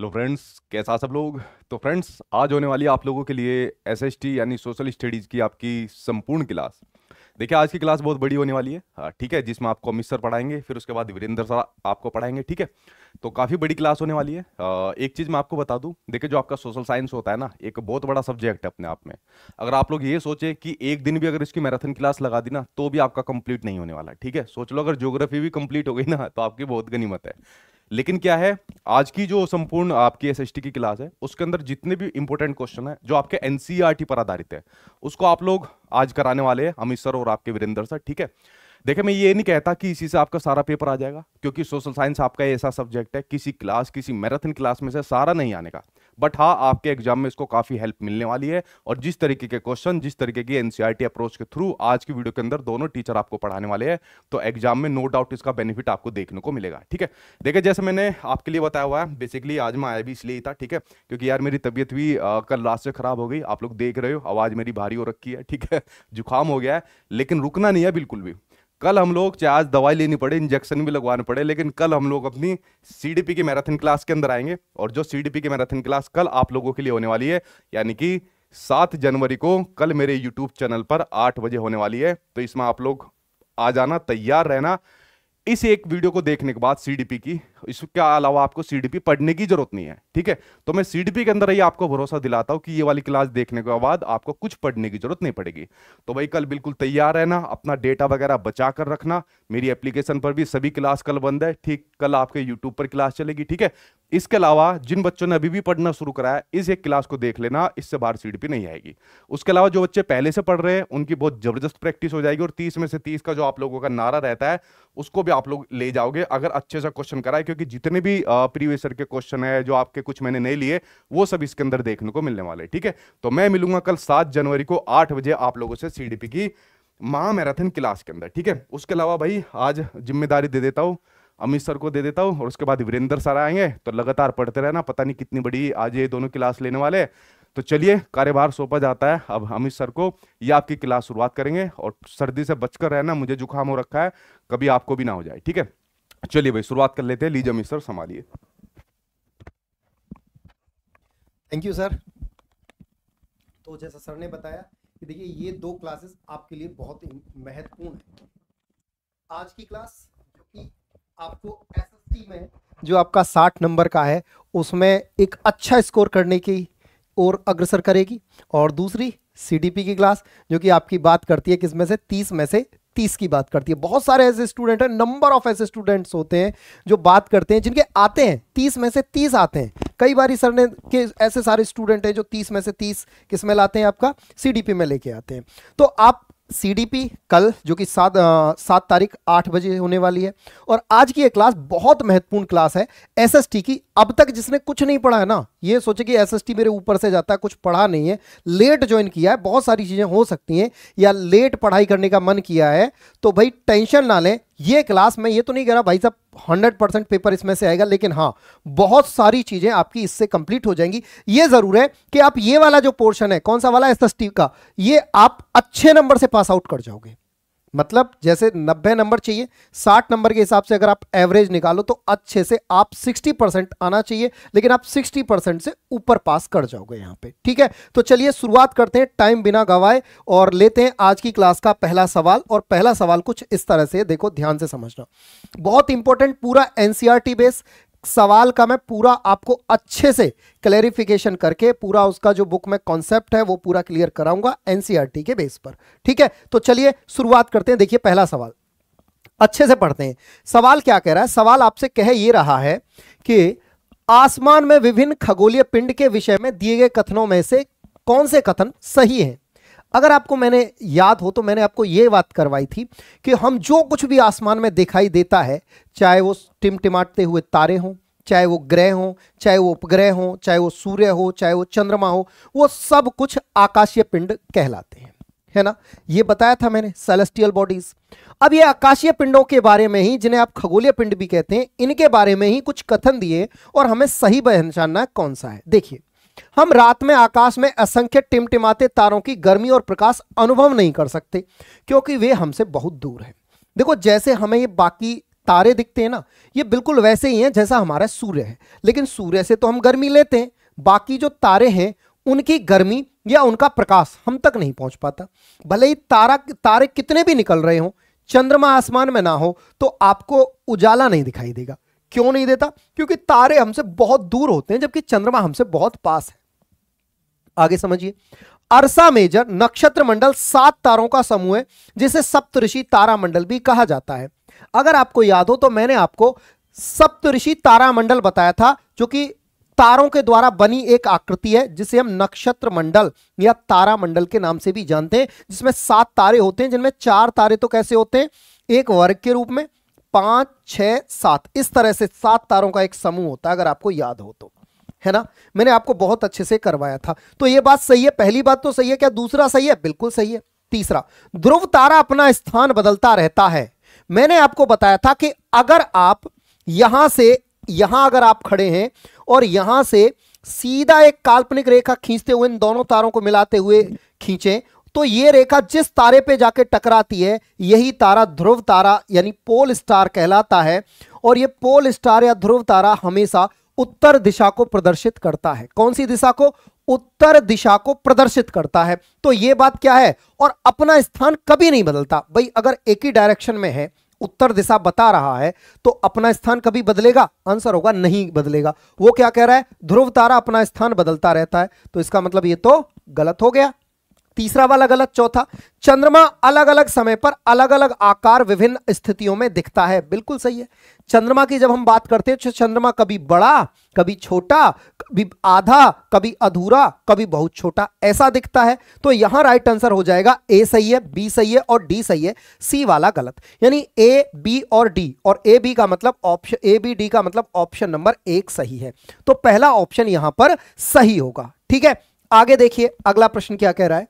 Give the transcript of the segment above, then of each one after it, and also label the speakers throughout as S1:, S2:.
S1: hello friends कैसा सब लोग तो फ्रेंड्स आज होने वाली आप लोगों के लिए टी यानी सोशल स्टडीज़ की आपकी संपूर्ण क्लास देखिए आज की क्लास बहुत बड़ी होने वाली है हाँ ठीक है जिसमें आपको अमित सर पढ़ाएंगे फिर उसके बाद वीरेंद्र सर आपको पढ़ाएंगे ठीक है तो काफ़ी बड़ी क्लास होने वाली है आ, एक चीज़ मैं आपको बता दूं देखिए जो आपका सोशल साइंस होता है ना एक बहुत बड़ा सब्जेक्ट है अपने आप में अगर आप लोग ये सोचे कि एक दिन भी अगर इसकी मैराथन क्लास लगा दी ना तो भी आपका कंप्लीट नहीं होने वाला ठीक है सोच लो अगर ज्योग्राफी भी कंप्लीट हो गई ना तो आपकी बहुत गनीमत है लेकिन क्या है आज की जो संपूर्ण आपकी एस की क्लास है उसके अंदर जितने भी इंपॉर्टेंट क्वेश्चन है जो आपके एनसीईआरटी e पर आधारित है उसको आप लोग आज कराने वाले हैं अमित सर और आपके वीरेंद्र सर ठीक है देखिए मैं ये नहीं कहता कि इसी से आपका सारा पेपर आ जाएगा क्योंकि सोशल साइंस आपका ऐसा सब्जेक्ट है किसी क्लास किसी मैराथन क्लास में से सारा नहीं आने का बट हाँ आपके एग्जाम में इसको काफ़ी हेल्प मिलने वाली है और जिस तरीके के क्वेश्चन जिस तरीके की एनसीआरटी अप्रोच के थ्रू आज की वीडियो के अंदर दोनों टीचर आपको पढ़ाने वाले हैं तो एग्जाम में नो डाउट इसका बेनिफिट आपको देखने को मिलेगा ठीक है देखिए जैसे मैंने आपके लिए बताया हुआ है बेसिकली आज मैं आया भी इसलिए था ठीक है क्योंकि यार मेरी तबियत भी कल रात से खराब हो गई आप लोग देख रहे हो आवाज़ मेरी भारी हो रखी है ठीक है जुकाम हो गया है लेकिन रुकना नहीं है बिल्कुल भी कल हम लोग चाहे आज दवाई लेनी पड़े इंजेक्शन भी लगवाने पड़े लेकिन कल हम लोग अपनी सीडीपी की मैराथन क्लास के अंदर आएंगे और जो सीडीपी की मैराथन क्लास कल आप लोगों के लिए होने वाली है यानी कि सात जनवरी को कल मेरे यूट्यूब चैनल पर आठ बजे होने वाली है तो इसमें आप लोग आ जाना तैयार रहना इस एक वीडियो को देखने के बाद सीडीपी की इसके अलावा आपको सीडीपी पढ़ने की जरूरत नहीं है ठीक है तो मैं सीडीपी के अंदर ही आपको भरोसा दिलाता हूं कि ये वाली क्लास देखने के बाद आपको कुछ पढ़ने की जरूरत नहीं पड़ेगी तो भाई कल बिल्कुल तैयार रहना अपना डेटा वगैरह बचा कर रखना मेरी एप्लीकेशन पर भी सभी क्लास कल बंद है ठीक कल आपके यूट्यूब पर क्लास चलेगी ठीक है इसके अलावा जिन बच्चों ने अभी भी पढ़ना शुरू कराया इस एक क्लास को देख लेना इससे बाहर सीट भी नहीं आएगी उसके अलावा जो बच्चे पहले से पढ़ रहे हैं उनकी बहुत ज़बरदस्त प्रैक्टिस हो जाएगी और तीस में से तीस का जो आप लोगों का नारा रहता है उसको भी आप लोग ले जाओगे अगर अच्छे से क्वेश्चन कराए क्योंकि जितने भी प्रीवियसर के क्वेश्चन है जो आपके कुछ मैंने नहीं लिए वो सब इसके अंदर देखने को मिलने वाले ठीक है तो मैं मिलूंगा कल सात जनवरी को आठ बजे आप लोगों से सी की महा मैराथन क्लास के अंदर ठीक है उसके अलावा भाई आज जिम्मेदारी दे देता हूँ अमित सर को दे देता हूँ और उसके बाद वीरेंद्र सर आएंगे तो लगातार पढ़ते रहना पता नहीं कितनी बड़ी आज ये दोनों क्लास लेने वाले तो चलिए कार्यभार सौंपा जाता है अब अमित सर को ये आपकी क्लास शुरुआत करेंगे और सर्दी से बचकर रहना मुझे जुकाम हो रखा है कभी आपको भी ना हो जाए ठीक है चलिए भाई शुरुआत कर लेते हैं लीजिए अमित सर संभालिए थैंक यू सर
S2: तो
S3: जैसा सर ने बताया कि देखिए ये दो क्लासेस आपके लिए बहुत महत्वपूर्ण है आज की क्लास जो कि आपको एसएससी में जो आपका साठ नंबर का है उसमें एक अच्छा स्कोर करने की ओर अग्रसर करेगी और दूसरी सीडीपी की क्लास जो कि आपकी बात करती है किसमें से तीस में से तीस की बात करती है बहुत सारे ऐसे स्टूडेंट हैं नंबर ऑफ ऐसे स्टूडेंट्स होते हैं जो बात करते हैं जिनके आते हैं तीस में से तीस आते हैं कई बार सर ने के ऐसे सारे स्टूडेंट हैं जो तीस में से तीस किस में लाते हैं आपका सीडीपी में लेके आते हैं तो आप सीडीपी कल जो कि सात सात तारीख आठ बजे होने वाली है और आज की ये क्लास बहुत महत्वपूर्ण क्लास है एसएसटी की अब तक जिसने कुछ नहीं पढ़ा है ना ये सोचे कि एस मेरे ऊपर से जाता है कुछ पढ़ा नहीं है लेट ज्वाइन किया है बहुत सारी चीज़ें हो सकती हैं या लेट पढ़ाई करने का मन किया है तो भाई टेंशन ना लें ये क्लास में ये तो नहीं कह रहा भाई साहब हंड्रेड परसेंट पेपर इसमें से आएगा लेकिन हाँ बहुत सारी चीज़ें आपकी इससे कंप्लीट हो जाएंगी ये ज़रूर है कि आप ये वाला जो पोर्शन है कौन सा वाला एस का ये आप अच्छे नंबर से पास आउट कर जाओगे मतलब जैसे 90 नंबर चाहिए 60 नंबर के हिसाब से अगर आप एवरेज निकालो तो अच्छे से आप 60 परसेंट आना चाहिए लेकिन आप 60 परसेंट से ऊपर पास कर जाओगे यहाँ पे ठीक है तो चलिए शुरुआत करते हैं टाइम बिना गवाए और लेते हैं आज की क्लास का पहला सवाल और पहला सवाल कुछ इस तरह से देखो ध्यान से समझना बहुत इंपॉर्टेंट पूरा एनसीआरटी बेस सवाल का मैं पूरा आपको अच्छे से क्लैरिफिकेशन करके पूरा उसका जो बुक में कॉन्सेप्ट है वो पूरा क्लियर कराऊंगा एनसीईआरटी e के बेस पर ठीक है तो चलिए शुरुआत करते हैं देखिए पहला सवाल अच्छे से पढ़ते हैं सवाल क्या कह रहा है सवाल आपसे कह ये रहा है कि आसमान में विभिन्न खगोलीय पिंड के विषय में दिए गए कथनों में से कौन से कथन सही हैं अगर आपको मैंने याद हो तो मैंने आपको ये बात करवाई थी कि हम जो कुछ भी आसमान में दिखाई देता है चाहे वो टिमटिमाटते हुए तारे हों चाहे वो ग्रह हो चाहे वो उपग्रह हो चाहे वो सूर्य हो चाहे वो चंद्रमा हो वो सब कुछ आकाशीय पिंड कहलाते हैं है ना ये बताया था मैंने सेलेस्टियल बॉडीज अब ये आकाशीय पिंडों के बारे में ही जिन्हें आप खगोलीय पिंड भी कहते हैं इनके बारे में ही कुछ कथन दिए और हमें सही पहचानना कौन सा है देखिए हम रात में आकाश में असंख्य टिमटिमाते तारों की गर्मी और प्रकाश अनुभव नहीं कर सकते क्योंकि वे हमसे बहुत दूर है देखो जैसे हमें ये बाकी तारे दिखते हैं ना ये बिल्कुल वैसे ही हैं जैसा हमारा सूर्य है लेकिन सूर्य से तो हम गर्मी लेते हैं बाकी जो तारे हैं उनकी गर्मी या उनका प्रकाश हम तक नहीं पहुंच पाता भले ही तारा तारे कितने भी निकल रहे हों चंद्रमा आसमान में ना हो तो आपको उजाला नहीं दिखाई देगा क्यों नहीं देता क्योंकि तारे हमसे बहुत दूर होते हैं जबकि चंद्रमा हमसे बहुत पास है आगे समझिए अरसा मेजर नक्षत्र मंडल सात तारों का समूह है जिसे सप्तऋषि तारामंडल भी कहा जाता है अगर आपको याद हो तो मैंने आपको सप्तऋषि तारामंडल बताया था जो कि तारों के द्वारा बनी एक आकृति है जिसे हम नक्षत्र मंडल या तारामंडल के नाम से भी जानते हैं जिसमें सात तारे होते हैं जिनमें चार तारे तो कैसे होते हैं एक वर्ग के रूप में पांच छ सात इस तरह से सात तारों का एक समूह होता है अगर आपको याद हो तो है ना मैंने आपको बहुत अच्छे से करवाया था तो यह बात सही है पहली बात तो सही है क्या दूसरा सही है बिल्कुल सही है तीसरा ध्रुव तारा अपना स्थान बदलता रहता है मैंने आपको बताया था कि अगर आप यहां से यहां अगर आप खड़े हैं और यहां से सीधा एक काल्पनिक रेखा खींचते हुए इन दोनों तारों को मिलाते हुए खींचें तो ये रेखा जिस तारे पे जाके टकराती है यही तारा ध्रुव तारा यानी पोल स्टार कहलाता है और ये पोल स्टार या ध्रुव तारा हमेशा उत्तर दिशा को प्रदर्शित करता है कौन सी दिशा को उत्तर दिशा को प्रदर्शित करता है तो ये बात क्या है और अपना स्थान कभी नहीं बदलता भाई अगर एक ही डायरेक्शन में है उत्तर दिशा बता रहा है तो अपना स्थान कभी बदलेगा आंसर होगा नहीं बदलेगा वो क्या कह रहा है ध्रुव तारा अपना स्थान बदलता रहता है तो इसका मतलब ये तो गलत हो गया तीसरा वाला गलत चौथा चंद्रमा अलग अलग समय पर अलग अलग आकार विभिन्न स्थितियों में दिखता है बिल्कुल सही है चंद्रमा की जब हम बात करते हैं तो चंद्रमा कभी बड़ा कभी छोटा कभी आधा कभी अधूरा कभी बहुत छोटा ऐसा दिखता है तो यहां राइट आंसर हो जाएगा ए सही है बी सही है और डी सही है सी वाला गलत यानी ए बी और डी और ए बी का मतलब ऑप्शन ए बी डी का मतलब ऑप्शन नंबर एक सही है तो पहला ऑप्शन यहां पर सही होगा ठीक है आगे देखिए अगला प्रश्न क्या कह रहा है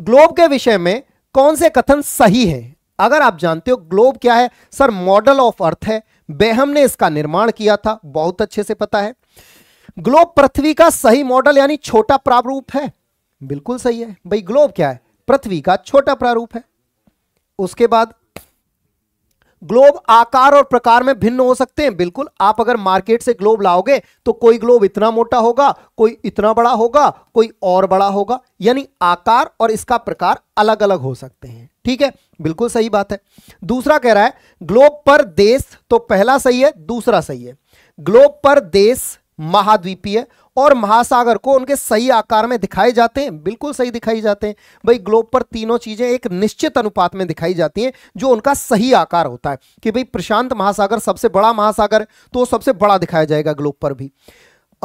S3: ग्लोब के विषय में कौन से कथन सही है अगर आप जानते हो ग्लोब क्या है सर मॉडल ऑफ अर्थ है बेहम ने इसका निर्माण किया था बहुत अच्छे से पता है ग्लोब पृथ्वी का सही मॉडल यानी छोटा प्रारूप है बिल्कुल सही है भाई ग्लोब क्या है पृथ्वी का छोटा प्रारूप है उसके बाद ग्लोब आकार और प्रकार में भिन्न हो सकते हैं बिल्कुल आप अगर मार्केट से ग्लोब लाओगे तो कोई ग्लोब इतना मोटा होगा कोई इतना बड़ा होगा कोई और बड़ा होगा यानी आकार और इसका प्रकार अलग अलग हो सकते हैं ठीक है बिल्कुल सही बात है दूसरा कह रहा है ग्लोब पर देश तो पहला सही है दूसरा सही है ग्लोब पर देश महाद्वीपीय और महासागर को उनके सही आकार में दिखाए जाते हैं बिल्कुल सही दिखाई जाते हैं भाई ग्लोब पर तीनों चीजें एक निश्चित अनुपात में दिखाई जाती हैं जो उनका सही आकार होता है कि भाई प्रशांत महासागर सबसे बड़ा महासागर तो सबसे बड़ा दिखाया जाएगा ग्लोब पर भी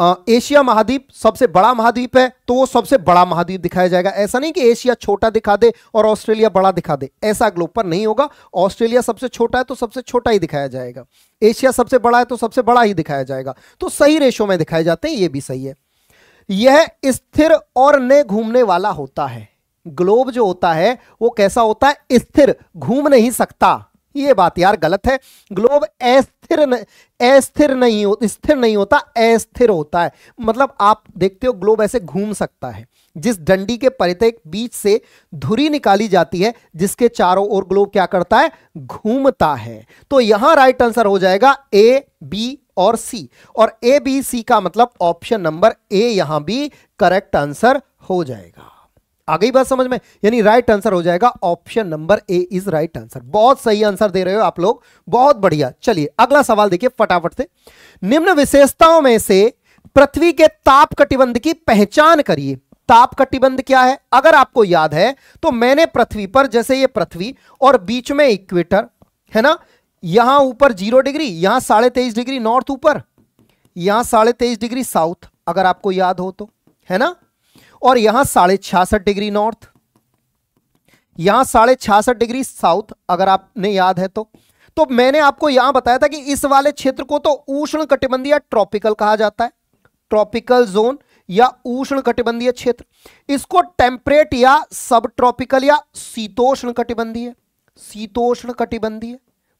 S3: एशिया महाद्वीप सबसे बड़ा महाद्वीप है तो वो सबसे बड़ा महाद्वीप दिखाया जाएगा ऐसा नहीं कि एशिया छोटा दिखा दे और ऑस्ट्रेलिया बड़ा दिखा दे ऐसा ग्लोब पर नहीं होगा ऑस्ट्रेलिया सबसे छोटा है तो सबसे छोटा ही दिखाया जाएगा एशिया सबसे बड़ा है तो सबसे बड़ा ही दिखाया जाएगा तो सही रेशो में दिखाए जाते हैं ये भी सही है यह स्थिर और न घूमने वाला होता है ग्लोब जो होता है वो कैसा होता है स्थिर घूम नहीं सकता ये बात यार गलत है ग्लोब स्थिर अस्थिर नहीं हो स्थिर नहीं होता अस्थिर होता है मतलब आप देखते हो ग्लोब ऐसे घूम सकता है जिस डंडी के परित्यक बीच से धुरी निकाली जाती है जिसके चारों ओर ग्लोब क्या करता है घूमता है तो यहां राइट आंसर हो जाएगा ए बी और सी और ए बी सी का मतलब ऑप्शन नंबर ए यहां भी करेक्ट आंसर हो जाएगा आ गई बात समझ में यानी राइट आंसर हो जाएगा option number a is right answer बहुत सही आंसर दे रहे हो आप लोग बहुत बढ़िया चलिए अगला सवाल देखिए फटाफट से निम्न विशेषताओं में से पृथ्वी के ताप कटिबंध की पहचान करिए ताप कटिबंध क्या है अगर आपको याद है तो मैंने पृथ्वी पर जैसे ये पृथ्वी और बीच में इक्वेटर है ना यहां ऊपर जीरो डिग्री यहां साढ़े तेईस डिग्री नॉर्थ ऊपर यहां साढ़े तेईस डिग्री साउथ अगर आपको याद हो तो है ना और यहां साढ़े छियासठ डिग्री नॉर्थ यहां साढ़े छियासठ डिग्री साउथ अगर आपने याद है तो तो मैंने आपको यहां बताया था कि इस वाले क्षेत्र को तो उष्ण कटिबंधीय ट्रॉपिकल कहा जाता है ट्रॉपिकल जोन या उष्ण कटिबंधीय क्षेत्र इसको टेम्परेट या सब ट्रॉपिकल या शीतोष्ण कटिबंधीय शीतोष्ण कटिबंधीय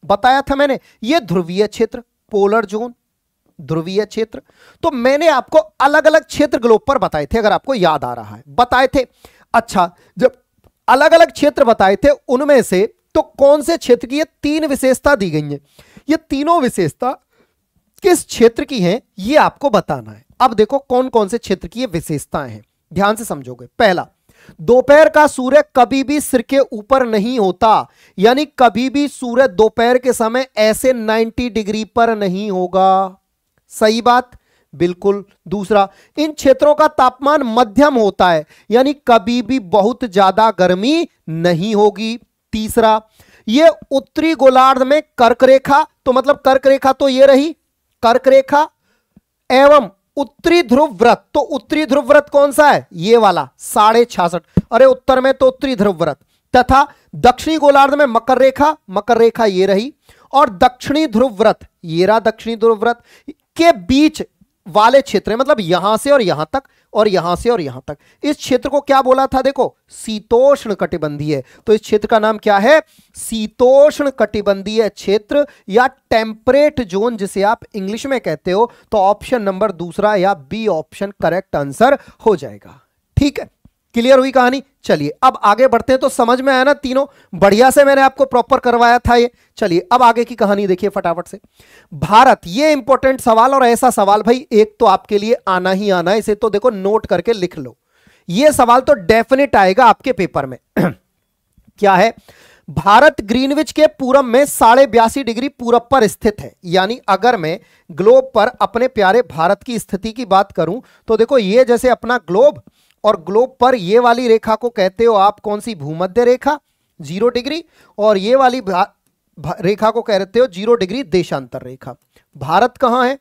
S3: बताया था मैंने ये ध्रुवीय क्षेत्र पोलर जोन ध्रुवीय क्षेत्र तो मैंने आपको अलग अलग क्षेत्र ग्लोब पर बताए थे अगर आपको याद आ रहा है बताए थे अच्छा जब अलग अलग क्षेत्र बताए थे उनमें से तो कौन से क्षेत्र की ये तीन विशेषता दी गई है ये तीनों विशेषता किस क्षेत्र की है ये आपको बताना है अब देखो कौन कौन से क्षेत्र की विशेषताएं हैं ध्यान से समझोगे पहला दोपहर का सूर्य कभी भी सिर के ऊपर नहीं होता यानी कभी भी सूर्य दोपहर के समय ऐसे 90 डिग्री पर नहीं होगा सही बात बिल्कुल दूसरा इन क्षेत्रों का तापमान मध्यम होता है यानी कभी भी बहुत ज्यादा गर्मी नहीं होगी तीसरा ये उत्तरी गोलार्ध में कर्क रेखा तो मतलब कर्क रेखा तो ये रही कर्क रेखा एवं उत्तरी ध्रुव व्रत तो उत्तरी ध्रुव व्रत कौन सा है ये वाला साढ़े छियासठ अरे उत्तर में तो उत्तरी ध्रुव व्रत तथा दक्षिणी गोलार्ध में मकर रेखा मकर रेखा ये रही और दक्षिणी ध्रुव व्रत ये रहा दक्षिणी ध्रुव व्रत के बीच वाले क्षेत्र मतलब यहां से और यहां तक और यहां से और यहां तक इस क्षेत्र को क्या बोला था देखो शीतोष्ण कटिबंधीय तो इस क्षेत्र का नाम क्या है शीतोष्ण कटिबंधीय क्षेत्र या टेम्परेट जोन जिसे आप इंग्लिश में कहते हो तो ऑप्शन नंबर दूसरा या बी ऑप्शन करेक्ट आंसर हो जाएगा ठीक है क्लियर हुई कहानी चलिए अब आगे बढ़ते हैं तो समझ में आया ना तीनों बढ़िया से मैंने आपको प्रॉपर करवाया था ये चलिए अब आगे की कहानी देखिए फटाफट से भारत ये इंपॉर्टेंट सवाल और ऐसा सवाल भाई एक तो आपके लिए आना ही आना है इसे तो देखो नोट करके लिख लो ये सवाल तो डेफिनेट आएगा आपके पेपर में क्या है भारत ग्रीनविच के पूरब में साढ़े बयासी डिग्री पूरब पर स्थित है यानी अगर मैं ग्लोब पर अपने प्यारे भारत की स्थिति की बात करूं तो देखो ये जैसे अपना ग्लोब और ग्लोब पर ये वाली रेखा को कहते हो आप कौन सी भूमध्य रेखा जीरो डिग्री और ये वाली रेखा को कहते हो जीरो डिग्री देशांतर रेखा भारत कहां है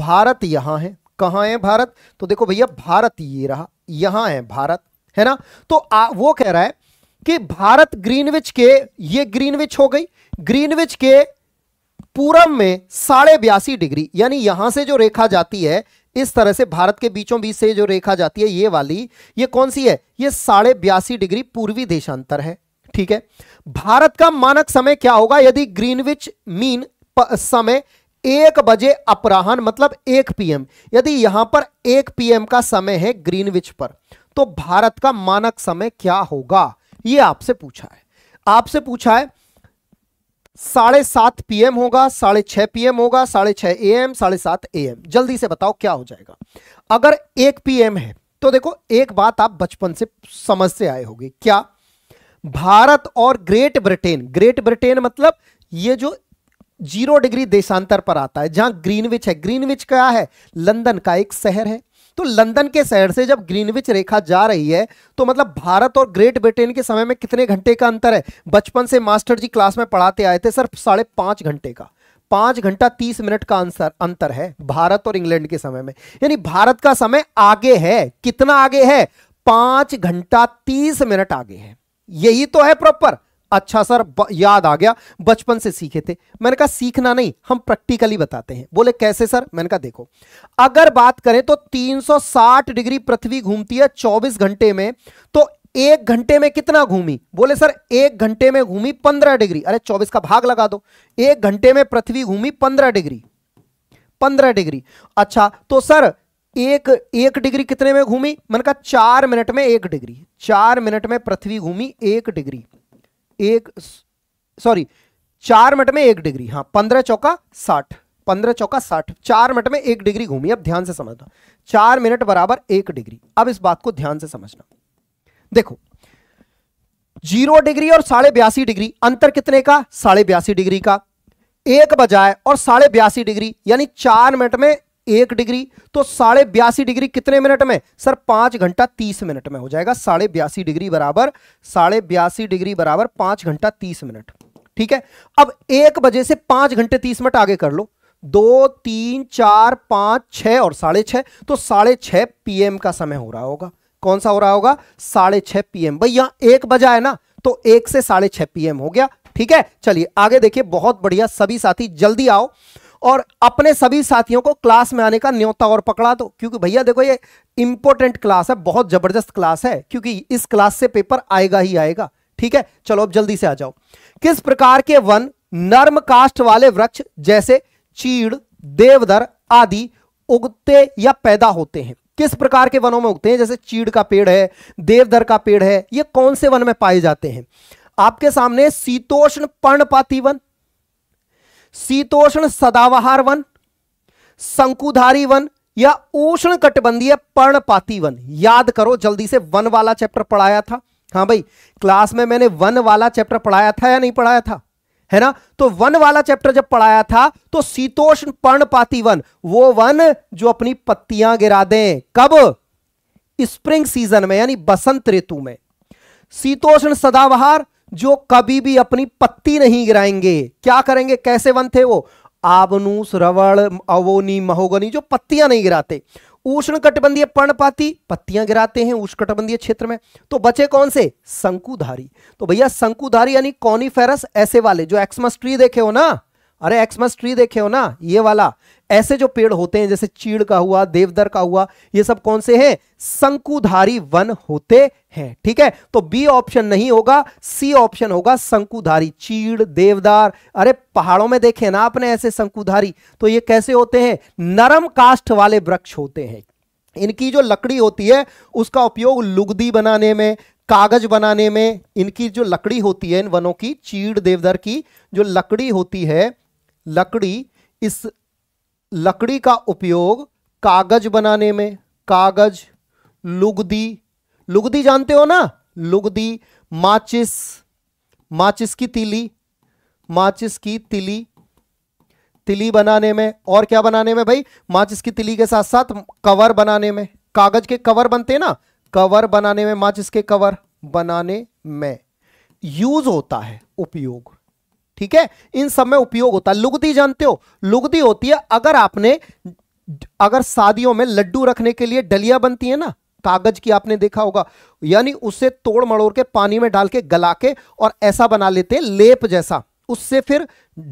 S3: भारत यहां है कहां है भारत तो देखो भैया भारत ये रहा यहां है भारत है ना तो आ, वो कह रहा है कि भारत ग्रीनविच के ये ग्रीनविच हो गई ग्रीनविच के पूरब में साढ़े बयासी डिग्री यानी यहां से जो रेखा जाती है इस तरह से भारत के बीचों बीच से जो रेखा जाती है ये वाली ये कौन सी है ये साढ़े बयासी डिग्री पूर्वी देशांतर है ठीक है भारत का मानक समय क्या होगा यदि ग्रीनविच मीन समय एक बजे अपराहन मतलब एक पीएम यदि यहां पर एक पीएम का समय है ग्रीनविच पर तो भारत का मानक समय क्या होगा यह आपसे पूछा है आपसे पूछा है साढ़े सात एम होगा साढ़े छह एम होगा साढ़े छह ए एम साढ़े सात ए एम जल्दी से बताओ क्या हो जाएगा अगर एक पीएम है तो देखो एक बात आप बचपन से समझ से आए होगी क्या भारत और ग्रेट ब्रिटेन ग्रेट ब्रिटेन मतलब ये जो जीरो डिग्री देशांतर पर आता है जहां ग्रीनविच है ग्रीनविच क्या है लंदन का एक शहर है तो लंदन के शहर से जब ग्रीनविच रेखा जा रही है तो मतलब भारत और ग्रेट ब्रिटेन के समय में कितने घंटे का अंतर है बचपन से मास्टर जी क्लास में पढ़ाते आए थे सर साढ़े पांच घंटे का पांच घंटा तीस मिनट का आंसर अंतर है भारत और इंग्लैंड के समय में यानी भारत का समय आगे है कितना आगे है पांच घंटा तीस मिनट आगे है यही तो है प्रॉपर अच्छा सर याद आ गया बचपन से सीखे थे मैंने कहा सीखना नहीं हम प्रैक्टिकली बताते हैं बोले कैसे सर मैंने कहा देखो अगर बात करें तो 360 डिग्री पृथ्वी घूमती है 24 घंटे में तो एक घंटे में कितना घूमी बोले सर एक घंटे में घूमी 15 डिग्री अरे 24 का भाग लगा दो एक घंटे में पृथ्वी घूमी पंद्रह डिग्री पंद्रह डिग्री अच्छा तो सर एक एक डिग्री कितने में घूमी मैंने कहा चार मिनट में एक डिग्री चार मिनट में पृथ्वी घूमी एक डिग्री एक सॉरी चार मिनट में एक डिग्री हाँ पंद्रह चौका साठ पंद्रह चौका साठ चार मिनट में एक डिग्री घूमी अब ध्यान से समझना चार मिनट बराबर एक डिग्री अब इस बात को ध्यान से समझना देखो जीरो डिग्री और साढ़े बयासी डिग्री अंतर कितने का साढ़े बयासी डिग्री का एक बजाय और साढ़े बयासी डिग्री यानी चार मिनट में एक डिग्री तो साढ़े बयासी डिग्री कितने मिनट में सर पांच घंटा तीस मिनट में हो जाएगा साढ़े बयासी डिग्री बराबर साढ़े बयासी डिग्री बराबर पांच घंटा तीस मिनट ठीक है अब एक बजे से पांच घंटे तीस मिनट आगे कर लो दो तीन चार पांच छह और साढ़े छह तो साढ़े छह पीएम का समय हो रहा होगा कौन सा हो रहा होगा साढ़े छह पीएम भाई यहां एक बजा है ना तो एक से साढ़े छह पीएम हो गया ठीक है चलिए आगे देखिए बहुत बढ़िया सभी साथी जल्दी आओ और अपने सभी साथियों को क्लास में आने का न्योता और पकड़ा दो क्योंकि भैया देखो ये इंपॉर्टेंट क्लास है बहुत जबरदस्त क्लास है क्योंकि इस क्लास से पेपर आएगा ही आएगा ठीक है चलो अब जल्दी से आ जाओ किस प्रकार के वन नर्म कास्ट वाले वृक्ष जैसे चीड़ देवदर आदि उगते या पैदा होते हैं किस प्रकार के वनों में उगते हैं जैसे चीड़ का पेड़ है देवदर का पेड़ है ये कौन से वन में पाए जाते हैं आपके सामने शीतोष्ण पर्णपाती वन शीतोष्ण सदावहार वन शंकुधारी वन या उष्ण कटबंधीय पर्णपाती वन याद करो जल्दी से वन वाला चैप्टर पढ़ाया था हाँ भाई क्लास में मैंने वन वाला चैप्टर पढ़ाया था या नहीं पढ़ाया था है ना तो वन वाला चैप्टर जब पढ़ाया था तो शीतोष्ण पर्णपाती वन वो वन जो अपनी पत्तियां गिरा दें कब स्प्रिंग सीजन में यानी बसंत ऋतु में शीतोष्ण सदाबहार जो कभी भी अपनी पत्ती नहीं गिराएंगे क्या करेंगे कैसे वन थे वो आबनूस रवड़ अवोनी महोगनी जो पत्तियां नहीं गिराते उष्ण कटबंधीय पर्णपाती पत्तियां गिराते हैं उष्ण कटबंधीय क्षेत्र में तो बचे कौन से संकुधारी तो भैया संकुधारी यानी कॉनिफेरस ऐसे वाले जो एक्समस ट्री देखे हो ना अरे एक्समस ट्री देखे हो ना ये वाला ऐसे जो पेड़ होते हैं जैसे चीड़ का हुआ देवदर का हुआ ये सब कौन से हैं शंकुधारी वन होते हैं ठीक है तो बी ऑप्शन नहीं होगा सी ऑप्शन होगा शंकुधारी चीड़ देवदार अरे पहाड़ों में देखे ना आपने ऐसे शंकुधारी तो ये कैसे होते हैं नरम काष्ठ वाले वृक्ष होते हैं इनकी जो लकड़ी होती है उसका उपयोग लुगदी बनाने में कागज बनाने में इनकी जो लकड़ी होती है इन वनों की चीड़ देवदर की जो लकड़ी होती है लकड़ी इस लकड़ी का उपयोग कागज बनाने में कागज लुगदी लुगदी जानते हो ना लुगदी माचिस माचिस की तिली माचिस की तिली तिली बनाने में और क्या बनाने में भाई माचिस की तिली के साथ साथ कवर बनाने में कागज के कवर बनते हैं ना कवर बनाने में माचिस के कवर बनाने में यूज होता है उपयोग ठीक है इन सब में उपयोग होता है लुगदी जानते हो लुगदी होती है अगर आपने अगर शादियों में लड्डू रखने के लिए डलिया बनती है ना कागज की आपने देखा होगा यानी उसे तोड़ मड़ोड़ के पानी में डाल के गला के और ऐसा बना लेते हैं लेप जैसा उससे फिर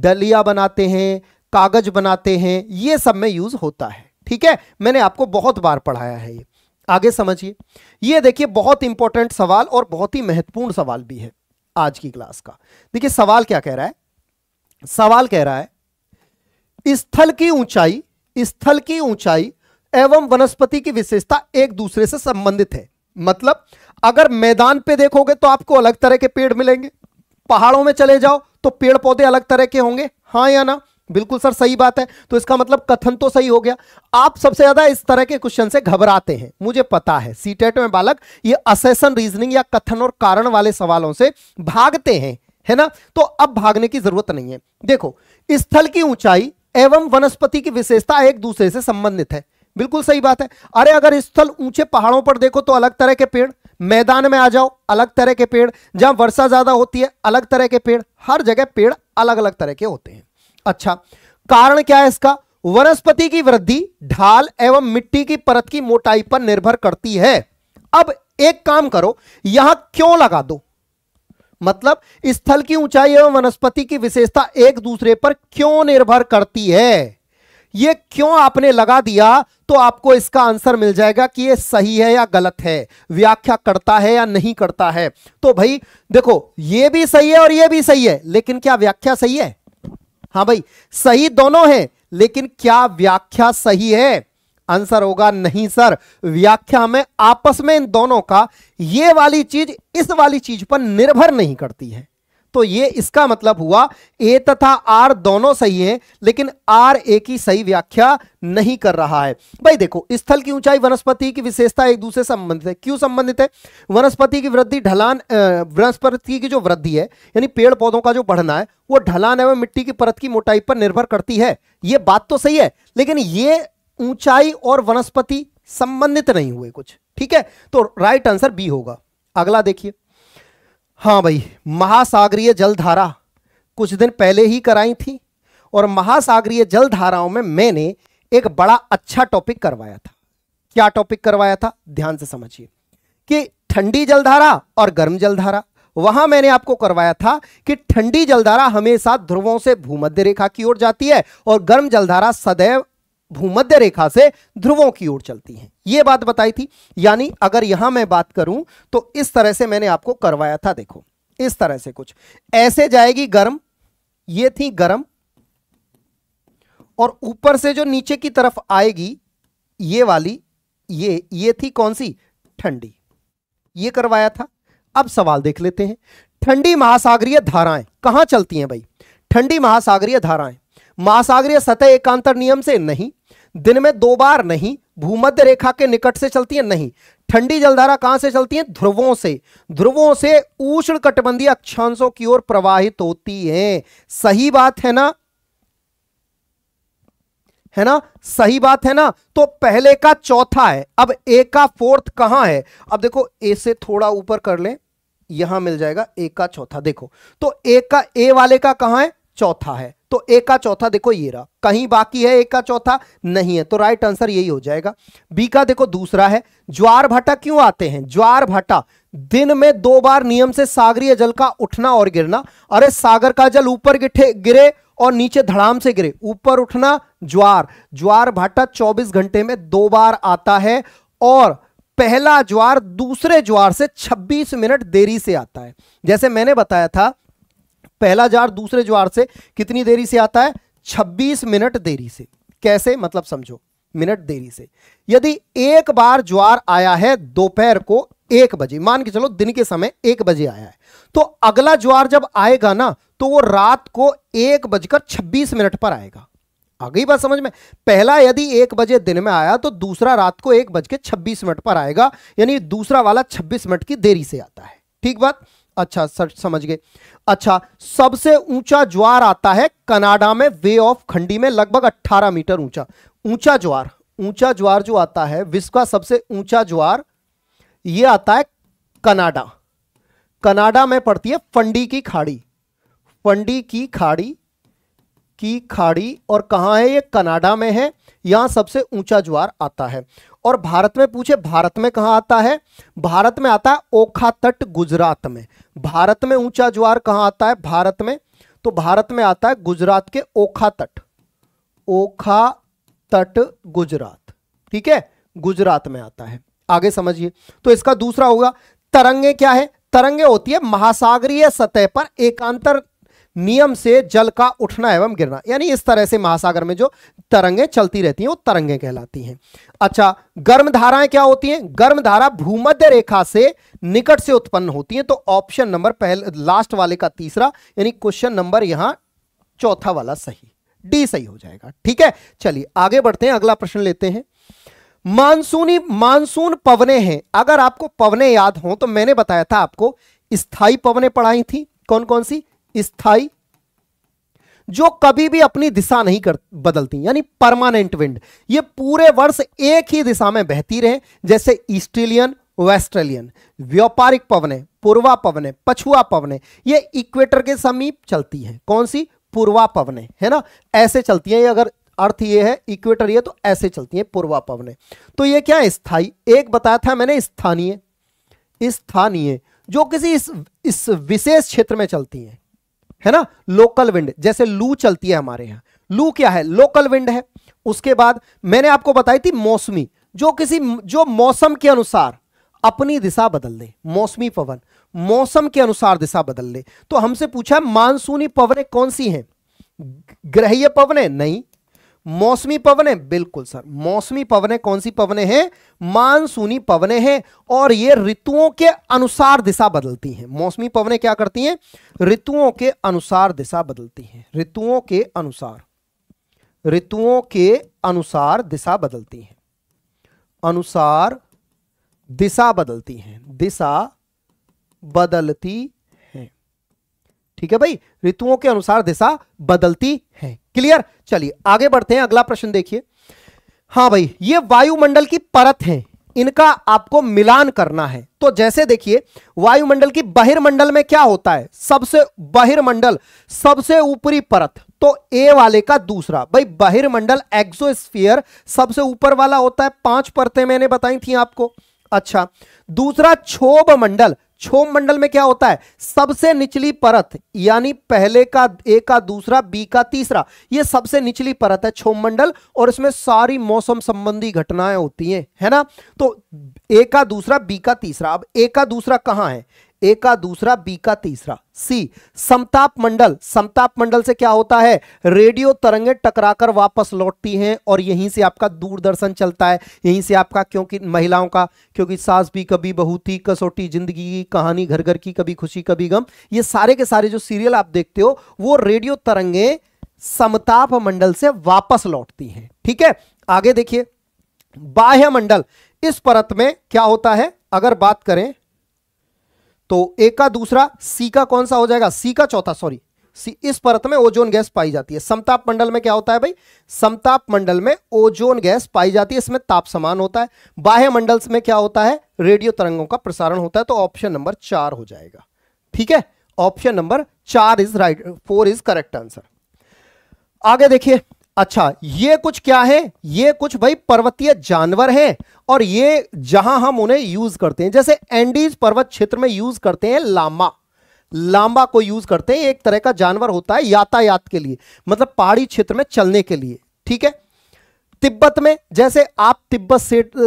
S3: डलिया बनाते हैं कागज बनाते हैं ये सब में यूज होता है ठीक है मैंने आपको बहुत बार पढ़ाया है ये आगे समझिए ये देखिए बहुत इंपॉर्टेंट सवाल और बहुत ही महत्वपूर्ण सवाल भी है आज की क्लास का देखिए सवाल क्या कह रहा है सवाल कह रहा है स्थल की ऊंचाई स्थल की ऊंचाई एवं वनस्पति की विशेषता एक दूसरे से संबंधित है मतलब अगर मैदान पे देखोगे तो आपको अलग तरह के पेड़ मिलेंगे पहाड़ों में चले जाओ तो पेड़ पौधे अलग तरह के होंगे हाँ या ना बिल्कुल सर सही बात है तो इसका मतलब कथन तो सही हो गया आप सबसे ज्यादा इस तरह के क्वेश्चन से घबराते हैं मुझे पता है सीटेट e में बालक ये असेसन रीजनिंग या कथन और कारण वाले सवालों से भागते हैं है ना तो अब भागने की जरूरत नहीं है देखो स्थल की ऊंचाई एवं वनस्पति की विशेषता एक दूसरे से संबंधित है बिल्कुल सही बात है अरे अगर स्थल ऊंचे पहाड़ों पर देखो तो अलग तरह के पेड़ मैदान में आ जाओ अलग तरह के पेड़ जहां वर्षा ज्यादा होती है अलग तरह के पेड़ हर जगह पेड़ अलग अलग तरह के होते हैं अच्छा कारण क्या है इसका वनस्पति की वृद्धि ढाल एवं मिट्टी की परत की मोटाई पर निर्भर करती है अब एक काम करो यहां क्यों लगा दो मतलब स्थल की ऊंचाई एवं वनस्पति की विशेषता एक दूसरे पर क्यों निर्भर करती है ये क्यों आपने लगा दिया तो आपको इसका आंसर मिल जाएगा कि ये सही है या गलत है व्याख्या करता है या नहीं करता है तो भाई देखो ये भी सही है और ये भी सही है लेकिन क्या व्याख्या सही है हाँ भाई सही दोनों है लेकिन क्या व्याख्या सही है आंसर होगा नहीं सर व्याख्या में आपस में इन दोनों का ये वाली चीज इस वाली चीज पर निर्भर नहीं करती है तो ये इसका मतलब हुआ ए तथा आर दोनों सही हैं लेकिन आर ए की सही व्याख्या नहीं कर रहा है भाई देखो स्थल की ऊंचाई वनस्पति की विशेषता एक दूसरे से संबंधित है क्यों संबंधित है वनस्पति की वृद्धि ढलान वनस्पति की जो वृद्धि है यानी पेड़ पौधों का जो बढ़ना है वो ढलान एवं मिट्टी की परत की मोटाई पर निर्भर करती है ये बात तो सही है लेकिन ये ऊंचाई और वनस्पति संबंधित नहीं हुए कुछ ठीक है तो राइट आंसर बी होगा अगला देखिए हाँ भाई महासागरीय जलधारा कुछ दिन पहले ही कराई थी और महासागरीय जलधाराओं में मैंने एक बड़ा अच्छा टॉपिक करवाया था क्या टॉपिक करवाया था ध्यान से समझिए कि ठंडी जलधारा और गर्म जलधारा वहां मैंने आपको करवाया था कि ठंडी जलधारा हमेशा ध्रुवों से भूमध्य रेखा की ओर जाती है और गर्म जलधारा सदैव भूमध्य रेखा से ध्रुवों की ओर चलती हैं ये बात बताई थी यानी अगर यहां मैं बात करूं तो इस तरह से मैंने आपको करवाया था देखो इस तरह से कुछ ऐसे जाएगी गर्म ये थी गर्म और ऊपर से जो नीचे की तरफ आएगी ये वाली ये ये थी कौन सी ठंडी ये करवाया था अब सवाल देख लेते हैं ठंडी महासागरीय धाराएं कहां चलती हैं भाई ठंडी महासागरीय धाराएं महासागरीय सतह एकांतर नियम से नहीं दिन में दो बार नहीं भूमध्य रेखा के निकट से चलती है नहीं ठंडी जलधारा कहां से चलती है ध्रुवों से ध्रुवों से उष्ण कटबंधी अक्षांशों की ओर प्रवाहित होती है सही बात है ना है ना सही बात है ना तो पहले का चौथा है अब ए का फोर्थ कहां है अब देखो ए से थोड़ा ऊपर कर ले यहां मिल जाएगा ए का चौथा देखो तो ए का ए वाले का कहां है चौथा है तो ए का चौथा देखो ये रहा कहीं बाकी है ए का चौथा नहीं है तो राइट आंसर यही हो जाएगा बी का देखो दूसरा है ज्वार भाटा क्यों आते हैं ज्वार भाटा दिन में दो बार नियम से सागरीय जल का उठना और गिरना अरे सागर का जल ऊपर गिरे और नीचे धड़ाम से गिरे ऊपर उठना ज्वार ज्वार भाटा चौबीस घंटे में दो बार आता है और पहला ज्वार दूसरे ज्वार से 26 मिनट देरी से आता है जैसे मैंने बताया था पहला ज्वार दूसरे ज्वार से कितनी देरी से आता है 26 मिनट देरी से कैसे मतलब समझो मिनट देरी से यदि एक बार ज्वार आया है दोपहर को एक बजे मान के चलो दिन के समय एक बजे आया है तो अगला ज्वार जब आएगा ना तो वो रात को एक बजकर छब्बीस मिनट पर आएगा आ गई बात समझ में पहला यदि एक बजे दिन में आया तो दूसरा रात को एक बज के छब्बीस मिनट पर आएगा यानी दूसरा वाला छब्बीस मिनट की देरी से आता है ठीक बात अच्छा सर समझ गए अच्छा सबसे ऊंचा ज्वार आता है कनाडा में वे ऑफ खंडी में लगभग 18 मीटर ऊंचा ऊंचा ज्वार ऊंचा ज्वार जो आता है विश्व का सबसे ऊंचा ज्वार ये आता है कनाडा कनाडा में पड़ती है फंडी की खाड़ी फंडी की खाड़ी की खाड़ी और कहा है ये कनाडा में है यहां सबसे ऊंचा ज्वार आता है और भारत में पूछे भारत में कहां आता है भारत में आता है ओखा तट गुजरात में भारत में ऊंचा ज्वार कहां आता है भारत में तो भारत में आता है गुजरात के ओखा तट ओखा तट गुजरात ठीक है गुजरात में आता है आगे समझिए तो इसका दूसरा होगा तरंगे क्या है तरंगे होती है महासागरीय सतह पर एकांतर नियम से जल का उठना एवं गिरना यानी इस तरह से महासागर में जो तरंगें चलती रहती हैं वो तरंगें कहलाती हैं अच्छा गर्म धाराएं क्या होती हैं गर्म धारा भूमध्य रेखा से निकट से उत्पन्न होती है तो ऑप्शन नंबर पहले लास्ट वाले का तीसरा यानी क्वेश्चन नंबर यहां चौथा वाला सही डी सही हो जाएगा ठीक है चलिए आगे बढ़ते हैं अगला प्रश्न लेते हैं मानसूनी मानसून पवने हैं अगर आपको पवने याद हो तो मैंने बताया था आपको स्थाई पवने पढ़ाई थी कौन कौन सी स्थाई जो कभी भी अपनी दिशा नहीं कर बदलती यानी परमानेंट विंड ये पूरे वर्ष एक ही दिशा में बहती रहे जैसे ईस्ट्रेलियन वेस्ट्रेलियन व्यापारिक पवने पूर्वा पवने पछुआ पवने ये इक्वेटर के समीप चलती हैं कौन सी पूर्वा पवने है ना ऐसे चलती हैं अगर अर्थ ये है इक्वेटर ये तो ऐसे चलती हैं पूर्वा पवने तो ये क्या है स्थाई एक बताया था मैंने स्थानीय स्थानीय जो किसी इस इस विशेष क्षेत्र में चलती हैं है ना लोकल विंड जैसे लू चलती है हमारे यहां लू क्या है लोकल विंड है उसके बाद मैंने आपको बताई थी मौसमी जो किसी जो मौसम के अनुसार अपनी दिशा बदल दे मौसमी पवन मौसम के अनुसार दिशा बदल ले तो हमसे पूछा मानसूनी पवने कौन सी हैं ग्रहीय पवने नहीं मौसमी पवने बिल्कुल सर मौसमी पवने कौन सी पवने हैं मानसूनी पवने हैं और ये ऋतुओं के अनुसार दिशा बदलती हैं मौसमी पवने क्या करती हैं ऋतुओं के अनुसार दिशा बदलती हैं ऋतुओं के अनुसार ऋतुओं के अनुसार दिशा बदलती हैं अनुसार दिशा बदलती हैं दिशा बदलती है ठीक है भाई ऋतुओं के अनुसार दिशा बदलती क्लियर चलिए आगे बढ़ते हैं अगला प्रश्न देखिए हाँ भाई ये वायुमंडल की परत है इनका आपको मिलान करना है तो जैसे देखिए वायुमंडल की बहिर्मंडल में क्या होता है सबसे बहिर्मंडल सबसे ऊपरी परत तो ए वाले का दूसरा भाई बहिर्मंडल एक्सोस्फियर सबसे ऊपर वाला होता है पांच परतें मैंने बताई थी आपको अच्छा दूसरा क्षोभ मंडल क्षोभ मंडल में क्या होता है सबसे निचली परत यानी पहले का ए का दूसरा बी का तीसरा ये सबसे निचली परत है क्षोभ मंडल और इसमें सारी मौसम संबंधी घटनाएं होती हैं है ना तो ए का दूसरा बी का तीसरा अब ए का दूसरा कहां है ए का दूसरा बी का तीसरा सी समताप मंडल समताप मंडल से क्या होता है रेडियो तरंगे टकराकर वापस लौटती हैं और यहीं से आपका दूरदर्शन चलता है यहीं से आपका क्योंकि महिलाओं का क्योंकि सास भी कभी बहू थी कसौटी जिंदगी की कहानी घर घर की कभी खुशी कभी गम ये सारे के सारे जो सीरियल आप देखते हो वो रेडियो तरंगे समताप मंडल से वापस लौटती हैं ठीक है आगे देखिए बाह्य मंडल इस परत में क्या होता है अगर बात करें तो ए का दूसरा सी का कौन सा हो जाएगा सी का चौथा सॉरी सी इस परत में ओजोन गैस पाई जाती है समताप मंडल में क्या होता है भाई समताप मंडल में ओजोन गैस पाई जाती है इसमें ताप समान होता है बाह्य मंडल में क्या होता है रेडियो तरंगों का प्रसारण होता है तो ऑप्शन नंबर चार हो जाएगा ठीक है ऑप्शन नंबर चार is right four is correct answer आगे देखिए अच्छा ये कुछ क्या है ये कुछ भाई पर्वतीय जानवर हैं और ये जहां हम उन्हें यूज करते हैं जैसे एंडीज पर्वत क्षेत्र में यूज करते हैं लामा लामा को यूज करते हैं एक तरह का जानवर होता है यातायात के लिए मतलब पहाड़ी क्षेत्र में चलने के लिए ठीक है तिब्बत में जैसे आप तिब्बत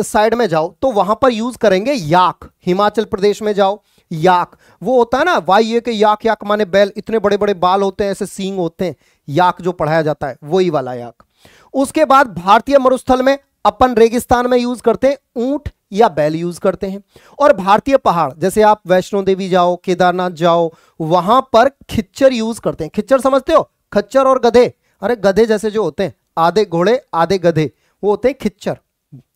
S3: साइड में जाओ तो वहां पर यूज करेंगे याक हिमाचल प्रदेश में जाओ याक वो होता है ना वाई ए के याक याक माने बैल इतने बड़े बड़े बाल होते हैं ऐसे सींग होते हैं याक जो पढ़ाया जाता है वही वाला याक उसके बाद भारतीय मरुस्थल में अपन रेगिस्तान में यूज करते हैं ऊंट या बैल यूज करते हैं और भारतीय पहाड़ जैसे आप वैष्णो देवी जाओ केदारनाथ जाओ वहां पर खिच्चर यूज करते हैं खिच्चर समझते हो खच्चर और गधे अरे गधे जैसे जो होते हैं आधे घोड़े आधे गधे वो होते हैं खिच्चर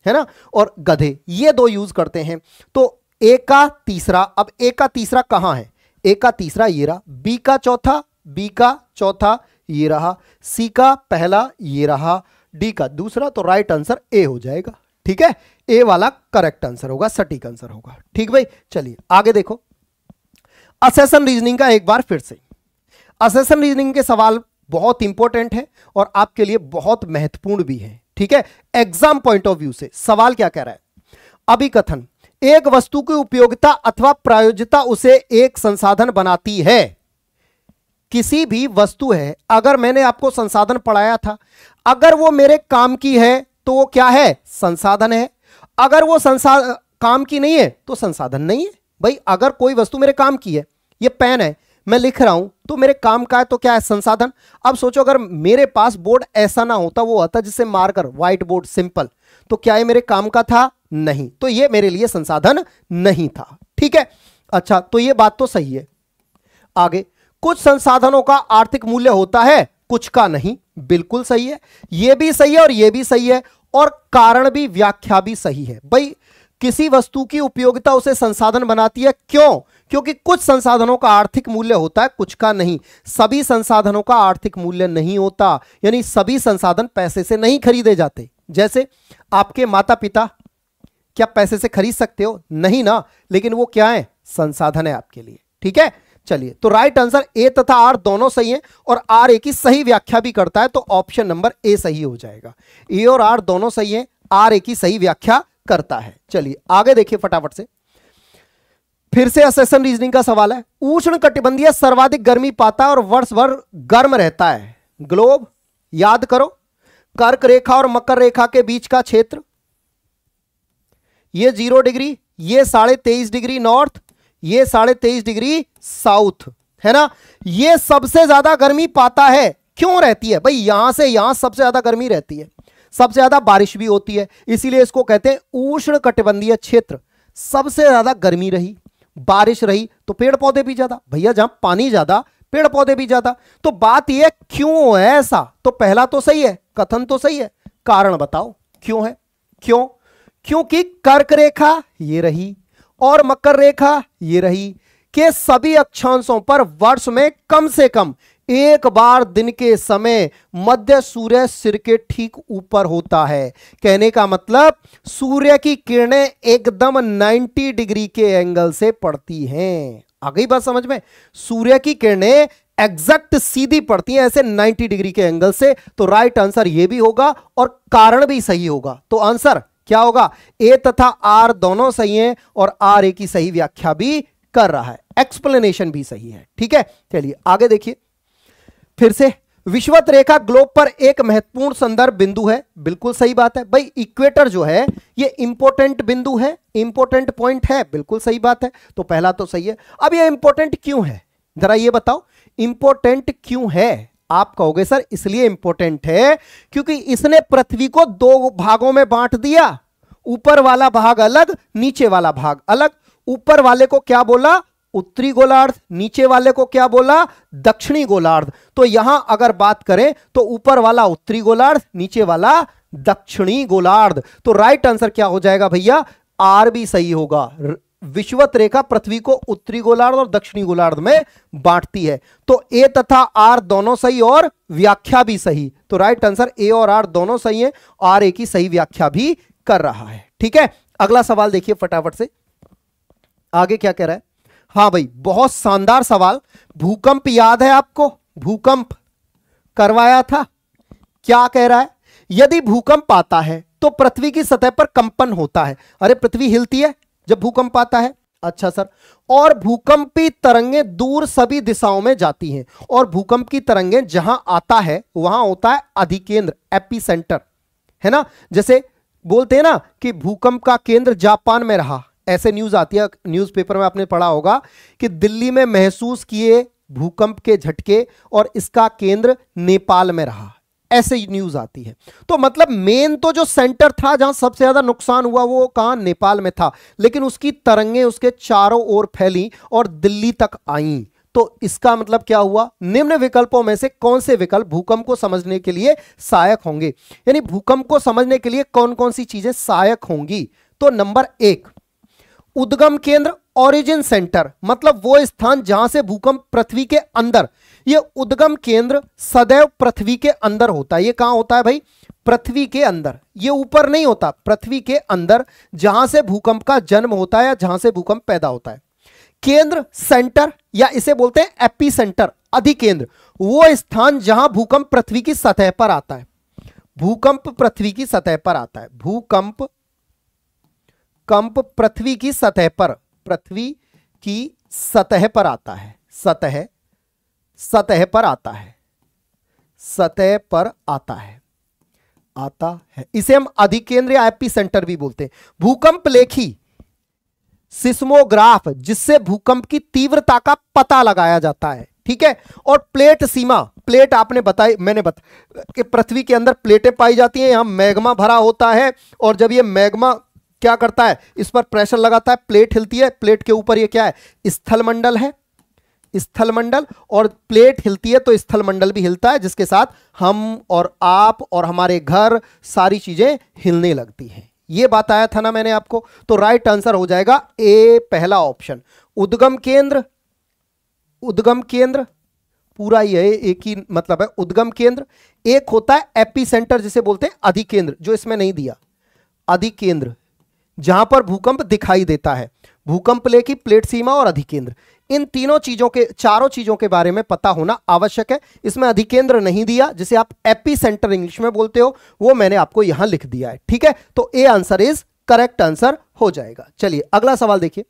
S3: है ना और गधे ये दो यूज करते हैं तो ए का तीसरा अब ए का तीसरा कहां है ए का तीसरा ये रहा बी का चौथा बी का चौथा ये रहा सी का पहला ये रहा डी का दूसरा तो राइट आंसर ए हो जाएगा ठीक है ए वाला करेक्ट आंसर होगा सटीक आंसर होगा ठीक भाई चलिए आगे देखो असेसन रीजनिंग का एक बार फिर से असेसन रीजनिंग के सवाल बहुत इंपॉर्टेंट है और आपके लिए बहुत महत्वपूर्ण भी है ठीक है एग्जाम पॉइंट ऑफ व्यू से सवाल क्या कह रहा है अभी कथन एक वस्तु की उपयोगिता अथवा प्रायोजिता उसे एक संसाधन बनाती है किसी भी वस्तु है अगर मैंने आपको संसाधन पढ़ाया था अगर वो मेरे काम की है तो वो क्या है संसाधन है अगर वो संसाधन काम की नहीं है तो संसाधन नहीं है भाई अगर कोई वस्तु मेरे काम की है ये पेन है मैं लिख रहा हूं तो मेरे काम का है तो क्या है संसाधन अब सोचो अगर मेरे पास बोर्ड ऐसा ना होता वो होता जिसे मारकर व्हाइट बोर्ड सिंपल तो क्या ये मेरे काम का था नहीं तो ये मेरे लिए संसाधन नहीं था ठीक है अच्छा तो ये बात तो सही है आगे कुछ संसाधनों का आर्थिक मूल्य होता है कुछ का नहीं बिल्कुल सही है यह भी सही है और यह भी सही है और कारण भी व्याख्या भी सही है भाई किसी वस्तु की उपयोगिता उसे संसाधन बनाती है क्यों क्योंकि कुछ संसाधनों का आर्थिक मूल्य होता है कुछ का नहीं सभी संसाधनों का आर्थिक मूल्य नहीं होता यानी सभी संसाधन पैसे से नहीं खरीदे जाते जैसे आपके माता पिता क्या पैसे से खरीद सकते हो नहीं ना लेकिन वो क्या है संसाधन है आपके लिए ठीक है चलिए तो राइट आंसर ए तथा आर दोनों सही हैं और आर ए की सही व्याख्या भी करता है तो ऑप्शन नंबर ए सही हो जाएगा ए और आर दोनों सही हैं आर ए की सही व्याख्या करता है चलिए आगे देखिए फटाफट से फिर से असेसन रीजनिंग का सवाल है उष्ण कटिबंधीय सर्वाधिक गर्मी पाता है और वर्ष भर गर्म रहता है ग्लोब याद करो कर्क रेखा और मकर रेखा के बीच का क्षेत्र ये जीरो डिग्री ये साढ़े तेईस डिग्री नॉर्थ ये साढ़े तेईस डिग्री साउथ है ना ये सबसे ज्यादा गर्मी पाता है क्यों रहती है भाई यहां से यहां सबसे ज्यादा गर्मी रहती है सबसे ज्यादा बारिश भी होती है इसीलिए इसको कहते हैं उष्ण कटिबंधीय क्षेत्र सबसे ज्यादा गर्मी रही बारिश रही तो पेड़ पौधे भी ज्यादा भैया जहां पानी ज्यादा पेड़ पौधे भी ज्यादा तो बात यह क्यों है ऐसा तो पहला तो सही है कथन तो सही है कारण बताओ क्यों है क्यों क्योंकि कर्क रेखा ये रही और मकर रेखा ये रही के सभी अक्षांशों पर वर्ष में कम से कम एक बार दिन के समय मध्य सूर्य सिर के ठीक ऊपर होता है कहने का मतलब सूर्य की किरणें एकदम 90 डिग्री के एंगल से पड़ती हैं आ गई बात समझ में सूर्य की किरणें एग्जैक्ट सीधी पड़ती हैं ऐसे 90 डिग्री के एंगल से तो राइट आंसर यह भी होगा और कारण भी सही होगा तो आंसर क्या होगा ए तथा आर दोनों सही हैं और आर ए की सही व्याख्या भी कर रहा है एक्सप्लेनेशन भी सही है ठीक है चलिए आगे देखिए फिर से विश्वत रेखा ग्लोब पर एक महत्वपूर्ण संदर्भ बिंदु है बिल्कुल सही बात है भाई इक्वेटर जो है ये इंपॉर्टेंट बिंदु है इंपॉर्टेंट पॉइंट है बिल्कुल सही बात है तो पहला तो सही है अब ये इंपॉर्टेंट क्यों है जरा ये बताओ इंपॉर्टेंट क्यों है आप कहोगे सर इसलिए इंपॉर्टेंट है क्योंकि इसने पृथ्वी को दो भागों में बांट दिया ऊपर वाला भाग अलग नीचे वाला भाग अलग ऊपर वाले को क्या बोला उत्तरी गोलार्ध नीचे वाले को क्या बोला दक्षिणी गोलार्ध तो यहां अगर बात करें तो ऊपर वाला उत्तरी गोलार्ध नीचे वाला दक्षिणी गोलार्ध तो राइट आंसर क्या हो जाएगा भैया आर भी सही होगा विश्वत रेखा पृथ्वी को उत्तरी गोलार्ध और दक्षिणी गोलार्ध में बांटती है तो ए तथा आर दोनों सही और व्याख्या भी सही तो राइट आंसर ए और आर दोनों सही है आर ए की सही व्याख्या भी कर रहा है ठीक है अगला सवाल देखिए फटाफट से आगे क्या कह रहा है हाँ भाई बहुत शानदार सवाल भूकंप याद है आपको भूकंप करवाया था क्या कह रहा है यदि भूकंप आता है तो पृथ्वी की सतह पर कंपन होता है अरे पृथ्वी हिलती है जब भूकंप आता है अच्छा सर और भूकंपी तरंगें दूर सभी दिशाओं में जाती हैं और भूकंप की तरंगें जहां आता है वहां होता है अधिकेंद्र सेंटर है ना जैसे बोलते हैं ना कि भूकंप का केंद्र जापान में रहा ऐसे न्यूज आती है न्यूज़पेपर में आपने पढ़ा होगा कि दिल्ली में महसूस किए भूकंप के झटके और इसका केंद्र नेपाल में रहा ऐसे ही न्यूज आती है तो मतलब मेन तो जो सेंटर था जहां सबसे ज्यादा नुकसान हुआ वो कहा नेपाल में था लेकिन उसकी तरंगे उसके चारों ओर फैली और दिल्ली तक आई तो इसका मतलब क्या हुआ निम्न विकल्पों में से कौन से विकल्प भूकंप को समझने के लिए सहायक होंगे यानी भूकंप को समझने के लिए कौन कौन सी चीजें सहायक होंगी तो नंबर एक उद्गम केंद्र ओरिजिन सेंटर मतलब वो स्थान जहां से भूकंप पृथ्वी के अंदर ये उद्गम केंद्र सदैव पृथ्वी के अंदर होता है ये कहां होता है भाई पृथ्वी के अंदर ये ऊपर नहीं होता पृथ्वी के अंदर जहां से भूकंप का जन्म होता है या जहां से भूकंप पैदा होता है केंद्र सेंटर या इसे बोलते हैं एपी सेंटर अधिकेंद्र वो स्थान जहां भूकंप पृथ्वी की सतह पर आता है भूकंप पृथ्वी की सतह पर आता है भूकंप कंप पृथ्वी की सतह पर पृथ्वी की सतह पर आता है सतह सतह पर आता है सतह पर आता है आता है इसे हम अधिकेंद्रीय आईपी सेंटर भी बोलते हैं भूकंप लेखी सिस्मोग्राफ जिससे भूकंप की तीव्रता का पता लगाया जाता है ठीक है और प्लेट सीमा प्लेट आपने बताई मैंने बता कि पृथ्वी के अंदर प्लेटें पाई जाती हैं यहां मैग्मा भरा होता है और जब ये मैग्मा क्या करता है इस पर प्रेशर लगाता है प्लेट हिलती है प्लेट के ऊपर ये क्या है स्थलमंडल है स्थलमंडल और प्लेट हिलती है तो स्थलमंडल भी हिलता है जिसके साथ हम और आप और हमारे घर सारी चीज़ें हिलने लगती हैं ये बात आया था ना मैंने आपको तो राइट आंसर हो जाएगा ए पहला ऑप्शन उद्गम केंद्र उद्गम केंद्र पूरा यह एक ही मतलब है उद्गम केंद्र एक होता है एपी सेंटर जिसे बोलते हैं अधिकेंद्र जो इसमें नहीं दिया अधिकेंद्र जहां पर भूकंप दिखाई देता है भूकंप ले की प्लेट सीमा और अधिकेंद्र इन तीनों चीजों के चारों चीजों के बारे में पता होना आवश्यक है इसमें अधिकेंद्र नहीं दिया जिसे आप एपी सेंटर इंग्लिश में बोलते हो वो मैंने आपको यहां लिख दिया है ठीक है तो a answer is correct answer हो जाएगा चलिए अगला सवाल देखिए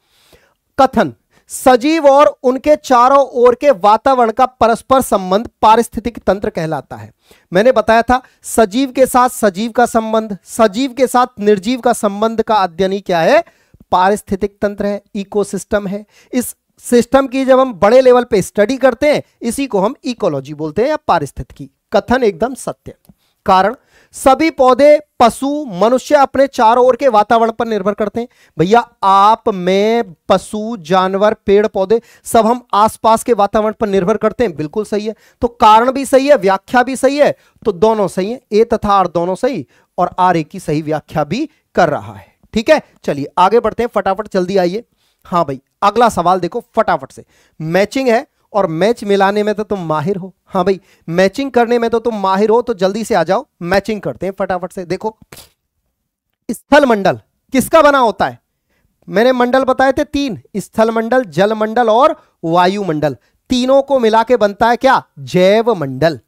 S3: कथन सजीव और उनके चारों ओर के वातावरण का परस्पर संबंध पारिस्थितिक तंत्र कहलाता है मैंने बताया था सजीव के साथ सजीव का संबंध सजीव के साथ निर्जीव का संबंध का अध्ययन ही क्या है पारिस्थितिक तंत्र है इकोसिस्टम है इस सिस्टम की जब हम बड़े लेवल पे स्टडी करते हैं इसी को हम इकोलॉजी बोलते हैं या पारिस्थितिकी कथन एकदम सत्य कारण सभी पौधे पशु मनुष्य अपने चारों ओर के वातावरण पर निर्भर करते हैं भैया आप में पशु जानवर पेड़ पौधे सब हम आसपास के वातावरण पर निर्भर करते हैं बिल्कुल सही है तो कारण भी सही है व्याख्या भी सही है तो दोनों सही है ए तथा आर दोनों सही और आर ए की सही व्याख्या भी कर रहा है ठीक है चलिए आगे बढ़ते हैं फटाफट जल्दी आइए हाँ भाई अगला सवाल देखो फटाफट से मैचिंग है और मैच मिलाने में तो तुम माहिर हो हाँ भाई मैचिंग करने में तो तुम माहिर हो तो जल्दी से आ जाओ मैचिंग करते हैं फटाफट से देखो स्थल मंडल किसका बना होता है मैंने मंडल बताए थे तीन स्थल मंडल जल मंडल और वायुमंडल तीनों को मिला के बनता है क्या जैव मंडल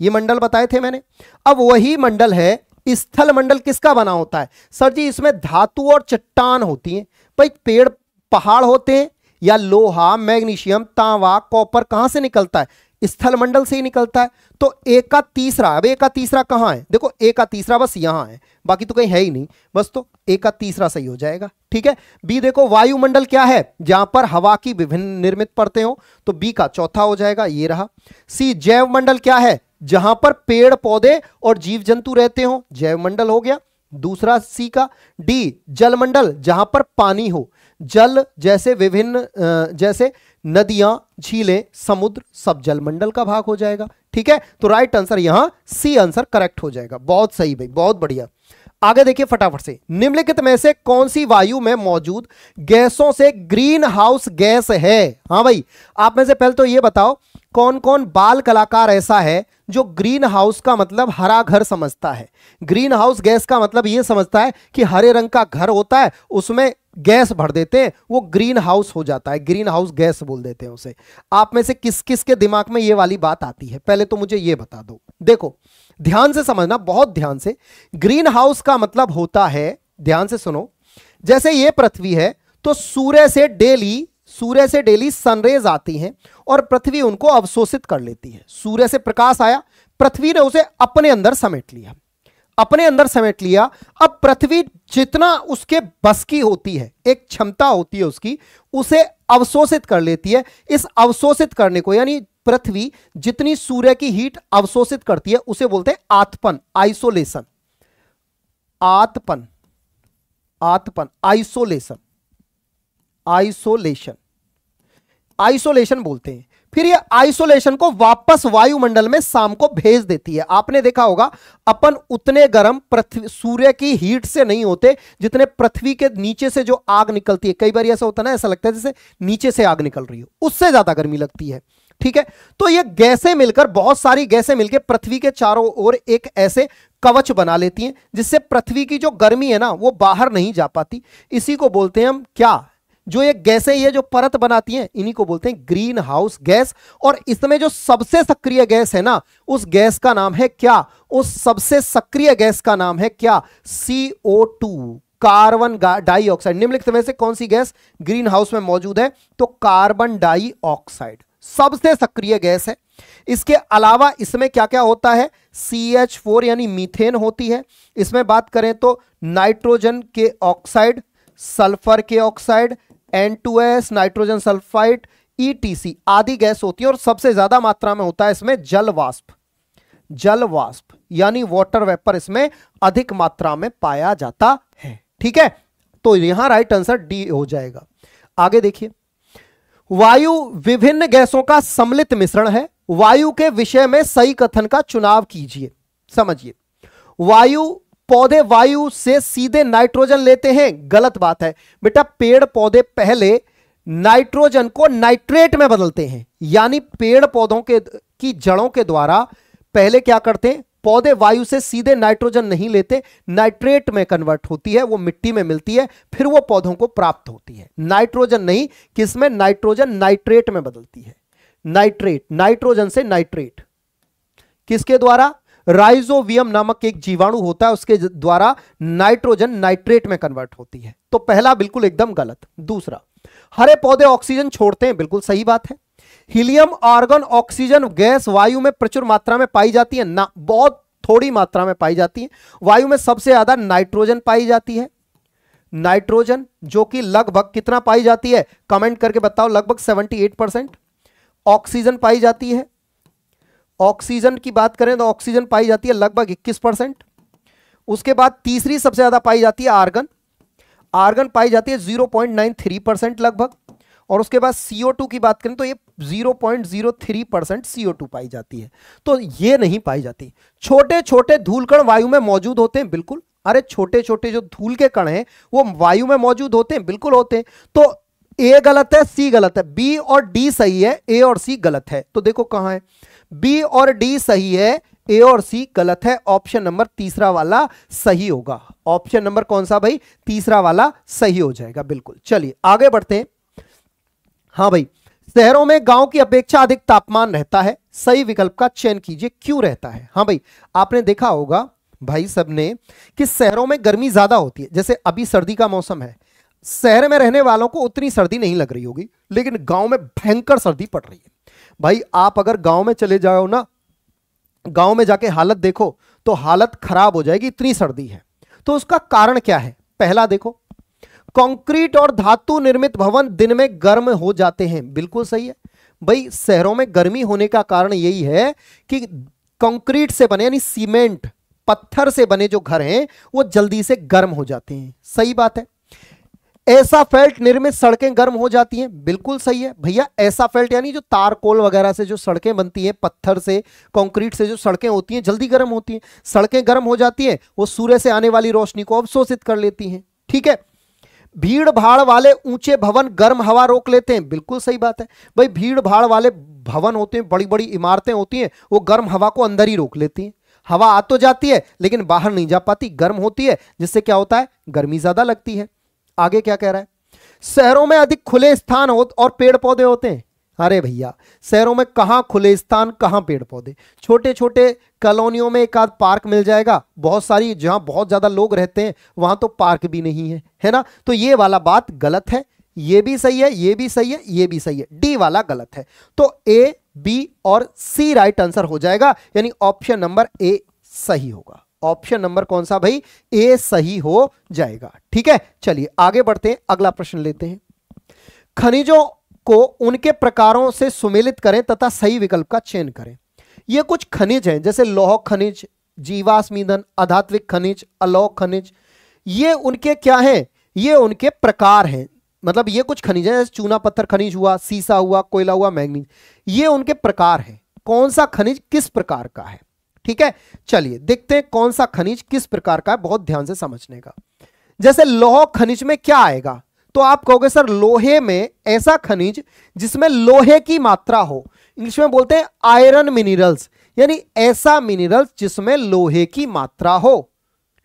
S3: ये मंडल बताए थे मैंने अब वही मंडल है स्थल मंडल किसका बना होता है सर जी इसमें धातु और चट्टान होती है भाई पेड़ पहाड़ होते हैं या लोहा मैग्नीशियम तांबा कॉपर कहां से निकलता है स्थल मंडल से ही निकलता है तो एक का तीसरा अब एक का तीसरा कहां है देखो एक का तीसरा बस यहां है बाकी तो कहीं है ही नहीं बस तो एक का तीसरा सही हो जाएगा ठीक है बी देखो वायुमंडल क्या है जहां पर हवा की विभिन्न निर्मित पड़ते हो तो बी का चौथा हो जाएगा ये रहा सी जैव मंडल क्या है जहां पर पेड़ पौधे और जीव जंतु रहते हो जैव मंडल हो गया दूसरा सी का डी जलमंडल जहां पर पानी हो जल जैसे विभिन्न जैसे नदियां झीलें समुद्र सब जलमंडल का भाग हो जाएगा ठीक है तो राइट आंसर यहां सी आंसर करेक्ट हो जाएगा बहुत सही भाई बहुत बढ़िया आगे देखिए फटाफट से निम्नलिखित में से कौन सी वायु में मौजूद गैसों से ग्रीन हाउस गैस है हाँ भाई आप में से पहले तो ये बताओ कौन कौन बाल कलाकार ऐसा है जो ग्रीन हाउस का मतलब हरा घर समझता है ग्रीन हाउस गैस का मतलब यह समझता है कि हरे रंग का घर होता है उसमें गैस भर देते हैं वो ग्रीन हाउस हो जाता है ग्रीन हाउस गैस बोल देते हैं उसे आप में से किस किस के दिमाग में ये वाली बात आती है पहले तो मुझे ये बता दो देखो ध्यान से समझना बहुत ध्यान से ग्रीन हाउस का मतलब होता है ध्यान से सुनो जैसे ये पृथ्वी है तो सूर्य से डेली सूर्य से डेली सनरेज आती हैं और पृथ्वी उनको अवशोषित कर लेती है सूर्य से प्रकाश आया पृथ्वी ने उसे अपने अंदर समेट लिया अपने अंदर समेट लिया अब पृथ्वी जितना उसके बस की होती है एक क्षमता होती है उसकी उसे अवशोषित कर लेती है इस अवशोषित करने को यानी पृथ्वी जितनी सूर्य की हीट अवशोषित करती है उसे बोलते हैं आत्पन आइसोलेशन आत्पन आत्पन आइसोलेशन आइसोलेशन आइसोलेशन बोलते हैं फिर ये आइसोलेशन को वापस वायुमंडल में शाम को भेज देती है आपने देखा होगा अपन उतने गर्म पृथ्वी सूर्य की हीट से नहीं होते जितने पृथ्वी के नीचे से जो आग निकलती है कई बार ऐसा होता है ना ऐसा लगता है जैसे नीचे से आग निकल रही हो उससे ज्यादा गर्मी लगती है ठीक है तो ये गैसें मिलकर बहुत सारी गैसें मिलकर पृथ्वी के चारों ओर एक ऐसे कवच बना लेती हैं जिससे पृथ्वी की जो गर्मी है ना वो बाहर नहीं जा पाती इसी को बोलते हैं हम क्या जो ये गैसें ये जो परत बनाती हैं इन्हीं को बोलते हैं ग्रीन हाउस गैस और इसमें जो सबसे सक्रिय गैस है ना उस गैस का नाम है क्या उस सबसे सक्रिय गैस का नाम है क्या सीओ टू कार्बन डाइऑक्साइड निम्नलिखित में से कौन सी गैस ग्रीन हाउस में मौजूद है तो कार्बन डाइऑक्साइड सबसे सक्रिय गैस है इसके अलावा इसमें क्या क्या होता है सी एच फोर यानी मीथेन होती है इसमें बात करें तो नाइट्रोजन के ऑक्साइड सल्फर के oxide n two s nitrogen sulphide etc आदि गैस होती है और सबसे ज्यादा मात्रा में होता है इसमें जल वाष्प जल वाष्प यानी वाटर वेपर इसमें अधिक मात्रा में पाया जाता है ठीक है तो यहां राइट आंसर डी हो जाएगा आगे देखिए वायु विभिन्न गैसों का सम्मिलित मिश्रण है वायु के विषय में सही कथन का चुनाव कीजिए समझिए वायु पौधे वायु से सीधे नाइट्रोजन लेते हैं गलत बात है बेटा पेड़ पौधे पहले नाइट्रोजन को नाइट्रेट में बदलते हैं यानी पेड़ पौधों के की जड़ों के द्वारा पहले क्या करते हैं पौधे वायु से सीधे नाइट्रोजन नहीं लेते नाइट्रेट में कन्वर्ट होती है वो मिट्टी में मिलती है फिर वो पौधों को प्राप्त होती है नाइट्रोजन नहीं किसमें नाइट्रोजन नाइट्रेट में बदलती है नाइट्रेट नाइट्रोजन से नाइट्रेट किसके द्वारा राइजोवियम नामक एक जीवाणु होता है उसके द्वारा नाइट्रोजन नाइट्रेट में कन्वर्ट होती है तो पहला बिल्कुल एकदम गलत दूसरा हरे पौधे ऑक्सीजन छोड़ते हैं बिल्कुल सही बात है हीलियम ऑर्गन ऑक्सीजन गैस वायु में प्रचुर मात्रा में पाई जाती है ना बहुत थोड़ी मात्रा में पाई जाती है वायु में सबसे ज्यादा नाइट्रोजन पाई जाती है नाइट्रोजन जो कि लगभग कितना पाई जाती है कमेंट करके बताओ लगभग 78 परसेंट ऑक्सीजन पाई जाती है ऑक्सीजन की बात करें तो ऑक्सीजन पाई जाती है लगभग 21 परसेंट उसके बाद तीसरी सबसे ज़्यादा पाई जाती है आर्गन आर्गन पाई जाती है 0.93 परसेंट लगभग और उसके बाद CO2 की बात करें तो ये 0.03 परसेंट CO2 पाई जाती है तो ये नहीं पाई जाती छोटे छोटे धूलकण वायु में मौजूद होते हैं बिल्कुल अरे छोटे छोटे जो धूल के कण हैं वो वायु में मौजूद होते हैं बिल्कुल होते हैं तो ए गलत है सी गलत है बी और डी सही है ए और सी गलत है तो देखो कहां है बी और डी सही है ए और सी गलत है ऑप्शन नंबर तीसरा वाला सही होगा ऑप्शन नंबर कौन सा भाई तीसरा वाला सही हो जाएगा बिल्कुल चलिए आगे बढ़ते हैं हाँ भाई शहरों में गांव की अपेक्षा अधिक तापमान रहता है सही विकल्प का चयन कीजिए क्यों रहता है हाँ भाई आपने देखा होगा भाई सबने कि शहरों में गर्मी ज्यादा होती है जैसे अभी सर्दी का मौसम है शहर में रहने वालों को उतनी सर्दी नहीं लग रही होगी लेकिन गांव में भयंकर सर्दी पड़ रही है भाई आप अगर गांव में चले जाओ ना गांव में जाके हालत देखो तो हालत खराब हो जाएगी इतनी सर्दी है तो उसका कारण क्या है पहला देखो कंक्रीट और धातु निर्मित भवन दिन में गर्म हो जाते हैं बिल्कुल सही है भाई शहरों में गर्मी होने का कारण यही है कि कंक्रीट से बने यानी सीमेंट पत्थर से बने जो घर हैं वो जल्दी से गर्म हो जाते हैं सही बात है ऐसा फेल्ट निर्मित सड़कें गर्म हो जाती हैं बिल्कुल सही है भैया ऐसा फेल्ट यानी जो तारकोल वगैरह से जो सड़कें बनती हैं पत्थर से कंक्रीट से जो सड़कें होती हैं जल्दी गर्म होती हैं सड़कें गर्म हो जाती हैं वो सूर्य से आने वाली रोशनी को अवशोषित कर लेती हैं ठीक है भीड़ भाड़ वाले ऊंचे भवन गर्म हवा रोक लेते हैं बिल्कुल सही बात है भाई भीड़ भाड़ वाले भवन होते हैं बड़ी बड़ी इमारतें होती हैं वो गर्म हवा को अंदर ही रोक लेती हैं हवा आ तो जाती है लेकिन बाहर नहीं जा पाती गर्म होती है जिससे क्या होता है गर्मी ज़्यादा लगती है आगे क्या कह रहा है शहरों में अधिक खुले स्थान हो और पेड़ पौधे होते हैं अरे भैया शहरों में कहाँ खुले स्थान कहाँ पेड़ पौधे छोटे छोटे कॉलोनियों में एक आध पार्क मिल जाएगा बहुत सारी जहां बहुत ज़्यादा लोग रहते हैं वहां तो पार्क भी नहीं है है ना तो ये वाला बात गलत है ये भी सही है ये भी सही है ये भी सही है डी वाला गलत है तो ए बी और सी राइट आंसर हो जाएगा यानी ऑप्शन नंबर ए सही होगा ऑप्शन नंबर कौन सा भाई ए सही हो जाएगा ठीक है चलिए आगे बढ़ते हैं अगला प्रश्न लेते हैं खनिजों को उनके प्रकारों से सुमेलित करें तथा सही विकल्प का चयन करें ये कुछ खनिज हैं जैसे लौह खनिज जीवाश्म ईंधन अधात्विक खनिज अलौह खनिज ये उनके क्या हैं ये उनके प्रकार हैं मतलब ये कुछ खनिज हैं जैसे चूना पत्थर खनिज हुआ सीसा हुआ कोयला हुआ मैग्नीज ये उनके प्रकार हैं कौन सा खनिज किस प्रकार का है ठीक है चलिए देखते हैं कौन सा खनिज किस प्रकार का है बहुत ध्यान से समझने का जैसे लोह खनिज में क्या आएगा तो आप कहोगे सर लोहे में ऐसा खनिज जिसमें लोहे की मात्रा हो इंग्लिश में बोलते हैं आयरन मिनरल्स यानी ऐसा मिनरल्स जिसमें लोहे की मात्रा हो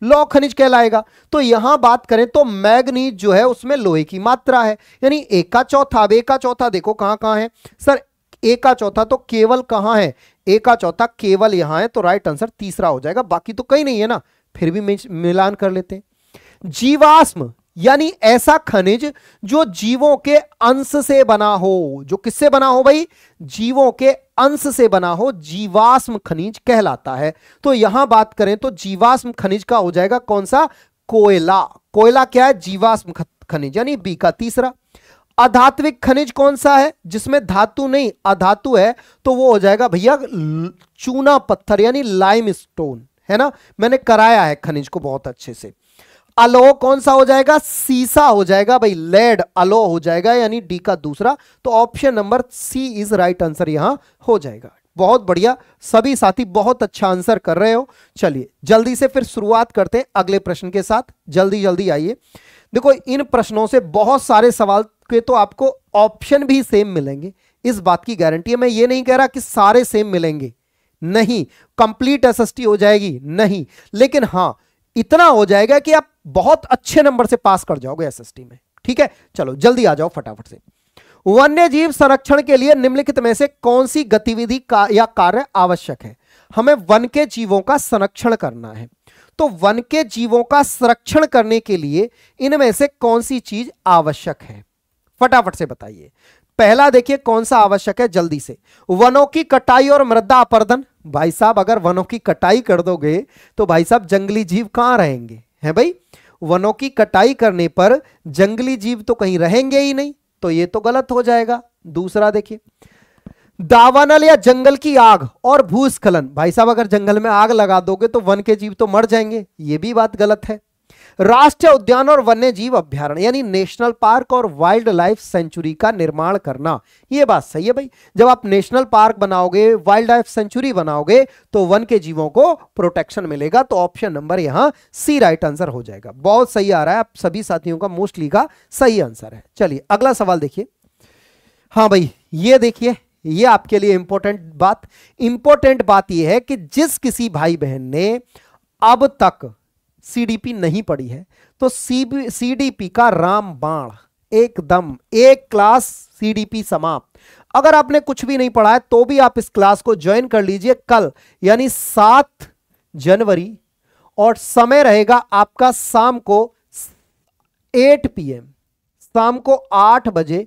S3: लौह खनिज कहलाएगा तो यहां बात करें तो मैग्नीज जो है उसमें लोहे की मात्रा है यानी एक का चौथा अब एक का चौथा देखो कहां कहां है सर एक का चौथा तो केवल कहां है ए का चौथा केवल यहां है तो राइट आंसर तीसरा हो जाएगा बाकी तो कहीं नहीं है ना फिर भी मिलान कर लेते हैं जीवाश्म यानी ऐसा खनिज जो जीवों के अंश से बना हो जो किससे बना हो भाई जीवों के अंश से बना हो जीवाश्म खनिज कहलाता है तो यहां बात करें तो जीवाश्म खनिज का हो जाएगा कौन सा कोयला कोयला क्या है जीवाश्म खनिज यानी बी का तीसरा अधात्विक खनिज कौन सा है जिसमें धातु नहीं अधातु है तो वो हो जाएगा भैया चूना पत्थर यानी लाइम स्टोन है ना मैंने कराया है खनिज को बहुत अच्छे से अलो कौन सा हो जाएगा सीसा हो जाएगा भाई लेड अलो हो जाएगा यानी डी का दूसरा तो option number C is right answer यहां हो जाएगा बहुत बढ़िया सभी साथी बहुत अच्छा आंसर कर रहे हो चलिए जल्दी से फिर शुरुआत करते हैं अगले प्रश्न के साथ जल्दी जल्दी आइए देखो इन प्रश्नों से बहुत सारे सवाल के तो आपको ऑप्शन भी सेम मिलेंगे इस बात की गारंटी है मैं ये नहीं कह रहा कि सारे सेम मिलेंगे नहीं कंप्लीट एसएसटी हो जाएगी नहीं लेकिन हां इतना हो जाएगा कि आप बहुत अच्छे नंबर से पास कर जाओगे एसएसटी में ठीक है चलो जल्दी आ जाओ फटाफट से वन्य जीव संरक्षण के लिए निम्नलिखित में से कौन सी गतिविधि का या कार्य आवश्यक है हमें वन के जीवों का संरक्षण करना है तो वन के जीवों का संरक्षण करने के लिए इनमें से कौन सी चीज आवश्यक है फटाफट से बताइए पहला देखिए कौन सा आवश्यक है जल्दी से वनों की कटाई और मृदा अपर्दन भाई साहब अगर वनों की कटाई कर दोगे तो भाई साहब जंगली जीव कहां रहेंगे हैं भाई वनों की कटाई करने पर जंगली जीव तो कहीं रहेंगे ही नहीं तो ये तो गलत हो जाएगा दूसरा देखिए दावानल या जंगल की आग और भूस्खलन भाई साहब अगर जंगल में आग लगा दोगे तो वन के जीव तो मर जाएंगे ये भी बात गलत है राष्ट्रीय उद्यान और वन्य जीव अभ्यारण यानी नेशनल पार्क और वाइल्ड लाइफ सेंचुरी का निर्माण करना यह बात सही है भाई जब आप नेशनल पार्क बनाओगे वाइल्ड लाइफ सेंचुरी बनाओगे तो वन के जीवों को प्रोटेक्शन मिलेगा तो ऑप्शन नंबर यहां सी राइट आंसर हो जाएगा बहुत सही आ रहा है आप सभी साथियों का मोस्टली का सही आंसर है चलिए अगला सवाल देखिए हाँ भाई ये देखिए ये आपके लिए इंपॉर्टेंट बात इंपॉर्टेंट बात यह है कि जिस किसी भाई बहन ने अब तक सीडीपी नहीं पड़ी है तो सीडीपी का राम बाण एकदम एक क्लास सीडीपी समाप्त अगर आपने कुछ भी नहीं पढ़ा है तो भी आप इस क्लास को ज्वाइन कर लीजिए कल यानी सात जनवरी और समय रहेगा आपका शाम को 8 पीएम शाम को 8 बजे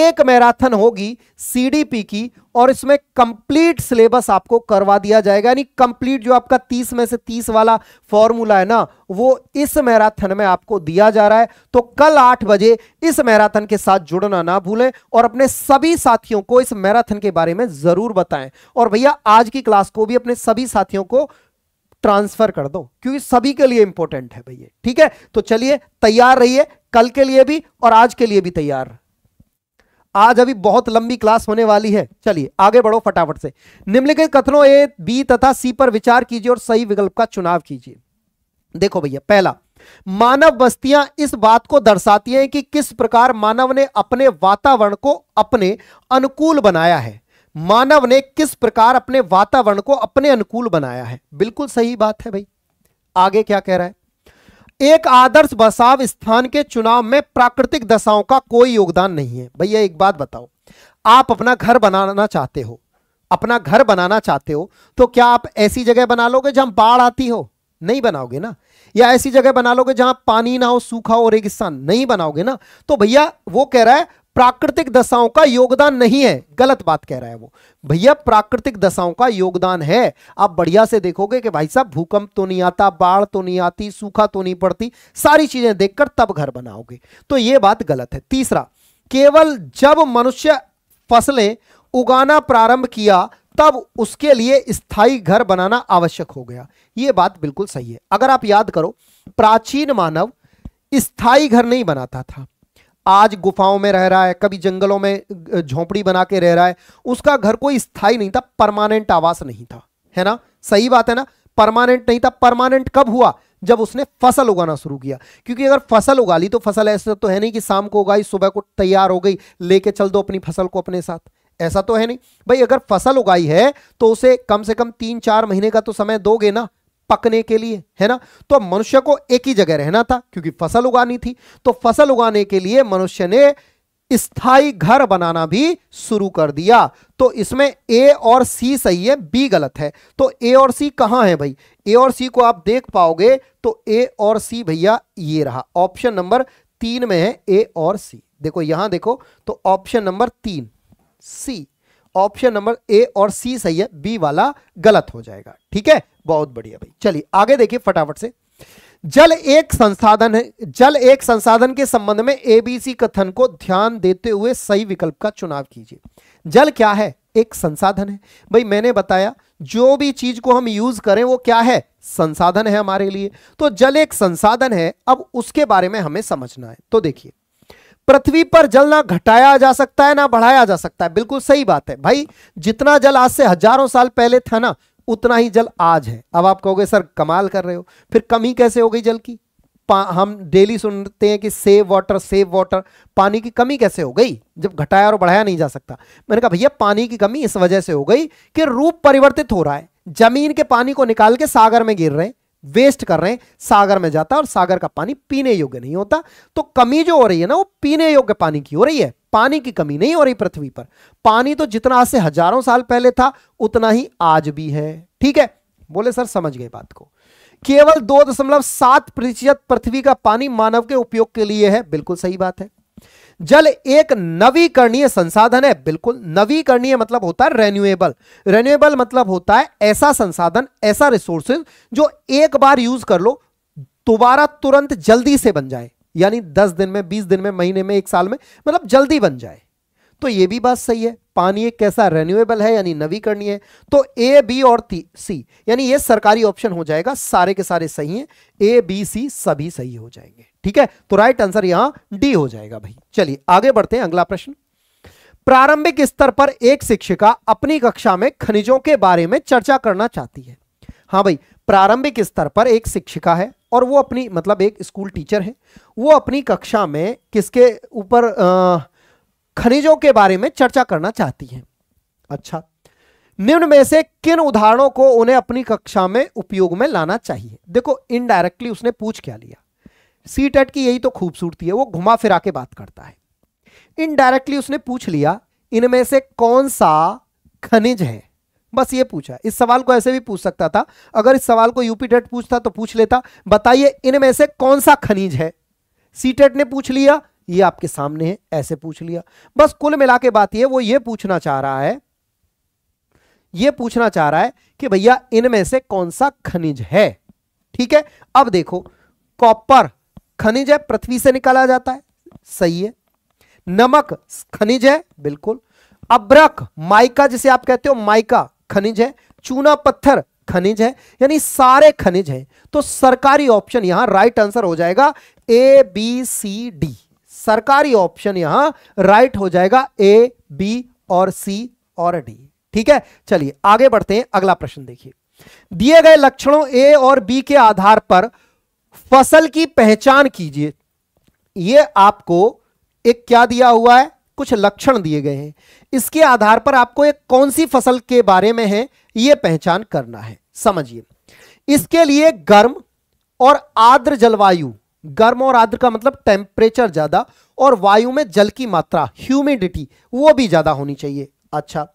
S3: एक मैराथन होगी सीडीपी की और इसमें कंप्लीट सिलेबस आपको करवा दिया जाएगा यानी कंप्लीट जो आपका 30 में से 30 वाला फॉर्मूला है ना वो इस मैराथन में आपको दिया जा रहा है तो कल 8 बजे इस मैराथन के साथ जुड़ना ना भूलें और अपने सभी साथियों को इस मैराथन के बारे में जरूर बताएं और भैया आज की क्लास को भी अपने सभी साथियों को ट्रांसफर कर दो क्योंकि सभी के लिए इंपॉर्टेंट है भैया ठीक है तो चलिए तैयार रहिए कल के लिए भी और आज के लिए भी तैयार आज अभी बहुत लंबी क्लास होने वाली है चलिए आगे बढ़ो फटाफट से निम्नलिखित कथनों ए बी तथा सी पर विचार कीजिए और सही विकल्प का चुनाव कीजिए देखो भैया पहला मानव बस्तियां इस बात को दर्शाती हैं कि किस प्रकार मानव ने अपने वातावरण को अपने अनुकूल बनाया है मानव ने किस प्रकार अपने वातावरण को अपने अनुकूल बनाया है बिल्कुल सही बात है भाई आगे क्या कह रहा है एक आदर्श बसाव स्थान के चुनाव में प्राकृतिक दशाओं का कोई योगदान नहीं है भैया एक बात बताओ आप अपना घर बनाना चाहते हो अपना घर बनाना चाहते हो तो क्या आप ऐसी जगह बना लोगे जहां बाढ़ आती हो नहीं बनाओगे ना या ऐसी जगह बना लोगे जहां पानी ना हो सूखा हो रेगिस्तान नहीं बनाओगे ना तो भैया वो कह रहा है प्राकृतिक दशाओं का योगदान नहीं है गलत बात कह रहा है वो भैया प्राकृतिक दशाओं का योगदान है आप बढ़िया से देखोगे कि भाई साहब भूकंप तो नहीं आता बाढ़ तो नहीं आती सूखा तो नहीं पड़ती सारी चीजें देखकर तब घर बनाओगे तो यह बात गलत है तीसरा केवल जब मनुष्य फसलें उगाना प्रारंभ किया तब उसके लिए स्थायी घर बनाना आवश्यक हो गया यह बात बिल्कुल सही है अगर आप याद करो प्राचीन मानव स्थायी घर नहीं बनाता था आज गुफाओं में रह रहा है कभी जंगलों में झोंपड़ी बना के रह रहा है उसका घर कोई स्थायी नहीं था परमानेंट आवास नहीं था है ना सही बात है ना परमानेंट नहीं था परमानेंट कब हुआ जब उसने फसल उगाना शुरू किया क्योंकि अगर फसल उगा ली तो फसल ऐसा तो है नहीं कि शाम को उगाई सुबह को तैयार हो गई लेके चल दो अपनी फसल को अपने साथ ऐसा तो है नहीं भाई अगर फसल उगाई है तो उसे कम से कम तीन चार महीने का तो समय दोगे ना पकने के लिए है ना तो मनुष्य को एक ही जगह रहना था क्योंकि फसल उगानी थी तो फसल उगाने के लिए मनुष्य ने स्थाई घर बनाना भी शुरू कर दिया तो इसमें ए और सी सही है बी गलत है तो ए और सी कहां है भाई ए और सी को आप देख पाओगे तो ए और सी भैया ये रहा ऑप्शन नंबर तीन में है ए और सी देखो यहां देखो तो ऑप्शन नंबर तीन सी ऑप्शन नंबर ए और सी सही है बी वाला गलत हो जाएगा ठीक है बहुत बढ़िया भाई चलिए आगे देखिए फटाफट से जल एक संसाधन है जल एक संसाधन के संबंध में एबीसी कथन को ध्यान देते हुए सही विकल्प का चुनाव कीजिए जल क्या है एक संसाधन है भाई मैंने बताया जो भी चीज को हम यूज करें वो क्या है संसाधन है हमारे लिए तो जल एक संसाधन है अब उसके बारे में हमें समझना है तो देखिए पृथ्वी पर जल ना घटाया जा सकता है ना बढ़ाया जा सकता है बिल्कुल सही बात है भाई जितना जल आज से हजारों साल पहले था ना उतना ही जल आज है अब आप कहोगे सर कमाल कर रहे हो फिर कमी कैसे हो गई जल की हम डेली सुनते हैं कि सेव वाटर सेव वाटर पानी की कमी कैसे हो गई जब घटाया और बढ़ाया नहीं जा सकता मैंने कहा भैया पानी की कमी इस वजह से हो गई कि रूप परिवर्तित हो रहा है जमीन के पानी को निकाल के सागर में गिर रहे हैं वेस्ट कर रहे हैं सागर में जाता है और सागर का पानी पीने योग्य नहीं होता तो कमी जो हो रही है ना वो पीने योग्य पानी की हो रही है पानी की कमी नहीं हो रही पृथ्वी पर पानी तो जितना आज से हजारों साल पहले था उतना ही आज भी है ठीक है बोले सर समझ गए बात को केवल दो दशमलव सात प्रतिशत पृथ्वी का पानी मानव के उपयोग के लिए है बिल्कुल सही बात है जल एक नवीकरणीय संसाधन है बिल्कुल नवीकरणीय मतलब होता है रेन्यूएबल रेन्यूएबल मतलब होता है ऐसा संसाधन ऐसा रिसोर्सेज जो एक बार यूज कर लो दोबारा तुरंत जल्दी से बन जाए यानी दस दिन में बीस दिन में महीने में एक साल में मतलब जल्दी बन जाए तो ये भी बात सही है पानी एक कैसा रेन्यूएबल है यानी नवीकरणीय तो ए बी और सी यानी ये सरकारी ऑप्शन हो जाएगा सारे के सारे सही हैं ए बी सी सभी सही हो जाएंगे ठीक है तो राइट आंसर यहां डी हो जाएगा भाई चलिए आगे बढ़ते हैं अगला प्रश्न प्रारंभिक स्तर पर एक शिक्षिका अपनी कक्षा में खनिजों के बारे में चर्चा करना चाहती है हाँ भाई प्रारंभिक स्तर पर एक शिक्षिका है और वो अपनी मतलब एक स्कूल टीचर है वो अपनी कक्षा में किसके ऊपर खनिजों के बारे में चर्चा करना चाहती हैं अच्छा निम्न में से किन उदाहरणों को उन्हें अपनी कक्षा में उपयोग में लाना चाहिए देखो इनडायरेक्टली उसने पूछ क्या लिया सी टेट e की यही तो खूबसूरती है वो घुमा फिरा के बात करता है इनडायरेक्टली उसने पूछ लिया इनमें से कौन सा खनिज है बस ये पूछा इस सवाल को ऐसे भी पूछ सकता था अगर इस सवाल को यूपी टेट e पूछता तो पूछ लेता बताइए इनमें से कौन सा खनिज है सी टेट e ने पूछ लिया ये आपके सामने है ऐसे पूछ लिया बस कुल मिला के बात यह वो ये पूछना चाह रहा है ये पूछना चाह रहा है कि भैया इनमें से कौन सा खनिज है ठीक है अब देखो कॉपर खनिज है पृथ्वी से निकाला जाता है सही है नमक खनिज है बिल्कुल अब्रक माइका जिसे आप कहते हो माइका खनिज है चूना पत्थर खनिज है यानी सारे खनिज हैं तो सरकारी ऑप्शन यहां राइट आंसर हो जाएगा ए बी सी डी सरकारी ऑप्शन यहां राइट हो जाएगा ए बी और सी और डी ठीक है चलिए आगे बढ़ते हैं अगला प्रश्न देखिए दिए गए लक्षणों ए और बी के आधार पर फसल की पहचान कीजिए यह आपको एक क्या दिया हुआ है कुछ लक्षण दिए गए हैं इसके आधार पर आपको एक कौन सी फसल के बारे में है यह पहचान करना है समझिए इसके लिए गर्म और आर्द्र जलवायु गर्म और आर्द्र का मतलब टेम्परेचर ज़्यादा और वायु में जल की मात्रा ह्यूमिडिटी वो भी ज़्यादा होनी चाहिए अच्छा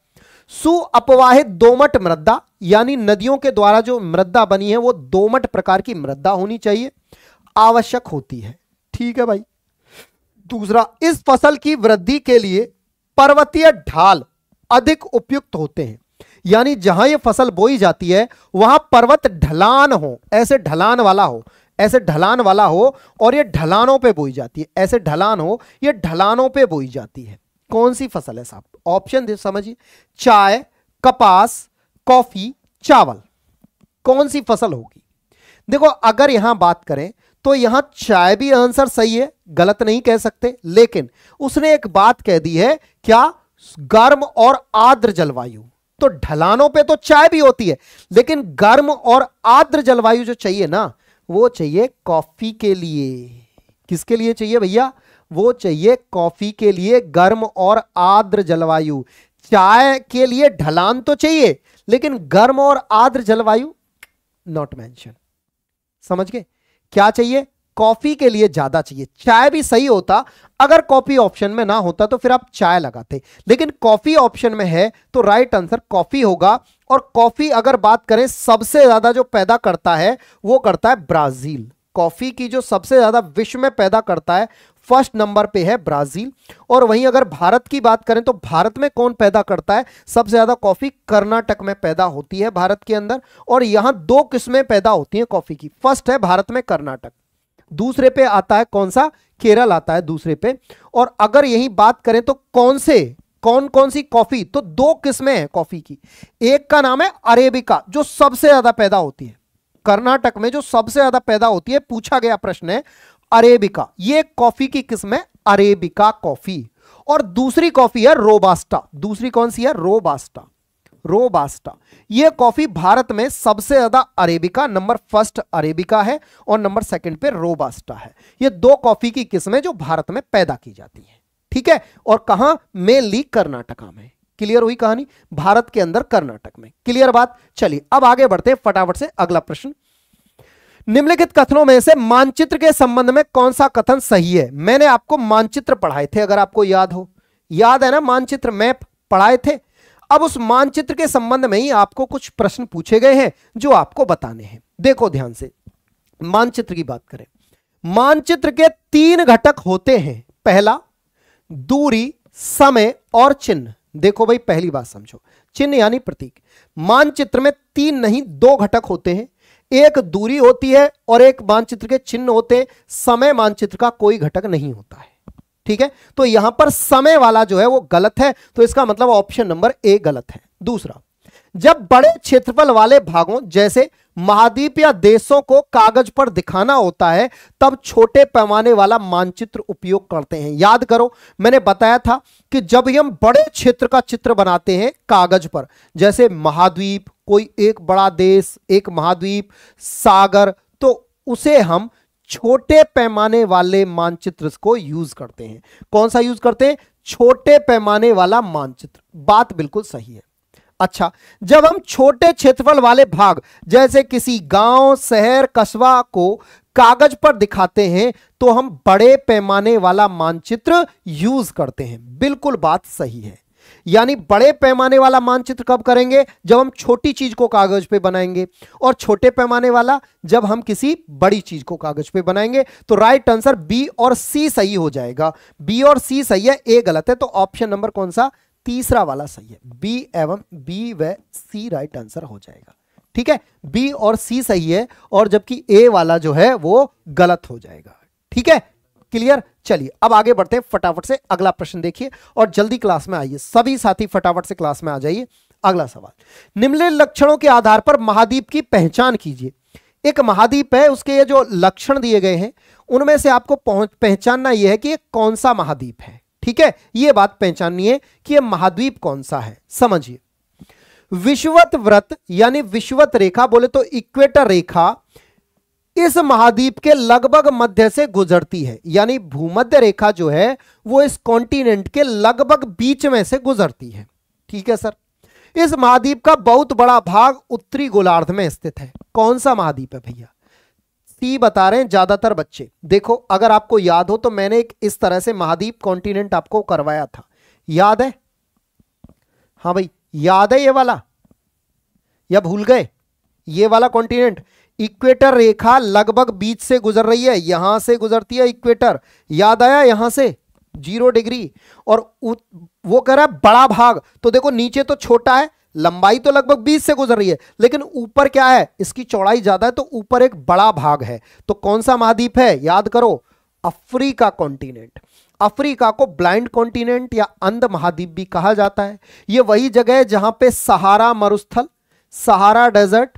S3: सुअपवाहित दोमट मृदा यानी नदियों के द्वारा जो मृदा बनी है वो दोमट प्रकार की मृदा होनी चाहिए आवश्यक होती है ठीक है भाई दूसरा इस फसल की वृद्धि के लिए पर्वतीय ढाल अधिक उपयुक्त होते हैं यानी जहां ये फसल बोई जाती है वहां पर्वत ढलान हो ऐसे ढलान वाला हो ऐसे ढलान वाला हो और ये ढलानों पे बोई जाती है ऐसे ढलान हो ये ढलानों पे बोई जाती है कौन सी फसल है साहब ऑप्शन समझिए चाय कपास कॉफी चावल कौन सी फसल होगी देखो अगर यहां बात करें तो यहां चाय भी आंसर सही है गलत नहीं कह सकते लेकिन उसने एक बात कह दी है क्या गर्म और आर्द्र जलवायु तो ढलानों पे तो चाय भी होती है लेकिन गर्म और आर्द्र जलवायु जो चाहिए ना वो चाहिए कॉफ़ी के लिए किसके लिए चाहिए भैया वो चाहिए कॉफ़ी के लिए गर्म और आर्द्र जलवायु चाय के लिए ढलान तो चाहिए लेकिन गर्म और आर्द्र जलवायु नॉट मैंशन समझ गए क्या चाहिए कॉफी के लिए ज्यादा चाहिए चाय भी सही होता अगर कॉफी ऑप्शन में ना होता तो फिर आप चाय लगाते लेकिन कॉफी ऑप्शन में है तो राइट आंसर कॉफी होगा और कॉफी अगर बात करें सबसे ज्यादा जो पैदा करता है वो करता है ब्राजील कॉफी की जो सबसे ज्यादा विश्व में पैदा करता है फर्स्ट नंबर पे है ब्राजील और वहीं अगर भारत की बात करें तो भारत में कौन पैदा करता है सबसे ज़्यादा कॉफ़ी कर्नाटक में पैदा होती है भारत के अंदर और यहां दो किस्में पैदा होती हैं कॉफ़ी की फर्स्ट है भारत में कर्नाटक दूसरे पे आता है कौन सा केरल आता है दूसरे पे और अगर यही बात करें तो कौन से कौन कौन सी कॉफी तो दो किस्में हैं कॉफी की एक का नाम है अरेबिका जो सबसे ज्यादा पैदा होती है कर्नाटक में जो सबसे ज्यादा पैदा होती है पूछा गया प्रश्न है अरेबिका ये कॉफी की किस्म है अरेबिका कॉफी और दूसरी कॉफी है रोबास्टा दूसरी कौन सी है रोबास्टा रोबास्टा यह कॉफी भारत में सबसे ज्यादा अरेबिका नंबर फर्स्ट अरेबिका है और नंबर सेकंड पे रोबास्टा है ये दो कॉफी की किस्में जो भारत में पैदा की जाती है ठीक है और कहा मेनली कर्नाटका में क्लियर हुई कहानी भारत के अंदर कर्नाटक में क्लियर बात चलिए अब आगे बढ़ते हैं फटाफट से अगला प्रश्न निम्नलिखित कथनों में से मानचित्र के संबंध में कौन सा कथन सही है मैंने आपको मानचित्र पढ़ाए थे अगर आपको याद हो याद है ना मानचित्र मैप पढ़ाए थे अब उस मानचित्र के संबंध में ही आपको कुछ प्रश्न पूछे गए हैं जो आपको बताने हैं देखो ध्यान से मानचित्र की बात करें मानचित्र के तीन घटक होते हैं पहला दूरी समय और चिन्ह देखो भाई पहली बात समझो चिन्ह यानी प्रतीक मानचित्र में तीन नहीं दो घटक होते हैं एक दूरी होती है और एक मानचित्र के चिन्ह होते हैं समय मानचित्र का कोई घटक नहीं होता है ठीक है तो यहां पर समय वाला जो है वो गलत है तो इसका मतलब ऑप्शन नंबर ए गलत है दूसरा जब बड़े क्षेत्रफल वाले भागों जैसे महाद्वीप या देशों को कागज पर दिखाना होता है तब छोटे पैमाने वाला मानचित्र उपयोग करते हैं याद करो मैंने बताया था कि जब हम बड़े क्षेत्र का चित्र बनाते हैं कागज पर जैसे महाद्वीप कोई एक बड़ा देश एक महाद्वीप सागर तो उसे हम छोटे पैमाने वाले मानचित्र को यूज करते हैं कौन सा यूज करते हैं छोटे पैमाने वाला मानचित्र बात बिल्कुल सही है अच्छा जब हम छोटे क्षेत्रफल वाले भाग जैसे किसी गांव शहर कस्बा को कागज पर दिखाते हैं तो हम बड़े पैमाने वाला मानचित्र यूज करते हैं बिल्कुल बात सही है यानी बड़े पैमाने वाला मानचित्र कब करेंगे जब हम छोटी चीज को कागज पे बनाएंगे और छोटे पैमाने वाला जब हम किसी बड़ी चीज को कागज पे बनाएंगे तो राइट आंसर बी और सी सही हो जाएगा बी और सी सही है ए गलत है तो ऑप्शन नंबर कौन सा तीसरा वाला सही है बी एवं बी व सी राइट आंसर हो जाएगा ठीक है बी और सी सही है और जबकि ए वाला जो है वो गलत हो जाएगा ठीक है क्लियर चलिए अब आगे बढ़ते हैं फटाफट से अगला प्रश्न देखिए और जल्दी क्लास में आइए सभी साथी फटाफट से क्लास में आ जाइए अगला सवाल निम्नलिखित लक्षणों के आधार पर महाद्वीप की पहचान कीजिए एक महाद्वीप है उसके ये जो लक्षण दिए गए हैं उनमें से आपको पहचानना यह है कि ये कौन सा महाद्वीप है ठीक है यह बात पहचाननी है कि यह महाद्वीप कौन सा है समझिए विश्वत व्रत यानी विश्वत रेखा बोले तो इक्वेटर रेखा इस महाद्वीप के लगभग मध्य से गुजरती है यानी भूमध्य रेखा जो है वो इस कॉन्टिनेंट के लगभग बीच में से गुजरती है ठीक है सर इस महाद्वीप का बहुत बड़ा भाग उत्तरी गोलार्ध में स्थित है कौन सा महाद्वीप है भैया टी बता रहे हैं ज्यादातर बच्चे देखो अगर आपको याद हो तो मैंने एक इस तरह से महाद्वीप कॉन्टिनेंट आपको करवाया था याद है हाँ भाई याद है ये वाला या भूल गए ये वाला कॉन्टिनेंट इक्वेटर रेखा लगभग बीच से गुजर रही है यहां से गुजरती है इक्वेटर याद आया यहां से जीरो डिग्री और वो कह रहा है बड़ा भाग तो देखो नीचे तो छोटा है लंबाई तो लगभग बीस से गुजर रही है लेकिन ऊपर क्या है इसकी चौड़ाई ज्यादा है तो ऊपर एक बड़ा भाग है तो कौन सा महाद्वीप है याद करो अफ्रीका कॉन्टिनेंट अफ्रीका को ब्लाइंड कॉन्टिनेंट या अंध महाद्वीप भी कहा जाता है यह वही जगह है जहां पे सहारा मरुस्थल सहारा डेजर्ट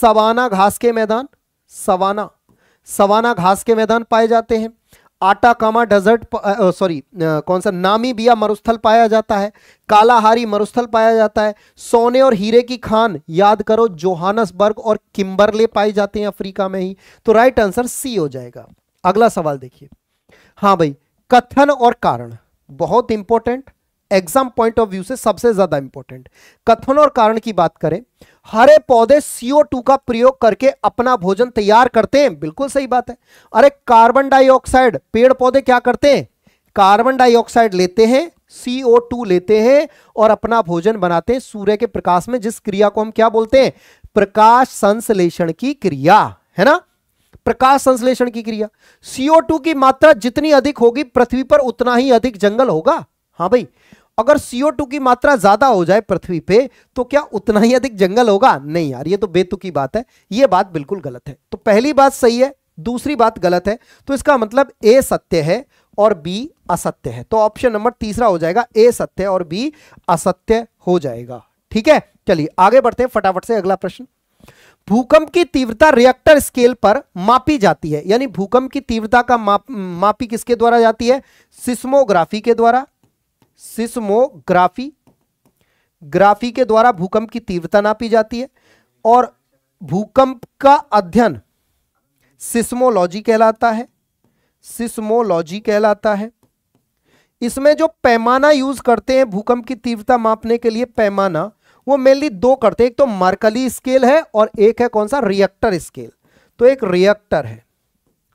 S3: सवाना घास के मैदान सवाना सवाना घास के मैदान पाए जाते हैं आटाकामा डेजर्ट सॉरी कौन सा नामी बिया मरुस्थल पाया जाता है कालाहारी मरुस्थल पाया जाता है सोने और हीरे की खान याद करो जोहानसबर्ग और किम्बरले पाई जाते हैं अफ्रीका में ही तो राइट आंसर सी हो जाएगा अगला सवाल देखिए हाँ भाई कथन और कारण बहुत important exam point of view से सबसे ज्यादा इंपॉर्टेंट कथन और कारण की बात करें हरे पौधे सीओ टू का प्रयोग करके अपना भोजन तैयार करते हैं बिल्कुल सही बात है अरे कार्बन डाइऑक्साइड पेड़ पौधे क्या करते हैं कार्बन डाइऑक्साइड लेते हैं सीओ टू लेते हैं और अपना भोजन बनाते हैं सूर्य के प्रकाश में जिस क्रिया को हम क्या बोलते हैं प्रकाश संश्लेषण की क्रिया है ना प्रकाश संश्लेषण की क्रिया CO2 की मात्रा जितनी अधिक होगी पृथ्वी पर उतना ही अधिक जंगल होगा हाँ भाई अगर CO2 की मात्रा ज्यादा हो जाए पृथ्वी पे तो क्या उतना ही अधिक जंगल होगा नहीं यार ये तो बेतुकी बात है ये बात बिल्कुल गलत है तो पहली बात सही है दूसरी बात गलत है तो इसका मतलब ए सत्य है और बी असत्य है तो ऑप्शन नंबर तीसरा हो जाएगा ए सत्य और बी असत्य हो जाएगा ठीक है चलिए आगे बढ़ते हैं फटाफट से अगला प्रश्न भूकंप की तीव्रता रिएक्टर स्केल पर मापी जाती है यानी भूकंप की तीव्रता का माप मापी किसके द्वारा जाती है सिस्मोग्राफी के द्वारा सिस्मोग्राफी ग्राफी के द्वारा भूकंप की तीव्रता नापी जाती है और भूकंप का अध्ययन सिस्मोलॉजी कहलाता है सिस्मोलॉजी कहलाता है इसमें जो पैमाना यूज करते हैं भूकंप की तीव्रता मापने के लिए पैमाना वो मेनली दो करते हैं एक तो मार्कली स्केल है और एक है कौन सा रिएक्टर स्केल तो एक रिएक्टर है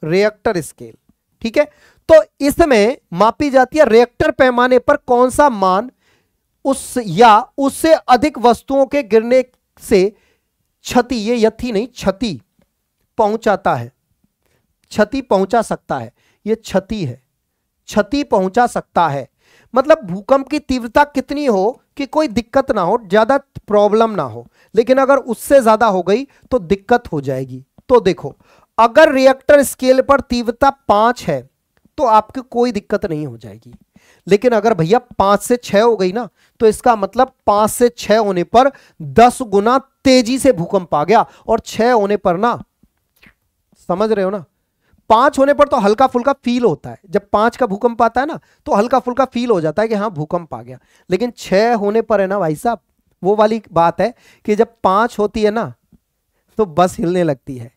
S3: रिएक्टर स्केल ठीक है तो इसमें मापी जाती है रिएक्टर पैमाने पर कौन सा मान उस या उससे अधिक वस्तुओं के गिरने से क्षति ये यथी नहीं क्षति पहुंचाता है क्षति पहुंचा सकता है ये क्षति है क्षति पहुंचा सकता है मतलब भूकंप की तीव्रता कितनी हो कि कोई दिक्कत ना हो ज्यादा प्रॉब्लम ना हो लेकिन अगर उससे ज्यादा हो गई तो दिक्कत हो जाएगी तो देखो अगर रिएक्टर स्केल पर तीव्रता पांच है तो आपको कोई दिक्कत नहीं हो जाएगी लेकिन अगर भैया पांच से छह हो गई ना तो इसका मतलब पांच से छह होने पर दस गुना तेजी से भूकंप आ गया और छह होने पर ना समझ रहे हो ना पांच होने पर तो हल्का फुल्का फील होता है जब पांच का भूकंप आता है ना तो हल्का फुल्का फील हो जाता है कि हाँ भूकंप आ गया लेकिन छह होने पर है ना भाई साहब वो वाली बात है कि जब पांच होती है ना तो बस हिलने लगती है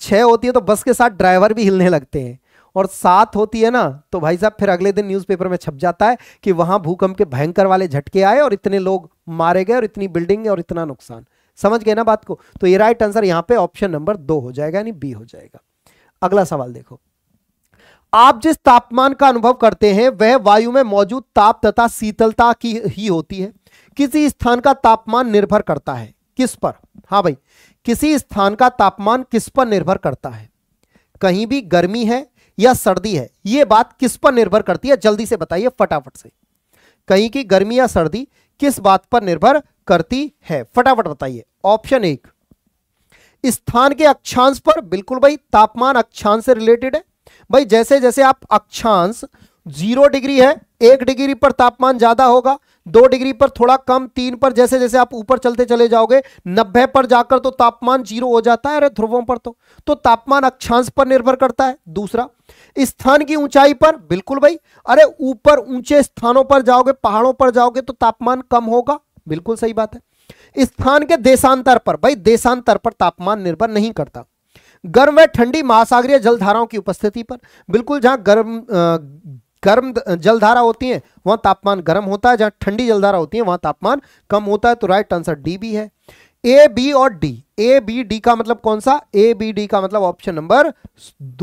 S3: छह होती है तो बस के साथ ड्राइवर भी हिलने लगते हैं और सात होती है ना तो भाई साहब फिर अगले दिन न्यूज़पेपर में छप जाता है कि वहां भूकंप के भयंकर वाले झटके आए और इतने लोग मारे गए और इतनी बिल्डिंग और इतना नुकसान समझ गए ना बात को तो ये राइट आंसर यहां पे ऑप्शन नंबर दो हो जाएगा यानी बी हो जाएगा अगला सवाल देखो आप जिस तापमान का अनुभव करते हैं वह वायु में मौजूद ताप तथा शीतलता की ही होती है किसी स्थान का तापमान निर्भर करता है किस पर हाँ भाई किसी स्थान का तापमान किस पर निर्भर करता है कहीं भी गर्मी है या सर्दी है यह बात किस पर निर्भर करती है जल्दी से बताइए फटाफट से कहीं की गर्मी या सर्दी किस बात पर निर्भर करती है फटाफट बताइए ऑप्शन एक स्थान के अक्षांश पर बिल्कुल भाई तापमान अक्षांश से रिलेटेड है भाई जैसे जैसे आप अक्षांश जीरो डिग्री है एक डिग्री पर तापमान ज़्यादा होगा दो डिग्री पर थोड़ा कम तीन पर जैसे जैसे आप ऊपर चलते चले जाओगे नब्बे पर जाकर तो तापमान जीरो हो जाता है अरे ध्रुवों पर तो तो तापमान अक्षांश पर निर्भर करता है दूसरा स्थान की ऊंचाई पर बिल्कुल भाई अरे ऊपर ऊंचे स्थानों पर जाओगे पहाड़ों पर जाओगे तो तापमान कम होगा बिल्कुल सही बात है स्थान के देशांतर पर भाई देशांतर पर तापमान निर्भर नहीं करता गर्म व ठंडी महासागरीय जलधाराओं की उपस्थिति पर बिल्कुल जहां गर्म गर्म जलधारा होती है वहां तापमान गर्म होता है जहां ठंडी जलधारा होती है वहां तापमान कम होता है तो राइट आंसर डी बी है ए बी और डी ए बी डी का मतलब कौन सा ए बी डी का मतलब ऑप्शन नंबर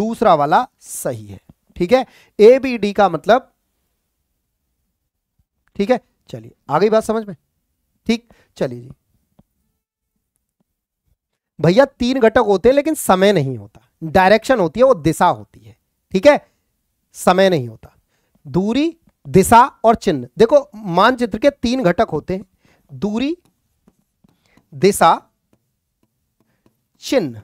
S3: दूसरा वाला सही है ठीक है ए बी डी का मतलब ठीक है चलिए आ गई बात समझ में ठीक चलिए जी भैया तीन घटक होते हैं लेकिन समय नहीं होता डायरेक्शन होती है वो दिशा होती है ठीक है समय नहीं होता दूरी दिशा और चिन्ह देखो मानचित्र के तीन घटक होते हैं दूरी दिशा चिन्ह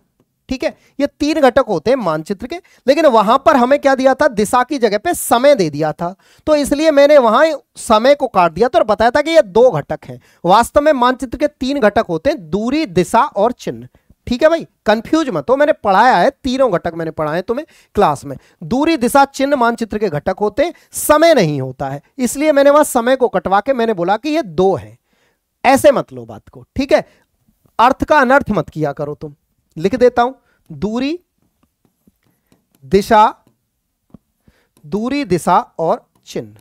S3: ठीक है ये तीन घटक होते हैं मानचित्र के लेकिन वहां पर हमें क्या दिया था दिशा की जगह पे समय दे दिया था तो इसलिए मैंने वहां समय को काट दिया था और बताया था कि ये दो घटक हैं वास्तव में मानचित्र के तीन घटक होते हैं दूरी दिशा और चिन्ह ठीक है भाई कंफ्यूज मत हो मैंने पढ़ाया है तीनों घटक मैंने पढ़ाए तुम्हें क्लास में दूरी दिशा चिन्ह मानचित्र के घटक होते समय नहीं होता है इसलिए मैंने वहां समय को कटवा के मैंने बोला कि ये दो है ऐसे मत लो बात को ठीक है अर्थ का अनर्थ मत किया करो तुम लिख देता हूं दूरी दिशा दूरी दिशा और चिन्ह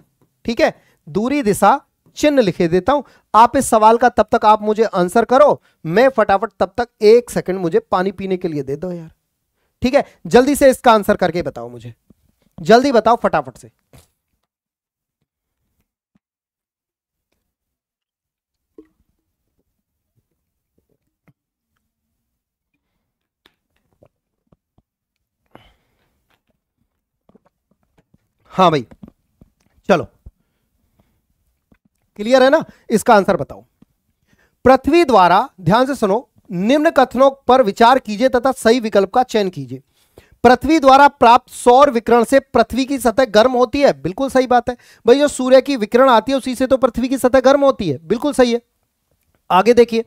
S3: ठीक है दूरी दिशा चिन्ह लिखे देता हूं आप इस सवाल का तब तक आप मुझे आंसर करो मैं फटाफट तब तक एक सेकंड मुझे पानी पीने के लिए दे दो यार ठीक है जल्दी से इसका आंसर करके बताओ मुझे जल्दी बताओ फटाफट से हाँ भाई चलो क्लियर है ना इसका आंसर बताओ पृथ्वी द्वारा ध्यान से सुनो निम्न कथनों पर विचार कीजिए तथा सही विकल्प का चयन कीजिए पृथ्वी द्वारा प्राप्त सौर विकरण से पृथ्वी की सतह गर्म होती है बिल्कुल सही बात है भाई जो सूर्य की विकरण आती है उसी से तो पृथ्वी की सतह गर्म होती है बिल्कुल सही है आगे देखिए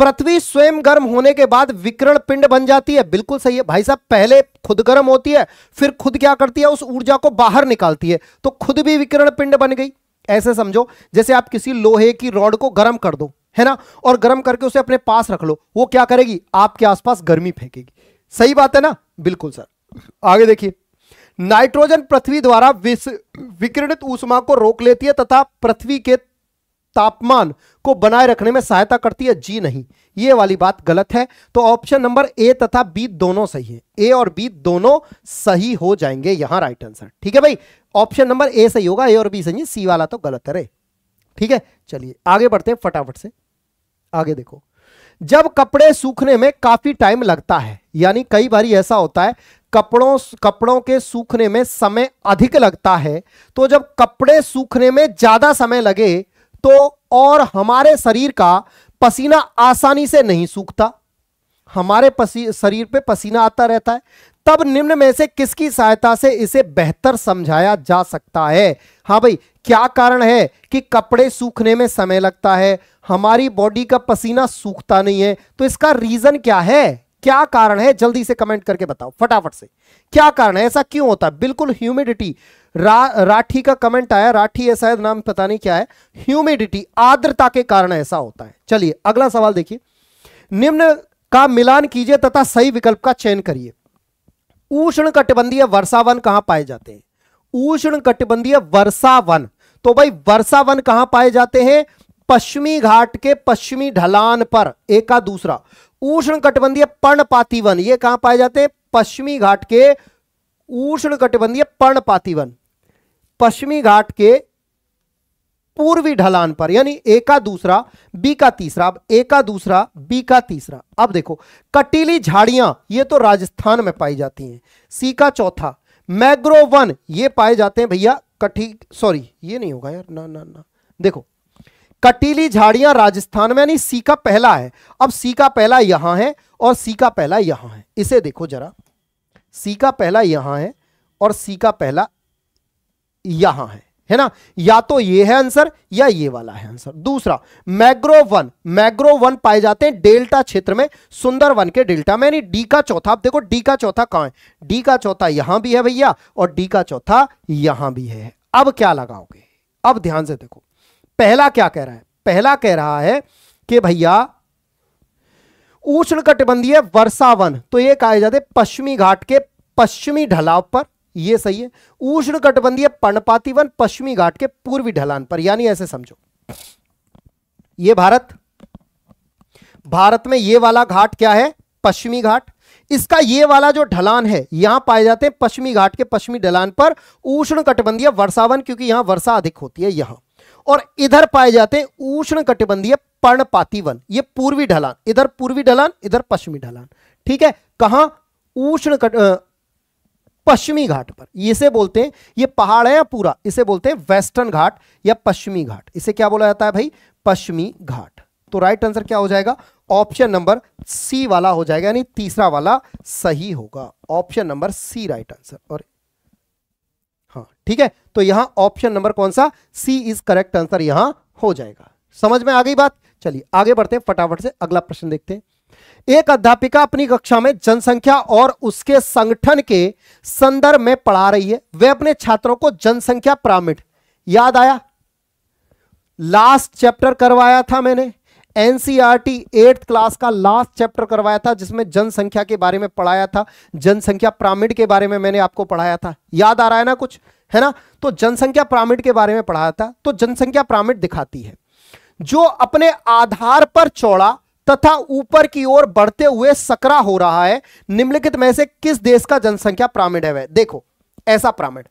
S3: पृथ्वी स्वयं गर्म होने के बाद विकरण पिंड बन जाती है बिल्कुल सही है भाई साहब पहले खुद गर्म होती है फिर खुद क्या करती है उस ऊर्जा को बाहर निकालती है तो खुद भी विकरण पिंड बन गई ऐसे समझो जैसे आप किसी लोहे की रॉड को गर्म कर दो है ना और गर्म करके उसे अपने पास रख लो वो क्या करेगी आपके आसपास गर्मी फेंकेगी सही बात है ना बिल्कुल सर आगे देखिए नाइट्रोजन पृथ्वी द्वारा विकिरणित ऊष्मा को रोक लेती है तथा पृथ्वी के तापमान को बनाए रखने में सहायता करती है जी नहीं ये वाली बात गलत है तो ऑप्शन नंबर ए तथा बी दोनों सही है ए और बी दोनों सही हो जाएंगे यहां राइट आंसर ठीक है भाई ऑप्शन नंबर ए सही होगा ए और बी सही है सी वाला तो गलत है रे ठीक है चलिए आगे बढ़ते हैं फटाफट से आगे देखो जब कपड़े सूखने में काफी टाइम लगता है यानी कई बार ऐसा होता है कपड़ों कपड़ों के सूखने में समय अधिक लगता है तो जब कपड़े सूखने में ज्यादा समय लगे तो और हमारे शरीर का पसीना आसानी से नहीं सूखता हमारे शरीर पे पसीना आता रहता है तब निम्न में से किसकी सहायता से इसे बेहतर समझाया जा सकता है हाँ भाई क्या कारण है कि कपड़े सूखने में समय लगता है हमारी बॉडी का पसीना सूखता नहीं है तो इसका रीजन क्या है क्या कारण है जल्दी से कमेंट करके बताओ फटाफट से क्या कारण है ऐसा क्यों होता है बिल्कुल ह्यूमिडिटी रा, राठी का कमेंट आया राठी है शायद नाम पता नहीं क्या है ह्यूमिडिटी आर्द्रता के कारण ऐसा होता है चलिए अगला सवाल देखिए निम्न का मिलान कीजिए तथा सही विकल्प का चयन करिए उष्ण कटिबंधीय वर्षावन कहां पाए जाते हैं उष्ण कटिबंधीय वर्षावन तो भाई वर्षावन कहां पाए जाते हैं पश्चिमी घाट के पश्चिमी ढलान पर एक का दूसरा उष्ण कटिबंधीय पर्णपाती वन ये कहां पाए जाते हैं पश्चिमी घाट के उष्ण कटिबंधीय पर्णपाती वन पश्चिमी घाट के पूर्वी ढलान पर यानी ए का दूसरा बी का तीसरा अब ए का दूसरा बी का तीसरा अब देखो कटीली झाड़ियां ये तो राजस्थान में पाई जाती हैं सी का चौथा मैग्रो वन ये पाए जाते हैं भैया कटी सॉरी ये नहीं होगा यार ना ना ना देखो कटीली झाड़ियां राजस्थान में यानी सी का पहला है अब सी का पहला यहां है और सी का पहला यहां है इसे देखो जरा सी का पहला यहां है और सी का पहला यहां है है ना या तो ये है आंसर या ये वाला है आंसर दूसरा मैग्रो वन मैग्रो वन पाए जाते हैं डेल्टा क्षेत्र में सुंदर वन के डेल्टा में यानी डी का चौथा आप देखो डी का चौथा कहां है डी का चौथा यहां भी है भैया और डी का चौथा यहां भी है अब क्या लगाओगे अब ध्यान से देखो पहला क्या कह रहा है पहला कह रहा है कि भैया उष्ण कटिबंधीय वर्षावन तो ये कहा जाते पश्चिमी घाट के पश्चिमी ढलाव पर ये सही है उष्ण कटबंधीय पर्णपाती वन पश्चिमी घाट के पूर्वी ढलान पर यानी ऐसे समझो ये भारत भारत में ये वाला घाट क्या है पश्चिमी घाट इसका ये वाला जो ढलान है यहां पाए जाते हैं पश्चिमी घाट के पश्चिमी ढलान पर उष्ण कटबंधीय वर्षावन क्योंकि यहां वर्षा अधिक होती है यहां और इधर पाए जाते हैं उष्ण कटबंधीय पर्णपाती वन ये पूर्वी ढलान इधर पूर्वी ढलान इधर पश्चिमी ढलान ठीक है कहा उष्ण कट पश्चिमी घाट पर इसे बोलते हैं ये पहाड़ है या पूरा इसे बोलते हैं वेस्टर्न घाट या पश्चिमी घाट इसे क्या बोला जाता है भाई पश्चिमी घाट तो राइट आंसर क्या हो जाएगा ऑप्शन नंबर सी वाला हो जाएगा यानी तीसरा वाला सही होगा option number C right answer और हाँ ठीक है तो यहां ऑप्शन नंबर कौन सा सी इज करेक्ट आंसर यहां हो जाएगा समझ में आ गई बात चलिए आगे बढ़ते हैं फटाफट से अगला प्रश्न देखते हैं एक अध्यापिका अपनी कक्षा में जनसंख्या और उसके संगठन के संदर्भ में पढ़ा रही है वे अपने छात्रों को जनसंख्या प्रामिड याद आया लास्ट चैप्टर करवाया था मैंने टी एट्थ क्लास का लास्ट चैप्टर करवाया था जिसमें जनसंख्या के बारे में पढ़ाया था जनसंख्या प्रामिड के बारे में मैंने आपको पढ़ाया था याद आ रहा है ना कुछ है ना तो जनसंख्या प्रामिड के बारे में पढ़ाया था तो जनसंख्या प्रामिड दिखाती है जो अपने आधार पर चौड़ा तथा ऊपर की ओर बढ़ते हुए सकरा हो रहा है निम्नलिखित में से किस देश का जनसंख्या प्रामिड है वह देखो ऐसा प्रामिड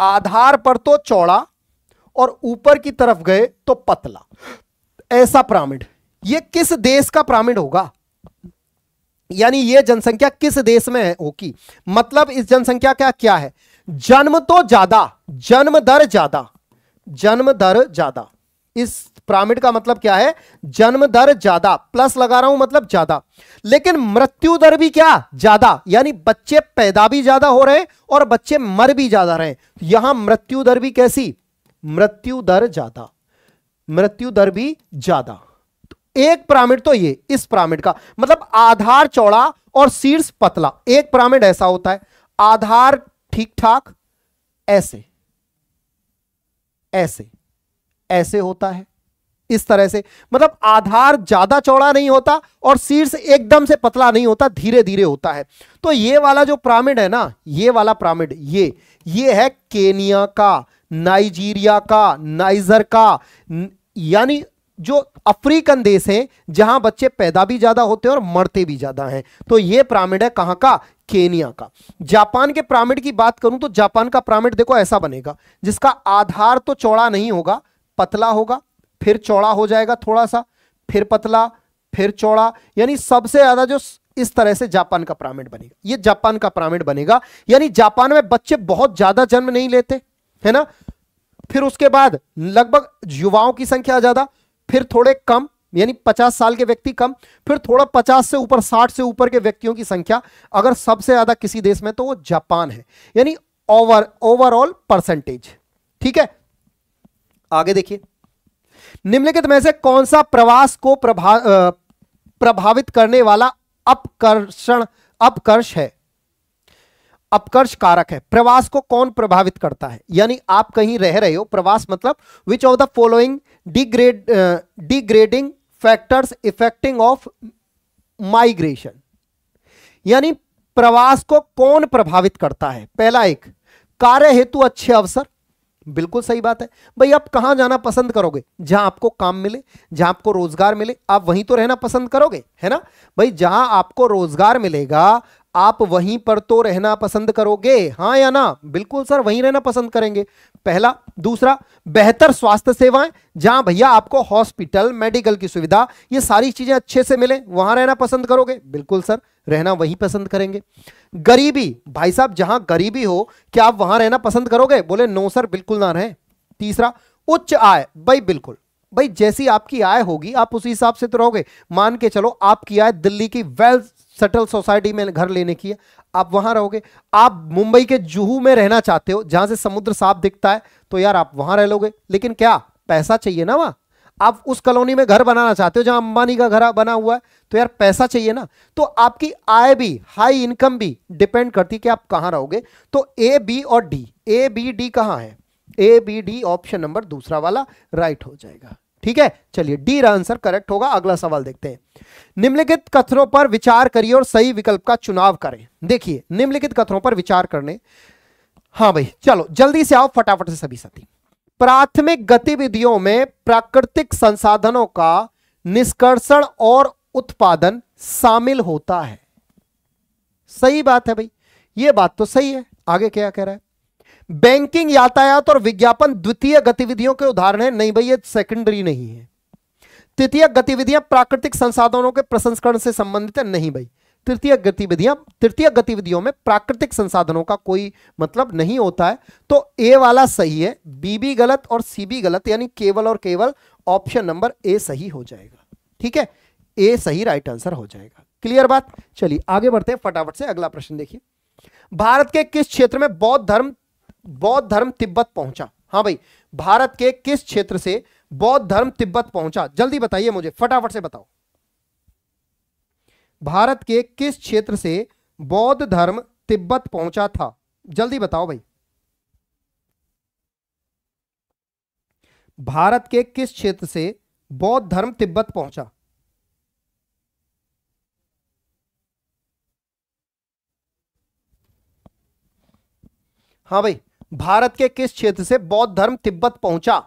S3: आधार पर तो चौड़ा और ऊपर की तरफ गए तो पतला ऐसा प्रामिड यह किस देश का प्रामिड होगा यानी यह जनसंख्या किस देश में है होगी मतलब इस जनसंख्या का क्या है जन्म तो ज्यादा जन्म दर ज्यादा जन्म दर ज्यादा इस प्रामिड का मतलब क्या है जन्म दर ज्यादा प्लस लगा रहा हूं मतलब ज्यादा लेकिन मृत्यु दर भी क्या ज्यादा यानी बच्चे पैदा भी ज्यादा हो रहे और बच्चे मर भी ज्यादा रहे तो यहां मृत्यु दर भी कैसी मृत्यु दर ज्यादा मृत्यु दर भी ज्यादा तो एक प्रामिड तो ये इस प्रामिड का मतलब आधार चौड़ा और शीर्ष पतला एक प्रामिड ऐसा होता है आधार ठीक ठाक ऐसे ऐसे ऐसे होता है इस तरह से मतलब आधार ज्यादा चौड़ा नहीं होता और शीर्ष एकदम से पतला नहीं होता धीरे धीरे होता है तो ये वाला जो प्रामिड है ना ये वाला प्रामिड ये ये है केनिया का नाइजीरिया का नाइजर का यानी जो अफ्रीकन देश हैं जहां बच्चे पैदा भी ज्यादा होते हैं और मरते भी ज्यादा हैं तो ये प्रामिड है कहां का केनिया का जापान के प्रामिड की बात करूं तो जापान का प्रामिड देखो ऐसा बनेगा जिसका आधार तो चौड़ा नहीं होगा पतला होगा फिर चौड़ा हो जाएगा थोड़ा सा फिर पतला फिर चौड़ा यानी सबसे ज्यादा जो इस तरह से जापान का पिरामिड बनेगा ये जापान का पिरामिड बनेगा यानी जापान में बच्चे बहुत ज्यादा जन्म नहीं लेते है ना फिर उसके बाद लगभग युवाओं की संख्या ज्यादा फिर थोड़े कम यानी 50 साल के व्यक्ति कम फिर थोड़ा 50 से ऊपर 60 से ऊपर के व्यक्तियों की संख्या अगर सबसे ज्यादा किसी देश में तो वो जापान है यानी ओवर ओवरऑल परसेंटेज ठीक है आगे देखिए निम्नलिखित में से कौन सा प्रवास को प्रभा प्रभावित करने वाला अपकर्षण अपकर्ष है अपकर्ष कारक है प्रवास को कौन प्रभावित करता है यानी आप कहीं रह रहे हो प्रवास मतलब which of the following degrade degrading factors affecting of migration यानी प्रवास को कौन प्रभावित करता है पहला एक कार्य हेतु अच्छे अवसर बिल्कुल सही बात है भाई आप कहां जाना पसंद करोगे जहां आपको काम मिले जहां आपको रोजगार मिले आप वहीं तो रहना पसंद करोगे है ना भाई जहां आपको रोजगार मिलेगा आप वहीं पर तो रहना पसंद करोगे हाँ या ना बिल्कुल सर वहीं रहना पसंद करेंगे पहला दूसरा बेहतर स्वास्थ्य सेवाएं जहां भैया आपको हॉस्पिटल मेडिकल की सुविधा ये सारी चीजें अच्छे से मिले वहां रहना पसंद करोगे बिल्कुल सर रहना वहीं पसंद करेंगे गरीबी भाई साहब जहां गरीबी हो क्या आप वहां रहना पसंद करोगे बोले नो सर बिल्कुल ना रहे तीसरा उच्च आय भाई बिल्कुल भाई जैसी आपकी आय होगी आप उसी हिसाब से तो रहोगे मान के चलो आपकी आय दिल्ली की वेल्थ सटल सोसाइटी में घर लेने की है आप वहां रहोगे आप मुंबई के जुहू में रहना चाहते हो जहां से समुद्र साफ दिखता है तो यार आप वहां रह लोगे लेकिन क्या पैसा चाहिए ना वहां आप उस कॉलोनी में घर बनाना चाहते हो जहां अंबानी का घर बना हुआ है तो यार पैसा चाहिए ना तो आपकी आय भी हाई इनकम भी डिपेंड करती कि आप कहां रहोगे तो ए बी और डी ए बी डी कहां है A B D option number दूसरा वाला राइट हो जाएगा ठीक है चलिए डी आंसर करेक्ट होगा अगला सवाल देखते हैं निम्नलिखित कथनों पर विचार करिए और सही विकल्प का चुनाव करें देखिए निम्नलिखित कथनों पर विचार करने हाँ भाई चलो जल्दी से आओ फटाफट से सभी साथी प्राथमिक गतिविधियों में प्राकृतिक संसाधनों का निष्कर्षण और उत्पादन शामिल होता है सही बात है भाई ये बात तो सही है आगे क्या कह रहा है बैंकिंग यातायात और विज्ञापन द्वितीय गतिविधियों के उदाहरण है नहीं भाई ये सेकेंडरी नहीं है तृतीय गतिविधियां प्राकृतिक संसाधनों के प्रसंस्करण से संबंधित है नहीं भाई तृतीय गतिविधियां तृतीय गतिविधियों में प्राकृतिक संसाधनों का कोई मतलब नहीं होता है तो ए वाला सही है बी बी गलत और सी बी गलत यानी केवल और केवल ऑप्शन नंबर ए सही हो जाएगा ठीक है ए सही राइट आंसर हो जाएगा क्लियर बात चलिए आगे बढ़ते हैं फटाफट से अगला प्रश्न देखिए भारत के किस क्षेत्र में बौद्ध धर्म बौद्ध धर्म तिब्बत पहुंचा हाँ भाई भारत के किस क्षेत्र से बौद्ध धर्म तिब्बत पहुंचा जल्दी बताइए मुझे फटाफट से बताओ भारत के किस क्षेत्र से बौद्ध धर्म तिब्बत पहुंचा था जल्दी बताओ भाई भारत के किस क्षेत्र से बौद्ध धर्म तिब्बत पहुंचा हाँ भाई भारत के किस क्षेत्र से बौद्ध धर्म तिब्बत पहुंचा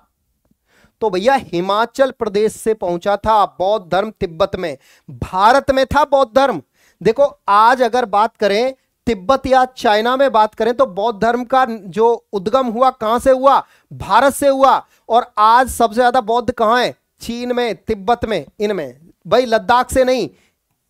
S3: तो भैया हिमाचल प्रदेश से पहुंचा था बौद्ध धर्म तिब्बत में भारत में था बौद्ध धर्म देखो आज अगर बात करें तिब्बत या चाइना में बात करें तो बौद्ध धर्म का जो उद्गम हुआ कहां से हुआ भारत से हुआ और आज सबसे ज्यादा बौद्ध कहां है चीन में तिब्बत में इनमें भाई लद्दाख से नहीं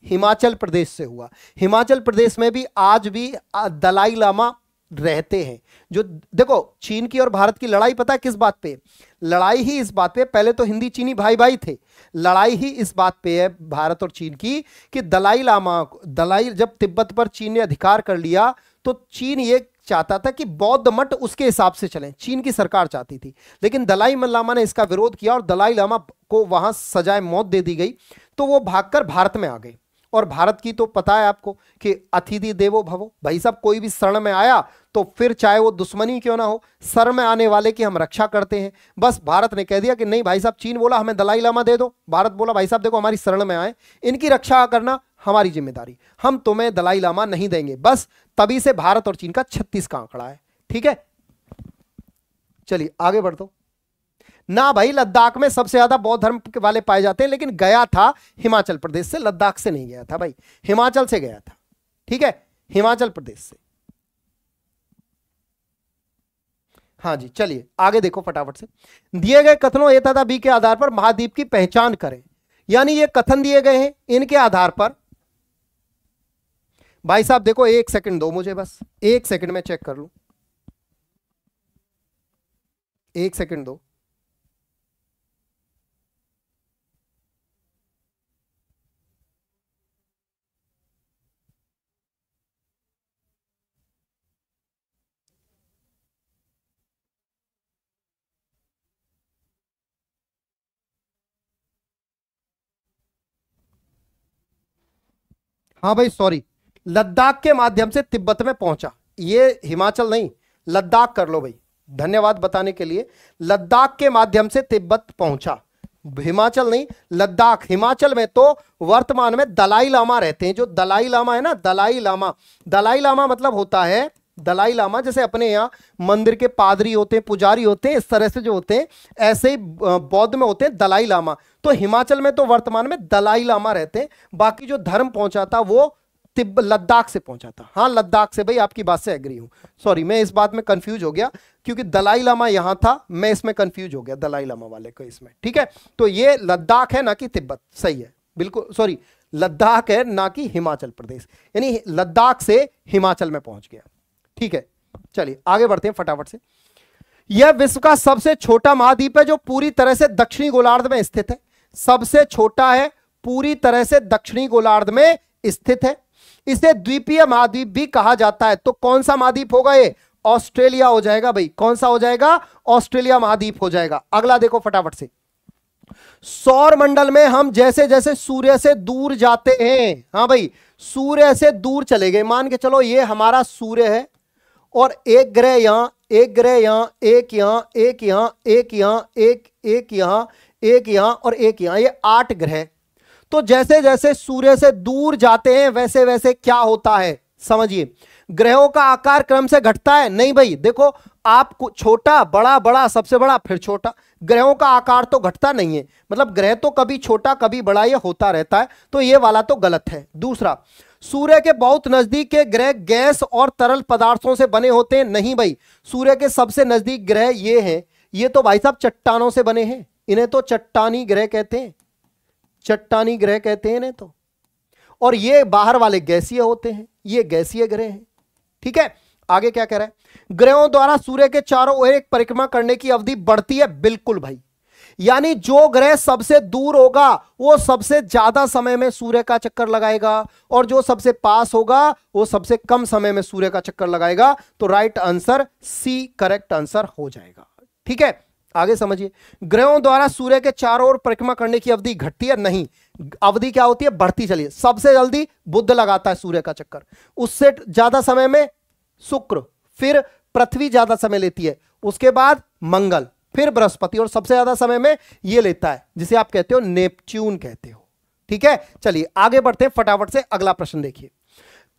S3: हिमाचल प्रदेश से हुआ हिमाचल प्रदेश में भी आज भी दलाई लामा रहते हैं जो देखो चीन की और भारत की लड़ाई पता है किस बात पे लड़ाई ही इस बात पे पहले तो हिंदी चीनी भाई भाई थे लड़ाई ही इस बात पे है भारत और चीन की कि दलाई लामा दलाई जब तिब्बत पर चीन ने अधिकार कर लिया तो चीन ये चाहता था कि बौद्ध मठ उसके हिसाब से चले चीन की सरकार चाहती थी लेकिन दलाई लामा ने इसका विरोध किया और दलाई लामा को वहां सजाए मौत दे दी गई तो वो भागकर भारत में आ गए और भारत की तो पता है आपको कि अतिथि देवो भवो भाई साहब कोई भी शरण में आया तो फिर चाहे वो दुश्मनी क्यों ना हो सर में आने वाले की हम रक्षा करते हैं बस भारत ने कह दिया कि नहीं भाई साहब चीन बोला हमें दलाई लामा दे दो भारत बोला भाई साहब देखो हमारी शरण में आए इनकी रक्षा करना हमारी जिम्मेदारी हम तुम्हें दलाई लामा नहीं देंगे बस तभी से भारत और चीन का छत्तीस का आंकड़ा है ठीक है चलिए आगे बढ़ दो ना भाई लद्दाख में सबसे ज्यादा बौद्ध धर्म वाले पाए जाते हैं लेकिन गया था हिमाचल प्रदेश से लद्दाख से नहीं गया था भाई हिमाचल से गया था ठीक है हिमाचल प्रदेश से हाँ जी चलिए आगे देखो फटाफट से दिए गए कथनों ए तथा बी के आधार पर महाद्वीप की पहचान करें यानी ये कथन दिए गए हैं इनके आधार पर भाई साहब देखो एक सेकंड दो मुझे बस एक सेकंड में चेक कर लू एक सेकंड दो हाँ भाई सॉरी लद्दाख के माध्यम से तिब्बत में पहुंचा ये हिमाचल नहीं लद्दाख कर लो भाई धन्यवाद बताने के लिए लद्दाख के माध्यम से तिब्बत पहुंचा हिमाचल नहीं लद्दाख हिमाचल में तो वर्तमान में दलाई लामा रहते हैं जो दलाई लामा है ना दलाई लामा दलाई लामा मतलब होता है दलाई लामा जैसे अपने यहाँ मंदिर के पादरी होते हैं पुजारी होते हैं इस तरह से जो होते हैं ऐसे ही बौद्ध में होते हैं दलाई लामा तो हिमाचल में तो वर्तमान में दलाई लामा रहते हैं बाकी जो धर्म पहुंचाता वो तिब लद्दाख से पहुंचा था हाँ लद्दाख से भाई आपकी बात से एग्री हूँ सॉरी मैं इस बात में कंफ्यूज हो गया क्योंकि दलाई लामा यहाँ था मैं इसमें कंफ्यूज हो गया दलाई लामा वाले को इसमें ठीक है तो ये लद्दाख है ना कि तिब्बत सही है बिल्कुल सॉरी लद्दाख है ना कि हिमाचल प्रदेश यानी लद्दाख से हिमाचल में पहुंच गया ठीक है चलिए आगे बढ़ते हैं फटाफट से यह विश्व का सबसे छोटा महाद्वीप है जो पूरी तरह से दक्षिणी गोलार्ध में स्थित है सबसे छोटा है पूरी तरह से दक्षिणी गोलार्ध में स्थित है इसे द्वीपीय महाद्वीप भी कहा जाता है तो कौन सा महाद्वीप होगा ये ऑस्ट्रेलिया हो जाएगा भाई कौन सा हो जाएगा ऑस्ट्रेलिया महाद्वीप हो जाएगा अगला देखो फटाफट से सौर मंडल में हम जैसे जैसे सूर्य से दूर जाते हैं हाँ भाई सूर्य से दूर चले गए मान के चलो ये हमारा सूर्य है और एक ग्रह यहाँ एक ग्रह यहाँ एक यहाँ एक यहाँ एक यहाँ एक एक यहाँ एक यहाँ और एक यहाँ ये आठ ग्रह तो जैसे जैसे सूर्य से दूर जाते हैं वैसे वैसे क्या होता है समझिए ग्रहों का आकार क्रम से घटता है नहीं भाई देखो आप छोटा बड़ा बड़ा सबसे बड़ा फिर छोटा ग्रहों का आकार तो घटता नहीं है मतलब ग्रह तो कभी छोटा कभी बड़ा ये होता रहता है तो ये वाला तो गलत है दूसरा सूर्य के बहुत नजदीक के ग्रह गैस और तरल पदार्थों से बने होते हैं नहीं भाई सूर्य के सबसे नजदीक ग्रह ये हैं ये तो भाई साहब चट्टानों से बने हैं इन्हें तो चट्टानी ग्रह कहते हैं चट्टानी ग्रह कहते हैं इन्हें तो और ये बाहर वाले गैसीय होते हैं ये गैसीय ग्रह हैं ठीक है आगे क्या कह रहा है ग्रहों द्वारा सूर्य के चारों ओर एक परिक्रमा करने की अवधि बढ़ती है बिल्कुल भाई यानी जो ग्रह सबसे दूर होगा वो सबसे ज्यादा समय में सूर्य का चक्कर लगाएगा और जो सबसे पास होगा वो सबसे कम समय में सूर्य का चक्कर लगाएगा तो right answer C correct answer हो जाएगा ठीक है आगे समझिए ग्रहों द्वारा सूर्य के चारों ओर परिक्रमा करने की अवधि घटती है नहीं अवधि क्या होती है बढ़ती चलिए सबसे जल्दी बुद्ध लगाता है सूर्य का चक्कर उससे ज्यादा समय में शुक्र फिर पृथ्वी ज्यादा समय लेती है उसके बाद मंगल फिर बृहस्पति और सबसे ज्यादा समय में यह लेता है जिसे आप कहते हो नेपच्यून कहते हो ठीक है चलिए आगे बढ़ते हैं फटाफट से अगला प्रश्न देखिए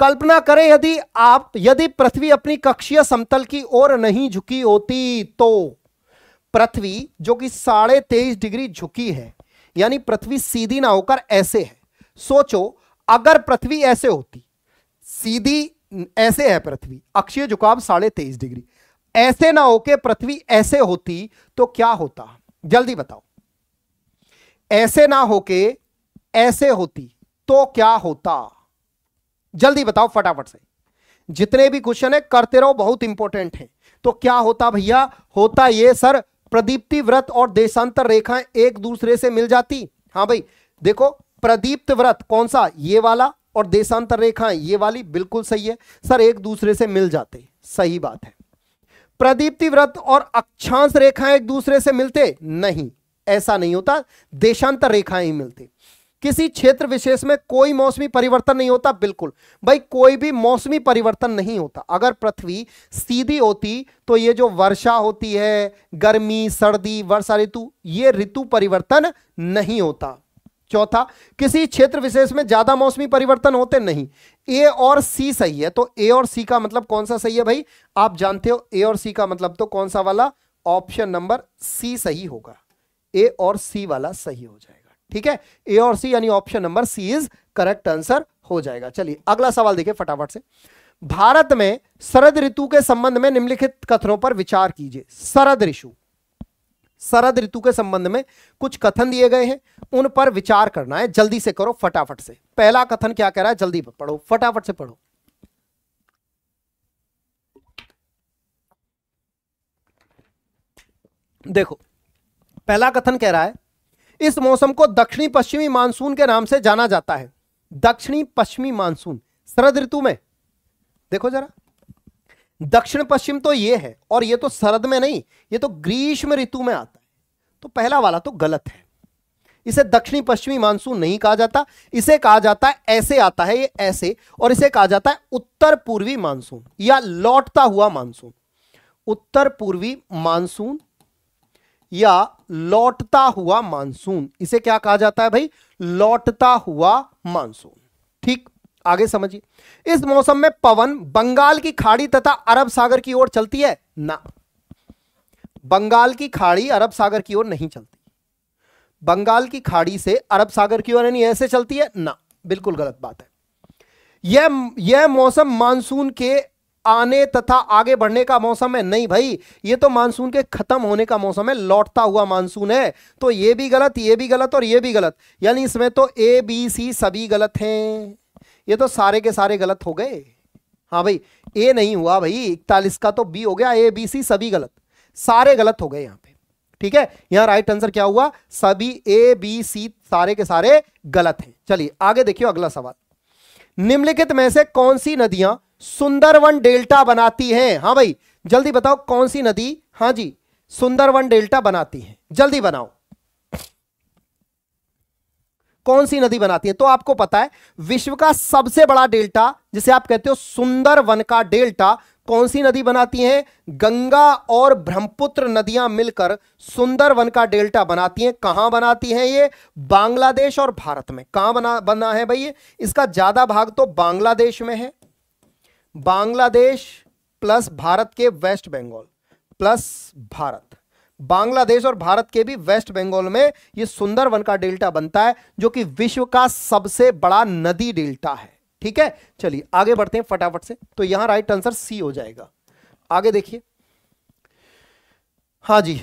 S3: कल्पना करें यदि आप यदि पृथ्वी अपनी कक्षीय समतल की ओर नहीं झुकी होती तो पृथ्वी जो कि साढ़े तेईस डिग्री झुकी है यानी पृथ्वी सीधी ना होकर ऐसे है सोचो अगर पृथ्वी ऐसे होती सीधी ऐसे है पृथ्वी अक्षीय झुकाव साढ़े तेईस डिग्री ऐसे ना होके पृथ्वी ऐसे होती तो क्या होता जल्दी बताओ ऐसे ना होके ऐसे होती तो क्या होता जल्दी बताओ फटाफट से जितने भी क्वेश्चन है करते रहो बहुत इंपॉर्टेंट है तो क्या होता भैया होता ये सर प्रदीप्ति व्रत और देशांतर रेखाएं एक दूसरे से मिल जाती हाँ भाई देखो प्रदीप्त व्रत कौन सा ये वाला और देशांतर रेखाएं ये वाली बिल्कुल सही है सर एक दूसरे से मिल जाते सही बात है प्रदीप्ति व्रत और अक्षांश रेखाएं एक दूसरे से मिलते नहीं ऐसा नहीं होता देशांतर रेखाएं ही मिलती किसी क्षेत्र विशेष में कोई मौसमी परिवर्तन नहीं होता बिल्कुल भाई कोई भी मौसमी परिवर्तन नहीं होता अगर पृथ्वी सीधी होती तो ये जो वर्षा होती है गर्मी सर्दी वर्षा ऋतु ये ऋतु परिवर्तन नहीं होता चौथा किसी क्षेत्र विशेष में ज्यादा मौसमी परिवर्तन होते नहीं ए और सी सही है तो ए और सी का मतलब कौन सा सही है भाई आप जानते हो ए और सी का मतलब तो कौन सा वाला ऑप्शन नंबर सी सही होगा ए और सी वाला सही हो जाएगा ठीक है ए और सी यानी option number C is correct answer हो जाएगा चलिए अगला सवाल देखिए फटाफट से भारत में शरद ऋतु के संबंध में निम्नलिखित कथनों पर विचार कीजिए शरद ऋषु शरद ऋतु के संबंध में कुछ कथन दिए गए हैं उन पर विचार करना है जल्दी से करो फटाफट से पहला कथन क्या कह रहा है जल्दी पढ़ो फटाफट से पढ़ो देखो पहला कथन कह रहा है इस मौसम को दक्षिणी पश्चिमी मानसून के नाम से जाना जाता है दक्षिणी पश्चिमी मानसून शरद ऋतु में देखो जरा दक्षिण पश्चिम तो ये है और ये तो शरद में नहीं ये तो ग्रीष्म ऋतु में आता है तो पहला वाला तो गलत है इसे दक्षिणी पश्चिमी मानसून नहीं कहा जाता इसे कहा जाता है ऐसे आता है ये ऐसे और इसे कहा जाता है उत्तर पूर्वी मानसून या लौटता हुआ मानसून उत्तर पूर्वी मानसून या लौटता हुआ मानसून इसे क्या कहा जाता है भाई लौटता हुआ मानसून ठीक आगे समझिए इस मौसम में पवन बंगाल की खाड़ी तथा अरब सागर की ओर चलती है ना बंगाल की खाड़ी अरब सागर की ओर नहीं चलती बंगाल की खाड़ी से अरब सागर की ओर यानी ऐसे चलती है ना बिल्कुल गलत बात है यह यह मौसम मानसून के आने तथा आगे बढ़ने का मौसम है नहीं भाई ये तो मानसून के खत्म होने का मौसम है लौटता हुआ मानसून है तो ये भी गलत ये भी गलत और ये भी गलत यानी इसमें तो ए बी सी सभी गलत हैं ये तो सारे के सारे गलत हो गए हाँ भाई ए नहीं हुआ भाई इकतालीस का तो बी हो गया ए बी सी सभी गलत सारे गलत हो गए यहाँ पे ठीक है यहाँ राइट आंसर क्या हुआ सभी ए बी सी सारे के सारे गलत हैं चलिए आगे देखियो अगला सवाल निम्नलिखित में से कौन सी नदियां सुंदरवन डेल्टा बनाती हैं हाँ भाई जल्दी बताओ कौन सी नदी हाँ जी सुंदरवन डेल्टा बनाती है जल्दी बनाओ कौन सी नदी बनाती है तो आपको पता है विश्व का सबसे बड़ा डेल्टा जिसे आप कहते हो सुंदर वन का डेल्टा कौन सी नदी बनाती है गंगा और ब्रह्मपुत्र नदियां मिलकर सुंदर वन का डेल्टा बनाती हैं कहां बनाती हैं ये बांग्लादेश और भारत में कहां बना बना है भाई इसका ज्यादा भाग तो बांग्लादेश में है बांग्लादेश प्लस भारत के वेस्ट बंगाल प्लस भारत बांग्लादेश और भारत के भी वेस्ट बंगाल में ये सुंदरवन का डेल्टा बनता है जो कि विश्व का सबसे बड़ा नदी डेल्टा है ठीक है चलिए आगे बढ़ते हैं फटाफट से तो यहां राइट आंसर सी हो जाएगा आगे देखिए हाँ जी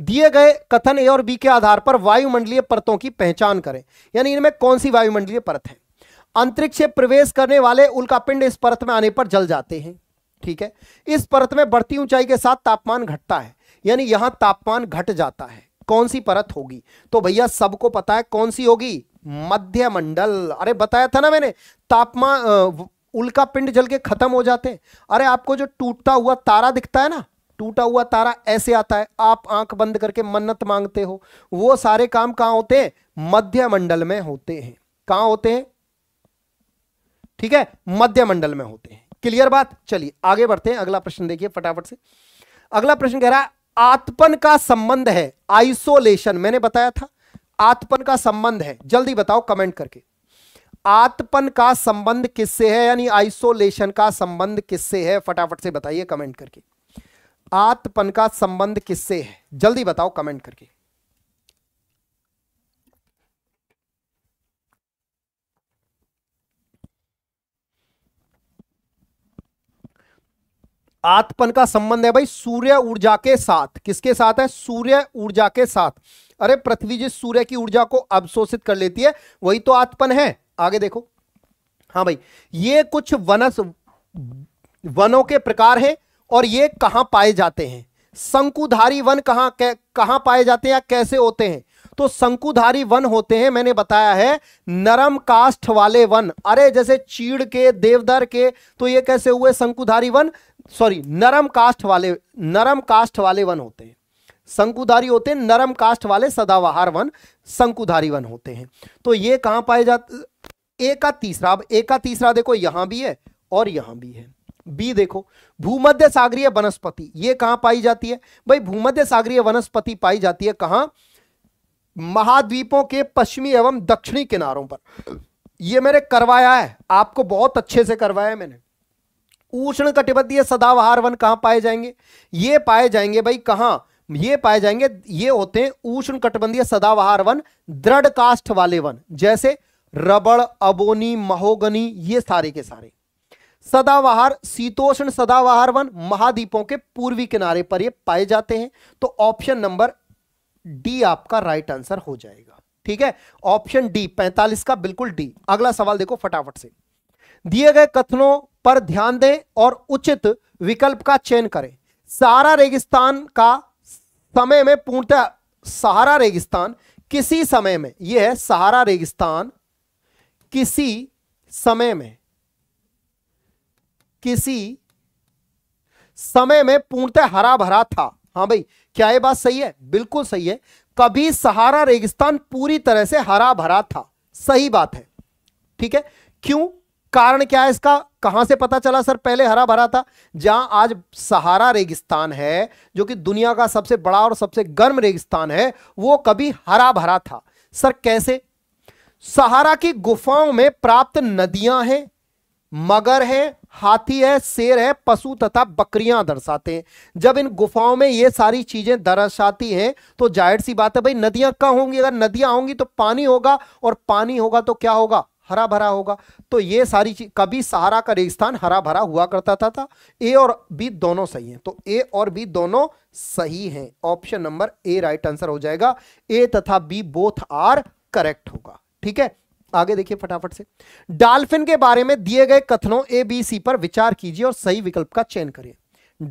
S3: दिए गए कथन ए और बी के आधार पर वायुमंडलीय परतों की पहचान करें यानी इनमें कौन सी वायुमंडलीय परत है अंतरिक्ष से प्रवेश करने वाले उल्कापिंड इस परत में आने पर जल जाते हैं ठीक है इस परत में बढ़ती ऊंचाई के साथ तापमान घटता है यानी यहां तापमान घट जाता है कौन सी परत होगी तो भैया सबको पता है कौन सी होगी मध्यमंडल अरे बताया था ना मैंने तापमान उल्का पिंड जल के खत्म हो जाते हैं अरे आपको जो टूटता हुआ तारा दिखता है ना टूटा हुआ तारा ऐसे आता है आप आंख बंद करके मन्नत मांगते हो वो सारे काम कहां होते हैं मध्यमंडल में होते हैं कहां होते हैं ठीक है मध्यमंडल में होते हैं क्लियर बात चलिए आगे बढ़ते हैं अगला प्रश्न देखिए फटाफट से अगला प्रश्न कह रहा है आत्पन का संबंध है आइसोलेशन मैंने बताया था आत्पन का संबंध है जल्दी बताओ कमेंट करके आत्पन का संबंध किससे है यानी आइसोलेशन का संबंध किससे है फटाफट से बताइए कमेंट करके आत्मन का संबंध किससे है जल्दी बताओ कमेंट करके आत्पन का संबंध है भाई सूर्य ऊर्जा के साथ किसके साथ है सूर्य ऊर्जा के साथ अरे पृथ्वी जिस सूर्य की ऊर्जा को अवशोषित कर लेती है वही तो आत्पन है आगे देखो हाँ भाई ये कुछ वनस वनों के प्रकार हैं और ये कहां पाए जाते हैं शंकुधारी वन कहां कहां पाए जाते हैं या कैसे होते हैं तो शंकुधारी वन होते हैं मैंने बताया है नरम काष्ठ वाले वन अरे जैसे चीड़ के देवदार के तो ये कैसे हुए शंकुधारी वन सॉरी नरम कास्ट वाले नरम कास्ट वाले वन होते हैं शंकुधारी होते हैं नरम कास्ट वाले सदावहार वन शंकुधारी वन होते हैं तो ये कहां पाए जाते ए का तीसरा अब ए का तीसरा देखो यहां भी है और यहां भी है बी देखो भूमध्य सागरीय वनस्पति ये कहां पाई जाती है भाई भूमध्य सागरीय वनस्पति पाई जाती है कहां महाद्वीपों के पश्चिमी एवं दक्षिणी किनारों पर यह मैंने करवाया है आपको बहुत अच्छे से करवाया है मैंने उष्ण कटिबद्धीय सदाबहार वन कहाँ पाए जाएंगे ये पाए जाएंगे भाई कहाँ ये पाए जाएंगे ये होते हैं उष्ण कटिबंधीय सदाबहार वन दृढ़ काष्ठ वाले वन जैसे रबड़ अबोनी महोगनी ये सारे के सारे सदाबहार शीतोष्ण सदाबहार वन महाद्वीपों के पूर्वी किनारे पर ये पाए जाते हैं तो ऑप्शन नंबर डी आपका राइट आंसर हो जाएगा ठीक है ऑप्शन डी पैंतालीस का बिल्कुल डी अगला सवाल देखो फटाफट से दिए गए कथनों पर ध्यान दें और उचित विकल्प का चयन करें सहारा रेगिस्तान का समय में पूर्णतः सहारा रेगिस्तान किसी समय में यह है सहारा रेगिस्तान किसी समय में किसी समय में पूर्णतः हरा भरा था हाँ भाई क्या यह बात सही है बिल्कुल सही है कभी सहारा रेगिस्तान पूरी तरह से हरा भरा था सही बात है ठीक है क्यों कारण क्या है इसका कहां से पता चला सर पहले हरा भरा था जहां आज सहारा रेगिस्तान है जो कि दुनिया का सबसे बड़ा और सबसे गर्म रेगिस्तान है वो कभी हरा भरा था सर कैसे सहारा की गुफाओं में प्राप्त नदियां हैं मगर है हाथी है शेर है पशु तथा बकरियां दर्शाते हैं जब इन गुफाओं में ये सारी चीजें दर्शाती हैं तो जाहिर सी बात है भाई नदियां कहाँ होंगी अगर नदियां होंगी तो पानी होगा और पानी होगा तो क्या होगा हरा भरा होगा तो ये सारी चीज कभी सहारा का रेगिस्तान हरा भरा हुआ करता था, था ए और बी दोनों सही हैं तो ए और बी दोनों सही हैं option number A right answer हो जाएगा ए तथा बी बोथ आर करेक्ट होगा ठीक है आगे देखिए फटाफट से डाल्फिन के बारे में दिए गए कथनों ए बी सी पर विचार कीजिए और सही विकल्प का चयन करिए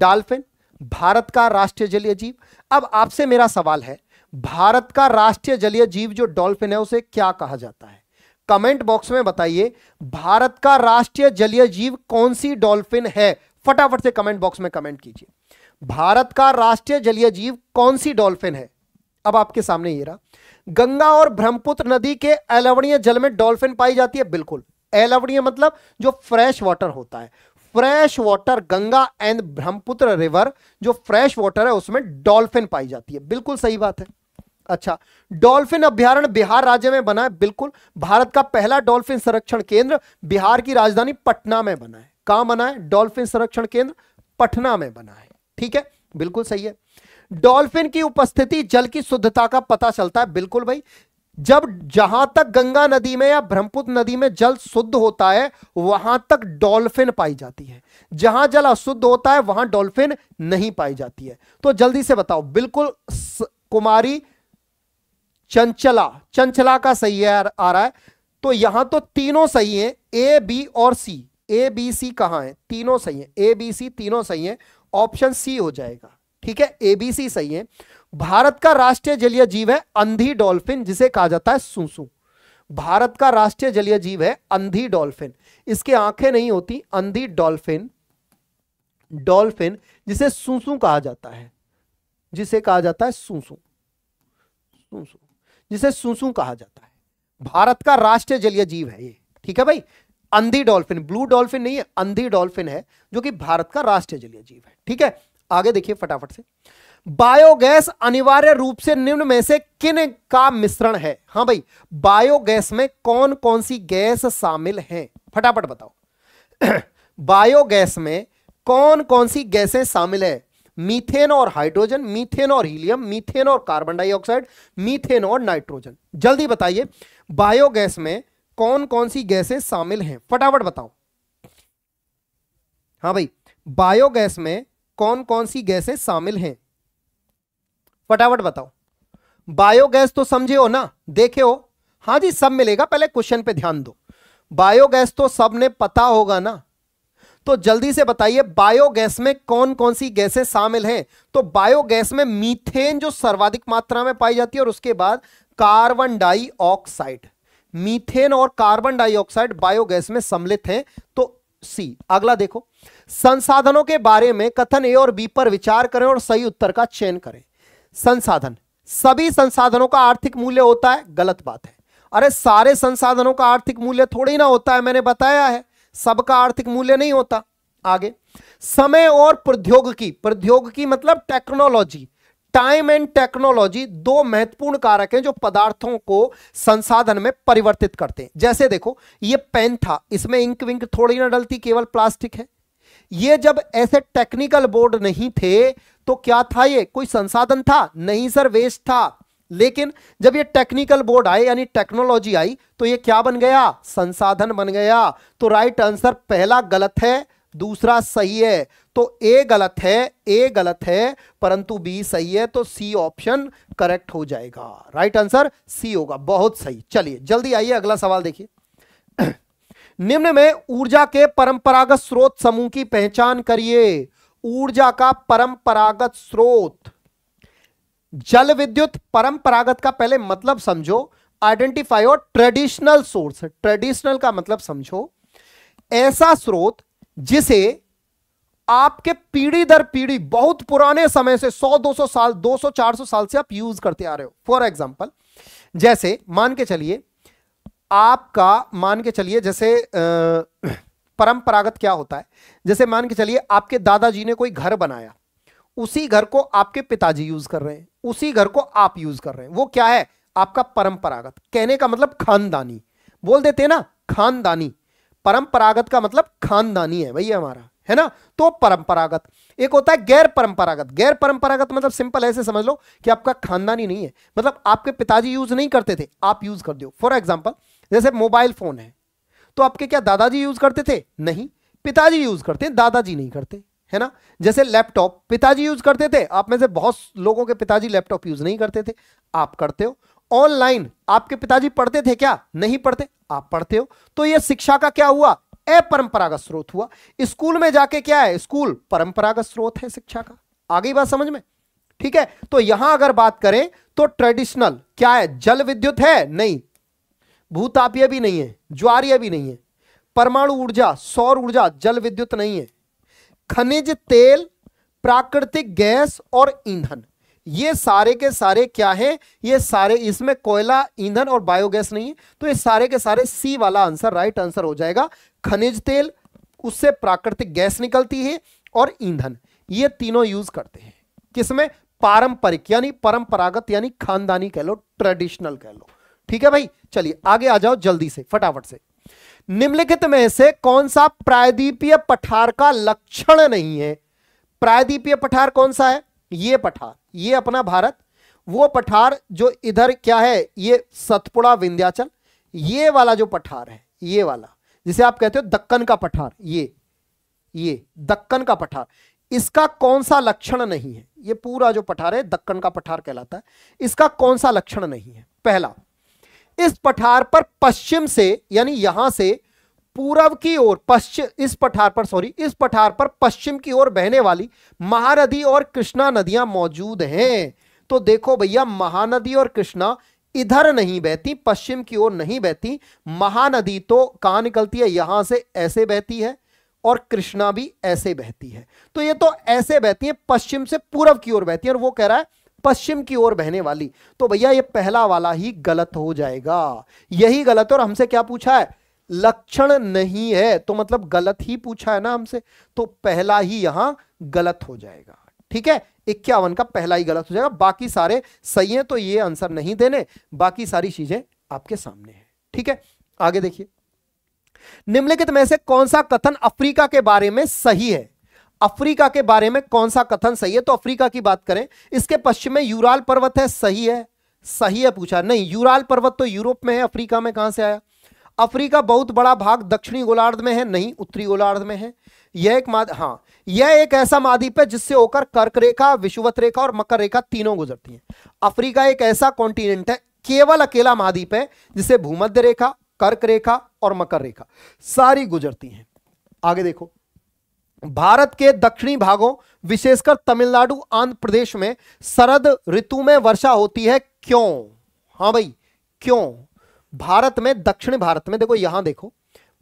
S3: डाल्फिन भारत का राष्ट्रीय जलीय जीव अब आपसे मेरा सवाल है भारत का राष्ट्रीय जलीय जीव जो डॉल्फिन है उसे क्या कहा जाता है कमेंट बॉक्स में बताइए भारत का राष्ट्रीय जलीय जीव कौन सी डॉल्फिन है फटाफट से कमेंट बॉक्स में कमेंट कीजिए भारत का राष्ट्रीय जलीय जीव कौन सी डॉल्फिन है अब आपके सामने ये रहा गंगा और ब्रह्मपुत्र नदी के अलवणीय जल में डॉल्फिन पाई जाती है बिल्कुल अलवणीय मतलब जो फ्रेश वाटर होता है fresh water Ganga and Brahmaputra river जो फ्रेश वाटर है उसमें डॉल्फिन पाई जाती है बिल्कुल सही बात है अच्छा डॉल्फिन अभ्यारण बिहार राज्य में बना है बिल्कुल भारत का पहला डॉल्फिन संरक्षण केंद्र बिहार की राजधानी पटना में बना है कहां बना है डॉल्फिन संरक्षण केंद्र पटना में बना है ठीक है बिल्कुल सही है डॉल्फिन की उपस्थिति जल की शुद्धता का पता चलता है बिल्कुल भाई जब जहां तक गंगा नदी में या ब्रह्मपुत्र नदी में जल शुद्ध होता है वहां तक डॉल्फिन पाई जाती है जहां जल अशुद्ध होता है वहां डॉल्फिन नहीं पाई जाती है तो जल्दी से बताओ बिल्कुल स, कुमारी चंचला चंचला का सही है आ रहा है तो यहां तो तीनों सही है ए बी और सी ए बी सी कहा है तीनों सही है ए बी सी तीनों सही है ऑप्शन सी हो जाएगा ठीक है ए बी सी सही है भारत का राष्ट्रीय जलीय जीव है अंधी डॉल्फिन जिसे कहा जाता है सुसु भारत का राष्ट्रीय जलीय जीव है अंधी डॉल्फिन इसके आंखें नहीं होती अंधी डॉल्फिन डॉल्फिन जिसे सूसू कहा जाता है जिसे कहा जाता है सुसु सुसु जिसे सुसु कहा जाता है भारत का राष्ट्रीय जलीय जीव है ये ठीक है भाई अंधी डॉल्फिन ब्लू डॉल्फिन नहीं है अंधी डॉल्फिन है जो कि भारत का राष्ट्रीय जलीय जीव है ठीक है आगे देखिए फटाफट से बायोगैस अनिवार्य रूप से निम्न में से किन का मिश्रण है हाँ भाई बायोगैस में कौन कौन सी गैस शामिल है फटाफट बताओ बायोगैस में कौन कौन सी गैसें शामिल है मीथेन और हाइड्रोजन मीथेन और हीलियम मीथेन और कार्बन डाइऑक्साइड मीथेन और नाइट्रोजन जल्दी बताइए बायोगैस में कौन कौन सी गैसें शामिल हैं फटाफट बताओ हाँ भाई बायोगैस में कौन कौन सी गैसें शामिल हैं फटाफट बताओ बायोगैस तो समझे हो ना देखे हो हाँ जी सब मिलेगा पहले क्वेश्चन पे ध्यान दो बायोगैस तो सबने पता होगा ना तो जल्दी से बताइए बायोगैस में कौन कौन सी गैसें शामिल हैं तो बायोगैस में मीथेन जो सर्वाधिक मात्रा में पाई जाती है और उसके बाद कार्बन डाइऑक्साइड मीथेन और कार्बन डाइऑक्साइड बायोगैस में सम्मिलित हैं तो सी अगला देखो संसाधनों के बारे में कथन ए और बी पर विचार करें और सही उत्तर का चयन करें संसाधन सभी संसाधनों का आर्थिक मूल्य होता है गलत बात है अरे सारे संसाधनों का आर्थिक मूल्य थोड़ी ना होता है मैंने बताया है सबका आर्थिक मूल्य नहीं होता आगे समय और प्रौद्योगिकी प्रौद्योगिकी मतलब टेक्नोलॉजी टाइम एंड टेक्नोलॉजी दो महत्वपूर्ण कारक हैं जो पदार्थों को संसाधन में परिवर्तित करते हैं जैसे देखो ये पेन था इसमें इंक विंक थोड़ी ना डलती केवल प्लास्टिक है ये जब ऐसे टेक्निकल बोर्ड नहीं थे तो क्या था ये कोई संसाधन था नहीं सर वेस्ट था लेकिन जब ये टेक्निकल बोर्ड आए यानी टेक्नोलॉजी आई तो ये क्या बन गया संसाधन बन गया तो राइट आंसर पहला गलत है दूसरा सही है तो ए गलत है ए गलत है परंतु बी सही है तो सी ऑप्शन करेक्ट हो जाएगा राइट आंसर सी होगा बहुत सही चलिए जल्दी आइए अगला सवाल देखिए निम्न में ऊर्जा के परंपरागत स्रोत समूह की पहचान करिए ऊर्जा का परंपरागत स्रोत जल विद्युत परंपरागत का पहले मतलब समझो आइडेंटिफाई और ट्रेडिशनल सोर्स ट्रेडिशनल का मतलब समझो ऐसा स्रोत जिसे आपके पीढ़ी दर पीढ़ी बहुत पुराने समय से 100 200 साल 200 400 साल से आप यूज करते आ रहे हो फॉर एग्जांपल जैसे मान के चलिए आपका मान के चलिए जैसे परंपरागत क्या होता है जैसे मान के चलिए आपके दादाजी ने कोई घर बनाया उसी घर को आपके पिताजी यूज कर रहे हैं उसी घर को आप यूज कर रहे हैं वो क्या है आपका परंपरागत कहने का मतलब खानदानी बोल देते ना खानदानी परंपरागत का मतलब खानदानी है भैया हमारा है ना तो परंपरागत एक होता है गैर परंपरागत गैर परंपरागत मतलब सिंपल ऐसे समझ लो कि आपका खानदानी नहीं है मतलब आपके पिताजी यूज नहीं करते थे आप यूज कर दो फॉर एग्जाम्पल जैसे मोबाइल फोन है तो आपके क्या दादाजी यूज करते थे नहीं पिताजी यूज करते हैं दादाजी नहीं करते है ना जैसे लैपटॉप पिताजी यूज करते थे आप में से बहुत लोगों के पिताजी लैपटॉप यूज नहीं करते थे आप करते हो ऑनलाइन आपके पिताजी पढ़ते थे क्या नहीं पढ़ते आप पढ़ते हो तो यह शिक्षा का क्या हुआ अपरंपरागत स्रोत हुआ स्कूल में जाके क्या है स्कूल परंपरागत स्रोत है शिक्षा का आ गई बात समझ में ठीक है तो यहां अगर बात करें तो ट्रेडिशनल क्या है जल विद्युत है नहीं भूतापीय भी नहीं है ज्वारीय भी नहीं है परमाणु ऊर्जा सौर ऊर्जा जल विद्युत नहीं है खनिज तेल प्राकृतिक गैस और ईंधन ये सारे के सारे क्या है ये सारे इसमें कोयला ईंधन और बायोगैस नहीं है तो ये सारे के सारे सी वाला आंसर राइट आंसर हो जाएगा खनिज तेल उससे प्राकृतिक गैस निकलती है और ईंधन ये तीनों यूज करते हैं किसमें पारंपरिक यानी परंपरागत यानी खानदानी कह लो ट्रेडिशनल कह लो ठीक है भाई चलिए आगे आ जाओ जल्दी से फटाफट से निम्नलिखित में से कौन सा प्रायद्वीपीय पठार का लक्षण नहीं है प्रायद्वीपीय पठार कौन सा है ये पठार ये अपना भारत वो पठार जो इधर क्या है ये सतपुड़ा विंध्याचल ये वाला जो पठार है ये वाला जिसे आप कहते हो दक्कन का पठार ये ये दक्कन का पठार इसका कौन सा लक्षण नहीं है ये पूरा जो पठार है दक्कन का पठार कहलाता है इसका कौन सा लक्षण नहीं है पहला इस पठार पर पश्चिम से यानी यहां से पूर्व की ओर पश्चिम इस पठार पर सॉरी इस पठार पर पश्चिम की ओर बहने वाली महानदी और कृष्णा नदियां मौजूद हैं तो देखो भैया महानदी और कृष्णा इधर नहीं बहती पश्चिम की ओर नहीं बहती महानदी तो कहां निकलती है यहां से ऐसे बहती है और कृष्णा भी ऐसे बहती है तो ये तो ऐसे बहती है पश्चिम से पूर्व की ओर बहती है और वो कह रहा है पश्चिम की ओर बहने वाली तो भैया ये पहला वाला ही गलत हो जाएगा यही गलत और हमसे क्या पूछा है लक्षण नहीं है तो मतलब गलत ही पूछा है ना हमसे तो पहला ही यहां गलत हो जाएगा ठीक है इक्यावन का पहला ही गलत हो जाएगा बाकी सारे सही है तो ये आंसर नहीं देने बाकी सारी चीजें आपके सामने है ठीक है आगे देखिए निम्नलिखित में से कौन सा कथन अफ्रीका के बारे में सही है अफ्रीका के बारे में कौन सा कथन सही है तो अफ्रीका की बात करें इसके पश्चिम में यूराल पर्वत है सही है सही है पूछा नहीं यूराल पर्वत तो यूरोप में है अफ्रीका में कहां से आया अफ्रीका बहुत बड़ा भाग दक्षिणी गोलार्ध में है नहीं उत्तरी गोलार्ध में है यह एक माद हाँ यह एक ऐसा महाद्वीप है जिससे होकर कर्क रेखा विषुवत रेखा और मकर रेखा तीनों गुजरती हैं अफ्रीका एक ऐसा कॉन्टिनेंट है केवल अकेला महाद्वीप है जिसे भूमध्य रेखा कर्क रेखा और मकर रेखा सारी गुजरती हैं आगे देखो भारत के दक्षिणी भागों विशेषकर तमिलनाडु आंध्र प्रदेश में शरद ऋतु में वर्षा होती है क्यों हाँ भाई क्यों भारत में दक्षिण भारत में देखो यहां देखो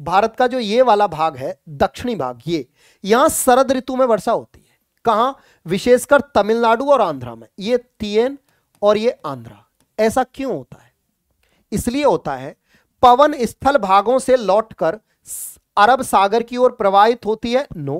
S3: भारत का जो ये वाला भाग है दक्षिणी भाग ये यहां शरद ऋतु में वर्षा होती है कहा विशेषकर तमिलनाडु और आंध्रा में ये तीन और ये आंध्रा ऐसा क्यों होता है इसलिए होता है पवन स्थल भागों से लौटकर अरब सागर की ओर प्रवाहित होती है नो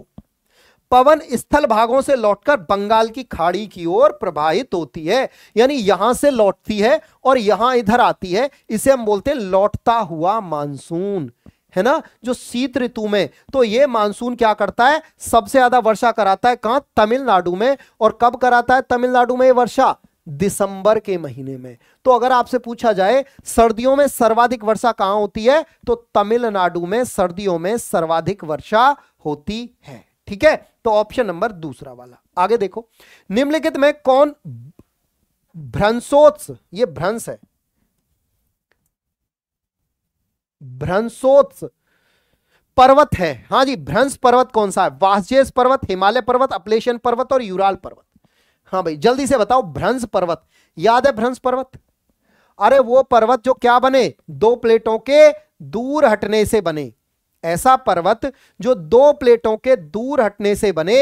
S3: पवन स्थल भागों से लौटकर बंगाल की खाड़ी की ओर प्रवाहित होती है यानी यहां से लौटती है और यहां इधर आती है इसे हम बोलते हैं लौटता हुआ मानसून है ना जो शीत ऋतु में तो ये मानसून क्या करता है सबसे ज्यादा वर्षा कराता है कहां तमिलनाडु में और कब कराता है तमिलनाडु में ये वर्षा दिसंबर के महीने में तो अगर आपसे पूछा जाए सर्दियों में सर्वाधिक वर्षा कहां होती है तो तमिलनाडु में सर्दियों में सर्वाधिक वर्षा होती है ठीक है तो ऑप्शन नंबर दूसरा वाला आगे देखो निम्नलिखित में कौन भ्रंशोत्स ये भ्रंश है भ्रंशोत्स पर्वत है हाँ जी भ्रंश पर्वत कौन सा है वाहजेस पर्वत हिमालय पर्वत अपलेशन पर्वत और यूराल पर्वत हाँ भाई जल्दी से बताओ भ्रंश पर्वत याद है भ्रंश पर्वत अरे वो पर्वत जो क्या बने दो प्लेटों के दूर हटने से बने ऐसा पर्वत जो दो प्लेटों के दूर हटने से बने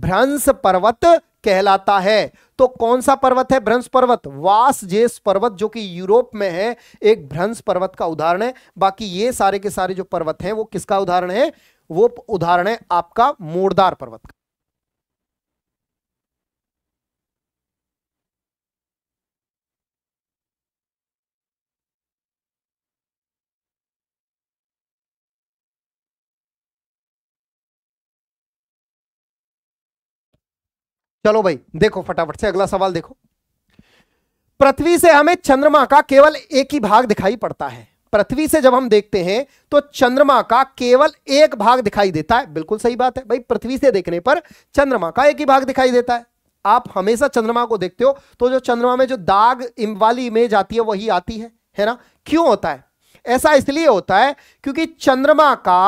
S3: भ्रंश पर्वत कहलाता है तो कौन सा पर्वत है भ्रंश पर्वत वास जेस पर्वत जो कि यूरोप में है एक भ्रंश पर्वत का उदाहरण है बाकी ये सारे के सारे जो पर्वत हैं वो किसका उदाहरण है वो उदाहरण है आपका मोड़दार पर्वत का
S4: चलो भाई देखो
S3: फटाफट से अगला सवाल देखो पृथ्वी से हमें चंद्रमा का केवल एक ही भाग दिखाई पड़ता है पृथ्वी से जब हम देखते हैं तो चंद्रमा का केवल एक भाग दिखाई देता है बिल्कुल सही बात है भाई पृथ्वी से देखने पर चंद्रमा का एक ही भाग दिखाई देता है आप हमेशा चंद्रमा को देखते हो तो जो चंद्रमा में जो दाग वाली इमेज आती है वही आती है है ना क्यों होता है ऐसा इसलिए होता है क्योंकि चंद्रमा का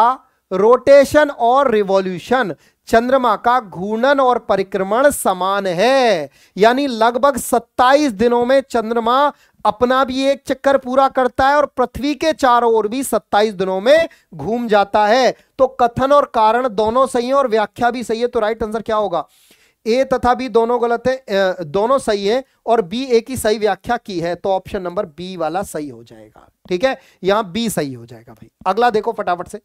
S3: रोटेशन और रिवॉल्यूशन चंद्रमा का घूर्णन और परिक्रमण समान है यानी लगभग 27 दिनों में चंद्रमा अपना भी एक चक्कर पूरा करता है और पृथ्वी के चारों ओर भी 27 दिनों में घूम जाता है तो कथन और कारण दोनों सही है और व्याख्या भी सही है तो राइट आंसर क्या होगा ए तथा बी दोनों गलत है दोनों सही है और बी ए की सही व्याख्या की है तो ऑप्शन नंबर बी वाला सही हो जाएगा ठीक है यहां बी सही हो जाएगा भाई अगला देखो फटाफट से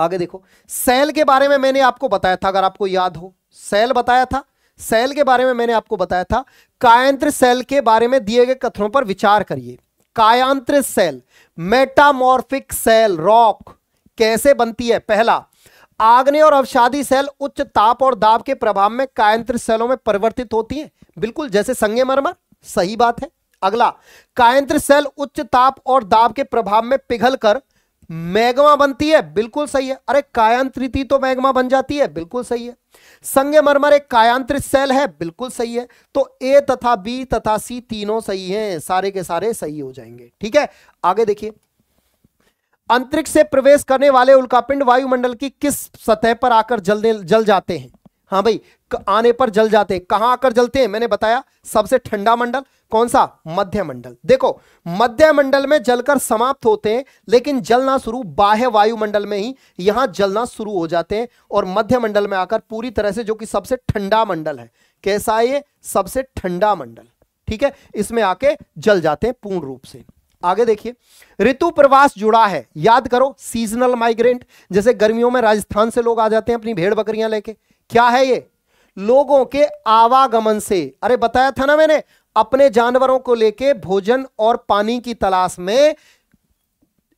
S3: आगे देखो सेल के बारे में मैंने आपको बताया था अगर आपको याद हो सेल बताया था सेल के बारे में मैंने आपको बताया था कायंत्र सेल के बारे में दिए गए कथनों पर विचार करिए कायांत्र सेल मेटामॉर्फिक सेल रॉक कैसे बनती है पहला आग्ने और अवसादी सेल उच्च ताप और दाब के प्रभाव में कायंत्र सेलों में परिवर्तित होती है बिल्कुल जैसे संगे मरमर सही बात है अगला कायंत्र सेल उच्च ताप और दाब के प्रभाव में पिघलकर मैग्मा बनती है बिल्कुल सही है अरे कायांत्रिति तो मैग्मा बन जाती है बिल्कुल सही है संगे मरमर एक कायांत्रित सेल है बिल्कुल सही है तो ए तथा बी तथा सी तीनों सही हैं सारे के सारे सही हो जाएंगे ठीक है आगे देखिए अंतरिक्ष से प्रवेश करने वाले उल्कापिंड वायुमंडल की किस सतह पर आकर जल जल जाते हैं हाँ भाई आने पर जल जाते हैं कहां आकर जलते हैं मैंने बताया सबसे ठंडा मंडल कौन सा मध्य मंडल देखो मध्य मंडल में जलकर समाप्त होते हैं लेकिन जलना शुरू बाह्य वायुमंडल में ही यहां जलना शुरू हो जाते हैं और मध्य मंडल में आकर पूरी तरह से जो कि सबसे ठंडा मंडल है कैसा है ये सबसे ठंडा मंडल ठीक है इसमें आके जल जाते हैं पूर्ण रूप से आगे देखिए ऋतु प्रवास जुड़ा है याद करो सीजनल माइग्रेंट जैसे गर्मियों में राजस्थान से लोग आ जाते हैं अपनी भेड़ बकरियां लेके क्या है ये लोगों के आवागमन से अरे बताया था ना मैंने अपने जानवरों को लेके भोजन और पानी की तलाश में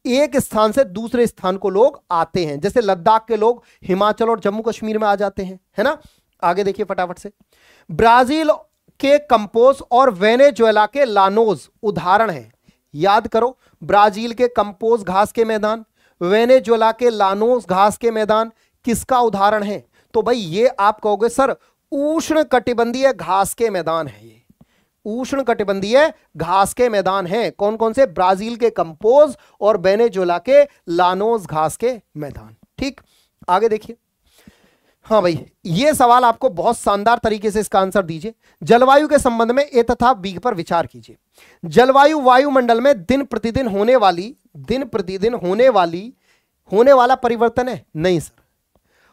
S3: एक स्थान से दूसरे स्थान को लोग आते हैं जैसे लद्दाख के लोग हिमाचल और जम्मू कश्मीर में आ जाते हैं है ना आगे देखिए फटाफट से ब्राजील के कंपोस और वेनेजुएला के लानोज उदाहरण है याद करो ब्राजील के कंपोस घास के मैदान वेनेजुएला के लानोस घास के मैदान किसका उदाहरण है तो भाई ये आप कहोगे सर उष्ण कटिबंधीय घास के मैदान है ये उष्ण कटिबंधीय घास के मैदान है कौन कौन से ब्राजील के कंपोज और बेनेजोला के लानोज घास के मैदान ठीक आगे देखिए हाँ भाई ये सवाल आपको बहुत शानदार तरीके से इसका आंसर दीजिए जलवायु के संबंध में ए तथा बी पर विचार कीजिए जलवायु वायुमंडल में दिन प्रतिदिन होने वाली दिन प्रतिदिन होने वाली होने वाला परिवर्तन है नहीं सर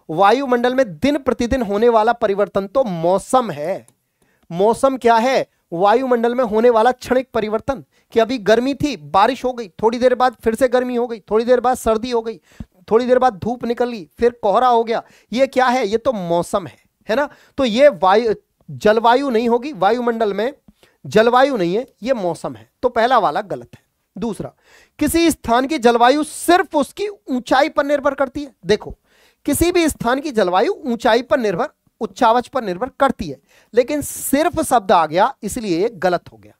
S3: वायुमंडल में दिन प्रतिदिन होने वाला परिवर्तन तो मौसम है मौसम क्या है वायुमंडल में होने वाला क्षणिक परिवर्तन कि अभी गर्मी थी बारिश हो गई थोड़ी देर बाद फिर से गर्मी हो गई थोड़ी देर बाद सर्दी हो गई थोड़ी देर बाद धूप निकली फिर कोहरा हो गया ये क्या है ये तो मौसम है है ना तो ये वायु जलवायु नहीं होगी वायुमंडल में जलवायु नहीं है ये मौसम है तो पहला वाला गलत है दूसरा किसी स्थान की जलवायु सिर्फ उसकी ऊंचाई पर निर्भर करती है देखो किसी भी स्थान की जलवायु ऊंचाई पर निर्भर उच्चावच पर निर्भर करती है लेकिन सिर्फ शब्द आ गया इसलिए ये गलत हो गया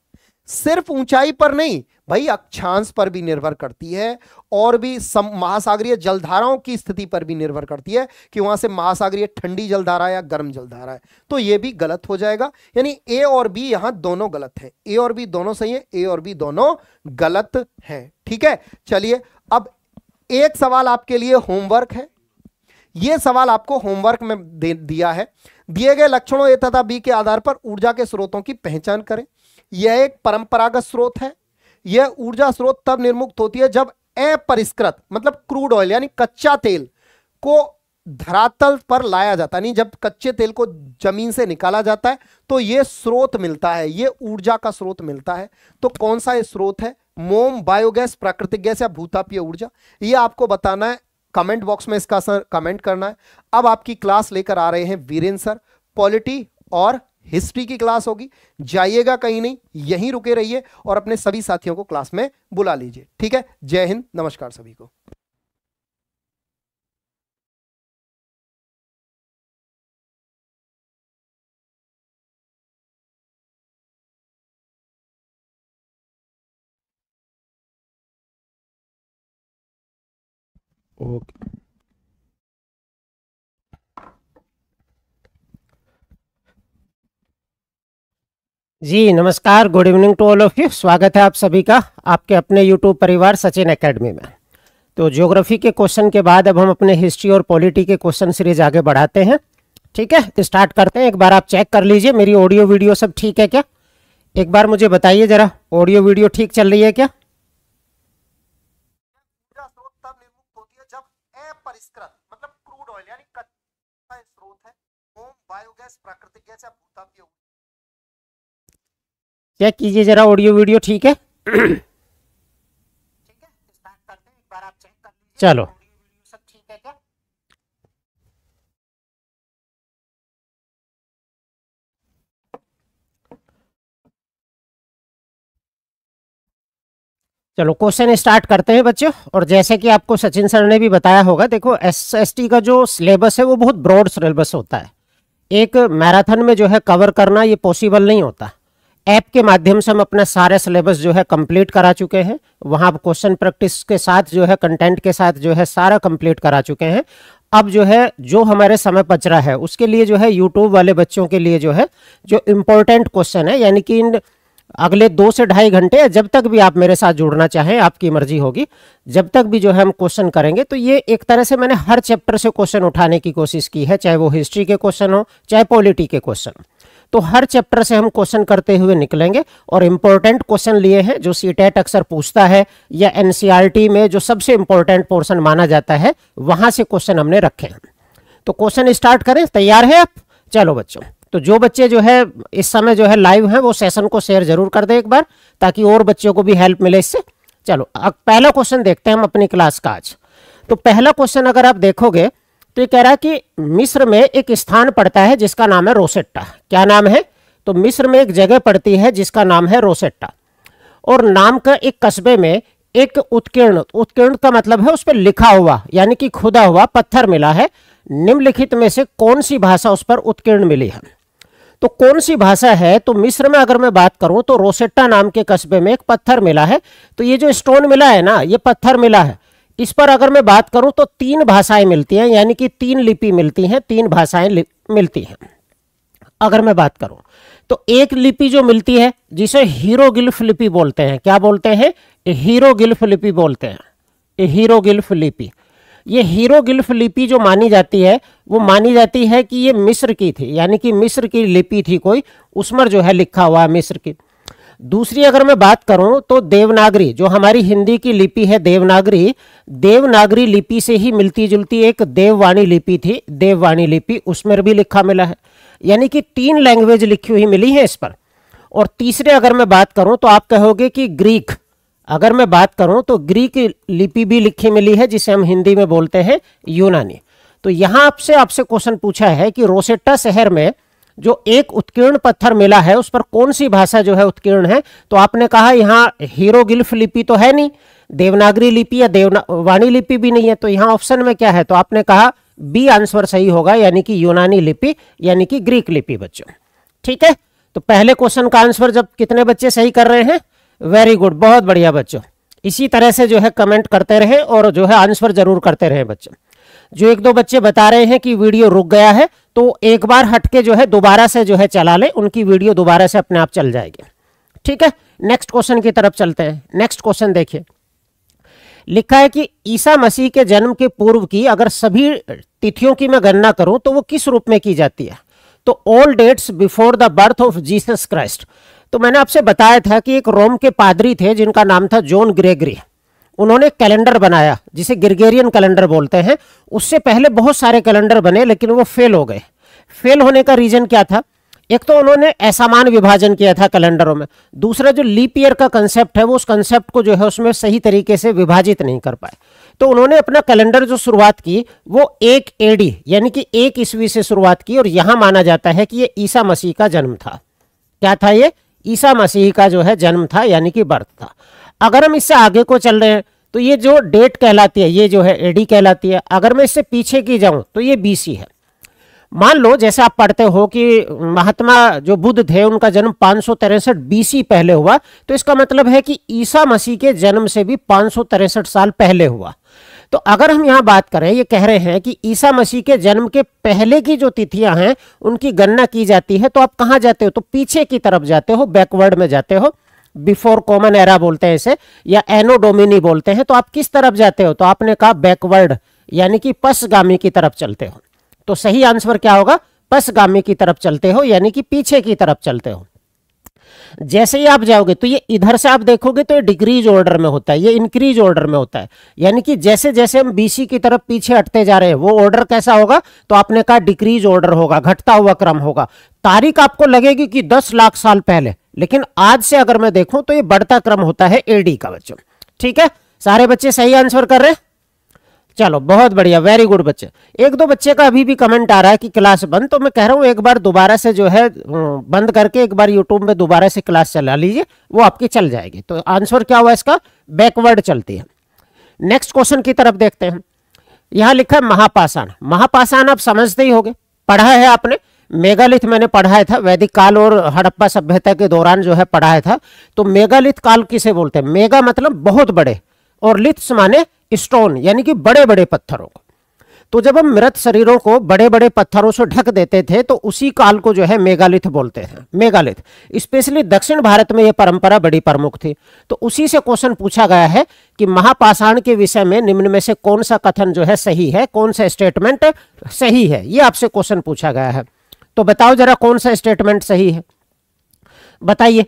S3: सिर्फ ऊंचाई पर नहीं भाई अक्षांश पर भी निर्भर करती है और भी सम महासागरीय जलधाराओं की स्थिति पर भी निर्भर करती है कि वहां से महासागरीय ठंडी जलधारा या गर्म जलधारा है तो ये भी गलत हो जाएगा यानी ए और बी यहां दोनों गलत है ए और बी दोनों सही है ए और बी दोनों गलत है ठीक है चलिए अब एक सवाल आपके लिए होमवर्क है ये सवाल आपको होमवर्क में दे दिया है दिए गए लक्षणों ए तथा बी के आधार पर ऊर्जा के स्रोतों की पहचान करें यह एक परंपरागत स्रोत है यह ऊर्जा स्रोत तब निर्मुक्त होती है जब अपरिष्कृत मतलब क्रूड ऑयल यानी कच्चा तेल को धरातल पर लाया जाता है नहीं जब कच्चे तेल को जमीन से निकाला जाता है तो यह स्रोत मिलता है ये ऊर्जा का स्रोत मिलता है तो कौन सा यह स्रोत है मोम बायोगैस प्राकृतिक गैस या भूतापीय ऊर्जा यह आपको बताना है कमेंट बॉक्स में इसका सर कमेंट करना है अब आपकी क्लास लेकर आ रहे हैं वीरेन सर पॉलिटी और हिस्ट्री की क्लास होगी जाइएगा कहीं नहीं यहीं रुके रहिए और अपने सभी साथियों को क्लास में
S2: बुला लीजिए ठीक है जय हिंद नमस्कार सभी को ओके
S4: जी नमस्कार good evening to all of you स्वागत है आप सभी का आपके
S5: अपने यूट्यूब परिवार सचिन एकेडमी में तो ज्योग्राफी के क्वेश्चन के बाद अब हम अपने हिस्ट्री और पॉलिटी के क्वेश्चन सीरीज आगे बढ़ाते हैं ठीक है स्टार्ट तो करते हैं एक बार आप चेक कर लीजिए मेरी ऑडियो वीडियो सब ठीक है क्या एक बार मुझे बताइए जरा ऑडियो वीडियो ठीक चल रही है क्या
S4: प्राकृतिक गैस या भूतापीय चेक कीजिए जरा ऑडियो वीडियो ठीक है चलो चलो क्वेश्चन स्टार्ट करते हैं बच्चों और जैसे कि आपको सचिन सर ने भी बताया होगा देखो एस एस
S5: टी का जो सिलेबस है वो बहुत ब्रॉड सिलेबस होता है एक मैराथन में जो है कवर करना ये पॉसिबल नहीं होता ऐप के माध्यम से हम अपना सारे सिलेबस जो है कंप्लीट करा चुके हैं वहाँ आप क्वेश्चन प्रैक्टिस के साथ जो है कंटेंट के साथ जो है सारा कंप्लीट करा चुके हैं अब जो है जो हमारे समय बच रहा है उसके लिए जो है यूट्यूब वाले बच्चों के लिए जो है जो इम्पोर्टेंट क्वेश्चन है यानी कि इन अगले दो से ढाई घंटे जब तक भी आप मेरे साथ जुड़ना चाहें आपकी मर्जी होगी जब तक भी जो है हम क्वेश्चन करेंगे तो ये एक तरह से मैंने हर चैप्टर से क्वेश्चन उठाने की कोशिश की है चाहे वो हिस्ट्री के क्वेश्चन हो चाहे पॉलिटी के क्वेश्चन तो हर चैप्टर से हम क्वेश्चन करते हुए निकलेंगे और इम्पोर्टेंट क्वेश्चन लिए हैं जो सी टेट अक्सर पूछता है या एनसीईआरटी e में जो सबसे इम्पोर्टेंट पोर्सन माना जाता है वहां से क्वेश्चन हमने रखे हैं तो क्वेश्चन स्टार्ट करें तैयार है आप चलो बच्चों तो जो बच्चे जो है इस समय जो है लाइव हैं वो सेशन को शेयर जरूर कर दें एक बार ताकि और बच्चों को भी हेल्प मिले इससे चलो अब पहला क्वेश्चन देखते हैं हम अपनी क्लास का आज तो पहला क्वेश्चन अगर आप देखोगे तो ये कह रहा है कि मिस्र में एक स्थान पड़ता है जिसका नाम है रोसेट्टा क्या नाम है तो मिस्र में एक जगह पड़ती है जिसका नाम है रोसेट्टा और नाम का एक कस्बे में एक उत्कीर्ण उत्कीर्ण का मतलब है उस पर लिखा हुआ यानी कि खुदा हुआ पत्थर मिला है निम्नलिखित में से कौन सी भाषा उस पर उत्कीर्ण मिली है तो कौन सी भाषा है तो मिस्र में अगर मैं बात करूं तो रोसेट्टा नाम के कस्बे में एक पत्थर मिला है तो ये जो स्टोन मिला है ना ये पत्थर मिला है इस पर अगर मैं बात करूं तो तीन भाषाएं मिलती हैं यानी कि तीन लिपि मिलती हैं तीन भाषाएं मिलती हैं अगर मैं बात करूं तो एक लिपि जो मिलती है जिसे हीरोगिल्फ लिपि बोलते हैं क्या बोलते हैं हीरोगिल्फ लिपि बोलते हैं हीरोगिल्फ लिपि ये हीरो गिल्फ लिपि जो मानी जाती है वो मानी जाती है कि ये मिस्र की थी यानी कि मिस्र की लिपि थी कोई उसमर जो है लिखा हुआ है मिस्र की दूसरी अगर मैं बात करूं तो देवनागरी जो हमारी हिंदी की लिपि है देवनागरी देवनागरी लिपि से ही मिलती जुलती एक देववाणी लिपि थी देववाणी लिपि उसमें भी लिखा मिला है यानी कि तीन लैंग्वेज लिखी हुई मिली है इस पर और तीसरे अगर मैं बात करूं तो आप कहोगे कि ग्रीक अगर मैं बात करूं तो ग्रीक लिपि भी लिखी मिली है जिसे हम हिंदी में बोलते हैं यूनानी तो यहां आपसे आपसे क्वेश्चन पूछा है कि रोसेट्टा शहर में जो एक उत्कीर्ण पत्थर मिला है उस पर कौन सी भाषा जो है उत्कीर्ण है तो आपने कहा यहाँ हीरोगिल्फ लिपि तो है नहीं देवनागरी लिपि या देवनावाणी लिपि भी नहीं है तो यहाँ ऑप्शन में क्या है तो आपने कहा बी आंसर सही होगा यानी कि यूनानी लिपि यानी कि ग्रीक लिपि बच्चों ठीक है तो पहले क्वेश्चन का आंसर जब कितने बच्चे सही कर रहे हैं वेरी गुड बहुत बढ़िया बच्चों इसी तरह से जो है कमेंट करते रहें और जो है आंसर जरूर करते रहें बच्चे जो एक दो बच्चे बता रहे हैं कि वीडियो रुक गया है तो एक बार हटके जो है दोबारा से जो है चला लें उनकी वीडियो दोबारा से अपने आप चल जाएगी ठीक है नेक्स्ट क्वेश्चन की तरफ चलते हैं नेक्स्ट क्वेश्चन देखिए लिखा है कि ईसा मसीह के जन्म के पूर्व की अगर सभी तिथियों की मैं गणना करूं तो वो किस रूप में की जाती है तो all dates before the birth of Jesus Christ तो मैंने आपसे बताया था कि एक रोम के पादरी थे जिनका नाम था जॉन ग्रेगरी उन्होंने कैलेंडर बनाया जिसे ग्रिगेरियन कैलेंडर बोलते हैं उससे पहले बहुत सारे कैलेंडर बने लेकिन वो फेल हो गए फेल होने का रीज़न क्या था एक तो उन्होंने असमान विभाजन किया था कैलेंडरों में दूसरा जो लीप ईयर का कंसेप्ट है वो उस कंसेप्ट को जो है उसमें सही तरीके से विभाजित नहीं कर पाए तो उन्होंने अपना कैलेंडर जो शुरुआत की वो एक एडी यानी कि एक ईस्वी से शुरुआत की और यहां माना जाता है कि ये ईसा मसीह का जन्म था क्या था ये ईसा मसीह का जो है जन्म था यानी कि बर्थ था अगर हम इससे आगे को चल रहे हैं तो ये जो डेट कहलाती है ये जो है एडी कहलाती है अगर मैं इससे पीछे की जाऊं तो ये बीसी है मान लो जैसे आप पढ़ते हो कि महात्मा जो बुद्ध थे उनका जन्म पाँच सौ बीसी पहले हुआ तो इसका मतलब है कि ईसा मसीह के जन्म से भी पाँच सौ साल पहले हुआ तो अगर हम यहां बात करें ये कह रहे हैं कि ईसा मसीह के जन्म के पहले की जो तिथियां हैं उनकी गणना की जाती है तो आप कहां जाते हो तो पीछे की तरफ जाते हो बैकवर्ड में जाते हो बिफोर कॉमन एरा बोलते हैं इसे या एनोडोमिनी बोलते हैं तो आप किस तरफ जाते हो तो आपने कहा बैकवर्ड यानी कि पशगामी की तरफ चलते हो तो सही आंसर क्या होगा पशगामी की तरफ चलते हो यानी कि पीछे की तरफ चलते हो जैसे ही आप जाओगे तो ये इधर से आप देखोगे तो ये डिक्रीज ऑर्डर में होता है ये इंक्रीज ऑर्डर में होता है यानी कि जैसे जैसे हम बीसी की तरफ पीछे हटते जा रहे हैं वो ऑर्डर कैसा होगा तो आपने कहा डिक्रीज ऑर्डर होगा घटता हुआ क्रम होगा तारीख आपको लगेगी कि दस लाख साल पहले लेकिन आज से अगर मैं देखूं तो ये बढ़ता क्रम होता है एडी का बच्चों ठीक है सारे बच्चे सही आंसर कर रहे हैं चलो बहुत बढ़िया वेरी गुड बच्चे एक दो बच्चे का अभी भी कमेंट आ रहा है कि क्लास बंद तो मैं कह रहा हूँ एक बार दोबारा से जो है बंद करके एक बार यूट्यूब में दोबारा से क्लास चला लीजिए वो आपकी चल जाएगी तो आंसर क्या हुआ इसका बैकवर्ड चलती है नेक्स्ट क्वेश्चन की तरफ देखते हैं यहाँ लिखा है महापाषाण महापाषाण आप समझते ही हो पढ़ा है आपने मेगालिथ मैंने पढ़ाया था वैदिक काल और हड़प्पा सभ्यता के दौरान जो है पढ़ाया था तो मेगालिथ काल किसे बोलते हैं मेगा मतलब बहुत बड़े और लिथ्स माने स्टोन यानी कि बड़े बड़े पत्थरों को तो जब हम मृत शरीरों को बड़े बड़े पत्थरों से ढक देते थे तो उसी काल को जो है मेगालिथ बोलते हैं मेगालिथ स्पेशली दक्षिण भारत में यह परंपरा बड़ी प्रमुख थी तो उसी से क्वेश्चन पूछा गया है कि महापाषाण के विषय में निम्न में से कौन सा कथन जो है सही है कौन सा स्टेटमेंट सही है यह आपसे क्वेश्चन पूछा गया है तो बताओ जरा कौन सा स्टेटमेंट सही है बताइए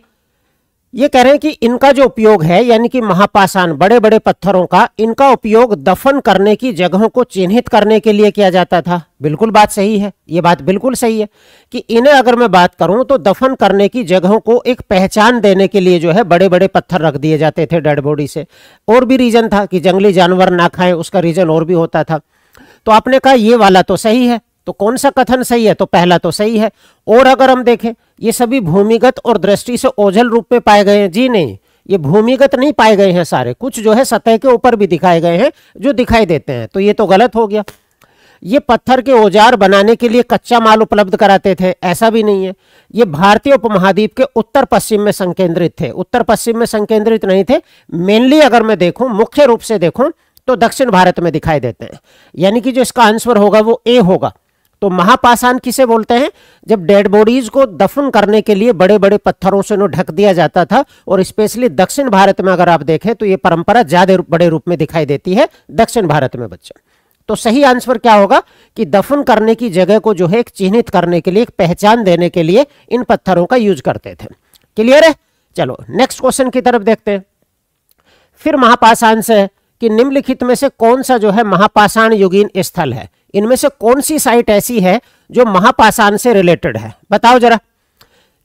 S5: ये कह रहे हैं कि इनका जो उपयोग है यानी कि महापाषाण बड़े बड़े पत्थरों का इनका उपयोग दफन करने की जगहों को चिन्हित करने के लिए किया जाता था बिल्कुल बात सही है ये बात बिल्कुल सही है कि इन्हें अगर मैं बात करूं तो दफन करने की जगहों को एक पहचान देने के लिए जो है बड़े बड़े पत्थर रख दिए जाते थे डेड बॉडी से और भी रीजन था कि जंगली जानवर ना खाएं उसका रीजन और भी होता था तो आपने कहा ये वाला तो सही है तो कौन सा कथन सही है तो पहला तो सही है और अगर हम देखें ये सभी भूमिगत और दृष्टि से ओझल रूप में पाए गए हैं जी नहीं ये भूमिगत नहीं पाए गए हैं सारे कुछ जो है सतह के ऊपर भी दिखाए गए हैं जो दिखाई देते हैं तो ये तो गलत हो गया ये पत्थर के औजार बनाने के लिए कच्चा माल उपलब्ध कराते थे ऐसा भी नहीं है ये भारतीय उपमहाद्वीप के उत्तर पश्चिम में संकेंद्रित थे उत्तर पश्चिम में संकेंद्रित नहीं थे मेनली अगर मैं देखूं मुख्य रूप से देखूं तो दक्षिण भारत में दिखाई देते हैं यानी कि जो इसका आंसर होगा वो ए होगा तो महापाषाण किसे बोलते हैं जब डेड बॉडीज को दफन करने के लिए बड़े बड़े पत्थरों से उन्हें ढक दिया जाता था और स्पेशली दक्षिण भारत में अगर आप देखें तो ये परंपरा ज्यादा बड़े रूप में दिखाई देती है दक्षिण भारत में बच्चा तो सही आंसर क्या होगा कि दफन करने की जगह को जो है एक चिन्हित करने के लिए एक पहचान देने के लिए इन पत्थरों का यूज करते थे क्लियर है चलो नेक्स्ट क्वेश्चन की तरफ देखते हैं फिर महापाषाण से कि निम्नलिखित में से कौन सा जो है महापाषाण युगीन स्थल है इनमें से कौन सी साइट ऐसी है जो महापाषाण से रिलेटेड है बताओ जरा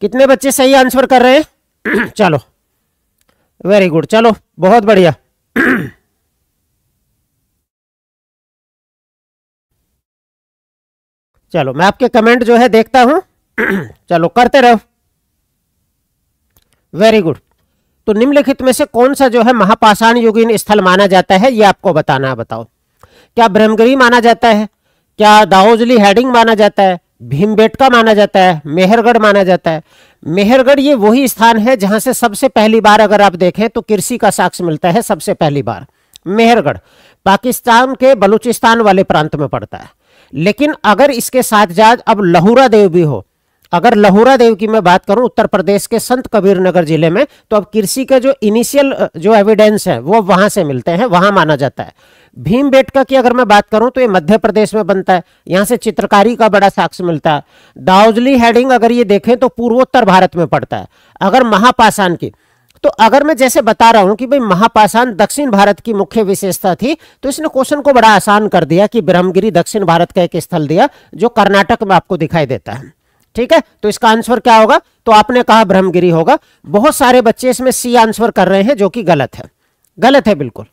S5: कितने
S4: बच्चे सही आंसर कर रहे हैं चलो वेरी गुड चलो बहुत बढ़िया चलो मैं आपके कमेंट जो है देखता हूं चलो करते रहो
S5: वेरी गुड तो निम्नलिखित में से कौन सा जो है महापाषाण युगीन स्थल माना जाता है ये आपको बताना है बताओ क्या ब्रह्मगिरी माना जाता है क्या दाओजली हेडिंग माना जाता है भीमबेटका माना जाता है मेहरगढ़ माना जाता है मेहरगढ़ ये वही स्थान है जहां से सबसे पहली बार अगर आप देखें तो कृषि का साक्ष्य मिलता है सबसे पहली बार मेहरगढ़ पाकिस्तान के बलूचिस्तान वाले प्रांत में पड़ता है लेकिन अगर इसके साथ जात अब लहूरा देव भी हो अगर लहुरा देव की मैं बात करूं उत्तर प्रदेश के संत कबीर नगर जिले में तो अब कृषि के जो इनिशियल जो एविडेंस है वो वहां से मिलते हैं वहां माना जाता है भीम बेटका की अगर मैं बात करूं तो ये मध्य प्रदेश में बनता है यहां से चित्रकारी का बड़ा साक्ष्य मिलता है दाउजली हेडिंग अगर ये देखें तो पूर्वोत्तर भारत में पड़ता है अगर महापाषाण की तो अगर मैं जैसे बता रहा हूं कि भाई महापाषाण दक्षिण भारत की मुख्य विशेषता थी तो इसने क्वेश्चन को बड़ा आसान कर दिया कि ब्रह्मगिरी दक्षिण भारत का एक स्थल दिया जो कर्नाटक में आपको दिखाई देता है ठीक है तो इसका आंसर क्या होगा तो आपने कहा ब्रह्मगिरी होगा बहुत सारे बच्चे इसमें सी आंसर कर रहे हैं जो कि गलत है गलत है बिल्कुल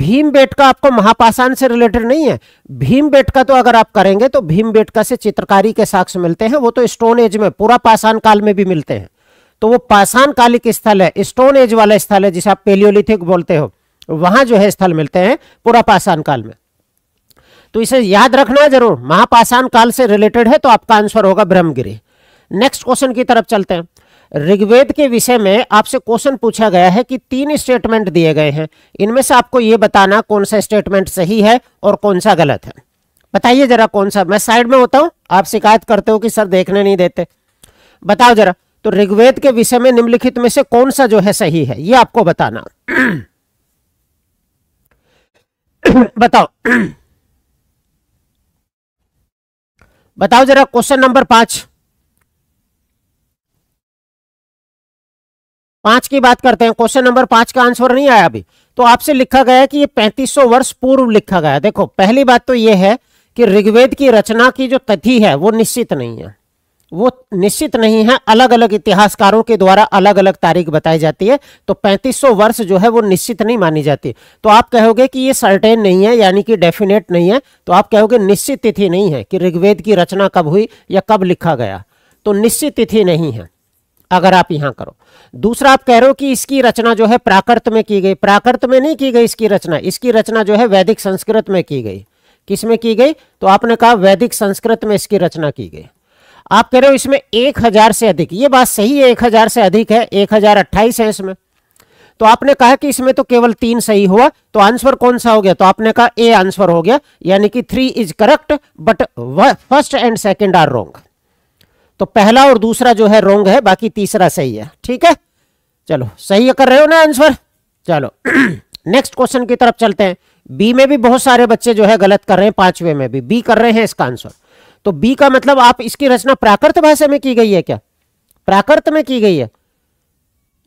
S5: भीम बेटका आपको महापाषाण से रिलेटेड नहीं है भीम बेटका तो अगर आप करेंगे तो भीम बेटका से चित्रकारी के साक्ष्य मिलते हैं वो तो स्टोन एज में पूरा पाषाण काल में भी मिलते हैं तो वो पाषाण कालिक स्थल है स्टोन एज वाला स्थल है जिसे आप पेलियोलिथिक बोलते हो वहां जो है स्थल मिलते हैं पूरा पाषाण काल में तो इसे याद रखना जरूर महापाषाण काल से रिलेटेड है तो आपका आंसर होगा ब्रह्मगिरी नेक्स्ट क्वेश्चन की तरफ चलते हैं ऋग्वेद के विषय में आपसे क्वेश्चन पूछा गया है कि तीन स्टेटमेंट दिए गए हैं इनमें से आपको ये बताना कौन सा स्टेटमेंट सही है और कौन सा गलत है बताइए जरा कौन सा मैं साइड में होता हूं आप शिकायत करते हो कि सर देखने नहीं देते बताओ जरा तो ऋग्वेद के विषय में निम्नलिखित में से कौन सा जो है सही है ये आपको बताना
S4: बताओ बताओ जरा क्वेश्चन नंबर पांच पांच की बात करते हैं क्वेश्चन नंबर पांच का आंसर नहीं आया अभी
S5: तो आपसे लिखा गया है कि ये 3500 वर्ष पूर्व लिखा गया देखो पहली बात तो ये है कि ऋग्वेद की रचना की जो तिथि है वो निश्चित नहीं है वो निश्चित नहीं है अलग अलग इतिहासकारों के द्वारा अलग अलग तारीख बताई जाती है तो 3500 वर्ष जो है वो निश्चित नहीं मानी जाती तो आप कहोगे कि ये सर्टेन नहीं है यानी कि डेफिनेट नहीं है तो आप कहोगे निश्चित तिथि नहीं है कि ऋग्वेद की रचना कब हुई या कब लिखा गया तो निश्चित तिथि नहीं है अगर आप यहां करो दूसरा आप कह रहे हो कि इसकी रचना जो है प्राकृत में की गई प्राकृत में नहीं की गई इसकी रचना इसकी रचना जो है वैदिक संस्कृत में की गई किसमें की गई तो आपने कहा वैदिक संस्कृत में इसकी रचना की गई आप कह रहे हो इसमें एक हजार से अधिक ये बात सही है एक हजार से अधिक है एक हजार अट्ठाईस है इसमें तो आपने कहा कि इसमें तो केवल तीन सही हुआ तो आंसर कौन सा हो गया तो आपने कहा ए आंसर हो गया यानी कि three is correct but first and second are wrong तो पहला और दूसरा जो है रोंग है बाकी तीसरा सही है ठीक है चलो सही कर रहे हो ना आंसर चलो नेक्स्ट क्वेश्चन की तरफ चलते हैं बी में भी बहुत सारे बच्चे जो है गलत कर रहे हैं पांचवे में भी बी कर रहे हैं इसका आंसर तो बी का मतलब आप इसकी रचना प्राकृत भाषा में की गई है क्या प्राकृत में की गई है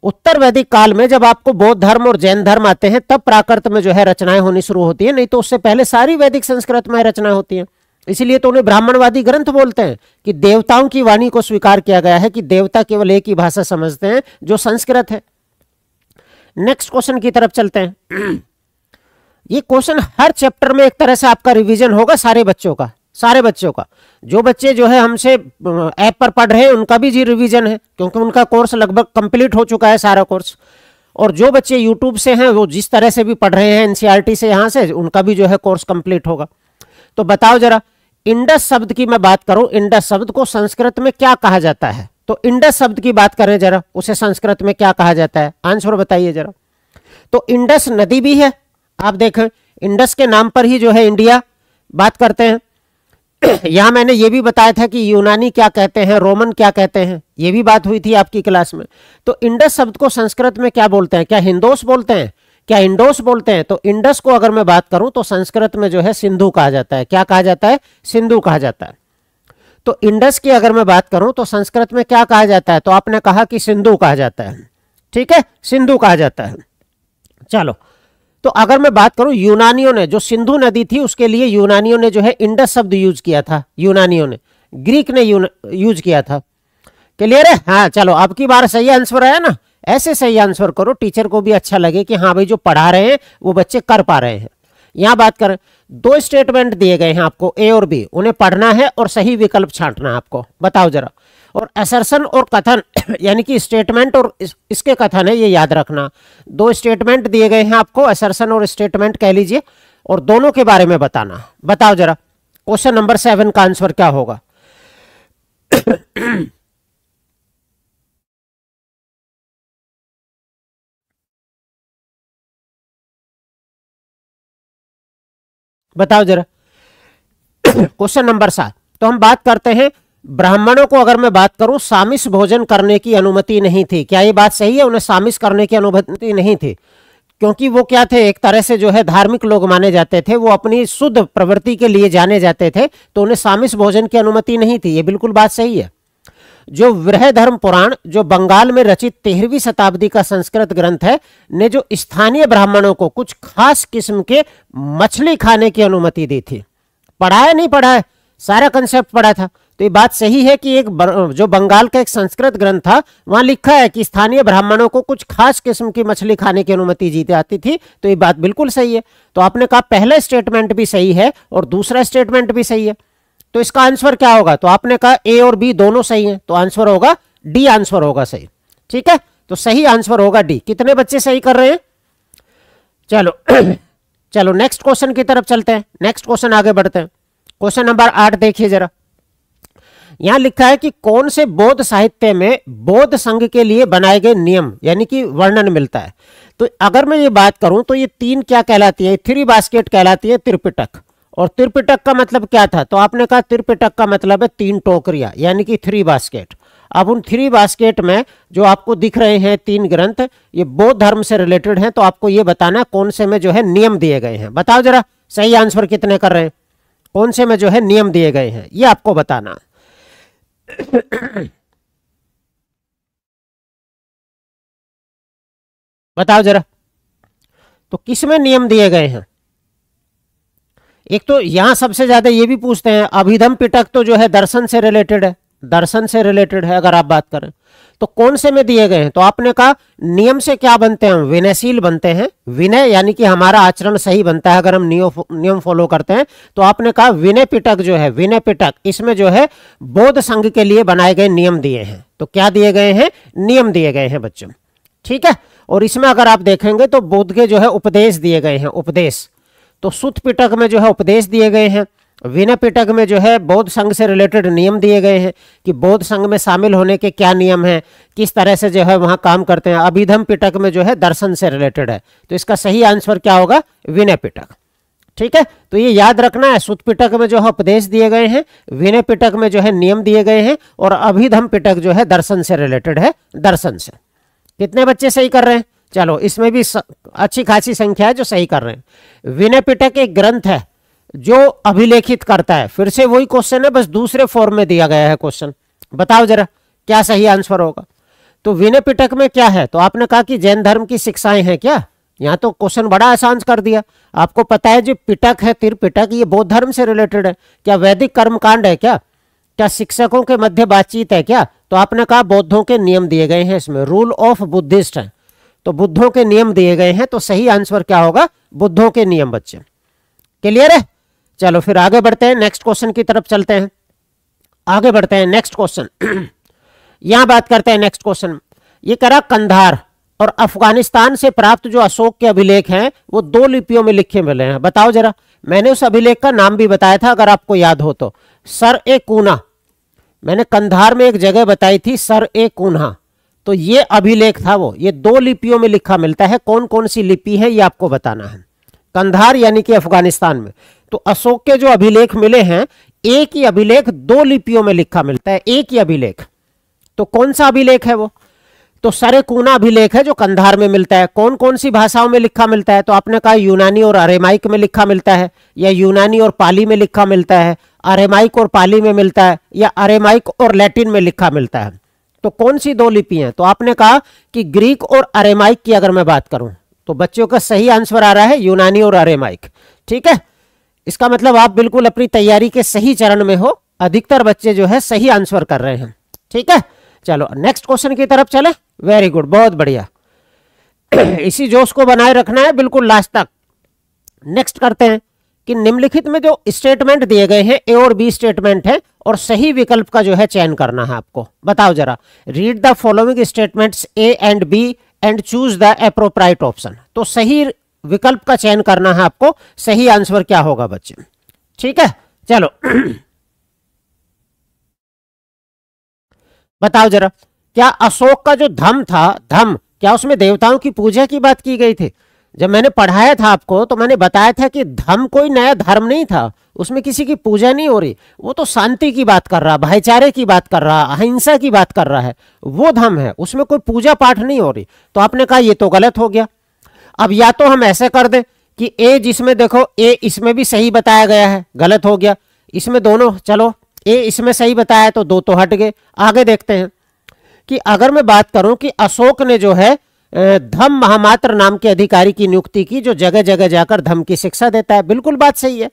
S5: उत्तर वैदिक काल में जब आपको बौद्ध धर्म और जैन धर्म आते हैं तब प्राकृत में जो है रचनाएं होनी शुरू होती है नहीं तो उससे पहले सारी वैदिक संस्कृत में रचना होती है इसीलिए तो उन्हें ब्राह्मणवादी ग्रंथ बोलते हैं कि देवताओं की वाणी को स्वीकार किया गया है कि देवता केवल एक ही भाषा समझते हैं जो संस्कृत है नेक्स्ट क्वेश्चन की तरफ चलते हैं ये क्वेश्चन हर चैप्टर में एक तरह से आपका रिवीजन होगा सारे बच्चों का सारे बच्चों का जो बच्चे जो है हमसे ऐप पर पढ़ रहे हैं उनका भी जी रिवीजन है क्योंकि उनका कोर्स लगभग कंप्लीट हो चुका है सारा कोर्स और जो बच्चे यूट्यूब से हैं वो जिस तरह से भी पढ़ रहे हैं एनसीईआरटी e से यहाँ से उनका भी जो है कोर्स कंप्लीट होगा तो बताओ जरा इंडस शब्द की मैं बात करूँ इंडस शब्द को संस्कृत में क्या कहा जाता है तो इंडस शब्द की बात करें जरा उसे संस्कृत में क्या कहा जाता है आंसर बताइए जरा तो इंडस नदी भी है आप देखें इंडस के नाम पर ही जो है इंडिया बात करते हैं यहां मैंने ये भी बताया था कि यूनानी क्या कहते हैं रोमन क्या कहते हैं ये भी बात हुई थी आपकी क्लास में तो इंडस शब्द को संस्कृत में क्या बोलते हैं क्या हिंदोस बोलते हैं क्या इंडोस बोलते हैं तो इंडस को अगर मैं बात करूं तो संस्कृत में जो है सिंधु कहा जाता है क्या कहा जाता है सिंधु कहा जाता है तो इंडस की अगर मैं बात करूं तो संस्कृत में क्या कहा जाता है तो आपने कहा कि सिंधु कहा जाता है ठीक है सिंधु कहा जाता है चलो तो अगर मैं बात करूं यूनानियों ने जो सिंधु नदी थी उसके लिए यूनानियों ने जो है इंडस शब्द यूज किया था यूनानियों ने ग्रीक ने यूज किया था क्लियर है हाँ चलो अब की बार सही आंसर आया ना ऐसे सही आंसर करो टीचर को भी अच्छा लगे कि हाँ भाई जो पढ़ा रहे हैं वो बच्चे कर पा रहे हैं यहां बात करें दो स्टेटमेंट दिए गए हैं आपको ए और बी उन्हें पढ़ना है और सही विकल्प छांटना है आपको बताओ जरा और असरसन और कथन यानी कि स्टेटमेंट और इस, इसके कथन है ये याद रखना दो स्टेटमेंट दिए गए हैं आपको असरसन और स्टेटमेंट कह लीजिए और दोनों के बारे में बताना बताओ जरा क्वेश्चन नंबर सेवन का आंसर क्या होगा
S4: बताओ जरा क्वेश्चन नंबर सात तो हम बात करते हैं ब्राह्मणों को अगर मैं बात करूं सामिस भोजन करने
S5: की अनुमति नहीं थी क्या ये बात सही है उन्हें सामिस करने की अनुमति नहीं थी क्योंकि वो क्या थे एक तरह से जो है धार्मिक लोग माने जाते थे वो अपनी शुद्ध प्रवृत्ति के लिए जाने जाते थे तो उन्हें सामिस भोजन की अनुमति नहीं थी ये बिल्कुल बात सही है जो वृह धर्म पुराण जो बंगाल में रचित तेरहवीं शताब्दी का संस्कृत ग्रंथ है ने जो स्थानीय ब्राह्मणों को कुछ खास किस्म के मछली खाने की अनुमति दी थी पढ़ाया नहीं पढ़ाया सारा कंसेप्ट पढ़ा था तो ये बात सही है कि एक जो बंगाल का एक संस्कृत ग्रंथ था वहां लिखा है कि स्थानीय ब्राह्मणों को कुछ खास किस्म की मछली खाने की अनुमति दी जाती थी तो ये बात बिल्कुल सही है तो आपने कहा पहला स्टेटमेंट भी सही है और दूसरा स्टेटमेंट भी सही है तो इसका आंसर क्या होगा तो आपने कहा ए और बी दोनों सही है तो आंसर होगा डी आंसर होगा सही ठीक है तो सही आंसर होगा डी कितने बच्चे सही कर रहे हैं चलो चलो नेक्स्ट क्वेश्चन की तरफ चलते हैं नेक्स्ट क्वेश्चन आगे बढ़ते हैं क्वेश्चन नंबर आठ देखिए जरा यहां लिखा है कि कौन से बौद्ध साहित्य में बौद्ध संघ के लिए बनाए गए नियम यानी कि वर्णन मिलता है तो अगर मैं ये बात करूं तो ये तीन क्या कहलाती है थ्री बास्केट कहलाती है त्रिपिटक और त्रिपिटक का मतलब क्या था तो आपने कहा त्रिपिटक का मतलब है तीन टोकरिया यानी कि थ्री बास्केट अब उन थ्री बास्केट में जो आपको दिख रहे हैं तीन ग्रंथ ये बौद्ध धर्म से रिलेटेड हैं तो आपको ये बताना कौन से में जो है नियम दिए गए हैं बताओ जरा सही आंसर कितने कर रहे हैं कौन से में जो है नियम
S4: दिए गए हैं ये आपको बताना बताओ जरा तो किस में नियम दिए गए हैं एक तो यहां सबसे ज्यादा ये भी पूछते हैं
S5: अभिधम पिटक तो जो है दर्शन से रिलेटेड है दर्शन से रिलेटेड है अगर आप बात करें तो कौन से में दिए गए हैं तो आपने कहा नियम से क्या बनते हैं विनयशील बनते हैं विनय यानी कि हमारा आचरण सही बनता है अगर हम नियम फॉलो करते हैं तो आपने कहा विनय पिटक जो है विनय पिटक इसमें जो है बौद्ध संघ के लिए बनाए गए नियम दिए हैं तो क्या दिए गए हैं नियम दिए गए हैं बच्चों ठीक है और इसमें अगर आप देखेंगे तो बोध के जो है उपदेश दिए गए हैं उपदेश तो सुत पिटक में जो है उपदेश दिए गए हैं विनय पिटक में जो है बौद्ध संघ से रिलेटेड नियम दिए गए हैं कि बौद्ध संघ में शामिल होने के क्या नियम हैं किस तरह से जो है वहाँ काम करते हैं अभिधम पिटक में जो है दर्शन से रिलेटेड है तो इसका सही आंसर क्या होगा विनय पिटक ठीक है तो ये याद रखना है सुत पिटक में जो है उपदेश दिए गए हैं विनय पिटक में जो है नियम दिए गए हैं और अभिधम पिटक जो है दर्शन से रिलेटेड है दर्शन से कितने बच्चे सही कर रहे हैं चलो इसमें भी अच्छी खासी संख्या है जो सही कर रहे हैं विनय पिटक एक ग्रंथ है जो अभिलेखित करता है फिर से वही क्वेश्चन है बस दूसरे फॉर्म में दिया गया है क्वेश्चन बताओ जरा क्या सही आंसर होगा तो विनय पिटक में क्या है तो आपने कहा कि जैन धर्म की शिक्षाएं हैं क्या यहाँ तो क्वेश्चन बड़ा आसान कर दिया आपको पता है जो पिटक है तिर पिटक ये बौद्ध धर्म से रिलेटेड है क्या वैदिक कर्म है क्या क्या शिक्षकों के मध्य बातचीत है क्या तो आपने कहा बौद्धों के नियम दिए गए हैं इसमें रूल ऑफ बुद्धिस्ट है तो बुद्धों के नियम दिए गए हैं तो सही आंसर क्या होगा बुद्धों के नियम बच्चे क्लियर है चलो फिर आगे बढ़ते हैं नेक्स्ट क्वेश्चन की तरफ चलते हैं आगे बढ़ते हैं नेक्स्ट क्वेश्चन यहां बात करते हैं नेक्स्ट क्वेश्चन ये करा कंधार और अफगानिस्तान से प्राप्त जो अशोक के अभिलेख हैं वो दो लिपियों में लिखे मिले हैं बताओ जरा मैंने उस अभिलेख का नाम भी बताया था अगर आपको याद हो तो सर ए कूना मैंने कंधार में एक जगह बताई थी सर ए कूना तो ये अभिलेख था वो ये दो लिपियों में लिखा मिलता है कौन कौन सी लिपि है ये आपको बताना है कंधार यानी कि अफगानिस्तान में तो अशोक के जो अभिलेख मिले हैं एक ही अभिलेख दो लिपियों में लिखा मिलता है एक ही अभिलेख तो कौन सा अभिलेख है वो तो सरेकूना अभिलेख है जो कंधार में मिलता है कौन कौन सी भाषाओं में लिखा मिलता है तो आपने कहा यूनानी और अरेमाइक में लिखा मिलता है या यूनानी और पाली में लिखा मिलता है अरेमाइक और पाली में मिलता है या अरेमाइक और लैटिन में लिखा मिलता है तो कौन सी दो लिपि है तो आपने कहा कि ग्रीक और अरेमाइक की अगर मैं बात करूं तो बच्चों का सही आंसर आ रहा है यूनानी और अरेमाइक ठीक है इसका मतलब आप बिल्कुल अपनी तैयारी के सही चरण में हो अधिकतर बच्चे जो है सही आंसर कर रहे हैं ठीक है चलो नेक्स्ट क्वेश्चन की तरफ चले वेरी गुड बहुत बढ़िया इसी जोश को बनाए रखना है बिल्कुल लास्ट तक नेक्स्ट करते हैं कि निम्नलिखित में जो स्टेटमेंट दिए गए हैं ए और बी स्टेटमेंट है और सही विकल्प का जो है चयन करना है आपको बताओ जरा read the following statements A and B and choose the appropriate option तो सही विकल्प का चयन करना है आपको सही आंसर क्या होगा बच्चे ठीक है चलो बताओ जरा क्या अशोक का जो धम था धम क्या उसमें देवताओं की पूजा की बात की गई थी जब मैंने पढ़ाया था आपको तो मैंने बताया था कि धम कोई नया धर्म नहीं था उसमें किसी की पूजा नहीं हो रही वो तो शांति की बात कर रहा भाईचारे की बात कर रहा अहिंसा की बात कर रहा है वो धम है उसमें कोई पूजा पाठ नहीं हो रही तो आपने कहा ये तो गलत हो गया अब या तो हम ऐसे कर दें कि ए जिसमें देखो ए इसमें भी सही बताया गया है गलत हो गया इसमें दोनों चलो ए इसमें सही बताया तो दो तो हट गए आगे देखते हैं कि अगर मैं बात करूं कि अशोक ने जो है धम महामात्र नाम के अधिकारी की नियुक्ति की जो जगह जगह जाकर धम की शिक्षा देता है बिल्कुल बात सही है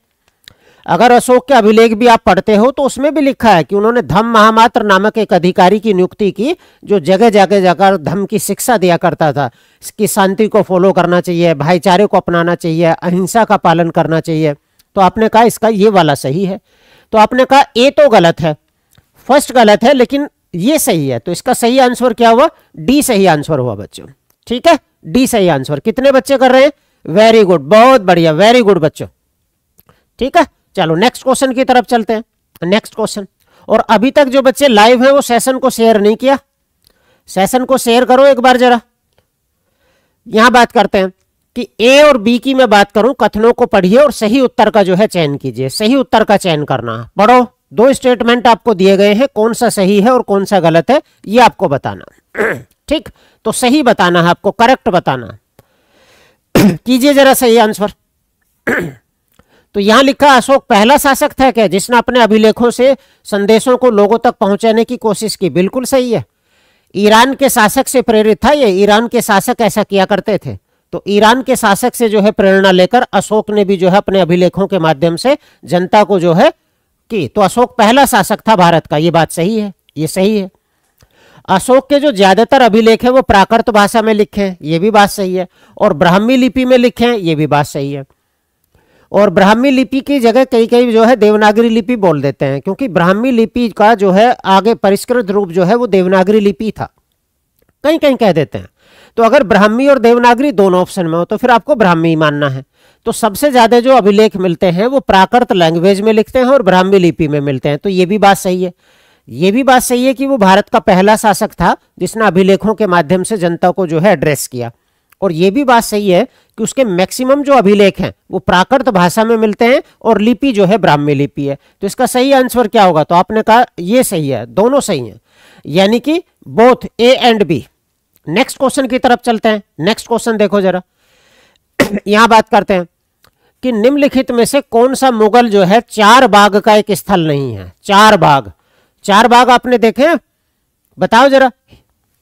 S5: अगर अशोक के अभिलेख भी आप पढ़ते हो तो उसमें भी लिखा है कि उन्होंने धम महामात्र नामक एक अधिकारी की नियुक्ति की जो जगह जगह जाकर धम की शिक्षा दिया करता था कि शांति को फॉलो करना चाहिए भाईचारे को अपनाना चाहिए अहिंसा का पालन करना चाहिए तो आपने कहा इसका ये वाला सही है तो आपने कहा ए तो गलत है फर्स्ट गलत है लेकिन ये सही है तो इसका सही आंसर क्या हुआ डी सही आंसर हुआ बच्चों ठीक है डी सही आंसर कितने बच्चे कर रहे हैं वेरी गुड बहुत बढ़िया वेरी गुड बच्चों ठीक है चलो नेक्स्ट क्वेश्चन की तरफ चलते हैं नेक्स्ट क्वेश्चन और अभी तक जो बच्चे लाइव है वो सेशन को शेयर नहीं किया सेशन को शेयर करो एक बार जरा यहां बात करते हैं कि ए और बी की मैं बात करूं कथनों को पढ़िए और सही उत्तर का जो है चयन कीजिए सही उत्तर का चयन करना पढ़ो दो स्टेटमेंट आपको दिए गए हैं कौन सा सही है और कौन सा गलत है ये आपको बताना ठीक तो सही बताना है आपको करेक्ट बताना कीजिए जरा सही आंसर तो यहां लिखा अशोक पहला शासक था क्या जिसने अपने अभिलेखों से संदेशों को लोगों तक पहुंचाने की कोशिश की बिल्कुल सही है ईरान के शासक से प्रेरित था ये ईरान के शासक ऐसा किया करते थे तो ईरान के शासक से जो है प्रेरणा लेकर अशोक ने भी जो है अपने अभिलेखों के माध्यम से जनता को जो है की तो अशोक पहला शासक था भारत का ये बात सही है ये सही है अशोक के जो ज्यादातर अभिलेख है वो प्राकृत भाषा में लिखे हैं ये भी बात सही है और ब्राह्मी लिपि में लिखे हैं ये भी बात सही है और ब्राह्मी लिपि की जगह कई कई जो है देवनागरी लिपि बोल देते हैं क्योंकि ब्राह्मी लिपि का जो है आगे परिष्कृत रूप जो है वो देवनागरी लिपि था कहीं कहीं कह देते हैं तो अगर ब्राह्मी और देवनागरी दोनों ऑप्शन में हो तो फिर आपको ब्राह्मी मानना है तो सबसे ज्यादा जो अभिलेख मिलते हैं वो प्राकृत लैंग्वेज में लिखते हैं और ब्राह्मी लिपि में मिलते हैं तो ये भी बात सही है ये भी बात सही है कि वो भारत का पहला शासक था जिसने अभिलेखों के माध्यम से जनता को जो है एड्रेस किया और ये भी बात सही है कि उसके मैक्सिमम जो अभिलेख हैं वो प्राकृत भाषा में मिलते हैं और लिपि जो है ब्राह्मी लिपि है तो इसका सही आंसर क्या होगा तो आपने कहा ये सही है दोनों सही हैं यानी कि both A and B next question की तरफ चलते हैं नेक्स्ट क्वेश्चन देखो जरा यहां बात करते हैं कि निम्नलिखित में से कौन सा मुगल जो है चार बाग का एक स्थल नहीं है चार बाग चार बाग आपने देखे बताओ जरा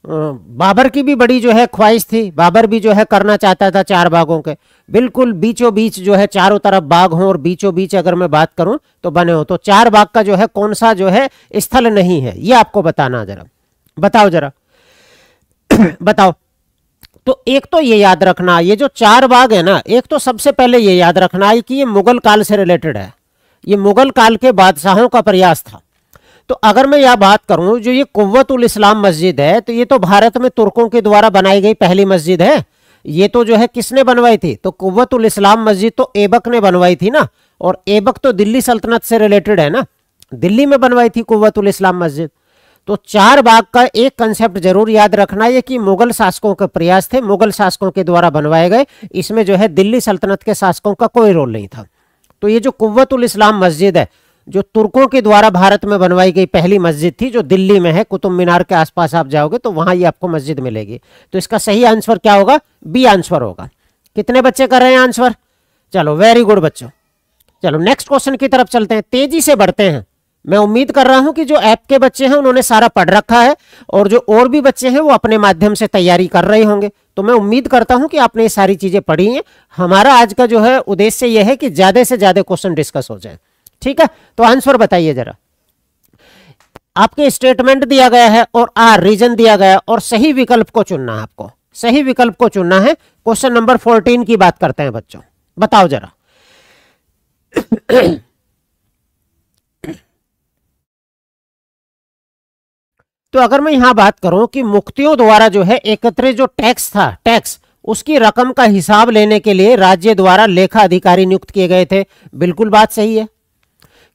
S5: बाबर की भी बड़ी जो है ख्वाहिश थी बाबर भी जो है करना चाहता था चार बागों के बिल्कुल बीचों बीच जो है चारों तरफ बाग हों और बीचों बीच अगर मैं बात करूं तो बने हो तो चार बाग का जो है कौन सा जो है स्थल नहीं है ये आपको बताना जरा बताओ जरा बताओ तो एक तो ये याद रखना ये जो चार बाग है ना एक तो सबसे पहले ये याद रखना है कि ये मुगल काल से रिलेटेड है ये मुगल काल के बादशाहों का प्रयास था तो अगर मैं यह बात करूं जो ये उल इस्लाम मस्जिद है तो ये तो भारत में तुर्कों के द्वारा बनाई गई पहली मस्जिद है ये तो जो है किसने बनवाई थी तो उल इस्लाम मस्जिद तो एबक ने बनवाई थी ना और एबक तो दिल्ली सल्तनत से रिलेटेड है ना दिल्ली में बनवाई थी कुवतुल इस्लाम मस्जिद तो चार बाग का एक कंसेप्ट जरूर याद रखना है कि मुगल शासकों के प्रयास थे मुगल शासकों के द्वारा बनवाए गए इसमें जो है दिल्ली सल्तनत के शासकों का कोई रोल नहीं था तो ये जो उल इस्लाम मस्जिद है जो तुर्कों के द्वारा भारत में बनवाई गई पहली मस्जिद थी जो दिल्ली में है कुतुब मीनार के आसपास आप जाओगे तो वहां ये आपको मस्जिद मिलेगी तो इसका सही आंसर क्या होगा बी आंसर होगा कितने बच्चे कर रहे हैं आंसर चलो वेरी गुड बच्चों चलो नेक्स्ट क्वेश्चन की तरफ चलते हैं तेजी से बढ़ते हैं मैं उम्मीद कर रहा हूं कि जो ऐप के बच्चे हैं उन्होंने सारा पढ़ रखा है और जो और भी बच्चे हैं वो अपने माध्यम से तैयारी कर रहे होंगे तो मैं उम्मीद करता हूं कि आपने ये सारी चीजें पढ़ी हैं हमारा आज का जो है उद्देश्य यह है कि ज्यादा से ज्यादा क्वेश्चन डिस्कस हो जाए ठीक है तो आंसर बताइए जरा आपके स्टेटमेंट दिया गया है और आर रीजन दिया गया है और सही विकल्प को चुनना है आपको सही विकल्प को चुनना है क्वेश्चन नंबर फोर्टीन की बात करते हैं बच्चों
S4: बताओ जरा तो अगर मैं यहां बात करूं कि मुक्तियों
S5: द्वारा जो है एकत्रित जो टैक्स था टैक्स उसकी रकम का हिसाब लेने के लिए राज्य द्वारा लेखा अधिकारी नियुक्त किए गए थे बिल्कुल बात सही है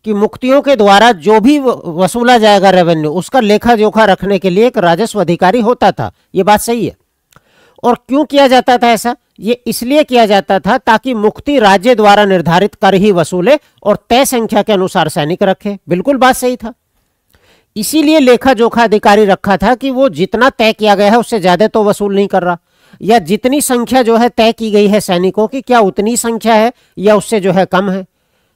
S5: कि मुक्तियों के द्वारा जो भी वसूला जाएगा रेवेन्यू उसका लेखा जोखा रखने के लिए एक राजस्व अधिकारी होता था ये बात सही है और क्यों किया जाता था ऐसा ये इसलिए किया जाता था ताकि मुक्ति राज्य द्वारा निर्धारित कर ही वसूले और तय संख्या के अनुसार सैनिक रखे बिल्कुल बात सही था इसीलिए लेखा जोखा अधिकारी रखा था कि वो जितना तय किया गया है उससे ज्यादा तो वसूल नहीं कर रहा या जितनी संख्या जो है तय की गई है सैनिकों की क्या उतनी संख्या है या उससे जो है कम है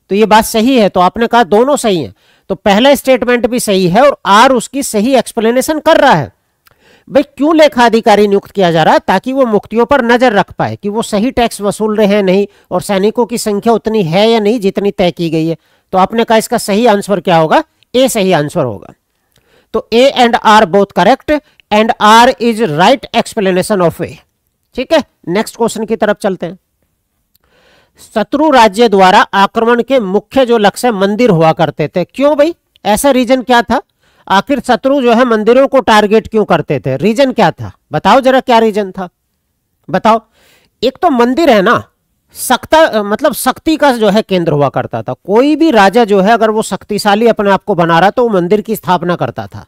S5: तो ये बात सही है तो आपने कहा दोनों सही है तो पहला स्टेटमेंट भी सही है और आर उसकी सही एक्सप्लेनेशन कर रहा है भाई क्यों लेखाधिकारी नियुक्त किया जा रहा है ताकि वो मुक्तियों पर नजर रख पाए कि वो सही टैक्स वसूल रहे हैं नहीं और सैनिकों की संख्या उतनी है या नहीं जितनी तय की गई है तो आपने कहा इसका सही आंसर क्या होगा ए सही आंसर होगा तो A and R both correct and R is right explanation of A ठीक है नेक्स्ट क्वेश्चन की तरफ चलते हैं शत्रु राज्य द्वारा आक्रमण के मुख्य जो लक्ष्य मंदिर हुआ करते थे क्यों भाई ऐसा रीजन क्या था आखिर शत्रु जो है मंदिरों को टारगेट क्यों करते थे रीजन क्या था बताओ जरा क्या रीजन था बताओ एक तो मंदिर है ना सख्ता मतलब शक्ति का जो है केंद्र हुआ करता था कोई भी राजा जो है अगर वो शक्तिशाली अपने आप को बना रहा तो वो मंदिर की स्थापना करता था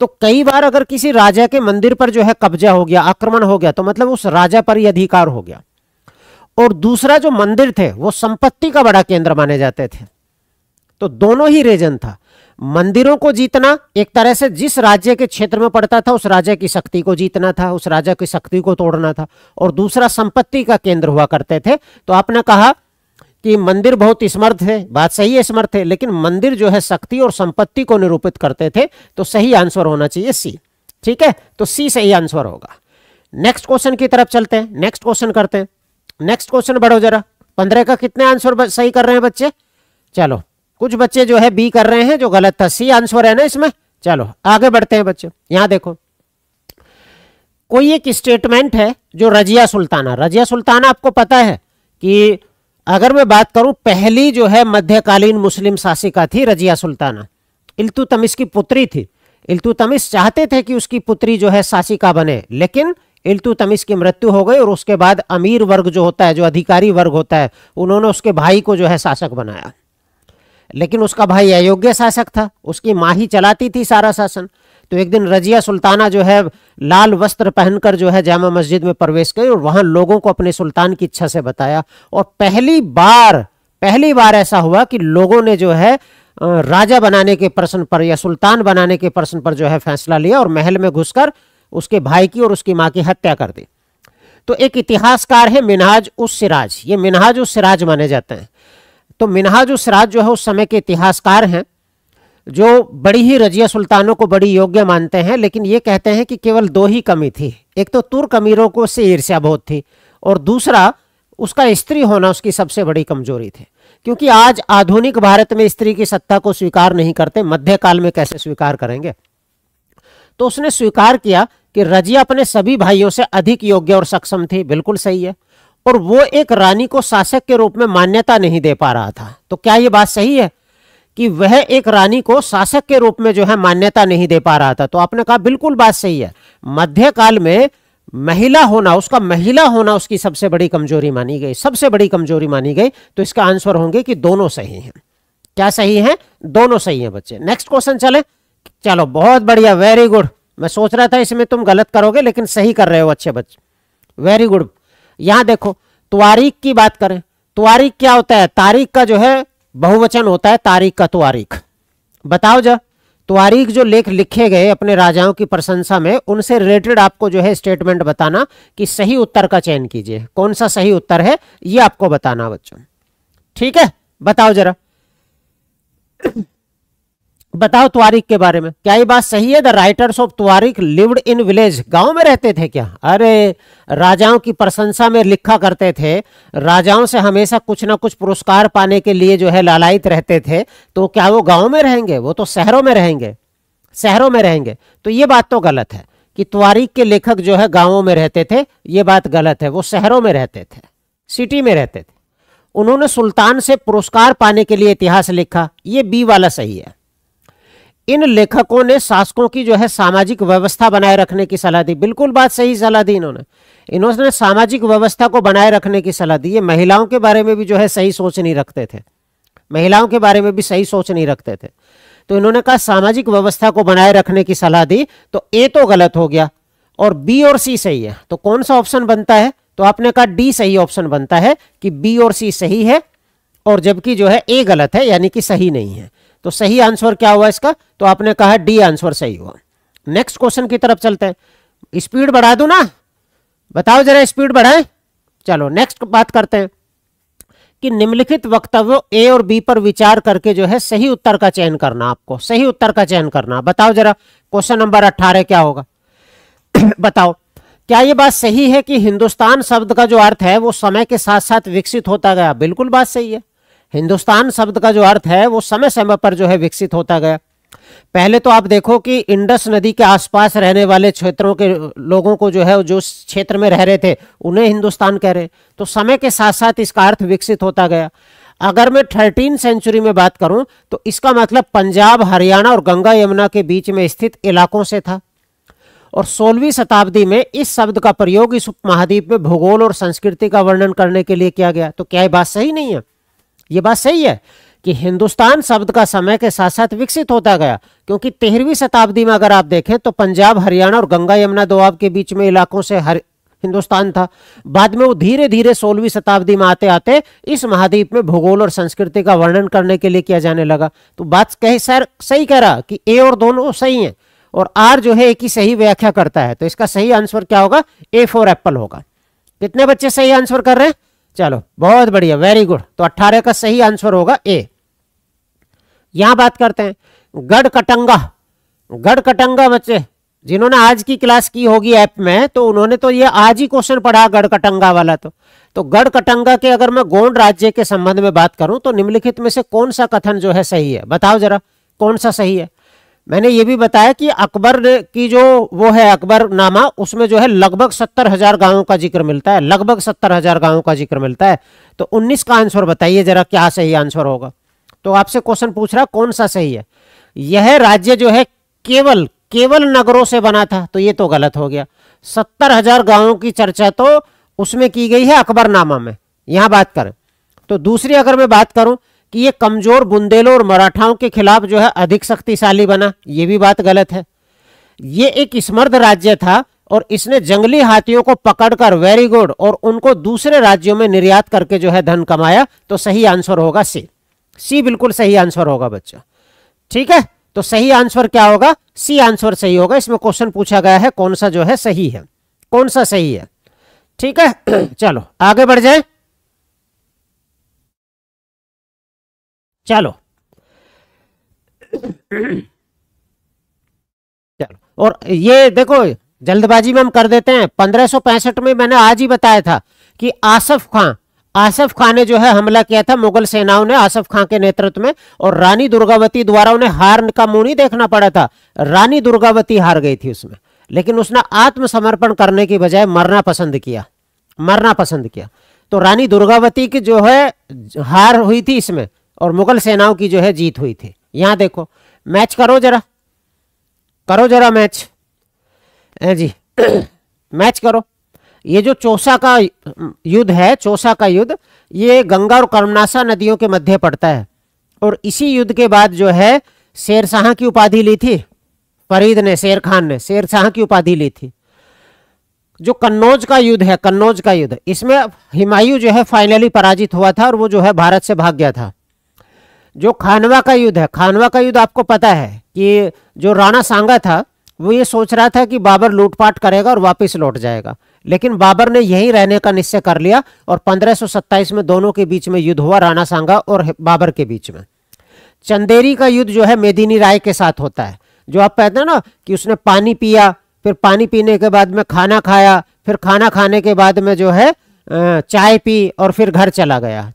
S5: तो कई बार अगर किसी राजा के मंदिर पर जो है कब्जा हो गया आक्रमण हो गया तो मतलब उस राजा पर ही अधिकार हो गया और दूसरा जो मंदिर थे वो संपत्ति का बड़ा केंद्र माने जाते थे तो दोनों ही रीजन था मंदिरों को जीतना एक तरह से जिस राज्य के क्षेत्र में पड़ता था उस राज्य की शक्ति को जीतना था उस राजा की शक्ति को तोड़ना था और दूसरा संपत्ति का केंद्र हुआ करते थे तो आपने कहा कि मंदिर बहुत स्मर्थ है बात सही स्मर्थ है लेकिन मंदिर जो है शक्ति और संपत्ति को निरूपित करते थे तो सही आंसर होना चाहिए सी ठीक है तो सी सही आंसर होगा नेक्स्ट क्वेश्चन की तरफ चलते हैं नेक्स्ट क्वेश्चन करते हैं नेक्स्ट क्वेश्चन बढ़ो जरा पंद्रह का कितने आंसर सही कर रहे हैं बच्चे चलो कुछ बच्चे जो है बी कर रहे हैं जो गलत था सी आंसर है ना इसमें चलो आगे बढ़ते हैं बच्चे यहां देखो कोई एक स्टेटमेंट है जो रजिया सुल्ताना रजिया सुल्ताना आपको पता है कि अगर मैं बात करूं पहली जो है मध्यकालीन मुस्लिम शासिका थी रजिया सुल्ताना इल्तुतमिश की पुत्री थी इल्तुतमिश चाहते थे कि उसकी पुत्री जो है शासिका बने लेकिन इल्तुतमिश की मृत्यु हो गई और उसके बाद अमीर वर्ग जो होता है जो अधिकारी वर्ग होता है उन्होंने उसके भाई को जो है शासक बनाया लेकिन उसका भाई अयोग्य शासक था उसकी माँ ही चलाती थी सारा शासन तो एक दिन रजिया सुल्ताना जो है लाल वस्त्र पहनकर जो है जामा मस्जिद में प्रवेश करी और वहां लोगों को अपने सुल्तान की इच्छा से बताया और पहली बार पहली बार ऐसा हुआ कि लोगों ने जो है राजा बनाने के प्रश्न पर या सुल्तान बनाने के प्रश्न पर जो है फैसला लिया और महल में घुसकर उसके भाई की और उसकी माँ की हत्या कर दी तो एक इतिहासकार है मिनहाज उस सिराज ये मिनहाज उस सिराज माने जाते हैं तो मिनहाज उस सिराज जो है उस समय के इतिहासकार हैं जो बड़ी ही रजिया सुल्तानों को बड़ी योग्य मानते हैं लेकिन ये कहते हैं कि केवल दो ही कमी थी एक तो तुर्क अमीरों को से ईर्ष्या बहुत थी और दूसरा उसका स्त्री होना उसकी सबसे बड़ी कमजोरी थी क्योंकि आज आधुनिक भारत में स्त्री की सत्ता को स्वीकार नहीं करते मध्यकाल में कैसे स्वीकार करेंगे तो उसने स्वीकार किया कि रजिया अपने सभी भाइयों से अधिक योग्य और सक्षम थी बिल्कुल सही है और वो एक रानी को शासक के रूप में मान्यता नहीं दे पा रहा था तो क्या ये बात सही है कि वह एक रानी को शासक के रूप में जो है मान्यता नहीं दे पा रहा था तो आपने कहा बिल्कुल बात सही है मध्यकाल में महिला होना उसका महिला होना उसकी सबसे बड़ी कमजोरी मानी गई सबसे बड़ी कमजोरी मानी गई तो इसका आंसर होंगे कि दोनों सही हैं क्या सही हैं दोनों सही हैं बच्चे नेक्स्ट क्वेश्चन चले चलो बहुत बढ़िया वेरी गुड मैं सोच रहा था इसमें तुम गलत करोगे लेकिन सही कर रहे हो अच्छे बच्चे वेरी गुड यहां देखो तुआरीख की बात करें तुआरीख क्या होता है तारीख का जो है बहुवचन होता है तारीख का तुआरीख बताओ जा तुआरीख जो लेख लिखे गए अपने राजाओं की प्रशंसा में उनसे रिलेटेड आपको जो है स्टेटमेंट बताना कि सही उत्तर का चयन कीजिए कौन सा सही उत्तर है ये आपको बताना बच्चों ठीक है बताओ जरा बताओ तुआरिक के बारे में क्या ये बात सही है the writers of Tuareg lived in village गांव में रहते थे क्या अरे राजाओं की प्रशंसा में लिखा करते थे राजाओं से हमेशा कुछ ना कुछ पुरस्कार पाने के लिए जो है लालायित रहते थे तो क्या वो गांव में रहेंगे वो तो शहरों में रहेंगे शहरों में रहेंगे तो ये बात तो गलत है कि तुआरिक के लेखक जो है गाँवों में रहते थे ये बात गलत है वो शहरों में रहते थे सिटी में रहते थे उन्होंने सुल्तान से पुरस्कार पाने के लिए इतिहास लिखा ये बी वाला सही है इन लेखकों ने शासकों की जो है सामाजिक व्यवस्था बनाए रखने की सलाह दी बिल्कुल बात सही सलाह दी इन्होंने इन्होंने सामाजिक व्यवस्था को बनाए रखने की सलाह दी ये महिलाओं के बारे में भी जो है सही सोच नहीं रखते थे महिलाओं के बारे में भी सही सोच नहीं रखते थे तो इन्होंने कहा सामाजिक व्यवस्था को बनाए रखने की सलाह दी तो ए तो गलत हो गया और बी और सी सही है तो कौन सा ऑप्शन बनता है तो आपने कहा डी सही ऑप्शन बनता है कि बी और सी सही है और जबकि जो है ए गलत है यानी कि सही नहीं है तो सही आंसर क्या हुआ इसका तो आपने कहा डी आंसर सही हुआ नेक्स्ट क्वेश्चन की तरफ चलते हैं स्पीड बढ़ा दू ना बताओ जरा स्पीड बढ़ाए चलो नेक्स्ट बात करते हैं कि निम्नलिखित वक्तव्य ए और बी पर विचार करके जो है सही उत्तर का चयन करना आपको सही उत्तर का चयन करना बताओ जरा क्वेश्चन नंबर अट्ठारह क्या होगा बताओ क्या ये बात सही है कि हिंदुस्तान शब्द का जो अर्थ है वो समय के साथ साथ विकसित होता गया बिल्कुल बात सही है हिंदुस्तान शब्द का जो अर्थ है वो समय समय पर जो है विकसित होता गया पहले तो आप देखो कि इंडस नदी के आसपास रहने वाले क्षेत्रों के लोगों को जो है जो क्षेत्र में रह रहे थे उन्हें हिंदुस्तान कह रहे तो समय के साथ साथ इसका अर्थ विकसित होता गया अगर मैं थर्टीन सेंचुरी में बात करूं तो इसका मतलब पंजाब हरियाणा और गंगा यमुना के बीच में स्थित इलाकों से था और सोलहवीं शताब्दी में इस शब्द का प्रयोग इस उपमहाद्वीप में भूगोल और संस्कृति का वर्णन करने के लिए किया गया तो क्या यह बात सही नहीं है ये बात सही है कि हिंदुस्तान शब्द का समय के साथ साथ विकसित होता गया क्योंकि तेरहवीं शताब्दी में अगर आप देखें तो पंजाब हरियाणा और गंगा यमुना दोआब के बीच में इलाकों से हर हिंदुस्तान था बाद में वो धीरे धीरे सोलहवीं शताब्दी में आते आते इस महाद्वीप में भूगोल और संस्कृति का वर्णन करने के लिए किया जाने लगा तो बात कह सर सही कह रहा कि ए और दोनों सही हैं और आर जो है एक ही सही व्याख्या करता है तो इसका सही आंसर क्या होगा ए फॉर एप्पल होगा कितने बच्चे सही आंसर कर रहे हैं चलो बहुत बढ़िया वेरी गुड तो अट्ठारह का सही आंसर होगा ए यहां बात करते हैं गढ़कटंगा गढ़कटंगा बच्चे जिन्होंने आज की क्लास की होगी ऐप में तो उन्होंने तो ये आज ही क्वेश्चन पढ़ा गढ़कटंगा वाला तो तो गढ़कटंगा के अगर मैं गोंड राज्य के संबंध में बात करूं तो निम्नलिखित में से कौन सा कथन जो है सही है बताओ जरा कौन सा सही है मैंने ये भी बताया कि अकबर की जो वो है अकबर नामा उसमें जो है लगभग सत्तर हजार गांवों का जिक्र मिलता है लगभग सत्तर हजार गांवों का जिक्र मिलता है तो उन्नीस का आंसर बताइए जरा क्या सही आंसर होगा तो आपसे क्वेश्चन पूछ रहा कौन सा सही है यह राज्य जो है केवल केवल नगरों से बना था तो ये तो गलत हो गया सत्तर हजार गांवों की चर्चा तो उसमें की गई है अकबरनामा में यहां बात करें तो दूसरी अगर मैं बात करूं कि ये कमज़ोर बुंदेलों और मराठाओं के खिलाफ जो है अधिक शक्तिशाली बना ये भी बात गलत है ये एक स्मर्द राज्य था और इसने जंगली हाथियों को पकड़कर वेरी गुड और उनको दूसरे राज्यों में निर्यात करके जो है धन कमाया तो सही आंसर होगा सी सी बिल्कुल सही आंसर होगा बच्चा ठीक है तो सही आंसर क्या होगा सी आंसर सही होगा इसमें क्वेश्चन पूछा गया है कौन सा जो है सही है
S4: कौन सा सही है ठीक है चलो आगे बढ़ जाए चलो चलो और ये देखो जल्दबाजी में हम
S5: कर देते हैं पंद्रह में मैंने आज ही बताया था कि आसफ खां आसफ खां ने जो है हमला किया था मुगल सेनाओं ने आसफ खां के नेतृत्व में और रानी दुर्गावती द्वारा उन्हें हार का मुंह नहीं देखना पड़ा था रानी दुर्गावती हार गई थी उसमें लेकिन उसने आत्मसमर्पण करने की बजाय मरना पसंद किया मरना पसंद किया तो रानी दुर्गावती की जो है हार हुई थी इसमें और मुगल सेनाओं की जो है जीत हुई थी यहां देखो मैच करो जरा करो जरा मैच जी मैच करो ये जो चौसा का युद्ध है चौसा का युद्ध ये गंगा और कर्मनाशा नदियों के मध्य पड़ता है और इसी युद्ध के बाद जो है शेरशाह की उपाधि ली थी फरीद ने शेर खान ने शेरशाह की उपाधि ली थी जो कन्नौज का युद्ध है कन्नौज का युद्ध इसमें हिमायू जो है फाइनली पराजित हुआ था और वो जो है भारत से भाग गया था जो खानवा का युद्ध है खानवा का युद्ध आपको पता है कि जो राणा सांगा था वो ये सोच रहा था कि बाबर लूटपाट करेगा और वापस लौट जाएगा लेकिन बाबर ने यहीं रहने का निश्चय कर लिया और 1527 में दोनों के बीच में युद्ध हुआ राणा सांगा और बाबर के बीच में चंदेरी का युद्ध जो है मेदिनी राय के साथ होता है जो आप कहते हैं ना कि उसने पानी पिया फिर पानी पीने के बाद में खाना खाया फिर खाना खाने के बाद में जो है चाय पी और फिर घर चला गया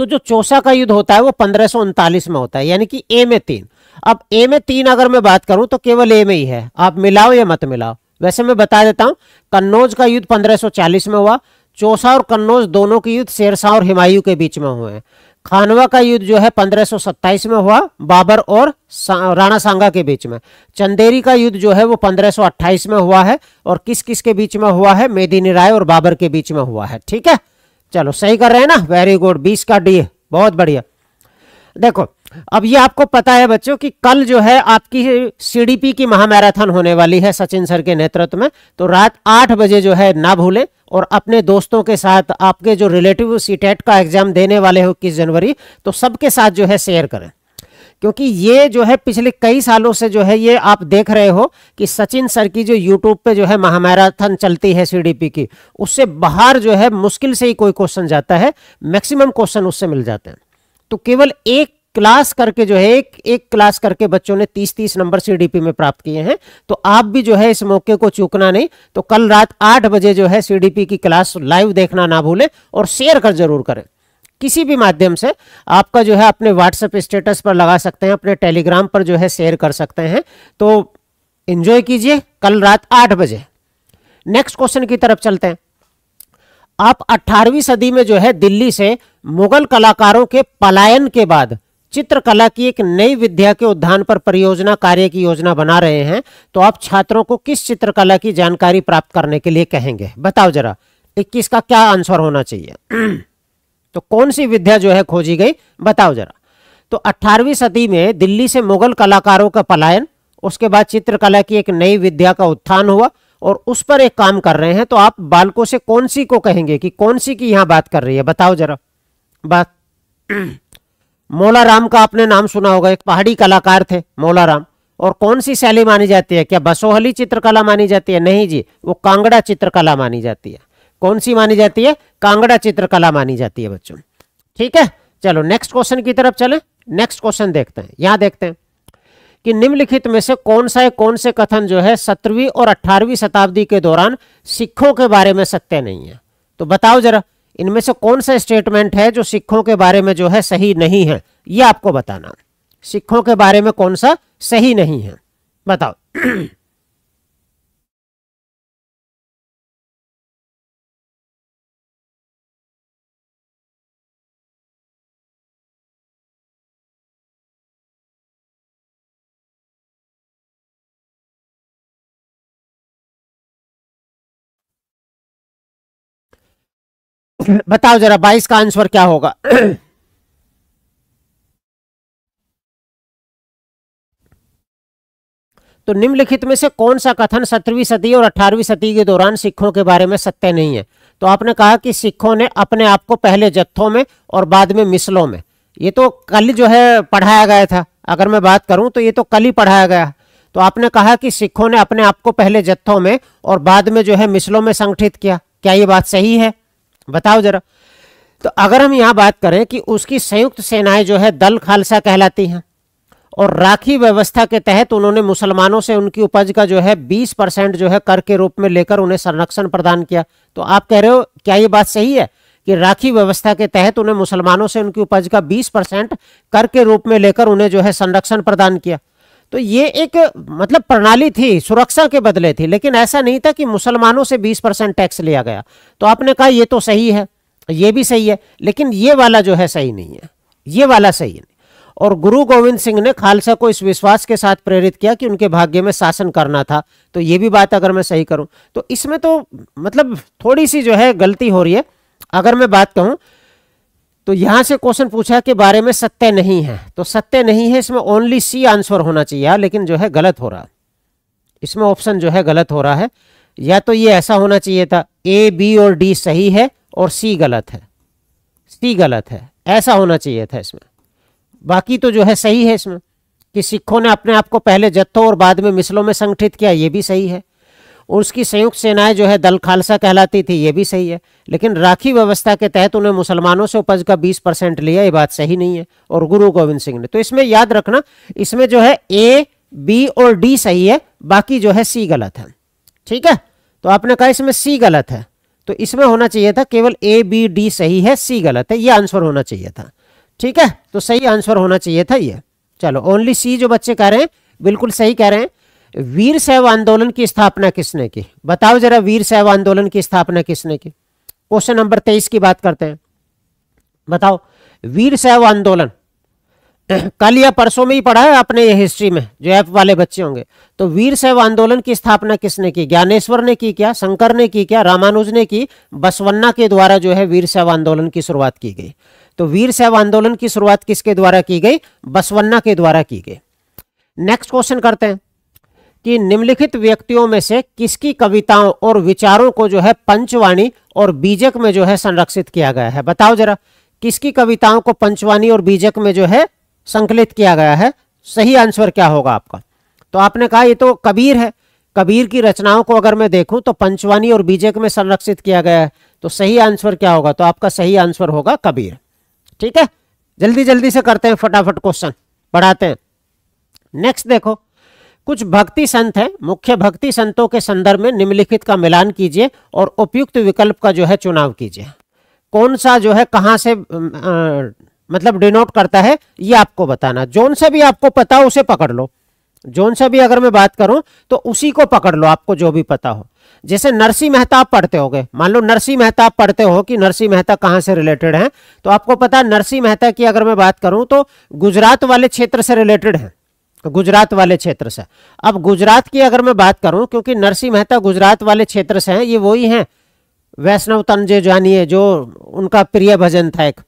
S5: तो जो चौसा का युद्ध होता है वो पंद्रह में होता है यानी कि ए में तीन अब ए में तीन अगर मैं बात करूं तो केवल ए में ही है आप मिलाओ या मत मिलाओ वैसे मैं बता देता हूं कन्नौज का युद्ध 1540 में हुआ चौसा और कन्नौज दोनों के युद्ध शेरशाह और हिमायू के बीच में हुए खानवा का युद्ध जो है 1527 में हुआ बाबर और सा, राणा सांगा के बीच में चंदेरी का युद्ध जो है वो 1528 में हुआ है और किस किस के बीच में हुआ है मेदिनी राय और बाबर के बीच में हुआ है ठीक है चलो सही कर रहे हैं ना वेरी गुड बीस का डी बहुत बढ़िया देखो अब ये आपको पता है बच्चों कि कल जो है आपकी सीडीपी की महामैराथन होने वाली है सचिन सर के नेतृत्व में तो रात आठ बजे जो है ना भूलें और अपने दोस्तों के साथ आपके जो रिलेटिव सीटेट का एग्जाम देने वाले हो इक्कीस जनवरी तो सबके साथ जो है शेयर करें क्योंकि ये जो है पिछले कई सालों से जो है ये आप देख रहे हो कि सचिन सर की जो यूट्यूब पे जो है महामैराथन चलती है सीडीपी की उससे बाहर जो है मुश्किल से ही कोई क्वेश्चन जाता है मैक्सिमम क्वेश्चन उससे मिल जाते हैं तो केवल एक क्लास करके जो है एक एक क्लास करके बच्चों ने 30-30 नंबर सीडीपी में प्राप्त किए हैं तो आप भी जो है इस मौके को चूकना नहीं तो कल रात 8 बजे जो है सीडीपी की क्लास लाइव देखना ना भूलें और शेयर कर जरूर करें किसी भी माध्यम से आपका जो है अपने व्हाट्सएप स्टेटस पर लगा सकते हैं अपने टेलीग्राम पर जो है शेयर कर सकते हैं तो इंजॉय कीजिए कल रात आठ बजे नेक्स्ट क्वेश्चन की तरफ चलते हैं आप 18वीं सदी में जो है दिल्ली से मुगल कलाकारों के पलायन के बाद चित्रकला की एक नई विद्या के उद्धान पर परियोजना कार्य की योजना बना रहे हैं तो आप छात्रों को किस चित्रकला की जानकारी प्राप्त करने के लिए कहेंगे बताओ जरा इक्कीस का क्या आंसर होना चाहिए तो कौन सी विद्या जो है खोजी गई बताओ जरा तो 18वीं सदी में दिल्ली से मुगल कलाकारों का पलायन उसके बाद चित्रकला की एक नई विद्या का उत्थान हुआ और उस पर एक काम कर रहे हैं तो आप बालकों से कौन सी को कहेंगे कि कौन सी की यहां बात कर रही है बताओ जरा बात मोला राम का आपने नाम सुना होगा एक पहाड़ी कलाकार थे मोला राम और कौन सी शैली मानी जाती है क्या बसोहली चित्रकला मानी जाती है नहीं जी वो कांगड़ा चित्रकला मानी जाती है कौन सी मानी जाती है कांगड़ा चित्रकला मानी जाती है बच्चों ठीक है चलो नेक्स्ट क्वेश्चन की तरफ चले नेक्स्ट क्वेश्चन देखते हैं यहां देखते हैं कि निम्नलिखित में से कौन सा है कौन से कथन जो है सत्रहवीं और अठारहवीं शताब्दी के दौरान सिखों के बारे में सत्य नहीं है तो बताओ जरा इनमें से कौन सा स्टेटमेंट है जो सिखों के बारे में जो है सही नहीं है यह आपको बताना सिखों के बारे में कौन सा सही नहीं है बताओ
S2: बताओ जरा बाईस का
S4: आंसर क्या होगा तो निम्नलिखित में से कौन सा कथन सत्रहवीं सदी और अठारहवीं
S5: सदी के दौरान सिखों के बारे में सत्य नहीं है तो आपने कहा कि सिखों ने अपने आप को पहले जत्थों में और बाद में मिसलों में ये तो कल जो है पढ़ाया गया था अगर मैं बात करूं तो ये तो कल ही पढ़ाया गया तो आपने कहा कि सिखों ने अपने आप को पहले जत्थों में और बाद में जो है मिसलों में संगठित किया क्या ये बात सही है बताओ जरा तो अगर हम यहां बात करें कि उसकी संयुक्त सेनाएं जो है दल खालसा कहलाती हैं और राखी व्यवस्था के तहत उन्होंने मुसलमानों से उनकी उपज का जो है 20 परसेंट जो है कर के रूप में लेकर उन्हें संरक्षण प्रदान किया तो आप कह रहे हो क्या ये बात सही है कि राखी व्यवस्था के तहत उन्हें मुसलमानों से उनकी उपज का 20 परसेंट कर के रूप में लेकर उन्हें जो है संरक्षण प्रदान किया तो ये एक मतलब प्रणाली थी सुरक्षा के बदले थी लेकिन ऐसा नहीं था कि मुसलमानों से 20 परसेंट टैक्स लिया गया तो आपने कहा ये तो सही है ये भी सही है लेकिन ये वाला जो है सही नहीं है ये वाला सही है और गुरु गोविंद सिंह ने खालसा को इस विश्वास के साथ प्रेरित किया कि उनके भाग्य में शासन करना था तो ये भी बात अगर मैं सही करूं तो इसमें तो मतलब थोड़ी सी जो है गलती हो रही है अगर मैं बात कहूं तो यहां से क्वेश्चन पूछा के बारे में सत्य नहीं है तो सत्य नहीं है इसमें ओनली सी आंसर होना चाहिए हाँ, लेकिन जो है गलत हो रहा इसमें ऑप्शन जो है गलत हो रहा है या तो ये ऐसा होना चाहिए था ए बी और डी सही है और सी गलत है सी गलत है ऐसा होना चाहिए था इसमें बाकी तो जो है सही है इसमें कि सिखों ने अपने आप को पहले जत्थों और बाद में मिसलों में संगठित किया ये भी सही है उसकी संयुक्त सेनाएं जो है दल खालसा कहलाती थी ये भी सही है लेकिन राखी व्यवस्था के तहत उन्हें मुसलमानों से उपज का 20 परसेंट लिया ये बात सही नहीं है और गुरु गोविंद सिंह ने तो इसमें याद रखना इसमें जो है ए बी और डी सही है बाकी जो है सी गलत है ठीक है तो आपने कहा इसमें सी गलत है तो इसमें होना चाहिए था केवल ए बी डी सही है सी गलत है यह आंसर होना चाहिए था ठीक है तो सही आंसर होना चाहिए था यह चलो ओनली सी जो बच्चे कह रहे हैं बिल्कुल सही कह रहे हैं वीर सैव आंदोलन की स्थापना किसने की बताओ जरा वीर सैव आंदोलन की स्थापना किसने की क्वेश्चन नंबर तेईस की बात करते हैं बताओ वीर सैव आंदोलन कल या परसों में ही पढ़ा है आपने ये हिस्ट्री में जो ऐप वाले बच्चे होंगे तो वीर सैव आंदोलन की स्थापना किसने की ज्ञानेश्वर ने की क्या शंकर ने की क्या रामानुज ने की बसवन्ना के द्वारा जो है वीर सैव आंदोलन की शुरुआत की गई तो वीर सैव आंदोलन की शुरुआत किसके द्वारा की गई बसवन्ना के द्वारा की गई नेक्स्ट क्वेश्चन करते हैं कि निम्नलिखित व्यक्तियों में से किसकी कविताओं और विचारों को जो है पंचवाणी और बीजक में जो है संरक्षित किया गया है बताओ जरा किसकी कविताओं को पंचवाणी और बीजक में जो है संकलित किया गया है सही आंसर क्या होगा आपका तो आपने कहा ये तो कबीर है कबीर की रचनाओं को अगर मैं देखूं तो पंचवाणी और बीजक में संरक्षित किया गया है तो सही आंसर क्या होगा तो आपका सही आंसर होगा कबीर ठीक है जल्दी जल्दी से करते हैं फटाफट क्वेश्चन पढ़ाते हैं नेक्स्ट देखो कुछ भक्ति संत हैं मुख्य भक्ति संतों के संदर्भ में निम्नलिखित का मिलान कीजिए और उपयुक्त विकल्प का जो है चुनाव कीजिए कौन सा जो है कहाँ से आ, मतलब डिनोट करता है ये आपको बताना जोन से भी आपको पता हो उसे पकड़ लो जोन से भी अगर मैं बात करूं तो उसी को पकड़ लो आपको जो भी पता हो जैसे नरसी मेहता आप पढ़ते हो गए मान लो नरसी मेहता आप पढ़ते हो कि नरसी मेहता कहाँ से रिलेटेड हैं तो आपको पता नरसी मेहता की अगर मैं बात करूं तो गुजरात वाले क्षेत्र से रिलेटेड हैं तो गुजरात वाले क्षेत्र से अब गुजरात की अगर मैं बात करूं क्योंकि नरसिंह मेहता गुजरात वाले क्षेत्र से हैं ये वही हैं वैष्णव तनजे है जो उनका प्रिय भजन था एक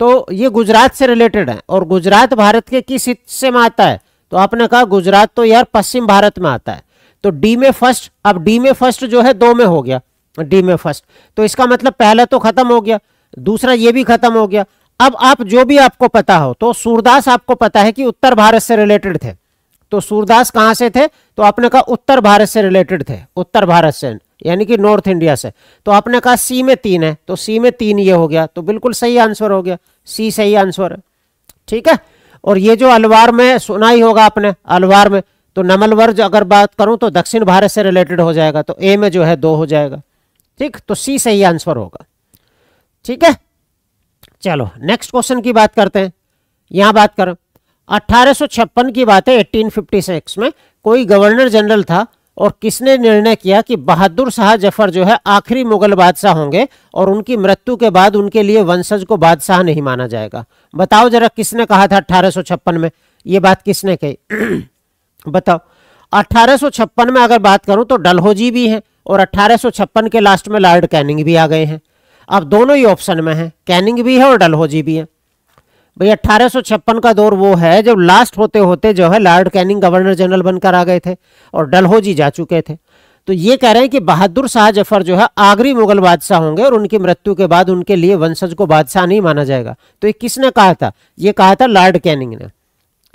S5: तो ये गुजरात से रिलेटेड है और गुजरात भारत के किस हिस्से में आता है तो आपने कहा गुजरात तो यार पश्चिम भारत में आता है तो डी में फर्स्ट अब डी में फर्स्ट जो है दो में हो गया डी में फर्स्ट तो इसका मतलब पहला तो खत्म हो गया दूसरा ये भी खत्म हो गया अब आप जो भी आपको पता हो तो सूरदास आपको पता है कि उत्तर भारत से रिलेटेड थे तो सूरदास कहां से थे तो आपने कहा उत्तर भारत से रिलेटेड थे उत्तर भारत से यानी कि नॉर्थ इंडिया से तो आपने कहा सी में तीन है तो सी में तीन ये हो गया तो बिल्कुल सही आंसर हो गया सी सही आंसर है ठीक है और ये जो अलवार में सुना ही होगा आपने अलवार में तो नमल अगर बात करूं तो दक्षिण भारत से रिलेटेड हो जाएगा तो ए में जो है दो हो जाएगा ठीक तो सी सही आंसर होगा ठीक है चलो नेक्स्ट क्वेश्चन की बात करते हैं यहां बात करो अठारह की बात है 1856 में कोई गवर्नर जनरल था और किसने निर्णय किया कि बहादुर शाह जफर जो है आखिरी मुगल बादशाह होंगे और उनकी मृत्यु के बाद उनके लिए वंशज को बादशाह नहीं माना जाएगा बताओ जरा किसने कहा था अठारह में ये बात किसने कही बताओ अठारह में अगर बात करूं तो डलहोजी भी हैं और अट्ठारह के लास्ट में लॉर्ड कैनिंग भी आ गए हैं अब दोनों ही ऑप्शन में है कैनिंग भी है और डलहौजी भी है भाई अट्ठारह का दौर वो है जब लास्ट होते होते जो है लॉर्ड कैनिंग गवर्नर जनरल बनकर आ गए थे और डलहौजी जा चुके थे तो ये कह रहे हैं कि बहादुर शाह जफर जो है आगरी मुगल बादशाह होंगे और उनकी मृत्यु के बाद उनके लिए वंशज को बादशाह नहीं माना जाएगा तो ये किसने कहा था ये कहा था लॉर्ड कैनिंग ने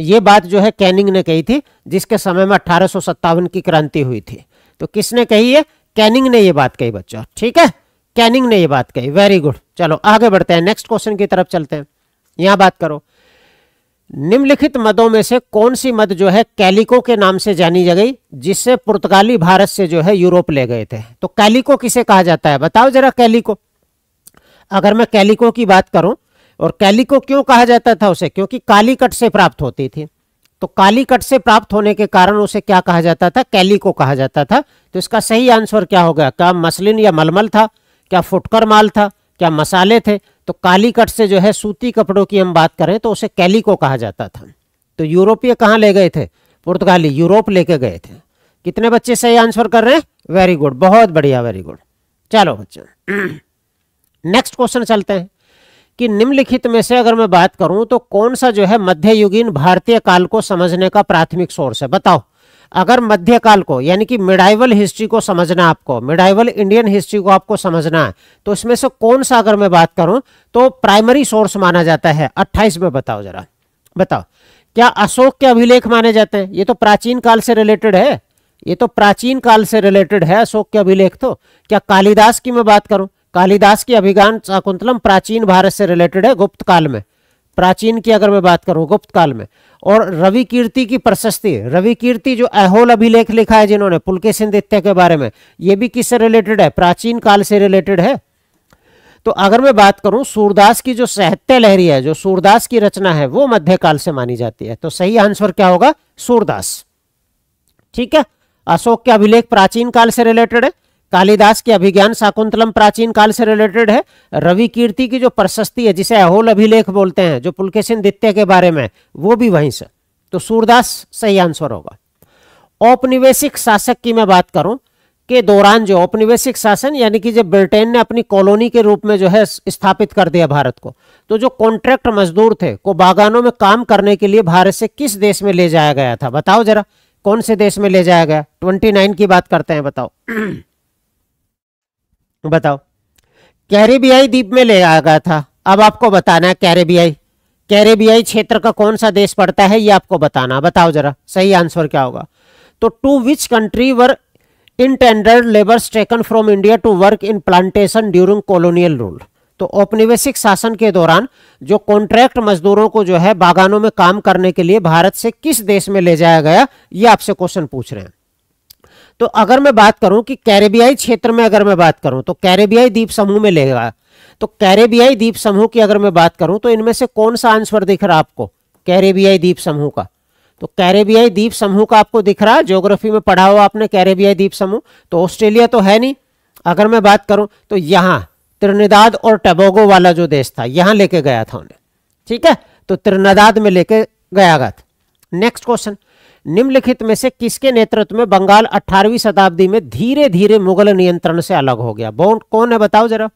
S5: ये बात जो है कैनिंग ने कही थी जिसके समय में अठारह की क्रांति हुई थी तो किसने कही है कैनिंग ने ये बात कही बच्चों ठीक है कैनिंग ने ये बात कही वेरी गुड चलो आगे बढ़ते हैं नेक्स्ट क्वेश्चन की तरफ चलते हैं यहां बात करो निम्नलिखित मदों में से कौन सी मद जो है कैलिको के नाम से जानी जा गई जिससे पुर्तगाली भारत से जो है यूरोप ले गए थे तो कैलिको किसे कहा जाता है बताओ जरा कैलिको अगर मैं कैलिको की बात करूं और कैलिको क्यों कहा जाता था उसे क्योंकि कालीकट से प्राप्त होती थी तो कालीकट से प्राप्त होने के कारण उसे क्या कहा जाता था कैलिको कहा जाता था तो इसका सही आंसर क्या होगा क्या मसलिन या मलमल था क्या फुटकर माल था क्या मसाले थे तो काली कट से जो है सूती कपड़ों की हम बात करें तो उसे कैलिको कहा जाता था तो यूरोपीय कहाँ ले गए थे पुर्तगाली यूरोप लेके गए थे कितने बच्चे सही आंसर कर रहे हैं वेरी गुड बहुत बढ़िया वेरी गुड चलो बच्चों नेक्स्ट क्वेश्चन चलते हैं कि निम्नलिखित में से अगर मैं बात करूं तो कौन सा जो है मध्ययुगीन भारतीय काल को समझने का प्राथमिक सोर्स है बताओ अगर मध्यकाल को यानी कि मिडाइवल हिस्ट्री को समझना आपको मिडाइवल इंडियन हिस्ट्री को आपको समझना है तो इसमें से कौन सा अगर मैं बात करूं तो प्राइमरी सोर्स माना जाता है अट्ठाईस में बताओ जरा बताओ क्या अशोक के अभिलेख माने जाते हैं ये तो प्राचीन काल से रिलेटेड है ये तो प्राचीन काल से रिलेटेड है अशोक के अभिलेख तो क्या कालिदास की मैं बात करूं कालिदास की अभिगान शाकुंतलम प्राचीन भारत से रिलेटेड है गुप्त काल में प्राचीन की अगर मैं बात करूं गुप्त काल में और रवि कीर्ति की प्रशस्ति रवि कीर्ति जो अहोल अभिलेख लिखा है जिन्होंने दित्य के बारे में ये भी किससे रिलेटेड है प्राचीन काल से रिलेटेड है तो अगर मैं बात करूं सूरदास की जो साहित्य लहरी है जो सूरदास की रचना है वो मध्यकाल से मानी जाती है तो सही आंसर क्या होगा सूरदास ठीक है अशोक के अभिलेख प्राचीन काल से रिलेटेड है कालिदास के अभिज्ञान शाकुंतलम प्राचीन काल से रिलेटेड है रवि कीर्ति की जो प्रशस्ति है जिसे अहोल अभिलेख बोलते हैं जो पुलकेशन दित्य के बारे में वो भी वहीं से तो सूरदास सही आंसर होगा औपनिवेशिक शासक की मैं बात करूं के दौरान जो औपनिवेशिक शासन यानी कि जब ब्रिटेन ने अपनी कॉलोनी के रूप में जो है स्थापित कर दिया भारत को तो जो कॉन्ट्रैक्ट मजदूर थे को बागानों में काम करने के लिए भारत से किस देश में ले जाया गया था बताओ जरा कौन से देश में ले जाया गया 29 की बात करते हैं बताओ बताओ कैरेबियाई द्वीप में ले आ गया था अब आपको बताना है कैरेबियाई कैरेबियाई क्षेत्र का कौन सा देश पड़ता है ये आपको बताना बताओ जरा सही आंसर क्या होगा तो to which country were indentured labours taken from India to work in plantation during colonial rule तो औपनिवेशिक शासन के दौरान जो कॉन्ट्रैक्ट मजदूरों को जो है बागानों में काम करने के लिए भारत से किस देश में ले जाया गया ये आपसे क्वेश्चन पूछ रहे हैं तो अगर मैं बात करूं कि कैरेबियाई क्षेत्र में अगर मैं बात करूं तो कैरेबियाई द्वीप समूह में लेगा तो कैरेबियाई द्वीप समूह की अगर मैं बात करूं तो इनमें से कौन सा आंसर दिख रहा आपको कैरेबियाई द्वीप समूह का तो कैरेबियाई द्वीप समूह का आपको दिख रहा ज्योग्राफी में पढ़ा हुआ आपने कैरेबियाई द्वीप समूह तो ऑस्ट्रेलिया तो है नहीं अगर मैं बात करूं तो यहां त्रिनिदाद और टबोगो वाला जो देश था यहां लेके गया था उन्हें ठीक है तो त्रिनिदाद में लेके गया था नेक्स्ट क्वेश्चन निम्नलिखित में से किसके नेतृत्व में बंगाल 18वीं शताब्दी में धीरे धीरे मुगल नियंत्रण से अलग हो गया बौन कौन है बताओ जरा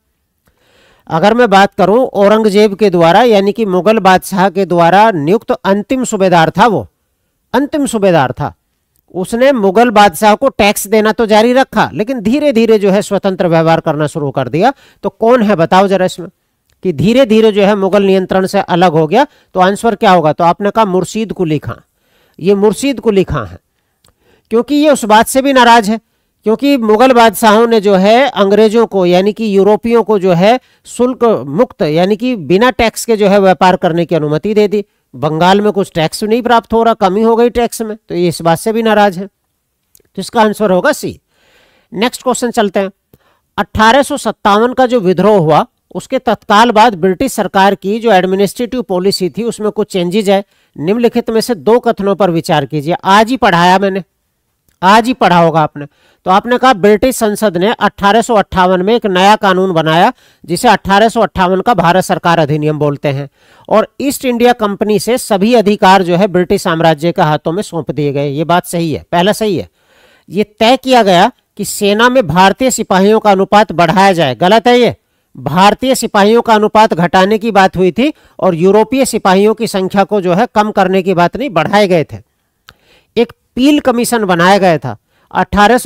S5: अगर मैं बात करूं औरंगजेब के द्वारा यानी कि मुगल बादशाह के द्वारा नियुक्त अंतिम सूबेदार था वो अंतिम सूबेदार था उसने मुगल बादशाह को टैक्स देना तो जारी रखा लेकिन धीरे धीरे जो है स्वतंत्र व्यवहार करना शुरू कर दिया तो कौन है बताओ जरा इसमें कि धीरे धीरे जो है मुगल नियंत्रण से अलग हो गया तो आंसर क्या होगा तो आपने कहा मुर्शीद कुली खां ये मुर्शीद को लिखा है क्योंकि ये उस बात से भी नाराज है क्योंकि मुगल बादशाहों ने जो है अंग्रेजों को यानी कि यूरोपियों को जो है शुल्क मुक्त यानी कि बिना टैक्स के जो है व्यापार करने की अनुमति दे दी बंगाल में कुछ टैक्स नहीं प्राप्त हो रहा कमी हो गई टैक्स में तो ये इस बात से भी नाराज है तो इसका आंसर होगा सी नेक्स्ट क्वेश्चन चलते हैं अट्ठारह का जो विद्रोह हुआ उसके तत्काल बाद ब्रिटिश सरकार की जो एडमिनिस्ट्रेटिव पॉलिसी थी उसमें कुछ चेंजेज है निम्नलिखित में से दो कथनों पर विचार कीजिए आज ही पढ़ाया मैंने आज ही पढ़ा होगा आपने तो आपने कहा ब्रिटिश संसद ने अठारह में एक नया कानून बनाया जिसे अठारह का भारत सरकार अधिनियम बोलते हैं और ईस्ट इंडिया कंपनी से सभी अधिकार जो है ब्रिटिश साम्राज्य के हाथों में सौंप दिए गए ये बात सही है पहला सही है ये तय किया गया कि सेना में भारतीय सिपाहियों का अनुपात बढ़ाया जाए गलत है ये भारतीय सिपाहियों का अनुपात घटाने की बात हुई थी और यूरोपीय सिपाहियों की संख्या को जो है कम करने की बात नहीं बढ़ाए गए थे एक पील कमीशन बनाया गया था अठारह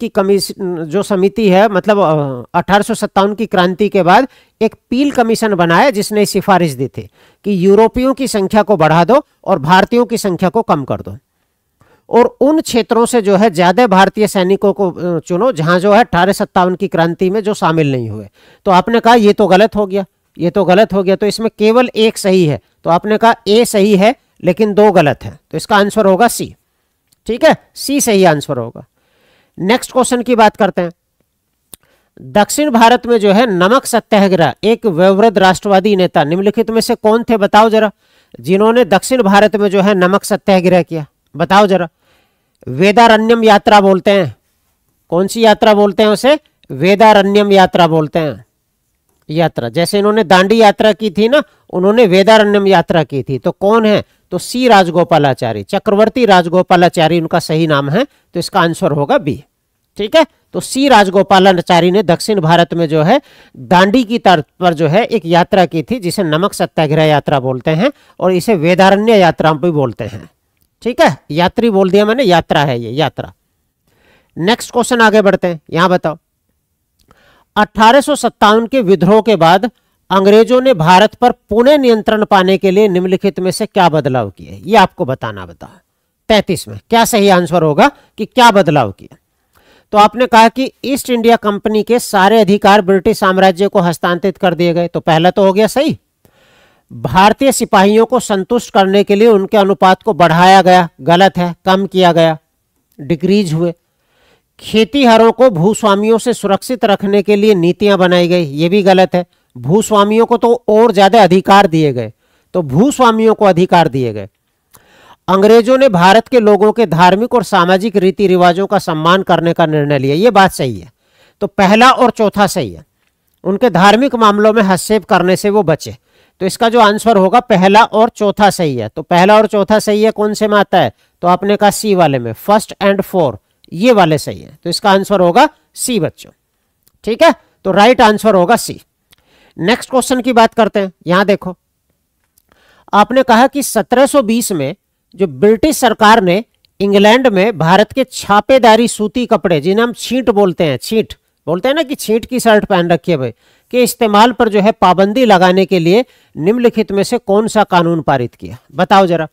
S5: की कमीशन जो समिति है मतलब अठारह की क्रांति के बाद एक पील कमीशन बनाया जिसने सिफारिश दी थी कि यूरोपियों की संख्या को बढ़ा दो और भारतीयों की संख्या को कम कर दो और उन क्षेत्रों से जो है ज्यादा भारतीय सैनिकों को चुनो जहां जो है अठारह सत्तावन की क्रांति में जो शामिल नहीं हुए तो आपने कहा ये तो गलत हो गया ये तो गलत हो गया तो इसमें केवल एक सही है तो आपने कहा ए सही है लेकिन दो गलत है तो इसका आंसर होगा सी ठीक है सी सही आंसर होगा नेक्स्ट क्वेश्चन की बात करते हैं दक्षिण भारत में जो है नमक सत्याग्रह एक व्यवृद्ध राष्ट्रवादी नेता निम्नलिखित में से कौन थे बताओ जरा जिन्होंने दक्षिण भारत में जो है नमक सत्याग्रह किया बताओ जरा वेदारण्यम यात्रा बोलते हैं कौन सी यात्रा बोलते हैं उसे वेदारण्यम यात्रा बोलते हैं यात्रा जैसे इन्होंने दांडी यात्रा की थी ना उन्होंने वेदारण्यम यात्रा की थी तो कौन है तो सी राजगोपालाचारी चक्रवर्ती राजगोपालाचारी उनका सही नाम है तो इसका आंसर होगा बी ठीक है तो सी राजगोपालाचारी ने दक्षिण भारत में जो है दांडी की तर्ज पर जो है एक यात्रा की थी जिसे नमक सत्याग्रह यात्रा बोलते हैं और इसे वेदारण्य यात्रा भी बोलते हैं ठीक है यात्री बोल दिया मैंने यात्रा है ये यात्रा नेक्स्ट क्वेश्चन आगे बढ़ते हैं यहां बताओ अठारह के विद्रोह के बाद अंग्रेजों ने भारत पर पुणे नियंत्रण पाने के लिए निम्नलिखित में से क्या बदलाव किए ये आपको बताना बता तैतीस में क्या सही आंसर होगा कि क्या बदलाव किया तो आपने कहा कि ईस्ट इंडिया कंपनी के सारे अधिकार ब्रिटिश साम्राज्य को हस्तांतरित कर दिए गए तो पहला तो हो गया सही भारतीय सिपाहियों को संतुष्ट करने के लिए उनके अनुपात को बढ़ाया गया गलत है कम किया गया डिक्रीज हुए खेतीहरों को भूस्वामियों से सुरक्षित रखने के लिए नीतियां बनाई गई ये भी गलत है भूस्वामियों को तो और ज़्यादा अधिकार दिए गए तो भूस्वामियों को अधिकार दिए गए अंग्रेजों ने भारत के लोगों के धार्मिक और सामाजिक रीति रिवाजों का सम्मान करने का निर्णय लिया ये बात सही है तो पहला और चौथा सही है उनके धार्मिक मामलों में हस्तक्षेप करने से वो बचे तो इसका जो आंसर होगा पहला और चौथा सही है तो पहला और चौथा सही है कौन से में आता है तो आपने कहा सी वाले में फर्स्ट एंड फोर ये वाले सही है तो इसका आंसर होगा सी बच्चों ठीक है तो राइट आंसर होगा सी नेक्स्ट क्वेश्चन की बात करते हैं यहां देखो आपने कहा कि 1720 में जो ब्रिटिश सरकार ने इंग्लैंड में भारत के छापेदारी सूती कपड़े जिन्हें हम छींट बोलते हैं छींट बोलते हैं ना कि छींट की शर्ट पहन रखी है भाई के इस्तेमाल पर जो है पाबंदी लगाने के लिए निम्नलिखित में से कौन सा कानून पारित किया बताओ जरा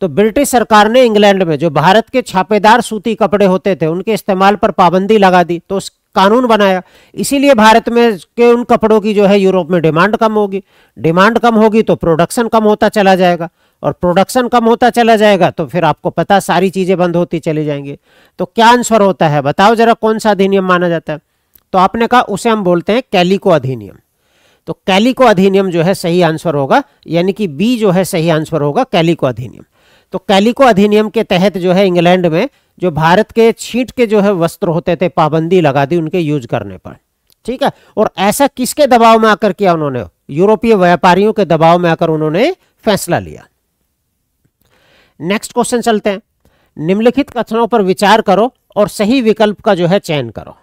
S5: तो ब्रिटिश सरकार ने इंग्लैंड में जो भारत के छापेदार सूती कपड़े होते थे उनके इस्तेमाल पर पाबंदी लगा दी तो उस कानून बनाया इसीलिए भारत में के उन कपड़ों की जो है यूरोप में डिमांड कम होगी डिमांड कम होगी तो प्रोडक्शन कम होता चला जाएगा और प्रोडक्शन कम होता चला जाएगा तो फिर आपको पता सारी चीज़ें बंद होती चली जाएंगी तो क्या आंसर होता है बताओ जरा कौन सा अधिनियम माना जाता है तो आपने कहा उसे हम बोलते हैं कैलिको अधिनियम तो कैलिको अधिनियम जो है सही आंसर होगा यानी कि बी जो है सही आंसर होगा कैलिको अधिनियम तो कैलिको अधिनियम के तहत जो है इंग्लैंड में जो भारत के छींट के जो है वस्त्र होते थे पाबंदी लगा दी उनके यूज करने पर ठीक है और ऐसा किसके दबाव में आकर किया उन्होंने यूरोपीय व्यापारियों के दबाव में आकर उन्होंने फैसला लिया नेक्स्ट क्वेश्चन चलते हैं निम्नलिखित कथनों पर विचार करो और सही विकल्प का जो है चयन करो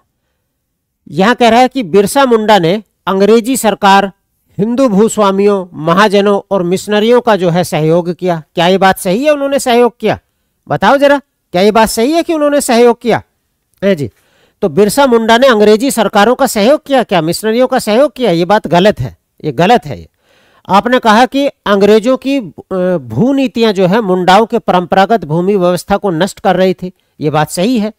S5: यहां कह रहा है कि बिरसा मुंडा ने अंग्रेजी सरकार हिंदू भूस्वामियों महाजनों और मिशनरियों का जो है सहयोग किया क्या ये बात सही है उन्होंने सहयोग किया बताओ जरा क्या ये बात सही है कि उन्होंने सहयोग किया है जी तो बिरसा मुंडा ने अंग्रेजी सरकारों का सहयोग किया क्या मिशनरियों का सहयोग किया ये बात गलत है ये गलत है ये आपने कहा कि अंग्रेजों की भू नीतियां जो है मुंडाओं के परंपरागत भूमि व्यवस्था को नष्ट कर रही थी ये बात सही है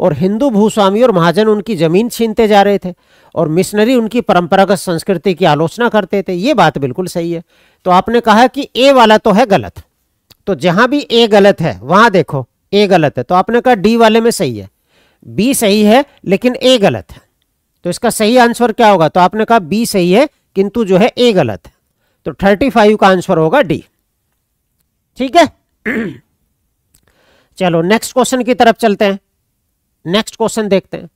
S5: और हिंदू भूस्वामी और महाजन उनकी ज़मीन छीनते जा रहे थे और मिशनरी उनकी परंपरागत संस्कृति की आलोचना करते थे ये बात बिल्कुल सही है तो आपने कहा कि ए वाला तो है गलत तो जहां भी ए गलत है वहां देखो ए गलत है तो आपने कहा डी वाले में सही है बी सही है लेकिन ए गलत है तो इसका सही आंसर क्या होगा तो आपने कहा बी सही है किंतु जो है ए गलत है तो थर्टी फाइव का आंसर होगा डी ठीक है चलो नेक्स्ट क्वेश्चन की तरफ चलते हैं नेक्स्ट क्वेश्चन देखते हैं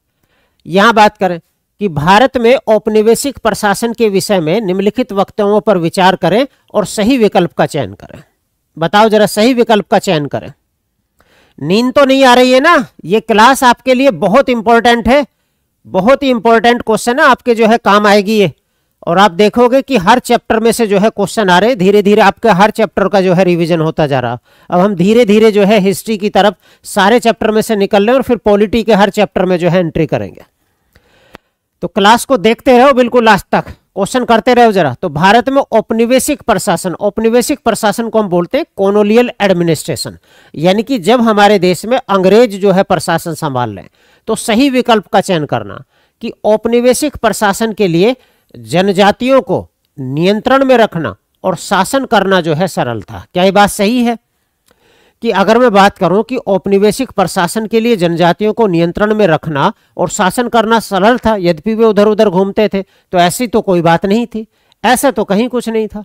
S5: यहां बात करें कि भारत में औपनिवेशिक प्रशासन के विषय में निम्नलिखित वक्तव्यों पर विचार करें और सही विकल्प का चयन करें बताओ जरा सही विकल्प का चयन करें नींद तो नहीं आ रही है ना ये क्लास आपके लिए बहुत इंपॉर्टेंट है बहुत ही इंपॉर्टेंट क्वेश्चन है आपके जो है काम आएगी ये और आप देखोगे कि हर चैप्टर में से जो है क्वेश्चन आ रहे धीरे धीरे आपके हर चैप्टर का जो है रिवीजन होता जा रहा अब हम धीरे धीरे जो है हिस्ट्री की तरफ सारे चैप्टर में से निकल रहे और फिर पॉलिटी के हर चैप्टर में जो है एंट्री करेंगे तो क्लास को देखते रहो बिल्कुल लास्ट तक क्वेश्चन करते रहो जरा तो भारत में औपनिवेशिक प्रशासन औपनिवेशिक प्रशासन को हम बोलते हैं कोनोलियल एडमिनिस्ट्रेशन यानी कि जब हमारे देश में अंग्रेज जो है प्रशासन संभाल रहे तो सही विकल्प का चयन करना कि औपनिवेशिक प्रशासन के लिए जनजातियों को नियंत्रण में रखना और शासन करना जो है सरल था क्या ये बात सही है कि अगर मैं बात करूं कि औपनिवेशिक प्रशासन के लिए जनजातियों को नियंत्रण में रखना और शासन करना सरल था यद्यपि वे उधर उधर घूमते थे तो ऐसी तो कोई बात नहीं थी ऐसा तो कहीं कुछ नहीं था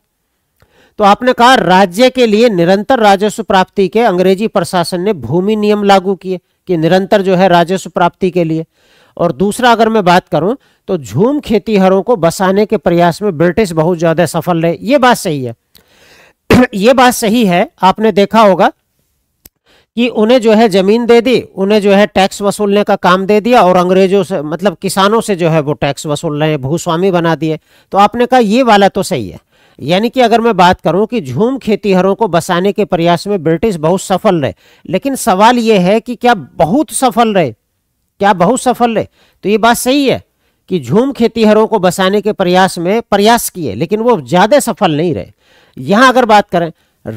S5: तो आपने कहा राज्य के लिए निरंतर राजस्व प्राप्ति के अंग्रेजी प्रशासन ने भूमि नियम लागू किए कि निरंतर जो है राजस्व प्राप्ति के लिए और दूसरा अगर मैं बात करूं तो झूम खेतीहरों को बसाने के प्रयास में ब्रिटिश बहुत ज़्यादा सफल रहे ये बात सही है ये बात सही है आपने देखा होगा कि उन्हें जो है ज़मीन दे दी उन्हें जो है टैक्स वसूलने का काम दे दिया और अंग्रेजों से मतलब किसानों से जो है वो टैक्स वसूल रहे भूस्वामी बना दिए तो आपने कहा ये वाला तो सही है यानी कि अगर मैं बात करूं कि झूम खेतीहरों को बसाने के प्रयास में ब्रिटिश बहुत सफल रहे लेकिन सवाल यह है कि क्या बहुत सफल रहे क्या बहुत सफल रहे तो ये बात सही है कि झूम खेतीहरों को बसाने के प्रयास में प्रयास किए लेकिन वो ज़्यादा सफल नहीं रहे यहां अगर बात करें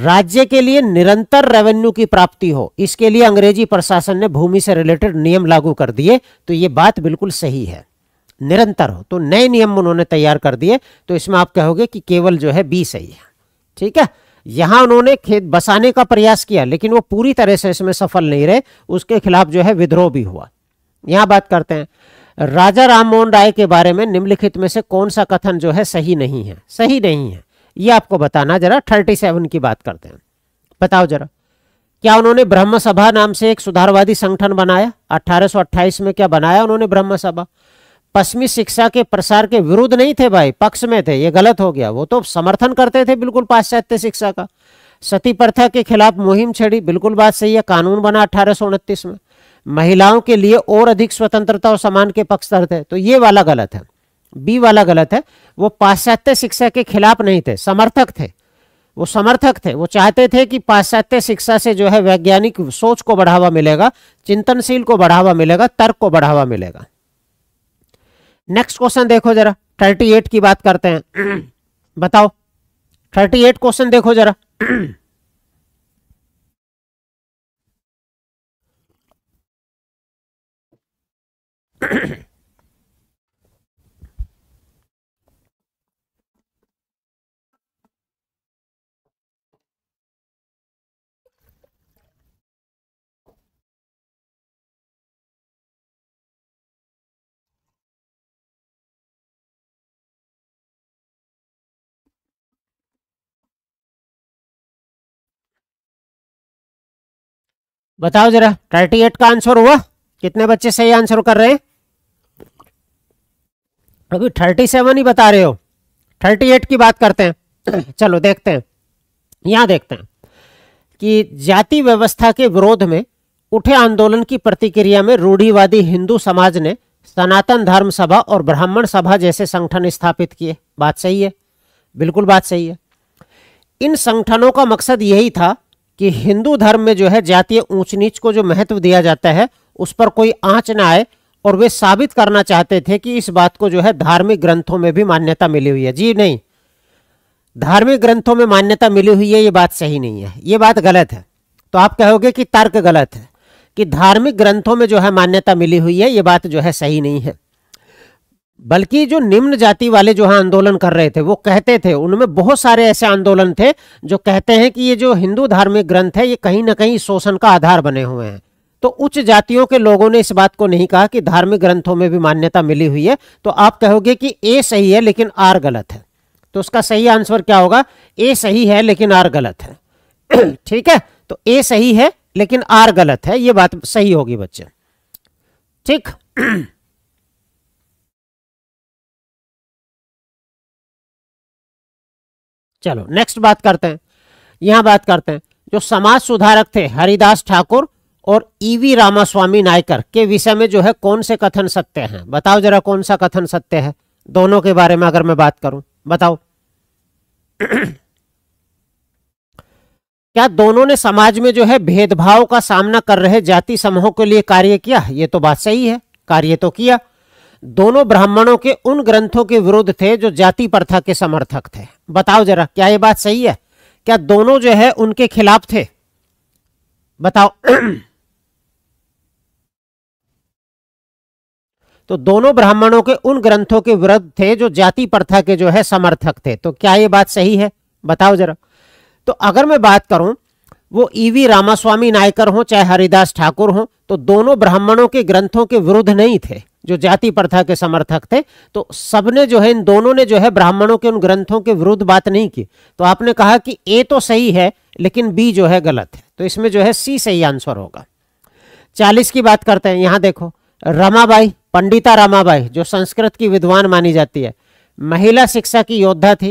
S5: राज्य के लिए निरंतर रेवेन्यू की प्राप्ति हो इसके लिए अंग्रेजी प्रशासन ने भूमि से रिलेटेड नियम लागू कर दिए तो ये बात बिल्कुल सही है निरंतर हो तो नए नियम उन्होंने तैयार कर दिए तो इसमें आप कहोगे कि केवल जो है बी सही है ठीक है यहां उन्होंने खेत बसाने का प्रयास किया लेकिन वो पूरी तरह से इसमें सफल नहीं रहे उसके खिलाफ जो है विद्रोह भी हुआ यहाँ बात करते हैं राजा राम मोहन राय के बारे में निम्नलिखित में से कौन सा कथन जो है सही नहीं है सही नहीं है ये आपको बताना जरा थर्टी सेवन की बात करते हैं बताओ जरा क्या उन्होंने ब्रह्म सभा नाम से एक सुधारवादी संगठन बनाया 1828 में क्या बनाया उन्होंने ब्रह्म सभा पश्चिमी शिक्षा के प्रसार के विरुद्ध नहीं थे भाई पक्ष में थे ये गलत हो गया वो तो समर्थन करते थे बिल्कुल पाश्चात्य शिक्षा का सती प्रथा के खिलाफ मुहिम छेड़ी बिल्कुल बात सही है कानून बना अठारह में महिलाओं के लिए और अधिक स्वतंत्रता और समान के पक्षधर थे तो ये वाला गलत है बी वाला गलत है वो पाश्चात्य शिक्षा के खिलाफ नहीं थे समर्थक थे वो समर्थक थे वो चाहते थे कि पाश्चात्य शिक्षा से जो है वैज्ञानिक सोच को बढ़ावा मिलेगा चिंतनशील को बढ़ावा मिलेगा तर्क को बढ़ावा मिलेगा नेक्स्ट क्वेश्चन देखो जरा थर्टी एट की बात करते हैं बताओ
S4: थर्टी एट क्वेश्चन देखो जरा बताओ जरा थर्टी एट का आंसर हुआ कितने बच्चे सही आंसर कर रहे हैं
S5: अभी थर्टी सेवन ही बता रहे हो थर्टी एट की बात करते हैं चलो देखते हैं यहां देखते हैं कि जाति व्यवस्था के विरोध में उठे आंदोलन की प्रतिक्रिया में रूढ़ीवादी हिंदू समाज ने सनातन धर्म सभा और ब्राह्मण सभा जैसे संगठन स्थापित किए बात सही है बिल्कुल बात सही है इन संगठनों का मकसद यही था कि हिंदू धर्म में जो है जातीय ऊंच नीच को जो महत्व दिया जाता है उस पर कोई आँच ना आए और वे साबित करना चाहते थे कि इस बात को जो है धार्मिक ग्रंथों में भी मान्यता मिली हुई है जी नहीं धार्मिक ग्रंथों में मान्यता मिली हुई है ये बात सही नहीं है ये बात गलत है तो आप कहोगे कि तर्क गलत है कि धार्मिक ग्रंथों में जो है मान्यता मिली हुई है ये बात जो है सही नहीं है बल्कि जो निम्न जाति वाले जो है आंदोलन कर रहे थे वो कहते थे उनमें बहुत सारे ऐसे आंदोलन थे जो कहते हैं कि ये जो हिंदू धार्मिक ग्रंथ है ये कहीं ना कहीं शोषण का आधार बने हुए हैं तो उच्च जातियों के लोगों ने इस बात को नहीं कहा कि धार्मिक ग्रंथों में भी मान्यता मिली हुई है तो आप कहोगे कि ए सही है लेकिन आर गलत है तो उसका सही आंसर क्या होगा ए सही है लेकिन आर गलत है ठीक है तो ए सही है लेकिन
S4: आर गलत है यह बात सही होगी बच्चे
S5: ठीक
S4: चलो नेक्स्ट बात करते हैं यहां बात करते हैं जो समाज सुधारक थे हरिदास
S5: ठाकुर और ईवी e रामास्वामी नायकर के विषय में जो है कौन से कथन सत्य हैं बताओ जरा कौन सा कथन सत्य है दोनों के बारे में अगर मैं बात करूं बताओ क्या दोनों ने समाज में जो है भेदभाव का सामना कर रहे जाति समूहों के लिए कार्य किया ये तो बात सही है कार्य तो किया दोनों ब्राह्मणों के उन ग्रंथों के विरुद्ध थे जो जाति प्रथा के समर्थक थे बताओ जरा
S4: क्या ये बात सही है क्या दोनों जो है उनके खिलाफ थे बताओ तो दोनों
S5: ब्राह्मणों के उन ग्रंथों के विरुद्ध थे जो जाति प्रथा के जो है समर्थक थे तो क्या ये बात सही है बताओ जरा तो अगर मैं बात करूं वो ईवी e रामास्वामी नायकर हो चाहे हरिदास ठाकुर हो तो दोनों ब्राह्मणों के ग्रंथों के विरुद्ध नहीं थे जो जाति प्रथा के समर्थक थे तो सबने जो है इन दोनों ने जो है ब्राह्मणों के उन ग्रंथों के विरुद्ध बात नहीं की तो आपने कहा कि ए तो सही है लेकिन बी जो है गलत है तो इसमें जो है सी सही आंसर होगा चालीस की बात करते हैं यहां देखो रमाबाई पंडिता रामाबाई जो संस्कृत की विद्वान मानी जाती है महिला शिक्षा की योद्धा थी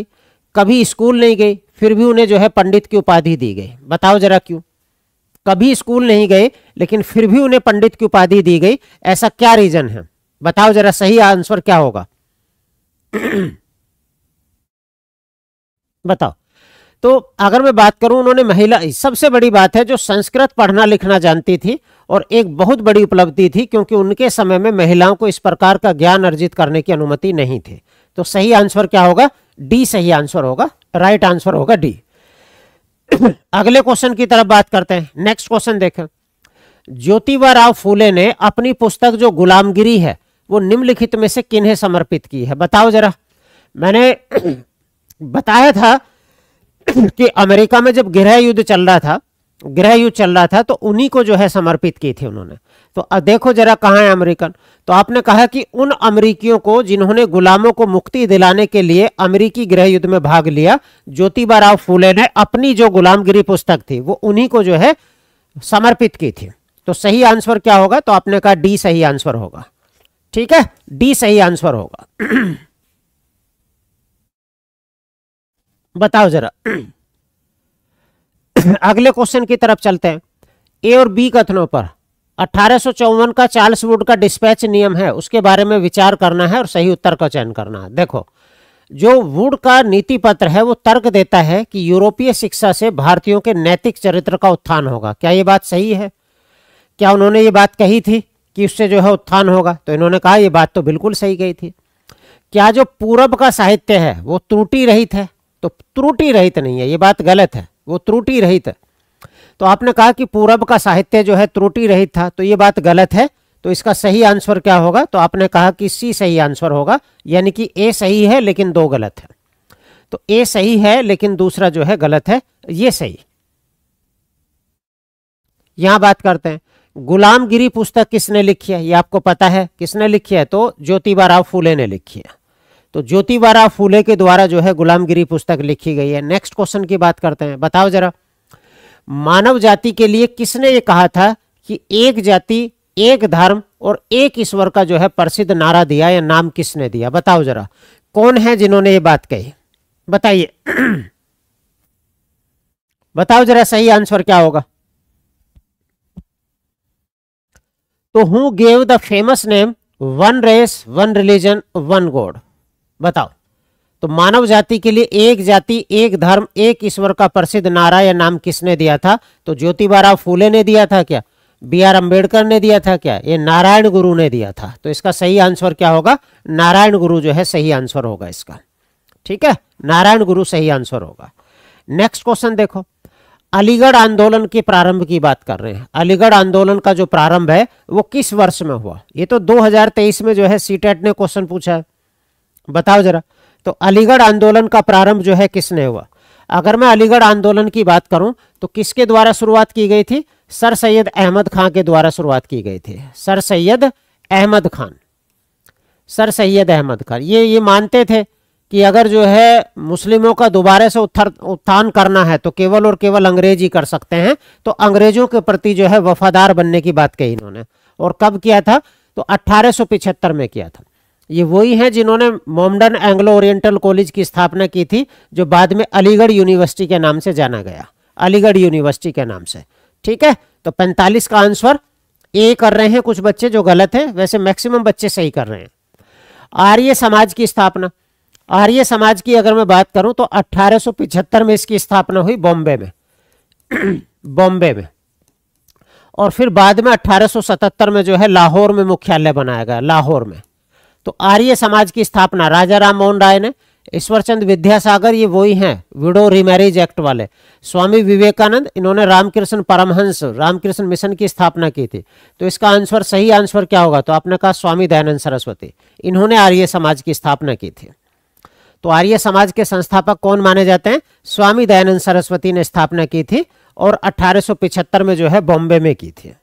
S5: कभी स्कूल नहीं गई फिर भी उन्हें जो है पंडित की उपाधि दी गई बताओ जरा क्यों कभी स्कूल नहीं गए लेकिन फिर भी उन्हें पंडित की उपाधि दी गई ऐसा क्या रीजन है बताओ जरा सही आंसर क्या होगा बताओ तो अगर मैं बात करूं उन्होंने महिला सबसे बड़ी बात है जो संस्कृत पढ़ना लिखना जानती थी और एक बहुत बड़ी उपलब्धि थी क्योंकि उनके समय में महिलाओं को इस प्रकार का ज्ञान अर्जित करने की अनुमति नहीं थी तो सही आंसर क्या होगा डी सही आंसर होगा राइट आंसर होगा डी अगले क्वेश्चन की तरफ बात करते हैं नेक्स्ट क्वेश्चन देखें ज्योतिबा राव फूले ने अपनी पुस्तक जो गुलामगिरी है वो निम्नलिखित में से किन्हें समर्पित की है बताओ जरा मैंने बताया था कि अमेरिका में जब गृह युद्ध चल रहा था गृह युद्ध चल रहा था तो उन्हीं को जो है समर्पित की थी उन्होंने तो देखो जरा कहा है अमेरिकन तो आपने कहा कि उन अमरीकियों को जिन्होंने गुलामों को मुक्ति दिलाने के लिए अमरीकी गृह युद्ध में भाग लिया ज्योतिबा राव फूले ने अपनी जो गुलामगिरी पुस्तक थी वो उन्हीं को जो है समर्पित की थी तो सही आंसर क्या होगा तो आपने कहा डी सही आंसर होगा ठीक है डी सही आंसर होगा बताओ जरा अगले क्वेश्चन की तरफ चलते हैं ए और बी कथनों पर अठारह का चार्ल्स वुड का डिस्पैच नियम है उसके बारे में विचार करना है और सही उत्तर का चयन करना है देखो जो वुड का नीति पत्र है वो तर्क देता है कि यूरोपीय शिक्षा से भारतीयों के नैतिक चरित्र का उत्थान होगा क्या ये बात सही है क्या उन्होंने ये बात कही थी कि उससे जो है उत्थान होगा तो इन्होंने कहा यह बात तो बिल्कुल सही कही थी क्या जो पूरब का साहित्य है वो त्रुटि रहित है तो त्रुटि रहित नहीं है ये बात गलत है वो त्रुटि रहित है तो आपने कहा कि पूरब का साहित्य जो है त्रुटि रहित था तो ये बात गलत है तो इसका सही आंसर क्या होगा तो आपने कहा कि सी सही आंसर होगा यानी कि ए सही है लेकिन दो गलत है तो ए सही है लेकिन दूसरा जो है गलत है ये सही यहां बात करते हैं गुलामगिरी पुस्तक किसने लिखी है ये आपको पता है किसने लिखी है तो ज्योतिबा राव फूले ने लिखी है तो बारा फूले के द्वारा जो है गुलामगिरी पुस्तक लिखी गई है नेक्स्ट क्वेश्चन की बात करते हैं बताओ जरा मानव जाति के लिए किसने ये कहा था कि एक जाति एक धर्म और एक ईश्वर का जो है प्रसिद्ध नारा दिया या नाम किसने दिया बताओ जरा कौन है जिन्होंने ये बात कही बताइए बताओ जरा सही आंसर क्या होगा तो who gave the famous name one race one religion one god बताओ तो मानव जाति के लिए एक जाति एक धर्म एक ईश्वर का प्रसिद्ध नारा या नाम किसने दिया था तो ज्योतिबा राव फूले ने दिया था क्या बी आर अम्बेडकर ने दिया था क्या ये नारायण गुरु ने दिया था तो इसका सही आंसर क्या होगा नारायण गुरु जो है सही आंसर होगा इसका ठीक है नारायण गुरु सही आंसर होगा नेक्स्ट क्वेश्चन देखो अलीगढ़ आंदोलन के प्रारंभ की बात कर रहे हैं अलीगढ़ आंदोलन का जो प्रारंभ है वो किस वर्ष में हुआ ये तो 2023 में जो है सीटेट e ने क्वेश्चन पूछा है बताओ जरा तो अलीगढ़ आंदोलन का प्रारंभ जो है किसने हुआ अगर मैं अलीगढ़ आंदोलन की बात करूं तो किसके द्वारा शुरुआत की गई थी सर सैयद अहमद खान के द्वारा शुरुआत की गई थी सर सैयद अहमद खान सर सैयद अहमद खान ये ये मानते थे कि अगर जो है मुस्लिमों का दोबारा से उत्थर उत्थान करना है तो केवल और केवल अंग्रेजी कर सकते हैं तो अंग्रेजों के प्रति जो है वफादार बनने की बात कही इन्होंने और कब किया था तो अट्ठारह में किया था ये वही हैं जिन्होंने मोमडन एंग्लो ओरिएंटल कॉलेज की स्थापना की थी जो बाद में अलीगढ़ यूनिवर्सिटी के नाम से जाना गया अलीगढ़ यूनिवर्सिटी के नाम से ठीक है तो 45 का आंसर ए कर रहे हैं कुछ बच्चे जो गलत है वैसे मैक्सिमम बच्चे सही कर रहे हैं आर्य समाज की स्थापना आर्य समाज की अगर मैं बात करूं तो अट्ठारह में इसकी स्थापना हुई बॉम्बे में बॉम्बे में और फिर बाद में अट्ठारह में जो है लाहौर में मुख्यालय बनाया गया लाहौर में तो आर्य समाज की स्थापना राजा राम मोहन राय ने ईश्वरचंद विद्यासागर ये वही हैं विडो रिमैरिज एक्ट वाले स्वामी विवेकानंद इन्होंने रामकृष्ण परमहंस रामकृष्ण मिशन की स्थापना की थी तो इसका आंसर सही आंसर क्या होगा तो आपने कहा स्वामी दयानंद सरस्वती इन्होंने आर्य समाज की स्थापना की थी तो आर्य समाज के संस्थापक कौन माने जाते हैं स्वामी दयानंद सरस्वती ने स्थापना की थी और अठारह में जो है बॉम्बे में की थी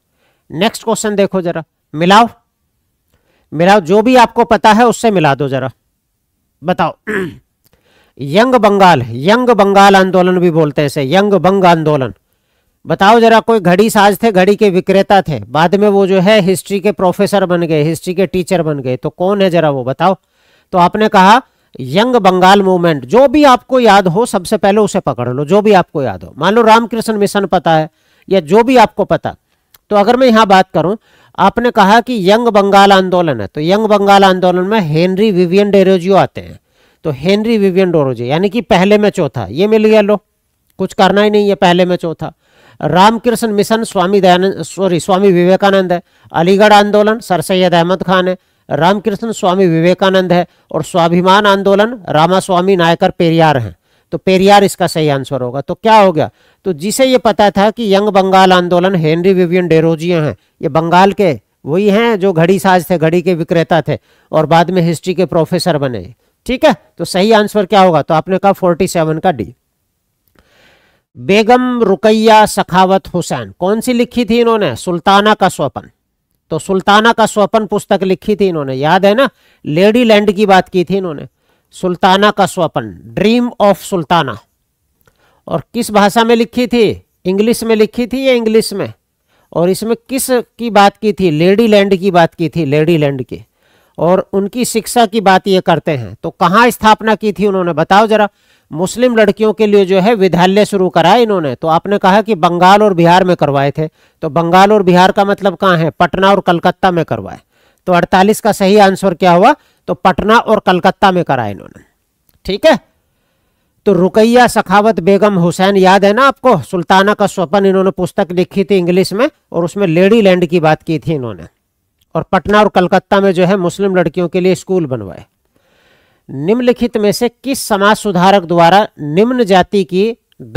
S5: नेक्स्ट क्वेश्चन देखो जरा मिलाओ मेरा जो भी आपको पता है उससे मिला दो जरा बताओ यंग बंगाल यंग बंगाल आंदोलन भी बोलते हैं इसे यंग बंग आंदोलन बताओ जरा कोई घड़ी साज थे घड़ी के विक्रेता थे बाद में वो जो है हिस्ट्री के प्रोफेसर बन गए हिस्ट्री के टीचर बन गए तो कौन है जरा वो बताओ तो आपने कहा यंग बंगाल मूवमेंट जो भी आपको याद हो सबसे पहले उसे पकड़ लो जो भी आपको याद हो मान लो रामकृष्ण मिशन पता है या जो भी आपको पता तो अगर मैं यहां बात करूं आपने कहा कि यंग बंगाल आंदोलन है तो यंग बंगाल आंदोलन में हेनरी विवियन डेरोजियो आते हैं तो हेनरी विवियन डेरोजियो यानी कि पहले में चौथा ये मिल गया लो कुछ करना ही नहीं है पहले में चौथा रामकृष्ण मिशन स्वामी दयानंद सॉरी स्वामी विवेकानंद है अलीगढ़ आंदोलन सर सैयद अहमद खान है रामकृष्ण स्वामी विवेकानंद है और स्वाभिमान आंदोलन रामा स्वामी नायकर पेरियार हैं तो पेरियार इसका सही आंसर होगा तो क्या हो गया तो जिसे ये पता था कि यंग बंगाल आंदोलन हेनरी विवियन डेरोजिया हैं ये बंगाल के वही हैं जो घड़ी साज थे घड़ी के विक्रेता थे और बाद में हिस्ट्री के प्रोफेसर बने ठीक है तो सही आंसर क्या होगा तो आपने कहा फोर्टी सेवन का डी बेगम रुकैया सखावत हुसैन कौन सी लिखी थी इन्होंने सुल्ताना का स्वपन तो सुल्ताना का स्वपन पुस्तक लिखी थी इन्होंने याद है ना लेडी लैंड की बात की थी इन्होंने सुल्ताना का स्वपन ड्रीम ऑफ सुल्ताना और किस भाषा में लिखी थी इंग्लिश में लिखी थी या इंग्लिश में और इसमें किस की बात की थी लेडी लैंड की बात की थी लेडी लैंड की और उनकी शिक्षा की बात ये करते हैं तो कहाँ स्थापना की थी उन्होंने बताओ जरा मुस्लिम लड़कियों के लिए जो है विद्यालय शुरू करा इन्होंने तो आपने कहा कि बंगाल और बिहार में करवाए थे तो बंगाल और बिहार का मतलब कहाँ है पटना और कलकत्ता में करवाए तो 48 का सही आंसर क्या हुआ तो पटना और कलकत्ता में करा इन्होंने ठीक है तो रुकैया सखावत बेगम हुसैन याद है ना आपको सुल्ताना का स्वपन इन्होंने पुस्तक लिखी थी इंग्लिश में और उसमें लेडी लैंड की बात की थी इन्होंने और पटना और कलकत्ता में जो है मुस्लिम लड़कियों के लिए स्कूल बनवाए निम्नलिखित में से किस समाज सुधारक द्वारा निम्न जाति की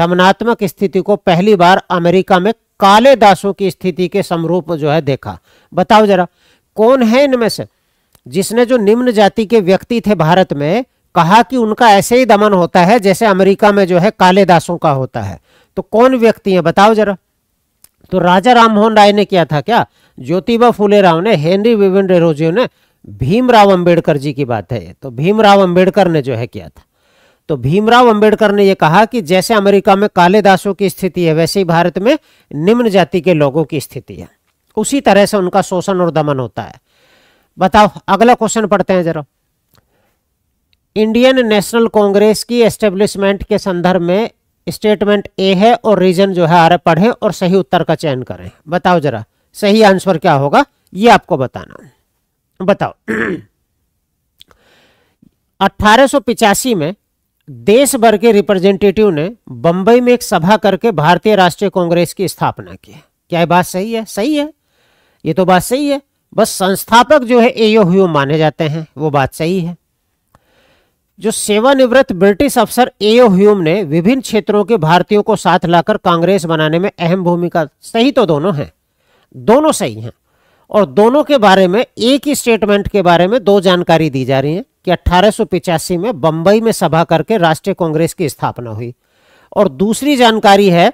S5: दमनात्मक स्थिति को पहली बार अमेरिका में काले दासों की स्थिति के समरूप जो है देखा बताओ जरा कौन है इनमें से जिसने जो निम्न जाति के व्यक्ति थे भारत में कहा कि उनका ऐसे ही दमन होता है जैसे अमेरिका में जो है काले दासों का होता है तो कौन व्यक्ति है बताओ जरा तो राजा राममोहन राय ने किया था क्या ज्योतिबा फुले राव ने हेनरी विविन डेरोजियो ने भीमराव अंबेडकर जी की बात है तो भीमराव अंबेडकर ने जो है किया था तो भीमराव अंबेडकर ने यह कहा कि जैसे अमेरिका में काले दासों की स्थिति है वैसे ही भारत में निम्न जाति के लोगों की स्थिति है उसी तरह से उनका शोषण और दमन होता है बताओ अगला क्वेश्चन पढ़ते हैं जरा इंडियन नेशनल कांग्रेस की एस्टेब्लिशमेंट के संदर्भ में स्टेटमेंट ए है और रीजन जो है आ रहा पढ़ें और सही उत्तर का चयन करें बताओ जरा सही आंसर क्या होगा ये आपको बताना बताओ अट्ठारह में देश भर के रिप्रेजेंटेटिव ने बंबई में एक सभा करके भारतीय राष्ट्रीय कांग्रेस की स्थापना की क्या ये बात सही है सही है ये तो बात सही है बस संस्थापक जो है ए माने जाते हैं वो बात सही है जो सेवानिवृत्त ब्रिटिश अफसर एओ ह्यूम ने विभिन्न क्षेत्रों के भारतीयों को साथ लाकर कांग्रेस बनाने में अहम भूमिका सही तो दोनों हैं दोनों सही हैं और दोनों के बारे में एक ही स्टेटमेंट के बारे में दो जानकारी दी जा रही है कि अट्ठारह में बंबई में सभा करके राष्ट्रीय कांग्रेस की स्थापना हुई और दूसरी जानकारी है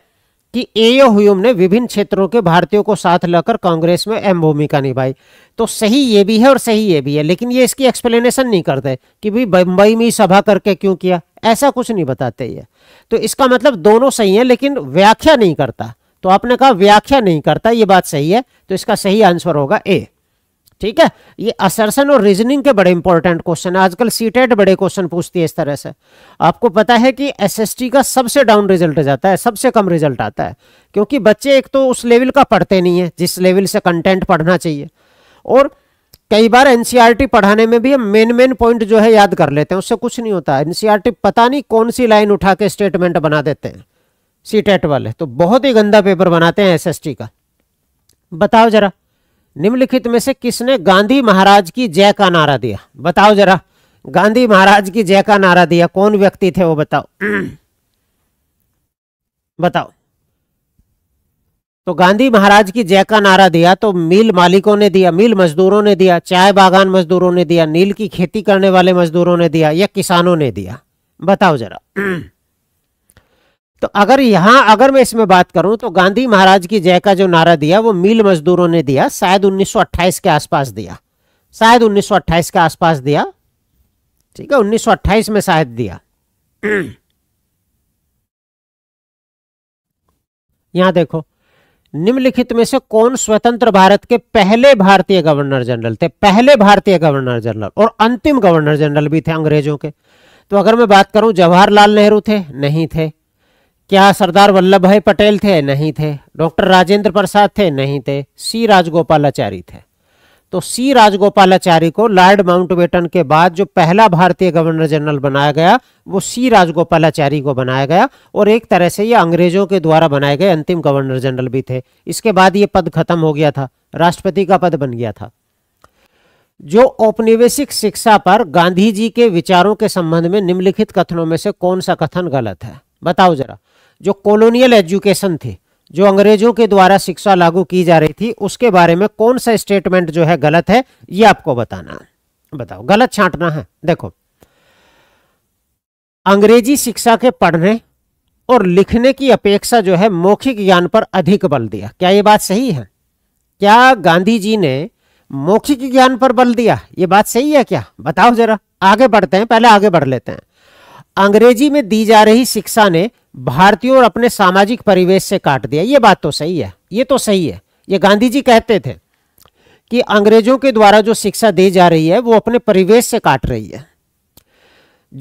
S5: कि एओ ह्यूम ने विभिन्न क्षेत्रों के भारतीयों को साथ लाकर कांग्रेस में अहम भूमिका निभाई तो सही ये भी है और सही ये भी है लेकिन ये इसकी एक्सप्लेनेशन नहीं करते कि भाई बंबई में सभा करके क्यों किया ऐसा कुछ नहीं बताते ये तो इसका मतलब दोनों सही है लेकिन व्याख्या नहीं करता तो आपने कहा व्याख्या नहीं करता ये बात सही है तो इसका सही आंसर होगा ए ठीक है ये असरसन और रीजनिंग के बड़े इंपॉर्टेंट क्वेश्चन है आजकल सीटेट e बड़े क्वेश्चन पूछती है इस तरह से आपको पता है कि एसएसटी का सबसे डाउन रिजल्ट जाता है सबसे कम रिजल्ट आता है क्योंकि बच्चे एक तो उस लेवल का पढ़ते नहीं है जिस लेवल से कंटेंट पढ़ना चाहिए और कई बार एनसीईआरटी e पढ़ाने में भी हम मेन मेन पॉइंट जो है याद कर लेते हैं उससे कुछ नहीं होता एनसीईआरटी e पता नहीं कौन सी लाइन उठा के स्टेटमेंट बना देते हैं सी e वाले तो बहुत ही गंदा पेपर बनाते हैं एसएसटी का बताओ जरा निम्नलिखित में से किसने गांधी महाराज की जय का नारा दिया बताओ जरा गांधी महाराज की जय का नारा दिया कौन व्यक्ति थे वो बताओ बताओ तो गांधी महाराज की जय का नारा दिया तो मिल मालिकों ने दिया मिल मजदूरों ने दिया चाय बागान मजदूरों ने दिया नील की खेती करने वाले मजदूरों ने दिया या किसानों ने दिया बताओ जरा तो अगर यहां अगर मैं इसमें बात करूं तो गांधी महाराज की जय का जो नारा दिया वो मिल मजदूरों ने दिया शायद उन्नीस के आसपास दिया शायद उन्नीस के आसपास दिया ठीक है उन्नीस में शायद दिया यहां देखो निम्नलिखित में से कौन स्वतंत्र भारत के पहले भारतीय गवर्नर जनरल थे पहले भारतीय गवर्नर जनरल और अंतिम गवर्नर जनरल भी थे अंग्रेजों के तो अगर मैं बात करूं जवाहरलाल नेहरू थे नहीं थे क्या सरदार वल्लभ भाई पटेल थे नहीं थे डॉक्टर राजेंद्र प्रसाद थे नहीं थे सी राजगोपालाचारी थे तो सी राजगोपालाचार्य को लॉर्ड माउंटबेटन के बाद जो पहला भारतीय गवर्नर जनरल बनाया गया वो सी राजगोपालाचारी को बनाया गया और एक तरह से ये अंग्रेजों के द्वारा बनाए गए अंतिम गवर्नर जनरल भी थे इसके बाद ये पद खत्म हो गया था राष्ट्रपति का पद बन गया था जो औपनिवेशिक शिक्षा पर गांधी जी के विचारों के संबंध में निम्नलिखित कथनों में से कौन सा कथन गलत है बताओ जरा जो कॉलोनियल एजुकेशन थी जो अंग्रेजों के द्वारा शिक्षा लागू की जा रही थी उसके बारे में कौन सा स्टेटमेंट जो है गलत है ये आपको बताना बताओ गलत छांटना है देखो अंग्रेजी शिक्षा के पढ़ने और लिखने की अपेक्षा जो है मौखिक ज्ञान पर अधिक बल दिया क्या ये बात सही है क्या गांधी जी ने मौखिक ज्ञान पर बल दिया ये बात सही है क्या बताओ जरा आगे बढ़ते हैं पहले आगे बढ़ लेते हैं अंग्रेजी में दी जा रही शिक्षा ने भारतीयों और अपने सामाजिक परिवेश से काट दिया ये बात तो सही है ये तो सही है ये गांधी जी कहते थे कि अंग्रेजों के द्वारा जो शिक्षा दी जा रही है वो अपने परिवेश से काट रही है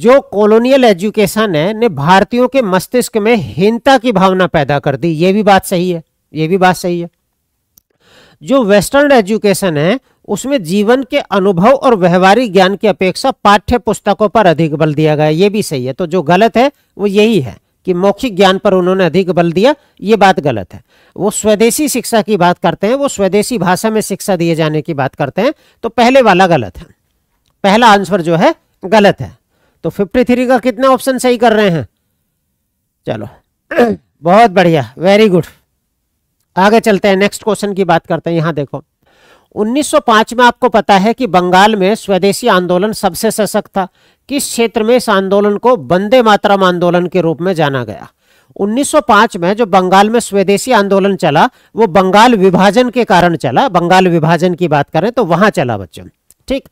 S5: जो कॉलोनियल एजुकेशन है ने भारतीयों के मस्तिष्क में हीनता की भावना पैदा कर दी ये भी बात सही है ये भी बात सही है जो वेस्टर्न एजुकेशन है उसमें जीवन के अनुभव और व्यवहारिक ज्ञान की अपेक्षा पाठ्य पुस्तकों पर अधिक बल दिया गया ये भी सही है तो जो गलत है वो यही है कि मौखिक ज्ञान पर उन्होंने अधिक बल दिया ये बात गलत है वो स्वदेशी शिक्षा की बात करते हैं वो स्वदेशी भाषा में शिक्षा दिए जाने की बात करते हैं तो पहले वाला गलत है पहला आंसर जो है गलत है तो फिफ्टी थ्री का कितना ऑप्शन सही कर रहे हैं चलो बहुत बढ़िया वेरी गुड आगे चलते हैं नेक्स्ट क्वेश्चन की बात करते हैं यहां देखो 1905 में आपको पता है कि बंगाल में स्वदेशी आंदोलन सबसे सशक्त था किस क्षेत्र में इस आंदोलन को वंदे मातरम आंदोलन के रूप में जाना गया 1905 में जो बंगाल में स्वदेशी आंदोलन चला वो बंगाल विभाजन के कारण चला बंगाल विभाजन की बात करें तो वहां चला बच्चों ठीक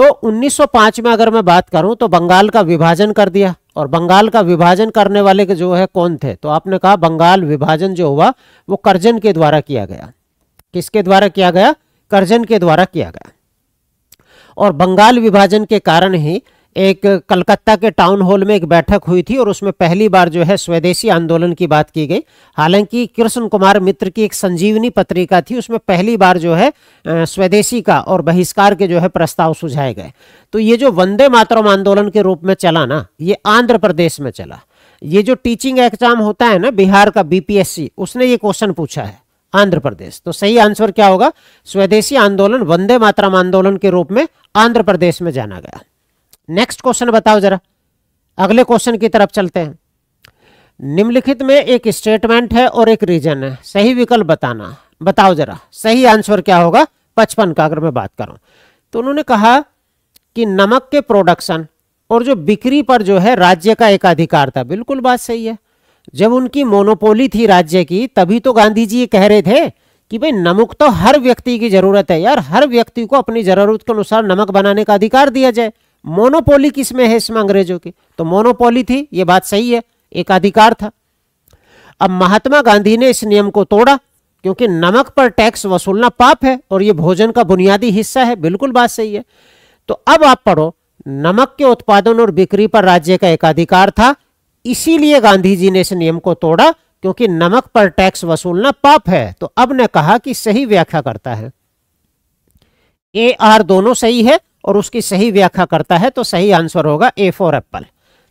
S5: तो 1905 में अगर मैं बात करूं तो बंगाल का विभाजन कर दिया और बंगाल का विभाजन करने वाले के जो है कौन थे तो आपने कहा बंगाल विभाजन जो हुआ वो करजन के द्वारा किया गया किसके द्वारा किया गया करजन के द्वारा किया गया और बंगाल विभाजन के कारण ही एक कलकत्ता के टाउन हॉल में एक बैठक हुई थी और उसमें पहली बार जो है स्वदेशी आंदोलन की बात की गई हालांकि कृष्ण कुमार मित्र की एक संजीवनी पत्रिका थी उसमें पहली बार जो है स्वदेशी का और बहिष्कार के जो है प्रस्ताव सुझाए गए तो ये जो वंदे मातरम आंदोलन के रूप में चला ना ये आंध्र प्रदेश में चला ये जो टीचिंग एग्जाम होता है ना बिहार का बीपीएससी उसने ये क्वेश्चन पूछा है आंध्र प्रदेश तो सही आंसर क्या होगा स्वदेशी आंदोलन वंदे मातरम आंदोलन के रूप में आंध्र प्रदेश में जाना गया नेक्स्ट क्वेश्चन बताओ जरा अगले क्वेश्चन की तरफ चलते हैं निम्नलिखित में एक स्टेटमेंट है और एक रीजन है सही विकल्प बताना बताओ जरा सही आंसर क्या होगा पचपन का अगर मैं बात करूं तो उन्होंने कहा कि नमक के प्रोडक्शन और जो बिक्री पर जो है राज्य का एक अधिकार था बिल्कुल बात सही है जब उनकी मोनोपोली थी राज्य की तभी तो गांधी जी ये कह रहे थे कि भाई नमक तो हर व्यक्ति की जरूरत है यार हर व्यक्ति को अपनी जरूरत के अनुसार नमक बनाने का अधिकार दिया जाए मोनोपोली किसमें है इसमें अंग्रेजों की तो मोनोपोली थी ये बात सही है एक अधिकार था अब महात्मा गांधी ने इस नियम को तोड़ा क्योंकि नमक पर टैक्स वसूलना पाप है और ये भोजन का बुनियादी हिस्सा है बिल्कुल बात सही है तो अब आप पढ़ो नमक के उत्पादन और बिक्री पर राज्य का एकाधिकार था इसीलिए गांधी जी ने इस नियम को तोड़ा क्योंकि नमक पर टैक्स वसूलना पाप है तो अब ने कहा कि सही व्याख्या करता है ए आर दोनों सही है और उसकी सही व्याख्या
S4: करता है तो सही आंसर होगा ए फॉर एप्पल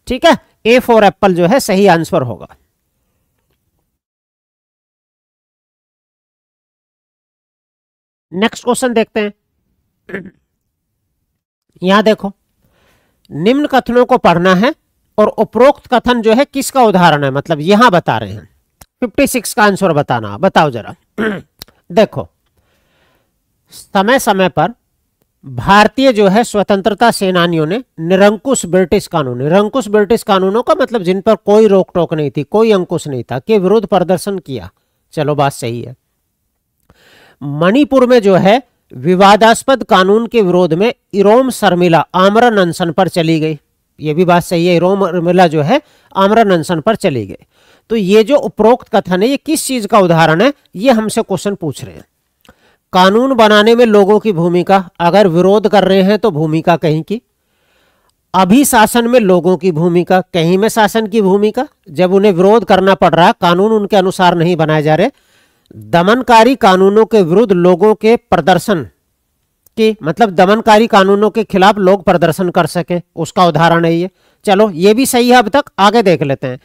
S4: ठीक है ए फॉर एप्पल जो है सही आंसर होगा
S5: नेक्स्ट क्वेश्चन देखते
S2: हैं
S5: यहां देखो निम्न कथनों को पढ़ना है और उपरोक्त कथन जो है किसका उदाहरण है मतलब यहां बता रहे हैं 56 का आंसर बताना बताओ जरा देखो समय समय पर भारतीय जो है स्वतंत्रता सेनानियों ने निरंकुश ब्रिटिश कानून निरंकुश ब्रिटिश कानूनों का मतलब जिन पर कोई रोक टोक नहीं थी कोई अंकुश नहीं था के विरोध प्रदर्शन किया चलो बात सही है मणिपुर में जो है विवादास्पद कानून के विरोध में इरोम शर्मिला आमरण अनशन पर चली गई ये भी बात सही है रोम उर्मिला जो है आमरा नंसन पर चले गए तो ये जो उपरोक्त कथन है ये किस चीज का उदाहरण है ये हमसे क्वेश्चन पूछ रहे हैं कानून बनाने में लोगों की भूमिका अगर विरोध कर रहे हैं तो भूमिका कहीं की अभिशासन में लोगों की भूमिका कहीं में शासन की भूमिका जब उन्हें विरोध करना पड़ रहा कानून उनके अनुसार नहीं बनाए जा रहे दमनकारी कानूनों के विरुद्ध लोगों के प्रदर्शन कि मतलब दमनकारी कानूनों के खिलाफ लोग प्रदर्शन कर सके उसका उदाहरण है ये चलो ये भी सही है अब तक आगे देख लेते हैं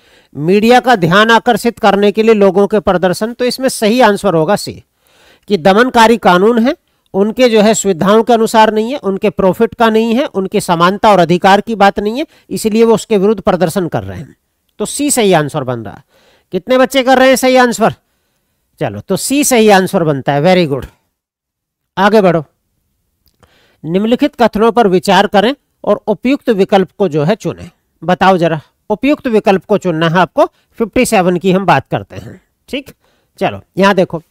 S5: मीडिया का ध्यान आकर्षित करने के लिए लोगों के प्रदर्शन तो इसमें सही आंसर होगा सी कि दमनकारी कानून है उनके जो है सुविधाओं के अनुसार नहीं है उनके प्रॉफिट का नहीं है उनकी समानता और अधिकार की बात नहीं है इसलिए वो उसके विरुद्ध प्रदर्शन कर रहे हैं तो सी सही आंसर बन रहा कितने बच्चे कर रहे हैं सही आंसर चलो तो सी सही आंसर बनता है वेरी गुड आगे बढ़ो निम्नलिखित कथनों पर विचार करें और उपयुक्त विकल्प को जो है चुने बताओ जरा उपयुक्त विकल्प को चुनना है आपको 57 की हम बात करते हैं ठीक चलो यहाँ देखो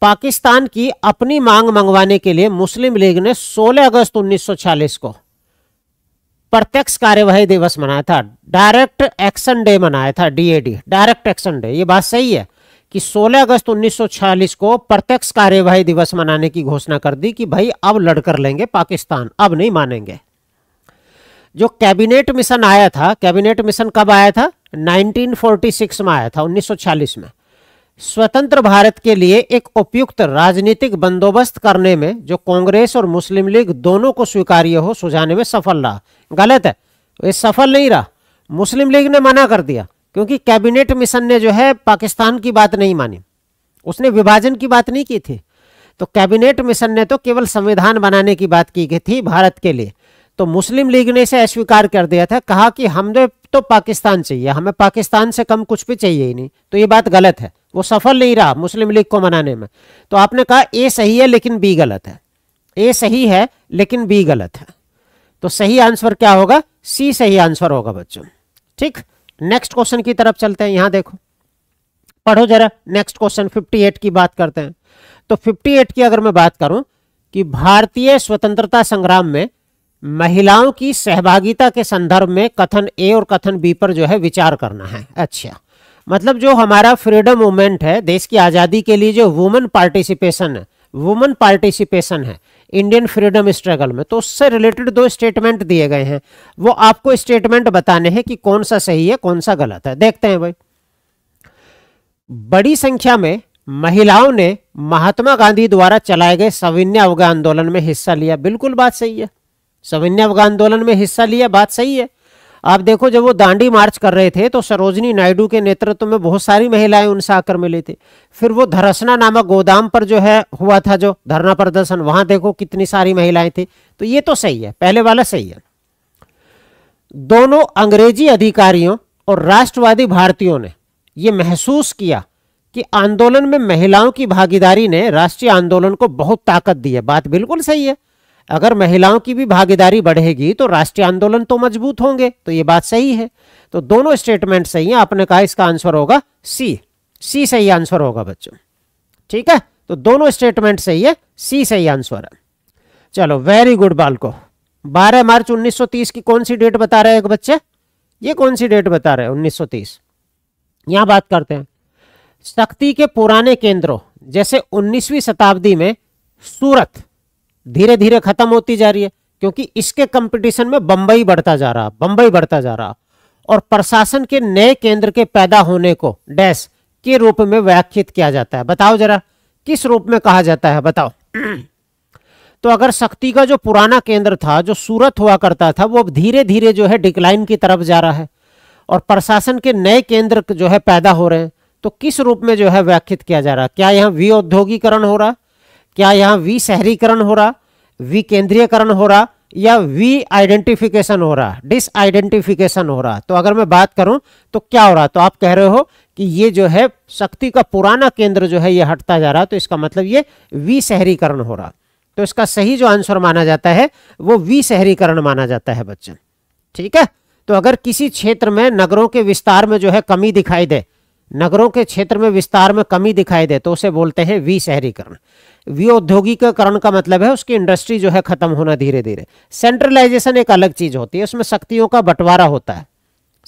S5: पाकिस्तान की अपनी मांग मंगवाने के लिए मुस्लिम लीग ने 16 अगस्त 1940 को प्रत्यक्ष कार्यवाही दिवस मनाया था डायरेक्ट एक्शन डे मनाया था डीएडी डायरेक्ट एक्शन डे ये बात सही है कि 16 अगस्त 1946 को प्रत्यक्ष कार्यवाही दिवस मनाने की घोषणा कर दी कि भाई अब लड़कर लेंगे पाकिस्तान अब नहीं मानेंगे जो कैबिनेट मिशन आया था कैबिनेट मिशन कब आया था 1946 में आया था 1946 में स्वतंत्र भारत के लिए एक उपयुक्त राजनीतिक बंदोबस्त करने में जो कांग्रेस और मुस्लिम लीग दोनों को स्वीकार्य हो सुझाने में सफल रहा गलत है ये सफल नहीं रहा मुस्लिम लीग ने मना कर दिया क्योंकि कैबिनेट मिशन ने जो है पाकिस्तान की बात नहीं मानी उसने विभाजन की बात नहीं की थी तो कैबिनेट मिशन ने तो केवल संविधान बनाने की बात की गई थी भारत के लिए तो मुस्लिम लीग ने इसे अस्वीकार कर दिया था कहा कि हमें तो पाकिस्तान चाहिए हमें पाकिस्तान से कम कुछ भी चाहिए ही नहीं तो ये बात गलत है वो सफल नहीं रहा मुस्लिम लीग को मनाने में तो आपने कहा ए सही है लेकिन बी गलत है ए सही है लेकिन बी गलत है तो सही आंसर क्या होगा सी सही आंसर होगा बच्चों ठीक नेक्स्ट क्वेश्चन की तरफ चलते हैं यहां देखो पढ़ो जरा नेक्स्ट क्वेश्चन 58 की बात करते हैं तो 58 की अगर मैं बात करूं कि भारतीय स्वतंत्रता संग्राम में महिलाओं की सहभागिता के संदर्भ में कथन ए और कथन बी पर जो है विचार करना है अच्छा मतलब जो हमारा फ्रीडम मूवमेंट है देश की आज़ादी के लिए जो वुमेन पार्टिसिपेशन है वुमन पार्टिसिपेशन है इंडियन फ्रीडम स्ट्रगल में तो उससे रिलेटेड दो स्टेटमेंट दिए गए हैं वो आपको स्टेटमेंट बताने हैं कि कौन सा सही है कौन सा गलत है देखते हैं भाई बड़ी संख्या में महिलाओं ने महात्मा गांधी द्वारा चलाए गए सविन्य अवगा आंदोलन में हिस्सा लिया बिल्कुल बात सही है सविन्य अवगा आंदोलन में हिस्सा लिया बात सही है आप देखो जब वो दांडी मार्च कर रहे थे तो सरोजनी नायडू के नेतृत्व में बहुत सारी महिलाएं उनसे आकर मिली थी फिर वो धरसना नामक गोदाम पर जो है हुआ था जो धरना प्रदर्शन वहां देखो कितनी सारी महिलाएं थी तो ये तो सही है पहले वाला सही है दोनों अंग्रेजी अधिकारियों और राष्ट्रवादी भारतीयों ने यह महसूस किया कि आंदोलन में महिलाओं की भागीदारी ने राष्ट्रीय आंदोलन को बहुत ताकत दी है बात बिल्कुल सही है अगर महिलाओं की भी भागीदारी बढ़ेगी तो राष्ट्रीय आंदोलन तो मजबूत होंगे तो ये बात सही है तो दोनों स्टेटमेंट सही है आपने कहा इसका आंसर होगा सी सी सही आंसर होगा बच्चों ठीक है तो दोनों स्टेटमेंट सही है सी सही आंसर है चलो वेरी गुड बालको 12 मार्च 1930 की कौन सी डेट बता रहे हैं बच्चे ये कौन सी डेट बता रहे हैं 1930 यहां बात करते हैं शक्ति के पुराने केंद्रों जैसे 19वीं शताब्दी में सूरत धीरे धीरे खत्म होती जा रही है क्योंकि इसके कंपटीशन में बंबई बढ़ता जा रहा बंबई बढ़ता जा रहा और प्रशासन के नए केंद्र के पैदा होने को डैश के रूप में व्याख्यित किया जाता है बताओ जरा किस रूप में कहा जाता है बताओ तो अगर शक्ति का जो पुराना केंद्र था जो सूरत हुआ करता था वो अब धीरे धीरे जो है डिक्लाइन की तरफ जा रहा है और प्रशासन के नए केंद्र जो है पैदा हो रहे हैं तो किस रूप में जो है व्याख्यित किया जा रहा है क्या यहाँ वी औद्योगिकरण हो रहा है क्या यहाँ वी शहरीकरण हो रहा वी केंद्रीयकरण हो रहा या वी आइडेंटिफिकेशन हो रहा डिस आइडेंटिफिकेशन हो रहा तो अगर मैं बात करूं तो क्या हो रहा तो आप कह रहे हो कि ये जो है शक्ति का पुराना केंद्र जो है ये हटता जा रहा तो इसका मतलब ये वी शहरीकरण हो रहा तो इसका सही जो आंसर माना जाता है वो वी शहरीकरण माना जाता है बच्चन ठीक है तो अगर किसी क्षेत्र में नगरों के विस्तार में जो है कमी दिखाई दे नगरों के क्षेत्र में विस्तार में कमी दिखाई दे तो उसे बोलते हैं वी शहरीकरण औद्योगिकरण का मतलब है उसकी इंडस्ट्री जो है खत्म होना धीरे धीरे सेंट्रलाइजेशन एक अलग चीज होती है उसमें शक्तियों का बंटवारा होता है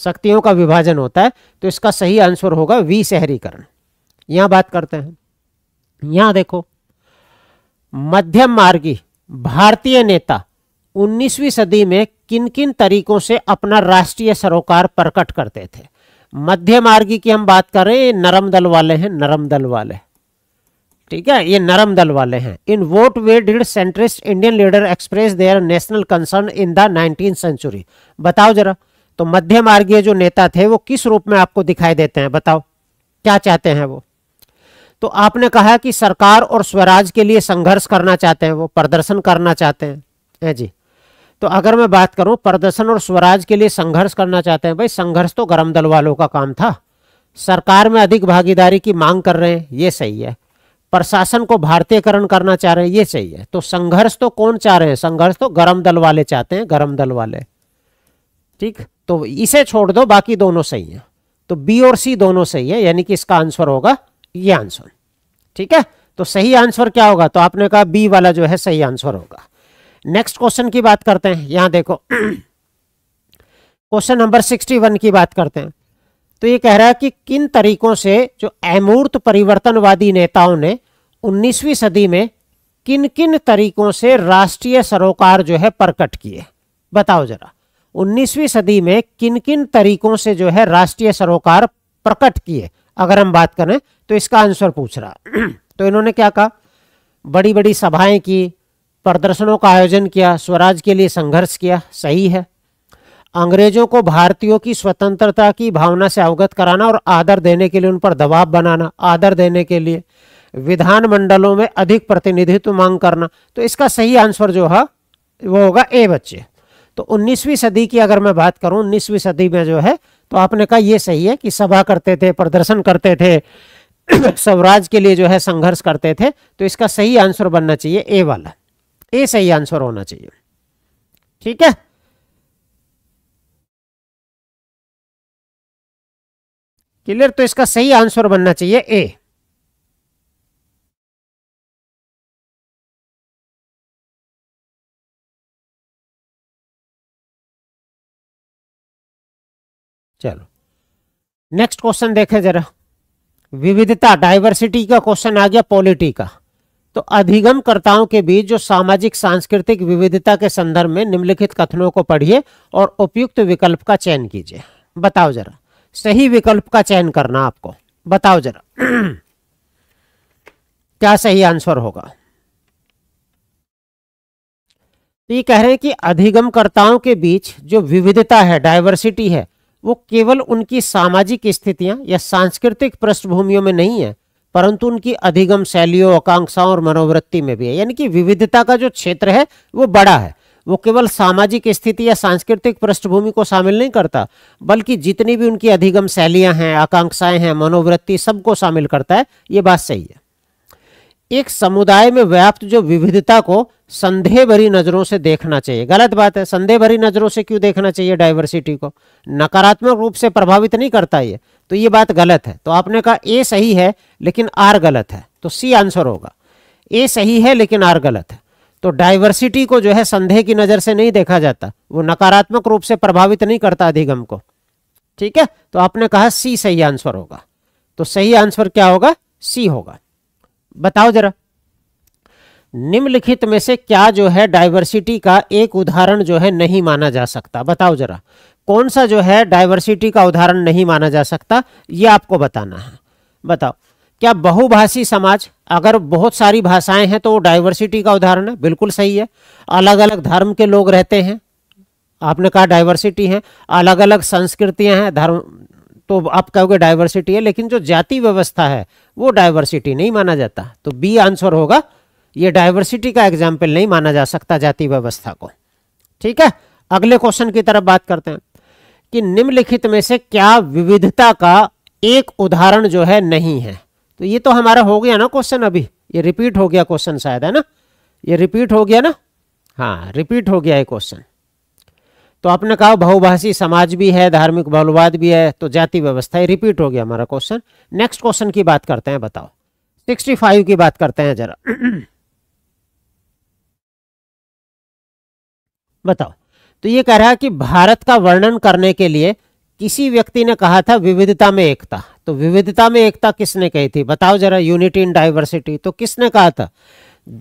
S5: शक्तियों का विभाजन होता है तो इसका सही आंसर होगा वी शहरीकरण यहां बात करते हैं यहां देखो मध्यम मार्गी भारतीय नेता 19वीं सदी में किन किन तरीकों से अपना राष्ट्रीय सरोकार प्रकट करते थे मध्य मार्गी की हम बात करें नरम दल वाले हैं नरम दल वाले ठीक है ये नरम दल वाले हैं in what way did centrist Indian leader express their national concern in the nineteen century बताओ जरा तो मध्य मार्गीय जो नेता थे वो किस रूप में आपको दिखाई देते हैं बताओ क्या चाहते हैं वो तो आपने कहा कि सरकार और स्वराज के लिए संघर्ष करना चाहते हैं वो प्रदर्शन करना चाहते हैं है जी तो अगर मैं बात करूं प्रदर्शन और स्वराज के लिए संघर्ष करना चाहते हैं भाई संघर्ष तो गर्म दल वालों का काम था सरकार में अधिक भागीदारी की मांग कर रहे हैं ये सही है प्रशासन को भारतीयकरण करना चाह रहे हैं ये सही है तो संघर्ष तो कौन चाह रहे हैं संघर्ष तो गर्म दल वाले चाहते हैं गर्म दल वाले ठीक तो इसे छोड़ दो बाकी दोनों सही है तो बी और सी दोनों सही है यानी कि इसका आंसर होगा ये आंसर ठीक है तो सही आंसर क्या होगा तो आपने कहा बी वाला जो है सही आंसर होगा नेक्स्ट क्वेश्चन की बात करते हैं यहां देखो क्वेश्चन नंबर सिक्सटी वन की बात करते हैं तो ये कह रहा है कि किन तरीकों से जो अमूर्त परिवर्तनवादी नेताओं ने 19वीं सदी में किन किन तरीकों से राष्ट्रीय सरोकार जो है प्रकट किए बताओ जरा 19वीं सदी में किन किन तरीकों से जो है राष्ट्रीय सरोकार प्रकट किए अगर हम बात करें तो इसका आंसर पूछ रहा तो इन्होंने क्या कहा बड़ी बड़ी सभाएं की प्रदर्शनों का आयोजन किया स्वराज के लिए संघर्ष किया सही है अंग्रेजों को भारतीयों की स्वतंत्रता की भावना से अवगत कराना और आदर देने के लिए उन पर दबाव बनाना आदर देने के लिए विधानमंडलों में अधिक प्रतिनिधित्व मांग करना तो इसका सही आंसर जो है वो होगा ए बच्चे तो 19वीं सदी की अगर मैं बात करूं 19वीं सदी में जो है तो आपने कहा यह सही है कि सभा करते थे प्रदर्शन करते थे स्वराज के लिए जो है संघर्ष करते थे तो इसका सही
S4: आंसर बनना चाहिए ए वाला ए सही आंसर होना चाहिए ठीक है
S2: क्लियर तो इसका सही आंसर बनना चाहिए ए
S4: चलो नेक्स्ट क्वेश्चन देखें जरा विविधता डाइवर्सिटी का क्वेश्चन आ गया पॉलिटी का तो
S5: अधिगमकर्ताओं के बीच जो सामाजिक सांस्कृतिक विविधता के संदर्भ में निम्नलिखित कथनों को पढ़िए और उपयुक्त विकल्प का चयन कीजिए बताओ जरा सही विकल्प का चयन करना आपको बताओ जरा क्या सही आंसर होगा तो ये कह रहे हैं कि अधिगमकर्ताओं के बीच जो विविधता है डायवर्सिटी है वो केवल उनकी सामाजिक स्थितियां या सांस्कृतिक पृष्ठभूमियों में नहीं है परंतु उनकी अधिगम शैलियों आकांक्षाओं और मनोवृत्ति में भी है यानी कि विविधता का जो क्षेत्र है वो बड़ा है वो केवल सामाजिक स्थिति या सांस्कृतिक पृष्ठभूमि को शामिल नहीं करता बल्कि जितनी भी उनकी अधिगम शैलियाँ हैं आकांक्षाएं हैं मनोवृत्ति सबको शामिल करता है ये बात सही है एक समुदाय में व्याप्त जो विविधता को संदेह भरी नजरों से देखना चाहिए गलत बात है संदेह भरी नजरों से क्यों देखना चाहिए डाइवर्सिटी को नकारात्मक रूप से प्रभावित नहीं करता ये तो ये बात गलत है तो आपने कहा ए सही है लेकिन आर गलत है तो सी आंसर होगा ए सही है लेकिन आर गलत है तो डाइवर्सिटी को जो है संदेह की नज़र से नहीं देखा जाता वो नकारात्मक रूप से प्रभावित नहीं करता अधिगम को ठीक है तो आपने कहा सी सही आंसर होगा तो सही आंसर क्या होगा सी होगा बताओ जरा निम्नलिखित में से क्या जो है डाइवर्सिटी का एक उदाहरण जो है नहीं माना जा सकता बताओ जरा कौन सा जो है डाइवर्सिटी का उदाहरण नहीं माना जा सकता यह आपको बताना है बताओ क्या बहुभाषी समाज अगर बहुत सारी भाषाएं हैं तो वो डाइवर्सिटी का उदाहरण है बिल्कुल सही है अलग अलग धर्म के लोग रहते हैं आपने कहा डाइवर्सिटी है अलग अलग संस्कृतियां हैं धर्म तो आप कहोगे डाइवर्सिटी है लेकिन जो जाति व्यवस्था है वो डाइवर्सिटी नहीं माना जाता तो बी आंसर होगा ये डाइवर्सिटी का एग्जाम्पल नहीं माना जा सकता जाति व्यवस्था को ठीक है अगले क्वेश्चन की तरफ बात करते हैं कि निम्नलिखित में से क्या विविधता का एक उदाहरण जो है नहीं है तो ये तो हमारा हो गया ना क्वेश्चन अभी ये रिपीट हो गया क्वेश्चन शायद है ना ये रिपीट हो गया ना हाँ रिपीट हो गया ये क्वेश्चन तो आपने कहा बहुभाषी समाज भी है धार्मिक बहुलवाद भी है तो जाति व्यवस्था ये रिपीट हो गया हमारा क्वेश्चन नेक्स्ट क्वेश्चन की बात करते हैं बताओ सिक्सटी फाइव की बात करते हैं जरा बताओ तो ये कह रहा है कि भारत का वर्णन करने के लिए किसी व्यक्ति ने कहा था विविधता में एकता तो विविधता में एकता किसने कही थी बताओ जरा यूनिटी इन डाइवर्सिटी तो किसने कहा था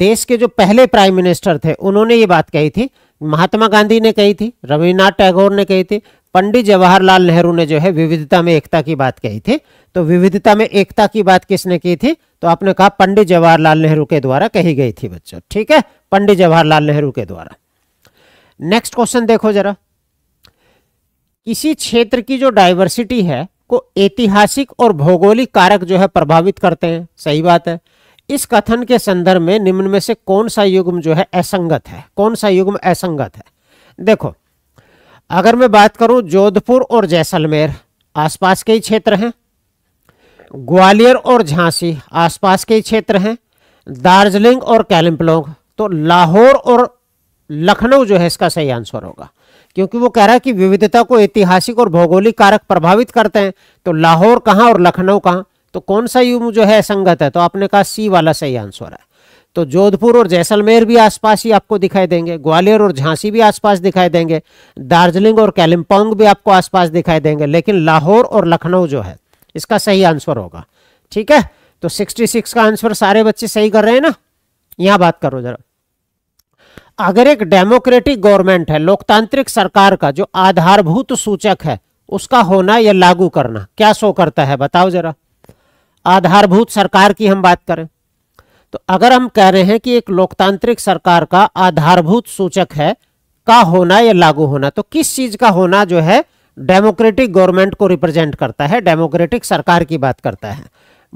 S5: देश के जो पहले प्राइम मिनिस्टर थे उन्होंने ये बात कही थी महात्मा गांधी ने कही थी रविन्द्रनाथ टैगोर ने कही थी पंडित जवाहरलाल नेहरू ने जो है विविधता में एकता की बात कही थी तो विविधता में एकता की बात किसने की थी तो आपने कहा पंडित जवाहरलाल नेहरू के द्वारा कही गई थी बच्चों ठीक है पंडित जवाहरलाल नेहरू के द्वारा नेक्स्ट क्वेश्चन देखो जरा किसी क्षेत्र की जो डाइवर्सिटी है को ऐतिहासिक और भौगोलिक कारक जो है प्रभावित करते हैं सही बात है इस कथन के संदर्भ में निम्न में से कौन सा युग्म जो है असंगत है कौन सा युग्म असंगत है देखो अगर मैं बात करूं जोधपुर और जैसलमेर आसपास के ही क्षेत्र हैं ग्वालियर और झांसी आसपास के ही क्षेत्र हैं दार्जिलिंग और कैलिम्पलोंग तो लाहौर और लखनऊ जो है इसका सही आंसर होगा क्योंकि वो कह रहा है कि विविधता को ऐतिहासिक और भौगोलिक कारक प्रभावित करते हैं तो लाहौर कहाँ और लखनऊ कहाँ तो कौन सा युग जो है संगत है तो आपने कहा सी वाला सही आंसर है तो जोधपुर और जैसलमेर भी आसपास ही आपको दिखाई देंगे ग्वालियर और झांसी भी आसपास दिखाई देंगे दार्जिलिंग और कैलिम्पोंग भी आपको आसपास दिखाई देंगे लेकिन लाहौर और लखनऊ जो है इसका सही आंसर होगा ठीक है तो 66 का आंसर सारे बच्चे सही कर रहे हैं ना यहाँ बात करो जरा अगर एक डेमोक्रेटिक गवर्नमेंट है लोकतांत्रिक सरकार का जो आधारभूत सूचक है उसका होना या लागू करना क्या शो करता है बताओ जरा आधारभूत सरकार की हम बात करें तो अगर हम कह रहे हैं कि एक लोकतांत्रिक सरकार का आधारभूत सूचक है का होना या लागू होना तो किस चीज का होना जो है डेमोक्रेटिक गवर्नमेंट को रिप्रेजेंट करता है डेमोक्रेटिक सरकार की बात करता है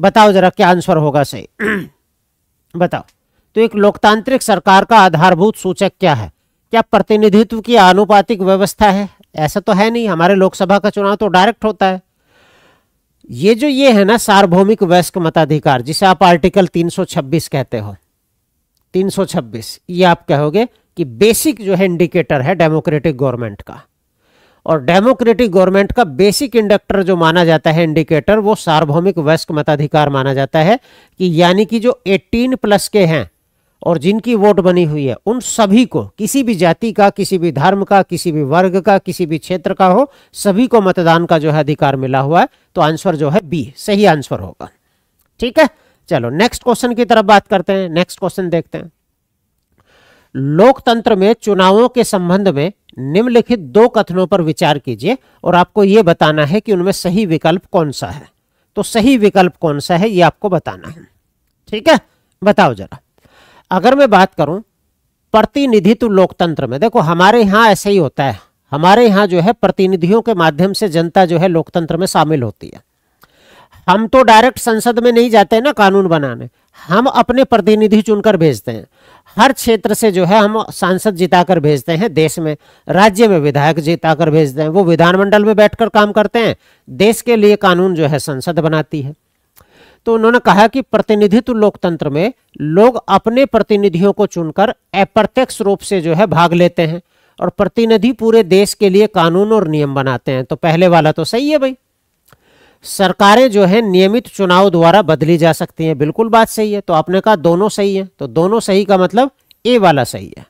S5: बताओ जरा क्या आंसर होगा सही बताओ तो एक लोकतांत्रिक सरकार का आधारभूत सूचक क्या है क्या प्रतिनिधित्व की आनुपातिक व्यवस्था है ऐसा तो है नहीं हमारे लोकसभा का चुनाव तो डायरेक्ट होता है ये जो ये है ना सार्वभौमिक वयस्क मताधिकार जिसे आप आर्टिकल 326 कहते हो 326 ये आप कहोगे कि बेसिक जो है इंडिकेटर है डेमोक्रेटिक गवर्नमेंट का और डेमोक्रेटिक गवर्नमेंट का बेसिक इंडक्टर जो माना जाता है इंडिकेटर वो सार्वभौमिक वयस्क मताधिकार माना जाता है कि यानी कि जो 18 प्लस के हैं और जिनकी वोट बनी हुई है उन सभी को किसी भी जाति का किसी भी धर्म का किसी भी वर्ग का किसी भी क्षेत्र का हो सभी को मतदान का जो है अधिकार मिला हुआ है तो आंसर जो है बी सही आंसर होगा ठीक है चलो नेक्स्ट क्वेश्चन की तरफ बात करते हैं नेक्स्ट क्वेश्चन देखते हैं लोकतंत्र में चुनावों के संबंध में निम्नलिखित दो कथनों पर विचार कीजिए और आपको यह बताना है कि उनमें सही विकल्प कौन सा है तो सही विकल्प कौन सा है यह आपको बताना है ठीक है बताओ जरा अगर मैं बात करूं प्रतिनिधित्व लोकतंत्र में देखो हमारे यहाँ ऐसे ही होता है हमारे यहाँ जो है प्रतिनिधियों के माध्यम से जनता जो है लोकतंत्र में शामिल होती है हम तो डायरेक्ट संसद में नहीं जाते हैं ना कानून बनाने हम अपने प्रतिनिधि चुनकर भेजते हैं हर क्षेत्र से जो है हम सांसद जिताकर भेजते हैं देश में राज्य में विधायक जिताकर भेजते हैं वो विधानमंडल में बैठकर काम करते हैं देश के लिए कानून जो है संसद बनाती है तो उन्होंने कहा कि प्रतिनिधित्व लोकतंत्र में लोग अपने प्रतिनिधियों को चुनकर अप्रत्यक्ष रूप से जो है भाग लेते हैं और प्रतिनिधि पूरे देश के लिए कानून और नियम बनाते हैं तो पहले वाला तो सही है भाई सरकारें जो है नियमित चुनाव द्वारा बदली जा सकती हैं बिल्कुल बात सही है तो आपने कहा दोनों सही है तो दोनों सही का मतलब ए वाला सही है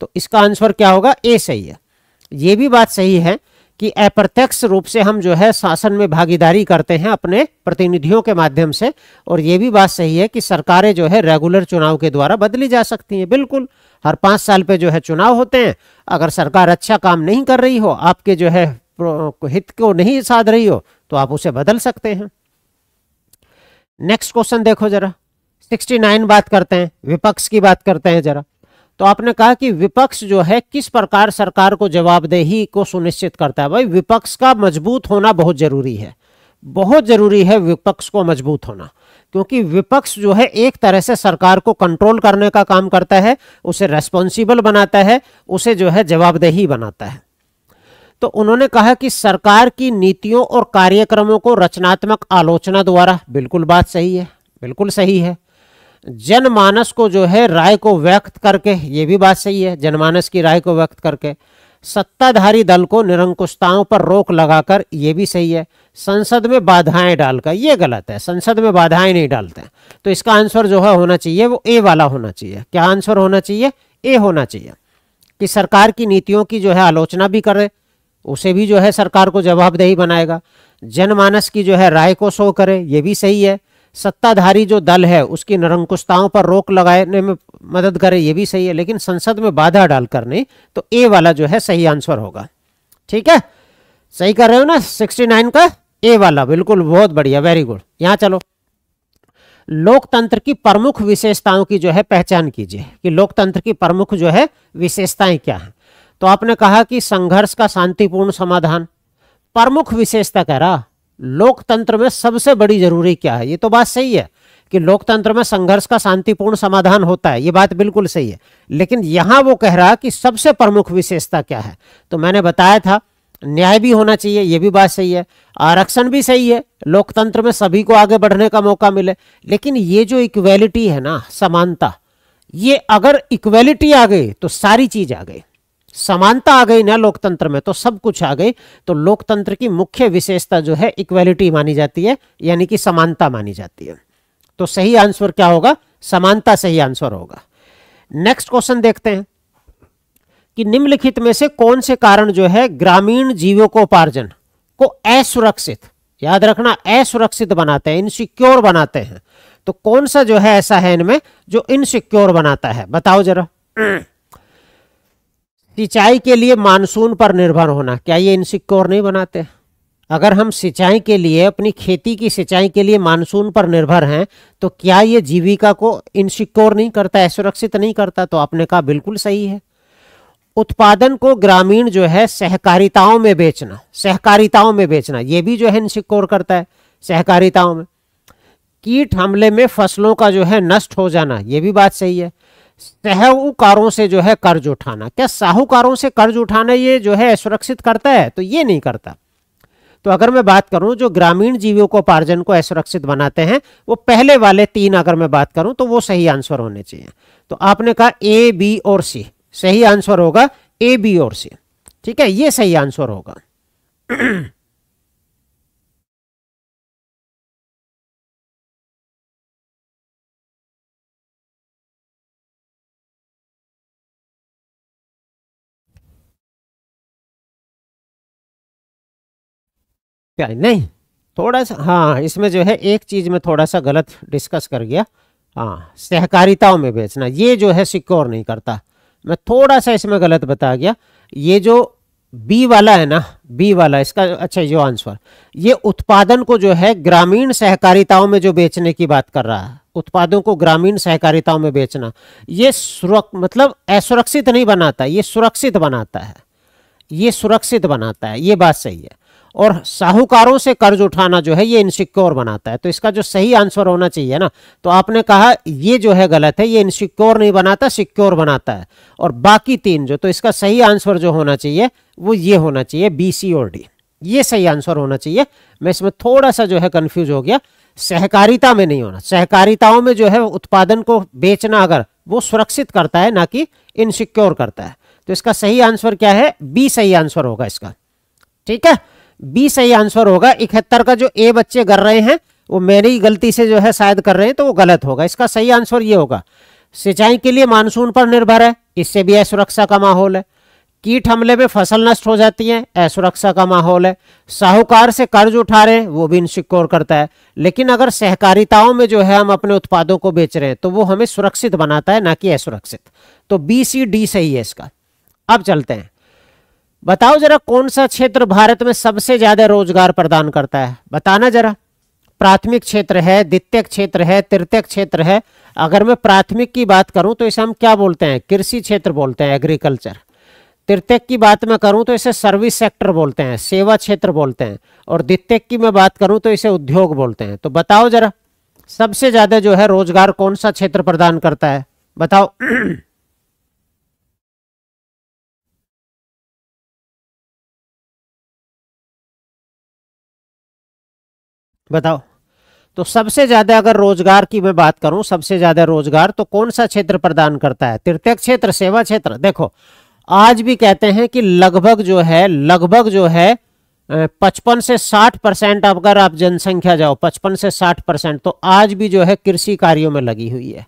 S5: तो इसका आंसर क्या होगा ए सही है ये भी बात सही है कि अप्रत्यक्ष रूप से हम जो है शासन में भागीदारी करते हैं अपने प्रतिनिधियों के माध्यम से और ये भी बात सही है कि सरकारें जो है रेगुलर चुनाव के द्वारा बदली जा सकती हैं बिल्कुल हर पाँच साल पे जो है चुनाव होते हैं अगर सरकार अच्छा काम नहीं कर रही हो आपके जो है हित को नहीं साध रही हो तो आप उसे बदल सकते हैं नेक्स्ट क्वेश्चन देखो जरा सिक्सटी बात करते हैं विपक्ष की बात करते हैं जरा तो आपने कहा कि विपक्ष जो है किस प्रकार सरकार को जवाबदेही को सुनिश्चित करता है भाई विपक्ष का मजबूत होना बहुत ज़रूरी है बहुत ज़रूरी है विपक्ष को मजबूत होना क्योंकि विपक्ष जो है एक तरह से सरकार को कंट्रोल करने का काम करता है उसे रेस्पॉन्सिबल बनाता है उसे जो है जवाबदेही बनाता है तो उन्होंने कहा कि सरकार की नीतियों और कार्यक्रमों को रचनात्मक आलोचना द्वारा बिल्कुल बात सही है बिल्कुल सही है जनमानस को जो है राय को व्यक्त करके ये भी बात सही है जनमानस की राय को व्यक्त करके सत्ताधारी दल को निरंकुशताओं पर रोक लगाकर ये भी सही है संसद में बाधाएं डालकर ये गलत है संसद में बाधाएं नहीं डालते तो इसका आंसर जो है होना चाहिए वो ए वाला होना चाहिए क्या आंसर होना चाहिए ए होना चाहिए कि सरकार की नीतियों की जो है आलोचना भी करे उसे भी जो है सरकार को जवाबदेही बनाएगा जनमानस की जो है राय को शो करे ये भी सही है सत्ताधारी जो दल है उसकी निरंकुशताओं पर रोक लगाने में मदद करे ये भी सही है लेकिन संसद में बाधा डालकर नहीं तो ए वाला जो है सही आंसर होगा ठीक है सही कर रहे हो ना 69 का ए वाला बिल्कुल बहुत बढ़िया वेरी गुड यहां चलो लोकतंत्र की प्रमुख विशेषताओं की जो है पहचान कीजिए कि लोकतंत्र की प्रमुख जो है विशेषताएं क्या है तो आपने कहा कि संघर्ष का शांतिपूर्ण समाधान प्रमुख विशेषता कह रहा लोकतंत्र में सबसे बड़ी जरूरी क्या है ये तो बात सही है कि लोकतंत्र में संघर्ष का शांतिपूर्ण समाधान होता है ये बात बिल्कुल सही है लेकिन यहां वो कह रहा कि सबसे प्रमुख विशेषता क्या है तो मैंने बताया था न्याय भी होना चाहिए यह भी बात सही है आरक्षण भी सही है लोकतंत्र में सभी को आगे बढ़ने का मौका मिले लेकिन ये जो इक्वेलिटी है ना समानता ये अगर इक्वेलिटी आ गई तो सारी चीज आ गई समानता आ गई ना लोकतंत्र में तो सब कुछ आ गई तो लोकतंत्र की मुख्य विशेषता जो है इक्वेलिटी मानी जाती है यानी कि समानता मानी जाती है तो सही आंसर क्या होगा समानता सही आंसर होगा नेक्स्ट क्वेश्चन देखते हैं कि निम्नलिखित में से कौन से कारण जो है ग्रामीण उपार्जन को असुरक्षित याद रखना असुरक्षित बनाते हैं इनसिक्योर बनाते हैं तो कौन सा जो है ऐसा है इनमें जो इनसिक्योर बनाता है बताओ जरा सिंचाई के लिए मानसून पर निर्भर होना क्या ये इनसिक्योर नहीं बनाते अगर हम सिंचाई के लिए अपनी खेती की सिंचाई के लिए मानसून पर निर्भर हैं तो क्या ये जीविका को इनसिक्योर नहीं करता असुरक्षित नहीं करता तो आपने कहा बिल्कुल सही है उत्पादन को ग्रामीण जो है सहकारिताओं में बेचना सहकारिताओं में बेचना ये भी जो है इनसिक्योर करता है सहकारिताओं में कीट हमले में फसलों का जो है नष्ट हो जाना ये भी बात सही है साहूकारों से जो है कर्ज उठाना क्या साहूकारों से कर्ज उठाना ये जो है असुरक्षित करता है तो ये नहीं करता तो अगर मैं बात करूं जो ग्रामीण जीवियों को उपार्जन को असुरक्षित बनाते हैं वो पहले वाले तीन अगर मैं बात करूं तो वो सही आंसर होने चाहिए तो आपने कहा ए बी और सी सही आंसर होगा ए बी और सी ठीक है ये सही आंसर होगा क्या नहीं थोड़ा सा हाँ इसमें जो है एक चीज़ में थोड़ा सा गलत डिस्कस कर गया हाँ सहकारिताओं में बेचना ये जो है सिक्योर नहीं करता मैं थोड़ा सा इसमें गलत बता गया ये जो बी वाला है ना बी वाला इसका अच्छा ये आंसर ये उत्पादन को जो है ग्रामीण सहकारिताओं में जो बेचने की बात कर रहा है उत्पादों को ग्रामीण सहकारिताओं में बेचना ये सुरक मतलब असुरक्षित नहीं बनाता ये सुरक्षित बनाता है ये सुरक्षित बनाता है ये बात सही है और साहूकारों से कर्ज उठाना जो है ये इनसिक्योर बनाता है तो इसका जो सही आंसर होना चाहिए ना तो आपने कहा ये जो है गलत है ये इनसिक्योर नहीं बनाता सिक्योर बनाता है और बाकी तीन जो तो इसका सही आंसर जो होना चाहिए वो ये होना चाहिए बी सी और डी ये सही आंसर होना चाहिए मैं इसमें थोड़ा सा जो है कंफ्यूज हो गया सहकारिता में नहीं होना सहकारिताओं में जो है उत्पादन को बेचना अगर वो सुरक्षित करता है ना कि इनसिक्योर करता है तो इसका सही आंसर क्या है बी सही आंसर होगा इसका ठीक है बी सही आंसर होगा इकहत्तर का जो ए बच्चे कर रहे हैं वो मेरी गलती से जो है शायद कर रहे हैं तो वो गलत होगा इसका सही आंसर ये होगा सिंचाई के लिए मानसून पर निर्भर है इससे भी असुरक्षा का माहौल है कीट हमले में फसल नष्ट हो जाती है असुरक्षा का माहौल है साहूकार से कर्ज उठा रहे हैं वो भी इनसिक्योर करता है लेकिन अगर सहकारिताओं में जो है हम अपने उत्पादों को बेच रहे हैं तो वो हमें सुरक्षित बनाता है ना कि असुरक्षित तो बी सी डी सही है इसका अब चलते हैं बताओ जरा कौन सा क्षेत्र भारत में सबसे ज्यादा रोजगार प्रदान करता है बताना जरा प्राथमिक क्षेत्र है द्वितीय क्षेत्र है तृतीय क्षेत्र है अगर मैं प्राथमिक की बात करूं तो इसे हम क्या बोलते हैं कृषि क्षेत्र बोलते हैं एग्रीकल्चर तृतीय की बात मैं करूं तो इसे सर्विस सेक्टर बोलते हैं सेवा क्षेत्र बोलते हैं और द्वितीय की मैं बात करूं तो इसे उद्योग बोलते हैं
S4: तो बताओ जरा सबसे ज्यादा जो है रोजगार कौन सा क्षेत्र प्रदान करता है बताओ बताओ तो सबसे ज्यादा अगर रोजगार की मैं बात करूं सबसे ज्यादा रोजगार तो कौन सा क्षेत्र प्रदान
S5: करता है तृतीय क्षेत्र सेवा क्षेत्र देखो आज भी कहते हैं कि लगभग जो है लगभग जो है पचपन से साठ परसेंट अगर आप जनसंख्या जाओ पचपन से साठ परसेंट तो आज भी जो है कृषि कार्यों में लगी हुई है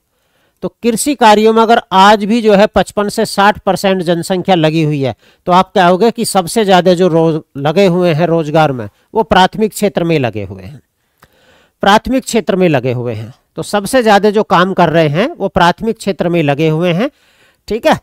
S5: तो कृषि कार्यों में अगर आज भी जो है पचपन से साठ परसेंट जनसंख्या लगी हुई है तो आप कहोगे कि सबसे ज्यादा जो रोज लगे हुए हैं रोजगार में वो प्राथमिक क्षेत्र में लगे हुए हैं प्राथमिक क्षेत्र में लगे हुए हैं तो सबसे ज़्यादा जो काम कर रहे हैं वो प्राथमिक क्षेत्र में लगे हुए हैं ठीक है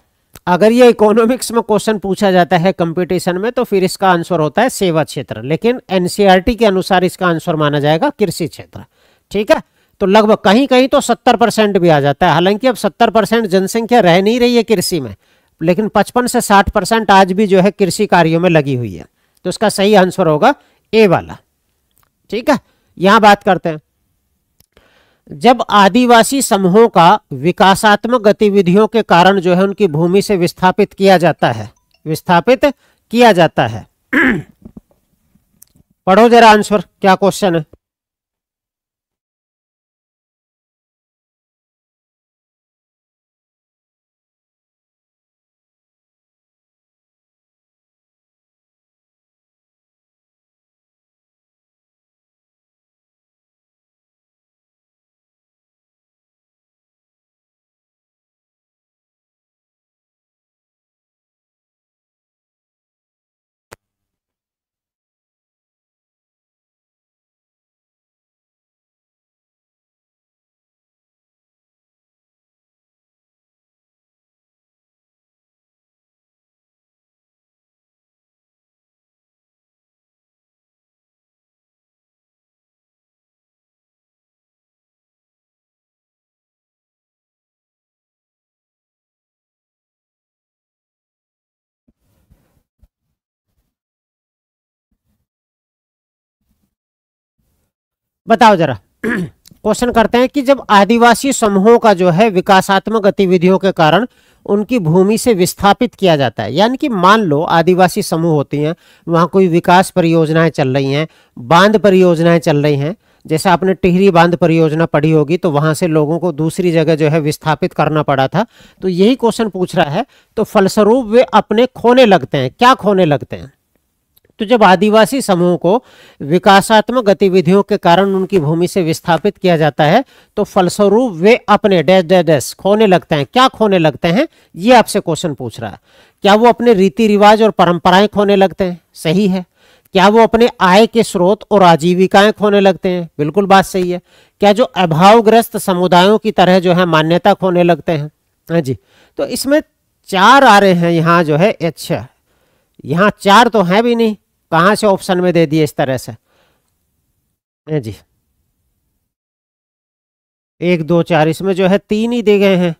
S5: अगर ये इकोनॉमिक्स में क्वेश्चन पूछा जाता है कंपटीशन में तो फिर इसका आंसर होता है सेवा क्षेत्र लेकिन एनसीईआरटी e के अनुसार इसका आंसर माना जाएगा कृषि क्षेत्र ठीक है तो लगभग कहीं कहीं तो सत्तर परसेंट भी आ जाता है हालांकि अब सत्तर परसेंट जनसंख्या रह नहीं रही है कृषि में लेकिन पचपन से साठ परसेंट आज भी जो है कृषि कार्यों में लगी हुई है तो इसका सही आंसर होगा ए वाला ठीक है यहां बात करते हैं जब आदिवासी समूहों का विकासात्मक गतिविधियों के कारण जो है उनकी भूमि से विस्थापित किया जाता है विस्थापित किया जाता है पढ़ो जरा आंसर क्या क्वेश्चन है
S4: बताओ जरा क्वेश्चन करते हैं कि जब आदिवासी समूहों का जो है विकासात्मक गतिविधियों
S5: के कारण उनकी भूमि से विस्थापित किया जाता है यानी कि मान लो आदिवासी समूह होती हैं वहाँ कोई विकास परियोजनाएं चल रही हैं बांध परियोजनाएं चल रही हैं जैसे आपने टिहरी बांध परियोजना पढ़ी होगी तो वहाँ से लोगों को दूसरी जगह जो है विस्थापित करना पड़ा था तो यही क्वेश्चन पूछ रहा है तो फलस्वरूप वे अपने खोने लगते हैं क्या खोने लगते हैं तो जब आदिवासी समूह को विकासात्मक गतिविधियों के कारण उनकी भूमि से विस्थापित किया जाता है तो फलस्वरूप वे अपने डैश डैश डैश खोने लगते हैं क्या खोने लगते हैं ये आपसे क्वेश्चन पूछ रहा है क्या वो अपने रीति रिवाज और परंपराएं खोने लगते हैं सही है क्या वो अपने आय के स्रोत और आजीविकाएं खोने लगते हैं बिल्कुल बात सही है क्या जो अभावग्रस्त समुदायों की तरह जो है मान्यता खोने लगते हैं हाँ जी तो इसमें चार आ रहे हैं यहाँ जो है अच्छा यहाँ चार तो है भी नहीं कहाँ से ऑप्शन में दे दिए इस तरह से है जी एक दो चार इसमें जो है तीन ही दे गए हैं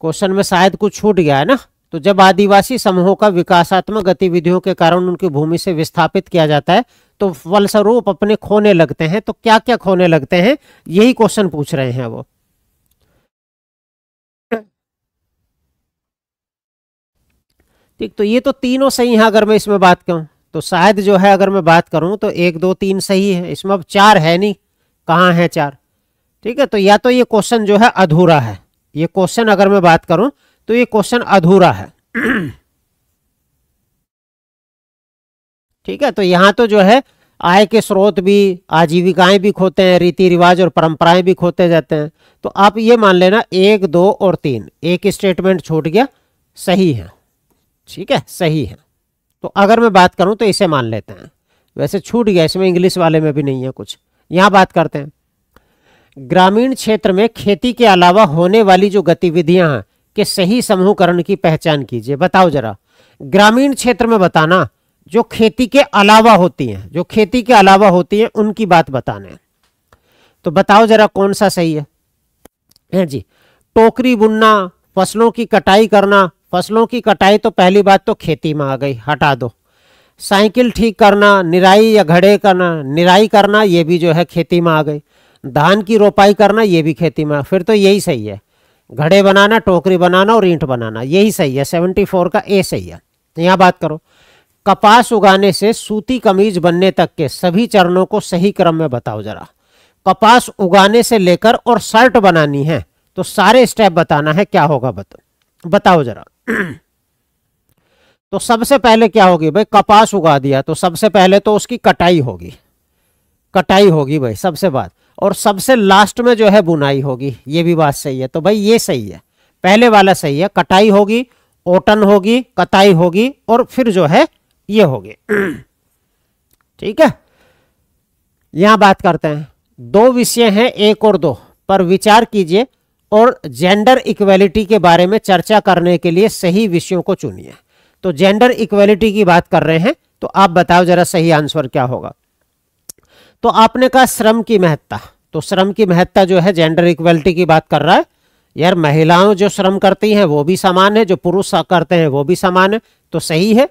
S5: क्वेश्चन में शायद कुछ छूट गया है ना तो जब आदिवासी समूहों का विकासात्मक गतिविधियों के कारण उनकी भूमि से विस्थापित किया जाता है तो फलस्वरूप अपने खोने लगते हैं तो क्या क्या खोने लगते हैं यही क्वेश्चन पूछ रहे हैं वो ठीक तो ये तो तीनों सही हैं अगर मैं इसमें बात कहूं तो शायद जो है अगर मैं बात करूं तो एक दो तीन सही है इसमें अब चार है नहीं कहाँ है चार ठीक है तो या तो ये क्वेश्चन जो है अधूरा है ये क्वेश्चन अगर मैं बात करूं तो ये क्वेश्चन अधूरा है ठीक है तो यहाँ तो जो है आय के स्रोत भी आजीविकाएं भी खोते हैं रीति रिवाज और परंपराएं भी खोते जाते हैं तो आप ये मान लेना एक दो और तीन एक स्टेटमेंट छूट गया सही है ठीक है सही है तो अगर मैं बात करूं तो इसे मान लेते हैं वैसे छूट गया इसमें इंग्लिश वाले में भी नहीं है कुछ यहाँ बात करते हैं ग्रामीण क्षेत्र में खेती के अलावा होने वाली जो गतिविधियां हैं के सही समूहकरण की पहचान कीजिए बताओ जरा ग्रामीण क्षेत्र में बताना जो खेती के अलावा होती हैं जो खेती के अलावा होती हैं उनकी बात बताना तो बताओ जरा कौन सा सही है हाँ जी टोकरी बुनना फसलों की कटाई करना फसलों की कटाई तो पहली बात तो खेती में आ गई हटा दो साइकिल ठीक करना निराई या घड़े करना निराई करना ये भी जो है खेती में आ गई धान की रोपाई करना ये भी खेती में फिर तो यही सही है घड़े बनाना टोकरी बनाना और ईंट बनाना यही सही है सेवेंटी फोर का ए सही है यहाँ बात करो कपास उगाने से सूती कमीज बनने तक के सभी चरणों को सही क्रम में बताओ जरा कपास उगाने से लेकर और शर्ट बनानी है तो सारे स्टेप बताना है क्या होगा बताओ बताओ जरा तो सबसे पहले क्या होगी भाई कपास उगा दिया तो सबसे पहले तो उसकी कटाई होगी कटाई होगी भाई सबसे बात और सबसे लास्ट में जो है बुनाई होगी ये भी बात सही है तो भाई ये सही है पहले वाला सही है कटाई होगी ओटन होगी कटाई होगी और फिर जो है ये होगी ठीक है यहां बात करते हैं दो विषय हैं एक और दो पर विचार कीजिए और जेंडर इक्वेलिटी के बारे में चर्चा करने के लिए सही विषयों को चुनिए तो जेंडर इक्वेलिटी की बात कर रहे हैं तो आप बताओ जरा सही आंसर क्या होगा तो आपने कहा श्रम की महत्ता तो श्रम की महत्ता जो है जेंडर इक्वेलिटी की बात कर रहा है यार महिलाओं जो श्रम करती हैं वो भी समान है जो पुरुष करते हैं वो भी समान है तो सही है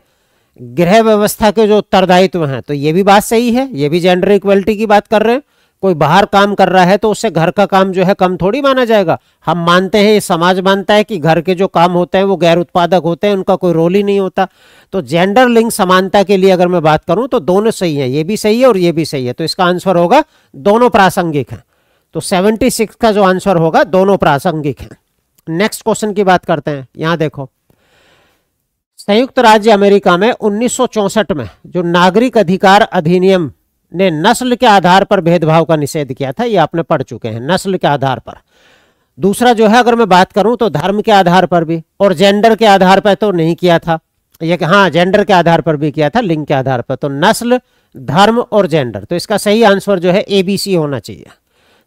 S5: गृह व्यवस्था के जो उत्तरदायित्व हैं तो ये भी बात सही है ये भी जेंडर इक्वेलिटी की बात कर रहे हैं कोई बाहर काम कर रहा है तो उससे घर का काम जो है कम थोड़ी माना जाएगा हम मानते हैं ये समाज मानता है कि घर के जो काम होते हैं वो गैर उत्पादक होते हैं उनका कोई रोल ही नहीं होता तो जेंडर लिंग समानता के लिए अगर मैं बात करूं तो दोनों सही है ये भी सही है और ये भी सही है तो इसका आंसर होगा दोनों प्रासंगिक हैं तो सेवेंटी का जो आंसर होगा दोनों प्रासंगिक हैं नेक्स्ट क्वेश्चन की बात करते हैं यहां देखो संयुक्त राज्य अमेरिका में उन्नीस में जो नागरिक अधिकार अधिनियम ने नस्ल के आधार पर भेदभाव का निषेध किया था ये आपने पढ़ चुके हैं नस्ल के आधार पर दूसरा जो है अगर मैं बात करूं तो धर्म के आधार पर भी और जेंडर के आधार पर तो नहीं किया था ये हाँ जेंडर के आधार पर भी किया था लिंग के आधार पर तो नस्ल धर्म और जेंडर तो इसका सही आंसर जो है एबीसी होना चाहिए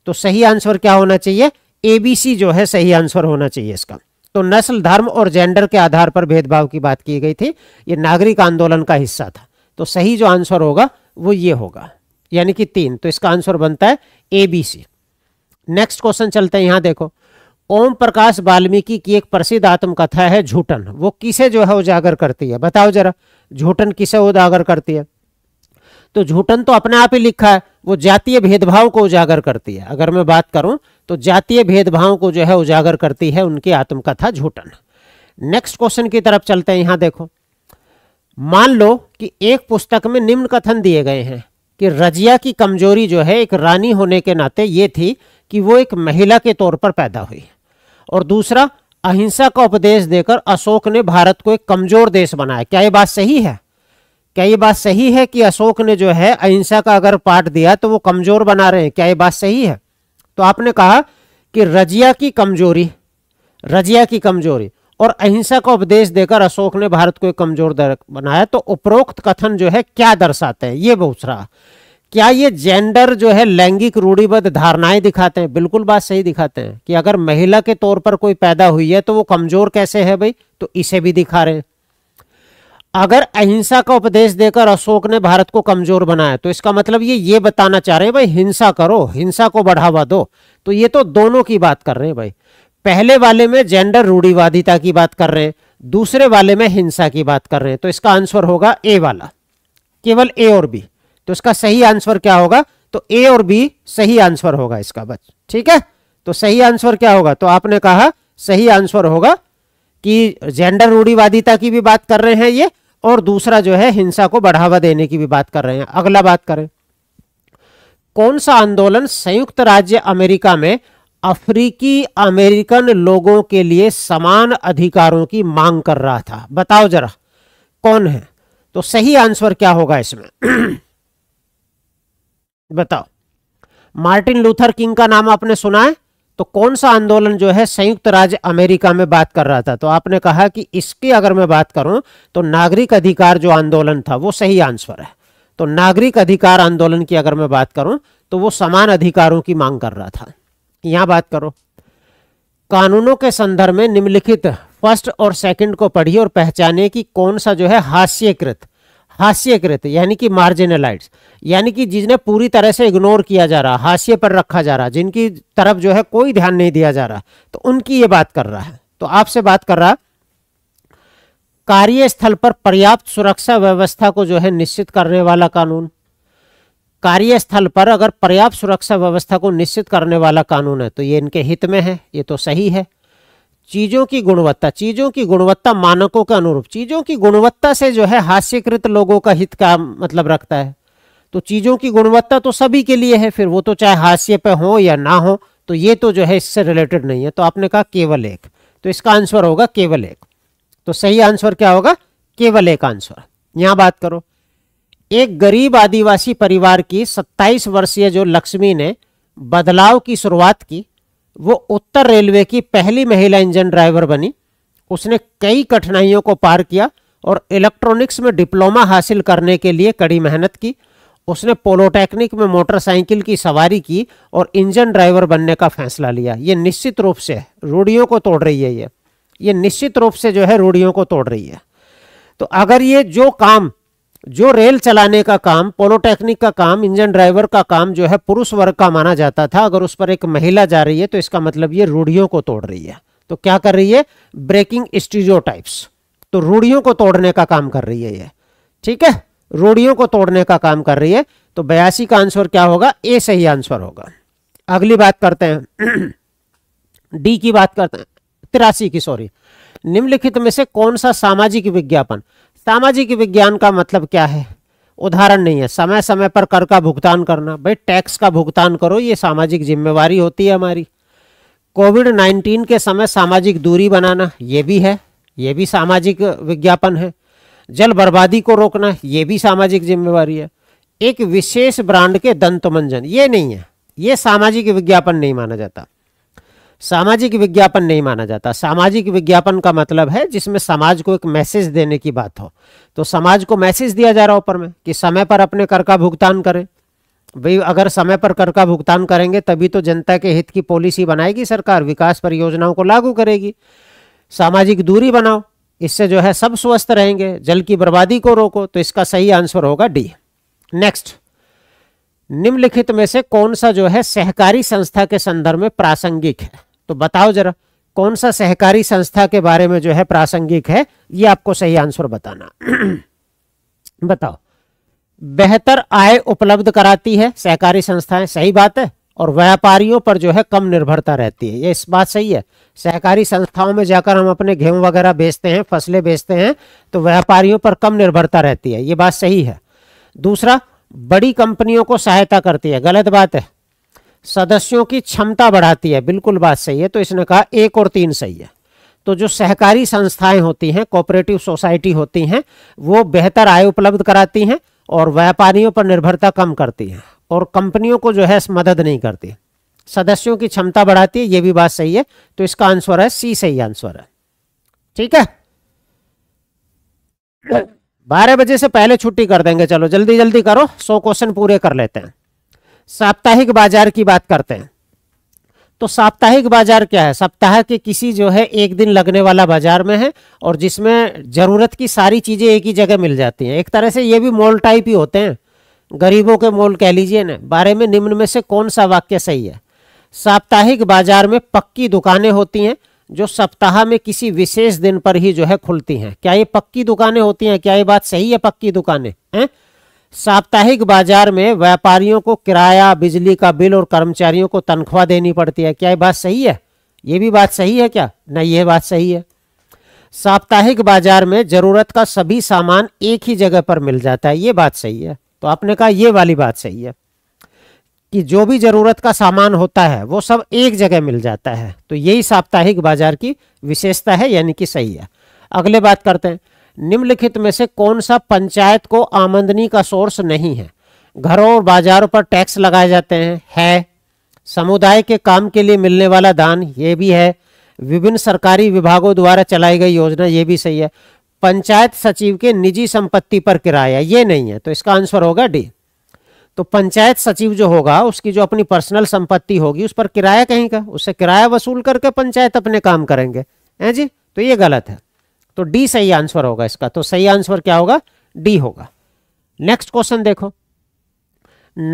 S5: तो सही आंसर क्या होना चाहिए एबीसी जो है सही आंसर होना चाहिए इसका तो नस्ल धर्म और जेंडर के आधार पर भेदभाव की बात की गई थी ये नागरिक आंदोलन का हिस्सा था तो सही जो आंसर होगा वो ये होगा यानी कि तीन तो इसका आंसर बनता है A B C next question चलते हैं यहां देखो ओम प्रकाश वाल्मीकि की एक प्रसिद्ध आत्मकथा है झूठन वो किसे जो है उजागर करती है बताओ जरा झूठन किसे उजागर करती है तो झूठन तो अपने आप ही लिखा है वो जातीय भेदभाव को उजागर करती है अगर मैं बात करूं तो जातीय भेदभाव को जो है उजागर करती है उनकी आत्मकथा झूठन नेक्स्ट क्वेश्चन की तरफ चलते हैं यहां देखो मान लो कि एक पुस्तक में निम्न कथन दिए गए हैं कि रजिया की कमजोरी जो है एक रानी होने के नाते ये थी कि वो एक महिला के तौर पर पैदा हुई और दूसरा अहिंसा का उपदेश देकर अशोक ने भारत को एक कमजोर देश बनाया क्या ये बात सही है क्या ये बात सही है कि अशोक ने जो है अहिंसा का अगर पाठ दिया तो वो कमजोर बना रहे हैं क्या ये बात सही है तो आपने कहा कि रजिया की कमजोरी रजिया की कमजोरी और अहिंसा का उपदेश देकर अशोक ने भारत को एक कमजोर बनाया तो उपरोक्त कथन जो है क्या दर्शाते हैं ये बहुत क्या ये जेंडर जो है लैंगिक रूढ़िबद्ध धारणाएं दिखाते हैं बिल्कुल बात सही दिखाते हैं कि अगर महिला के तौर पर कोई पैदा हुई है तो वो कमजोर कैसे है भाई तो इसे भी दिखा रहे अगर अहिंसा का उपदेश देकर अशोक ने भारत को कमजोर बनाया तो इसका मतलब ये ये बताना चाह रहे हैं भाई हिंसा करो हिंसा को बढ़ावा दो तो ये तो दोनों की बात कर रहे हैं भाई पहले वाले में जेंडर रूढ़ीवादिता की बात कर रहे हैं दूसरे वाले में हिंसा की बात कर रहे हैं तो इसका आंसर होगा ए वाला केवल ए और बी तो इसका सही आंसर क्या होगा तो ए और बी सही आंसर होगा इसका बच ठीक है तो सही आंसर क्या होगा तो आपने कहा सही आंसर होगा कि जेंडर रूढ़ीवादिता की भी बात कर रहे हैं ये और दूसरा जो है हिंसा को बढ़ावा देने की भी बात कर रहे हैं अगला बात करें कौन सा आंदोलन संयुक्त राज्य अमेरिका में अफ्रीकी अमेरिकन लोगों के लिए समान अधिकारों की मांग कर रहा था बताओ जरा कौन है तो सही आंसर क्या होगा इसमें बताओ मार्टिन लूथर किंग का नाम आपने सुना है तो कौन सा आंदोलन जो है संयुक्त राज्य अमेरिका में बात कर रहा था तो आपने कहा कि इसकी अगर मैं बात करूं तो नागरिक अधिकार जो आंदोलन था वो सही आंसर है तो नागरिक अधिकार आंदोलन की अगर मैं बात करूं तो वो समान अधिकारों की मांग कर रहा था यहाँ बात करो कानूनों के संदर्भ में निम्नलिखित फर्स्ट और सेकंड को पढ़िए और पहचाने कि कौन सा जो है हास्यकृत हास्यकृत यानी कि मार्जिनलाइट यानी कि जिसने पूरी तरह से इग्नोर किया जा रहा हास्य पर रखा जा रहा जिनकी तरफ जो है कोई ध्यान नहीं दिया जा रहा तो उनकी ये बात कर रहा है तो आपसे बात कर रहा कार्यस्थल पर पर्याप्त सुरक्षा व्यवस्था को जो है निश्चित करने वाला कानून कार्यस्थल पर अगर पर्याप्त सुरक्षा व्यवस्था को निश्चित करने वाला कानून है तो ये इनके हित में है ये तो सही है चीज़ों की गुणवत्ता चीज़ों की गुणवत्ता मानकों के अनुरूप चीज़ों की गुणवत्ता से जो है हास्यकृत लोगों का हित का मतलब रखता है तो चीज़ों की गुणवत्ता तो सभी के लिए है फिर वो तो चाहे हास्य पे हो या ना हो तो ये तो जो है इससे रिलेटेड नहीं है तो आपने कहा केवल एक तो इसका आंसर होगा केवल एक तो सही आंसर क्या होगा केवल एक आंसर यहाँ बात करो एक गरीब आदिवासी परिवार की 27 वर्षीय जो लक्ष्मी ने बदलाव की शुरुआत की वो उत्तर रेलवे की पहली महिला इंजन ड्राइवर बनी उसने कई कठिनाइयों को पार किया और इलेक्ट्रॉनिक्स में डिप्लोमा हासिल करने के लिए कड़ी मेहनत की उसने पोलोटेक्निक में मोटरसाइकिल की सवारी की और इंजन ड्राइवर बनने का फैसला लिया ये निश्चित रूप से रूढ़ियों को तोड़ रही है ये ये निश्चित रूप से जो है रूढ़ियों को तोड़ रही है तो अगर ये जो काम जो रेल चलाने का काम पोलोटेक्निक का काम इंजन ड्राइवर का काम जो है पुरुष वर्ग का माना जाता था अगर उस पर एक महिला जा रही है तो इसका मतलब ये रूढ़ियों को तोड़ रही है तो क्या कर रही है ब्रेकिंग स्टीरियो तो रूढ़ियों को तोड़ने का काम कर रही है ये ठीक है रूढ़ियों को तोड़ने का काम कर रही है तो बयासी का आंसर क्या होगा ए सही आंसर होगा अगली बात करते हैं डी की बात करते हैं तिरासी की सॉरी निम्नलिखित में से कौन सा सामाजिक विज्ञापन सामाजिक विज्ञान का मतलब क्या है उदाहरण नहीं है समय समय पर कर का भुगतान करना भाई टैक्स का भुगतान करो ये सामाजिक जिम्मेवारी होती है हमारी कोविड नाइन्टीन के समय सामाजिक दूरी बनाना ये भी है ये भी सामाजिक विज्ञापन है जल बर्बादी को रोकना ये भी सामाजिक जिम्मेवारी है एक विशेष ब्रांड के दंतमंजन ये नहीं है ये सामाजिक विज्ञापन नहीं माना जाता सामाजिक विज्ञापन नहीं माना जाता सामाजिक विज्ञापन का मतलब है जिसमें समाज को एक मैसेज देने की बात हो तो समाज को मैसेज दिया जा रहा ऊपर में कि समय पर अपने कर का भुगतान करें भाई अगर समय पर कर का भुगतान करेंगे तभी तो जनता के हित की पॉलिसी बनाएगी सरकार विकास परियोजनाओं को लागू करेगी सामाजिक दूरी बनाओ इससे जो है सब स्वस्थ रहेंगे जल की बर्बादी को रोको तो इसका सही आंसर होगा डी नेक्स्ट निम्नलिखित में से कौन सा जो है सहकारी संस्था के संदर्भ में प्रासंगिक है तो बताओ जरा कौन सा सहकारी संस्था के बारे में जो है प्रासंगिक है ये आपको सही आंसर बताना बताओ बेहतर आय उपलब्ध कराती है सहकारी संस्थाएं सही बात है और व्यापारियों पर जो है कम निर्भरता रहती है ये इस बात सही है सहकारी संस्थाओं में जाकर हम अपने गेहूं वगैरह बेचते हैं फसलें बेचते हैं तो व्यापारियों पर कम निर्भरता रहती है ये बात सही है दूसरा बड़ी कंपनियों को सहायता करती है गलत बात है सदस्यों की क्षमता बढ़ाती है बिल्कुल बात सही है तो इसने कहा एक और तीन सही है तो जो सहकारी संस्थाएं होती हैं कोऑपरेटिव सोसाइटी होती हैं वो बेहतर आय उपलब्ध कराती हैं और व्यापारियों पर निर्भरता कम करती हैं और कंपनियों को जो है मदद नहीं करती सदस्यों की क्षमता बढ़ाती है ये भी बात सही है तो इसका आंसर है सी सही आंसर है ठीक है बारह बजे से पहले छुट्टी कर देंगे चलो जल्दी जल्दी करो सौ क्वेश्चन पूरे कर लेते हैं साप्ताहिक बाजार की बात करते हैं तो साप्ताहिक बाजार क्या है सप्ताह के किसी जो है एक दिन लगने वाला बाजार में है और जिसमें ज़रूरत की सारी चीज़ें एक ही जगह मिल जाती हैं एक तरह से ये भी मॉल टाइप ही होते हैं गरीबों के मॉल कह लीजिए ना बारे में निम्न में से कौन सा वाक्य सही है साप्ताहिक बाजार में पक्की दुकानें होती हैं जो सप्ताह में किसी विशेष दिन पर ही जो है खुलती हैं क्या ये पक्की दुकानें होती हैं क्या ये बात सही है पक्की दुकानें हैं साप्ताहिक बाजार में व्यापारियों को किराया बिजली का बिल और कर्मचारियों को तनख्वाह देनी पड़ती है क्या ये बात सही है ये भी बात सही है क्या नहीं ये बात सही है साप्ताहिक बाजार में ज़रूरत का सभी सामान एक ही जगह पर मिल जाता है ये बात सही है तो आपने कहा ये वाली बात सही है कि जो भी ज़रूरत का सामान होता है वो सब एक जगह मिल जाता है तो यही साप्ताहिक बाजार की विशेषता है यानी कि सही है अगले बात करते हैं निम्नलिखित में से कौन सा पंचायत को आमदनी का सोर्स नहीं है घरों और बाजारों पर टैक्स लगाए जाते हैं है समुदाय के काम के लिए मिलने वाला दान ये भी है विभिन्न सरकारी विभागों द्वारा चलाई गई योजना ये भी सही है पंचायत सचिव के निजी संपत्ति पर किराया ये नहीं है तो इसका आंसर होगा डी तो पंचायत सचिव जो होगा उसकी जो अपनी पर्सनल संपत्ति होगी उस पर किराया कहीं का उससे किराया वसूल करके पंचायत अपने काम करेंगे हैं जी तो ये गलत है तो डी सही आंसर होगा इसका तो सही आंसर क्या होगा डी होगा नेक्स्ट क्वेश्चन देखो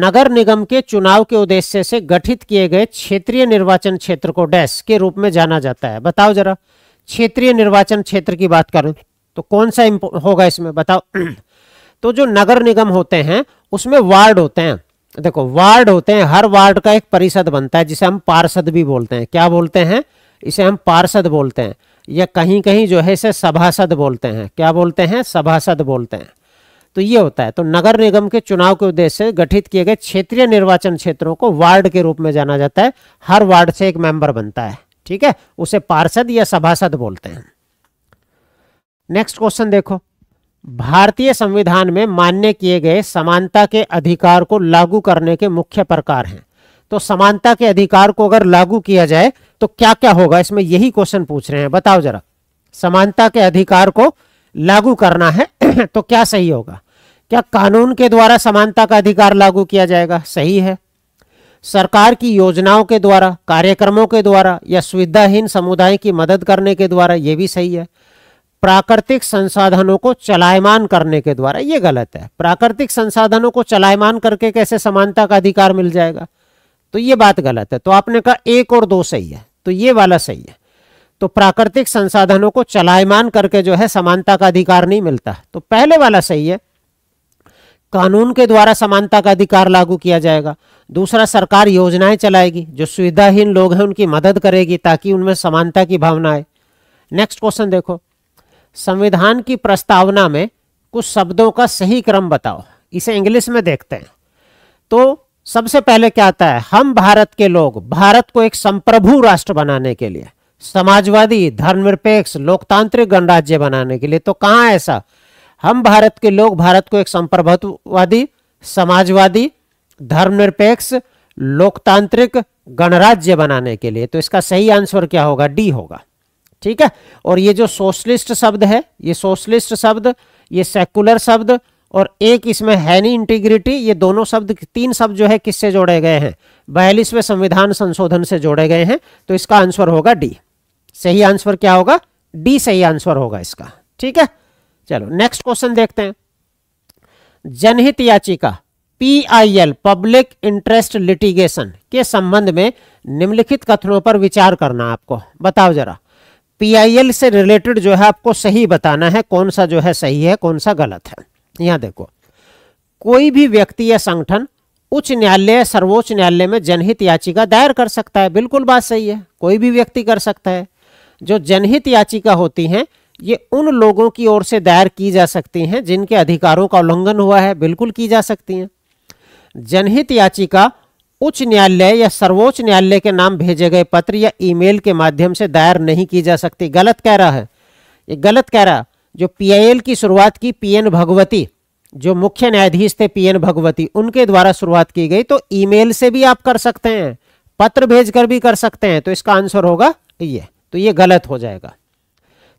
S5: नगर निगम के चुनाव के उद्देश्य से गठित किए गए क्षेत्रीय निर्वाचन क्षेत्र को डैश के रूप में जाना जाता है बताओ जरा क्षेत्रीय निर्वाचन क्षेत्र की बात करूं तो कौन सा होगा इसमें बताओ तो जो नगर निगम होते हैं उसमें वार्ड होते हैं देखो वार्ड होते हैं हर वार्ड का एक परिषद बनता है जिसे हम पार्षद भी बोलते हैं क्या बोलते हैं इसे हम पार्षद बोलते हैं या कहीं कहीं जो है इसे सभासद बोलते हैं क्या बोलते हैं सभासद बोलते हैं तो ये होता है तो नगर निगम के चुनाव के उद्देश्य से गठित किए गए क्षेत्रीय निर्वाचन क्षेत्रों को वार्ड के रूप में जाना जाता है हर वार्ड से एक मेंबर बनता है ठीक है उसे पार्षद या सभासद बोलते हैं नेक्स्ट क्वेश्चन देखो भारतीय संविधान में मान्य किए गए समानता के अधिकार को लागू करने के मुख्य प्रकार हैं तो समानता के अधिकार को अगर लागू किया जाए तो क्या क्या होगा इसमें यही क्वेश्चन पूछ रहे हैं बताओ जरा समानता के अधिकार को लागू करना है तो क्या सही होगा क्या कानून के द्वारा समानता का अधिकार लागू किया जाएगा सही है सरकार की योजनाओं के द्वारा कार्यक्रमों के द्वारा या सुविधाहीन समुदाय की मदद करने के द्वारा ये भी सही है प्राकृतिक संसाधनों को चलायमान करने के द्वारा ये गलत है प्राकृतिक संसाधनों को चलायमान करके कैसे समानता का अधिकार मिल जाएगा तो ये बात गलत है तो आपने कहा एक और दो सही है तो ये वाला सही है तो प्राकृतिक संसाधनों को चलायमान करके जो है समानता का अधिकार नहीं मिलता तो पहले वाला सही है कानून के द्वारा समानता का अधिकार लागू किया जाएगा दूसरा सरकार योजनाएं चलाएगी जो सुविधाहीन लोग हैं उनकी मदद करेगी ताकि उनमें समानता की भावना आए नेक्स्ट क्वेश्चन देखो संविधान की प्रस्तावना में कुछ शब्दों का सही क्रम बताओ इसे इंग्लिश में देखते हैं तो सबसे पहले क्या आता है हम भारत के लोग भारत को एक संप्रभु राष्ट्र बनाने के लिए समाजवादी धर्मनिरपेक्ष लोकतांत्रिक गणराज्य बनाने के लिए तो कहां ऐसा हम भारत के लोग भारत को एक संप्रभुवादी समाजवादी धर्मनिरपेक्ष लोकतांत्रिक गणराज्य बनाने के लिए तो इसका सही आंसर क्या होगा डी होगा ठीक है और ये जो सोशलिस्ट शब्द है ये सोशलिस्ट शब्द ये सेकुलर शब्द और एक इसमें है नहीं इंटीग्रिटी ये दोनों शब्द तीन शब्द जो है किससे जोड़े गए हैं बयालीसवें संविधान संशोधन से जोड़े गए हैं तो इसका आंसर होगा डी सही आंसर क्या होगा डी सही आंसर होगा इसका ठीक है चलो नेक्स्ट क्वेश्चन देखते हैं जनहित याचिका पीआईएल पब्लिक इंटरेस्ट लिटिगेशन के संबंध में निम्नलिखित कथनों पर विचार करना आपको बताओ जरा पीआईएल से रिलेटेड जो है आपको सही बताना है कौन सा जो है सही है कौन सा गलत है यहाँ देखो कोई भी व्यक्ति या संगठन उच्च न्यायालय सर्वोच्च न्यायालय में जनहित याचिका दायर कर सकता है बिल्कुल बात सही है कोई भी व्यक्ति कर सकता है जो जनहित याचिका होती हैं ये उन लोगों की ओर से दायर की जा सकती हैं जिनके अधिकारों का उल्लंघन हुआ है बिल्कुल की जा सकती हैं जनहित याचिका उच्च न्यायालय या सर्वोच्च न्यायालय के नाम भेजे गए पत्र या ईमेल के माध्यम से दायर नहीं की जा सकती गलत कह रहा है ये गलत कह रहा जो पीआईएल की शुरुआत की पीएन भगवती जो मुख्य न्यायाधीश थे पीएन भगवती उनके द्वारा शुरुआत की गई तो ईमेल से भी आप कर सकते हैं पत्र भेजकर भी कर सकते हैं तो इसका आंसर होगा ये तो ये गलत हो जाएगा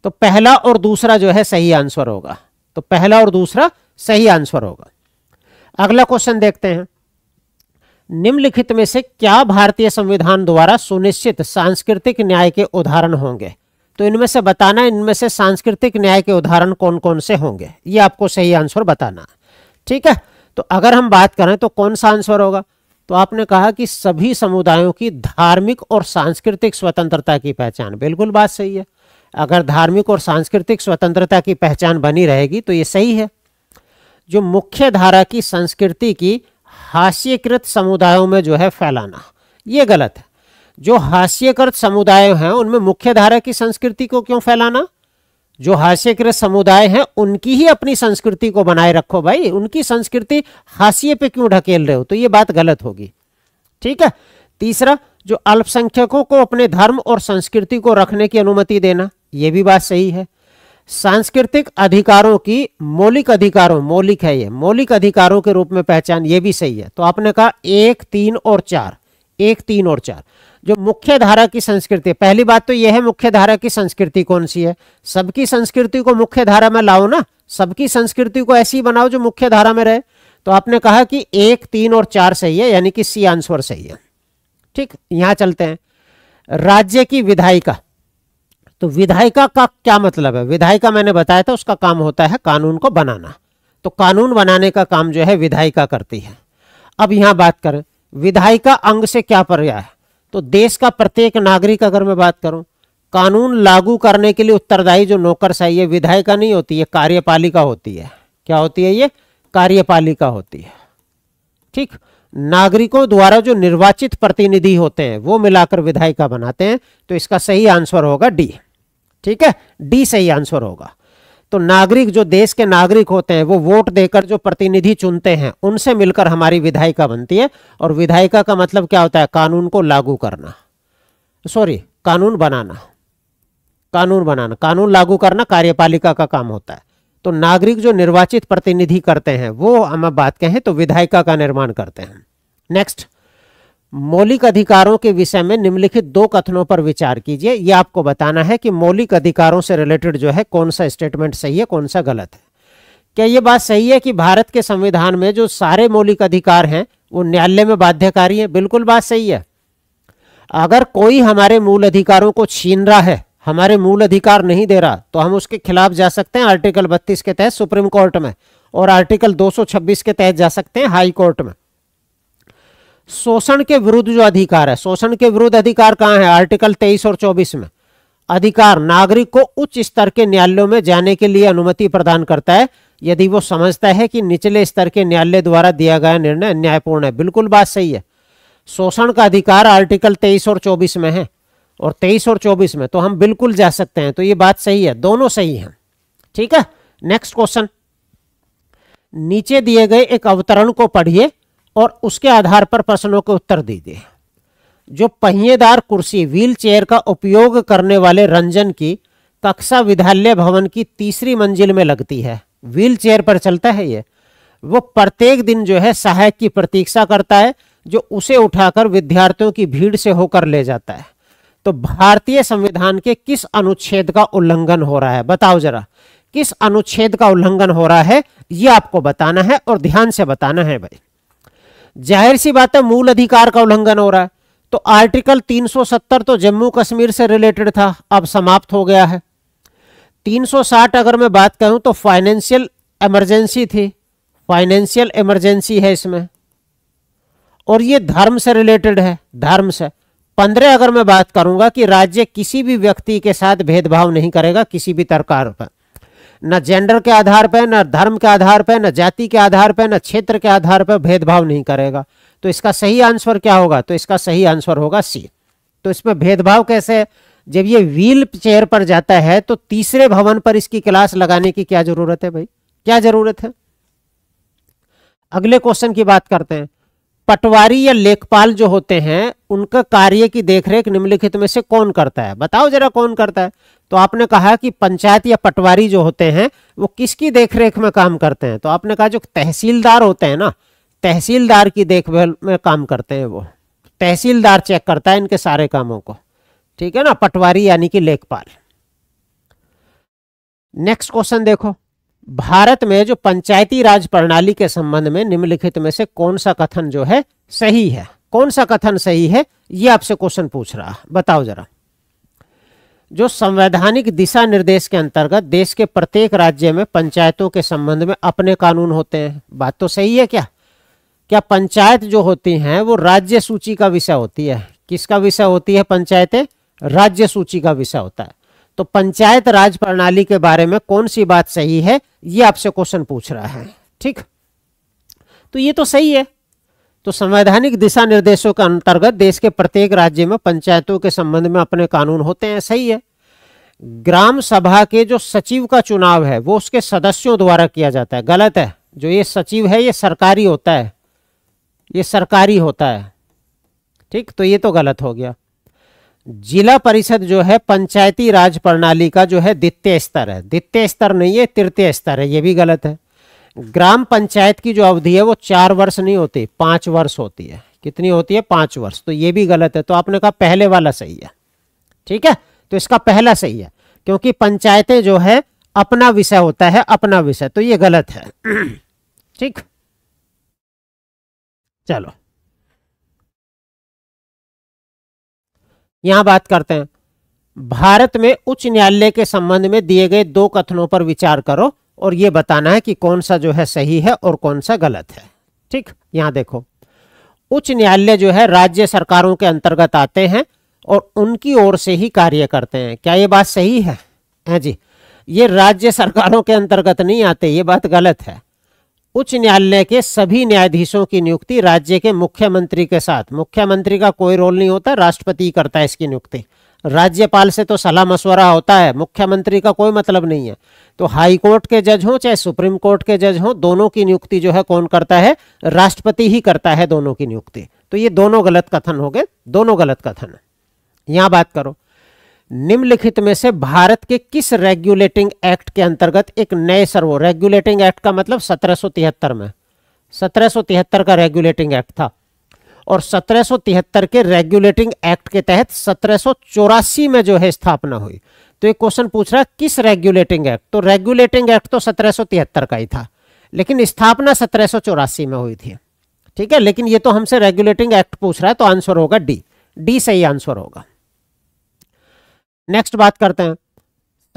S5: तो पहला और दूसरा जो है सही आंसर होगा तो पहला और दूसरा सही आंसर होगा अगला क्वेश्चन देखते हैं निम्नलिखित में से क्या भारतीय संविधान द्वारा सुनिश्चित सांस्कृतिक न्याय के उदाहरण होंगे तो इनमें से बताना इनमें से सांस्कृतिक न्याय के उदाहरण कौन कौन से होंगे ये आपको सही आंसर बताना ठीक है तो अगर हम बात करें तो कौन सा आंसर होगा तो आपने कहा कि सभी समुदायों की धार्मिक और सांस्कृतिक स्वतंत्रता की पहचान बिल्कुल बात सही है अगर धार्मिक और सांस्कृतिक स्वतंत्रता की पहचान बनी रहेगी तो ये सही है जो मुख्य धारा की संस्कृति की हास्यकृत समुदायों में जो है फैलाना ये गलत है जो हास्यकृत समुदाय हैं उनमें मुख्य धारा की संस्कृति को क्यों फैलाना जो हास्यकृत समुदाय हैं उनकी ही अपनी संस्कृति को बनाए रखो भाई उनकी संस्कृति हास्य पे क्यों ढकेल रहे हो तो ये बात गलत होगी ठीक है तीसरा जो अल्पसंख्यकों को अपने धर्म और संस्कृति को रखने की अनुमति देना यह भी बात सही है सांस्कृतिक अधिकारों की मौलिक अधिकारों मौलिक है ये मौलिक अधिकारों के रूप में पहचान ये भी सही है तो आपने कहा एक तीन और चार एक तीन और चार जो मुख्य धारा की संस्कृति पहली बात तो यह है मुख्य धारा की संस्कृति कौन सी है सबकी संस्कृति को मुख्य धारा में लाओ ना सबकी संस्कृति को ऐसी बनाओ जो मुख्य धारा में रहे तो आपने कहा कि एक तीन और चार सही है यानी कि सी आंसर सही है ठीक यहां चलते हैं राज्य की विधायिका तो विधायिका का क्या मतलब है विधायिका मैंने बताया था उसका काम होता है कानून को बनाना तो कानून बनाने का काम जो है विधायिका करती है अब यहां बात करें विधायिका अंग से क्या पर्याय है तो देश का प्रत्येक नागरिक अगर मैं बात करूं कानून लागू करने के लिए उत्तरदायी जो नौकर है विधायिका नहीं होती है कार्यपालिका होती है क्या होती है ये कार्यपालिका होती है ठीक नागरिकों द्वारा जो निर्वाचित प्रतिनिधि होते हैं वो मिलाकर विधायिका बनाते हैं तो इसका सही आंसर होगा डी ठीक है डी सही आंसर होगा तो नागरिक जो देश के नागरिक होते हैं वो वोट देकर जो प्रतिनिधि चुनते हैं उनसे मिलकर हमारी विधायिका बनती है और विधायिका का मतलब क्या होता है कानून को लागू करना सॉरी कानून बनाना कानून बनाना कानून लागू करना कार्यपालिका का काम होता है तो नागरिक जो निर्वाचित प्रतिनिधि करते हैं वो हम बात कहें तो विधायिका का निर्माण करते हैं नेक्स्ट मौलिक अधिकारों के विषय में निम्नलिखित दो कथनों पर विचार कीजिए यह आपको बताना है कि मौलिक अधिकारों से रिलेटेड जो है कौन सा स्टेटमेंट सही है कौन सा गलत है क्या ये बात सही है कि भारत के संविधान में जो सारे मौलिक अधिकार हैं वो न्यायालय में बाध्यकारी है बिल्कुल बात सही है अगर कोई हमारे मूल अधिकारों को छीन रहा है हमारे मूल अधिकार नहीं दे रहा तो हम उसके खिलाफ जा सकते हैं आर्टिकल बत्तीस के तहत सुप्रीम कोर्ट में और आर्टिकल 226 के तहत जा सकते हैं हाई कोर्ट में शोषण के विरुद्ध जो अधिकार है शोषण के विरुद्ध अधिकार कहाँ है आर्टिकल तेईस और चौबीस में अधिकार नागरिक को उच्च स्तर के न्यायालयों में जाने के लिए अनुमति प्रदान करता है यदि वो समझता है कि निचले स्तर के न्यायालय द्वारा दिया गया निर्णय न्यायपूर्ण है बिल्कुल बात सही है शोषण का अधिकार आर्टिकल तेईस और चौबीस में है और तेईस और चौबीस में तो हम बिल्कुल जा सकते हैं तो ये बात सही है दोनों सही है ठीक है नेक्स्ट क्वेश्चन नीचे दिए गए एक अवतरण को पढ़िए और उसके आधार पर प्रश्नों के उत्तर दीजिए जो पहिएदार कुर्सी व्हील चेयर का उपयोग करने वाले रंजन की कक्षा विद्यालय भवन की तीसरी मंजिल में लगती है व्हील चेयर पर चलता है ये वो प्रत्येक दिन जो है सहायक की प्रतीक्षा करता है जो उसे उठाकर विद्यार्थियों की भीड़ से होकर ले जाता है तो भारतीय संविधान के किस अनुच्छेद का उल्लंघन हो रहा है बताओ जरा किस अनुच्छेद का उल्लंघन हो रहा है ये आपको बताना है और ध्यान से बताना है भाई जाहिर सी बात है मूल अधिकार का उल्लंघन हो रहा है तो आर्टिकल 370 तो जम्मू कश्मीर से रिलेटेड था अब समाप्त हो गया है 360 अगर मैं बात करूं तो फाइनेंशियल इमरजेंसी थी फाइनेंशियल इमरजेंसी है इसमें और ये धर्म से रिलेटेड है धर्म से पंद्रह अगर मैं बात करूंगा कि राज्य किसी भी व्यक्ति के साथ भेदभाव नहीं करेगा किसी भी तरकार पर न जेंडर के आधार पर न धर्म के आधार पर न जाति के आधार पर न क्षेत्र के आधार पर भेदभाव नहीं करेगा तो इसका सही आंसर क्या होगा तो इसका सही आंसर होगा सी तो इसमें भेदभाव कैसे जब ये व्हील चेयर पर जाता है तो तीसरे भवन पर इसकी क्लास लगाने की क्या जरूरत है भाई क्या जरूरत है अगले क्वेश्चन की बात करते हैं पटवारी या लेखपाल जो होते हैं उनका कार्य की देखरेख निम्नलिखित में से कौन करता है बताओ जरा कौन करता है तो आपने कहा कि पंचायत या पटवारी जो होते हैं वो किसकी देखरेख में काम करते हैं तो आपने कहा जो तहसीलदार होते हैं ना तहसीलदार की देखभाल में काम करते हैं वो तहसीलदार चेक करता है इनके सारे कामों को ठीक है ना पटवारी यानी कि लेखपाल नेक्स्ट क्वेश्चन देखो भारत में जो पंचायती राज प्रणाली के संबंध में निम्नलिखित में से कौन सा कथन जो है सही है कौन सा कथन सही है यह आपसे क्वेश्चन पूछ रहा बताओ जरा जो संवैधानिक दिशा निर्देश के अंतर्गत देश के प्रत्येक राज्य में पंचायतों के संबंध में अपने कानून होते हैं बात तो सही है क्या क्या पंचायत जो होती हैं वो राज्य सूची का विषय होती है किसका विषय होती है पंचायतें राज्य सूची का विषय होता है तो पंचायत राज प्रणाली के बारे में कौन सी बात सही है ये आपसे क्वेश्चन पूछ रहा है ठीक तो ये तो सही है तो संवैधानिक दिशा निर्देशों के अंतर्गत देश के प्रत्येक राज्य में पंचायतों के संबंध में अपने कानून होते हैं सही है ग्राम सभा के जो सचिव का चुनाव है वो उसके सदस्यों द्वारा किया जाता है गलत है जो ये सचिव है ये सरकारी होता है ये सरकारी होता है ठीक तो ये तो गलत हो गया जिला परिषद जो है पंचायती राज प्रणाली का जो है द्वितीय स्तर है द्वितीय स्तर नहीं है तृतीय स्तर है ये भी गलत है ग्राम पंचायत की जो अवधि है वो चार वर्ष नहीं होती पांच वर्ष होती है कितनी होती है पांच वर्ष तो ये भी गलत है तो आपने कहा पहले वाला सही है ठीक है तो इसका पहला सही है क्योंकि पंचायतें जो है अपना विषय होता है अपना विषय तो ये गलत है
S4: ठीक चलो यहां बात करते हैं भारत में उच्च न्यायालय के
S5: संबंध में दिए गए दो कथनों पर विचार करो और ये बताना है कि कौन सा जो है सही है और कौन सा गलत है ठीक यहां देखो उच्च न्यायालय जो है राज्य सरकारों के अंतर्गत आते हैं और उनकी ओर से ही कार्य करते हैं क्या ये बात सही है हैं जी ये राज्य सरकारों के अंतर्गत नहीं आते ये बात गलत है उच्च न्यायालय के सभी न्यायाधीशों की नियुक्ति राज्य के मुख्यमंत्री के साथ मुख्यमंत्री का कोई रोल नहीं होता राष्ट्रपति करता है इसकी नियुक्ति राज्यपाल से तो सलाह मशवरा होता है मुख्यमंत्री का कोई मतलब नहीं है तो हाई कोर्ट के जज हों चाहे सुप्रीम कोर्ट के जज हों दोनों की नियुक्ति जो है कौन करता है राष्ट्रपति ही करता है दोनों की नियुक्ति तो ये दोनों गलत कथन हो गए दोनों गलत कथन है यहाँ बात करो निम्नलिखित में से भारत के किस रेगुलेटिंग एक्ट के अंतर्गत एक नए सर्वो रेगुलेटिंग एक्ट का मतलब 1773 में 1773 का रेगुलेटिंग एक्ट था और 1773 के रेगुलेटिंग एक्ट के तहत सत्रह में जो है स्थापना हुई तो ये क्वेश्चन पूछ रहा है किस रेगुलेटिंग एक्ट तो रेगुलेटिंग एक्ट तो सत्रह का ही था लेकिन स्थापना सत्रह में हुई थी ठीक है लेकिन ये तो हमसे रेगुलेटिंग एक्ट पूछ रहा है तो आंसर होगा डी डी सही आंसर होगा नेक्स्ट बात करते हैं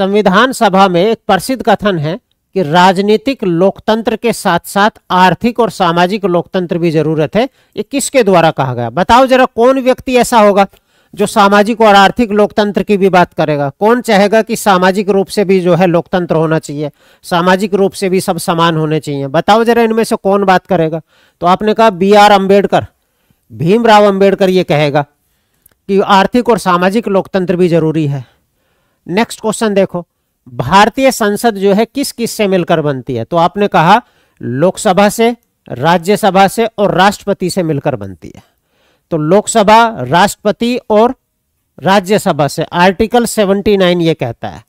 S5: संविधान सभा में एक प्रसिद्ध कथन है कि राजनीतिक लोकतंत्र के साथ साथ आर्थिक और सामाजिक लोकतंत्र भी जरूरत है ये किसके द्वारा कहा गया बताओ जरा कौन व्यक्ति ऐसा होगा जो सामाजिक और आर्थिक लोकतंत्र की भी बात करेगा कौन चाहेगा कि सामाजिक रूप से भी जो है लोकतंत्र होना चाहिए सामाजिक रूप से भी सब समान होने चाहिए बताओ जरा इनमें से कौन बात करेगा तो आपने कहा बी आर अम्बेडकर भीमराव अम्बेडकर ये कहेगा कि आर्थिक और सामाजिक लोकतंत्र भी जरूरी है नेक्स्ट क्वेश्चन देखो भारतीय संसद जो है किस किस से मिलकर बनती है तो आपने कहा लोकसभा से राज्यसभा से और राष्ट्रपति से मिलकर बनती है तो लोकसभा राष्ट्रपति और राज्यसभा से आर्टिकल 79 ये कहता है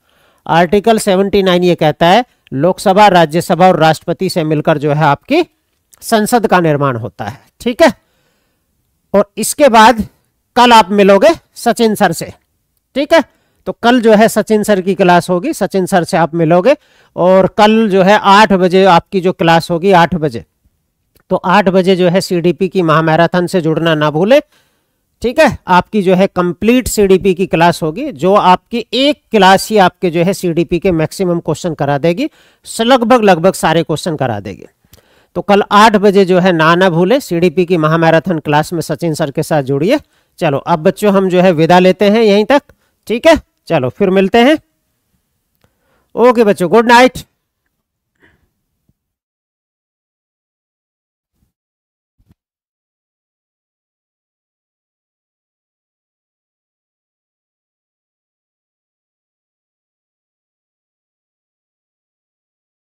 S5: आर्टिकल 79 ये कहता है लोकसभा राज्यसभा और राष्ट्रपति से मिलकर जो है आपकी संसद का निर्माण होता है ठीक है और इसके बाद कल आप मिलोगे सचिन सर से ठीक है तो कल जो है सचिन सर की क्लास होगी सचिन सर से आप मिलोगे और कल जो है आठ बजे आपकी जो क्लास होगी आठ बजे तो आठ बजे जो है सीडीपी की महामैराथन से जुड़ना ना भूले ठीक है आपकी जो है कंप्लीट सीडीपी की क्लास होगी जो आपकी एक क्लास ही आपके जो है सीडीपी के मैक्सिमम क्वेश्चन करा देगी लगभग लगभग सारे क्वेश्चन करा देगी तो कल आठ बजे जो है ना ना भूले सीडीपी की महामैराथन क्लास में सचिन सर के साथ जुड़िए चलो अब बच्चों हम जो है विदा लेते हैं यहीं तक ठीक है चलो फिर मिलते हैं ओके बच्चों गुड नाइट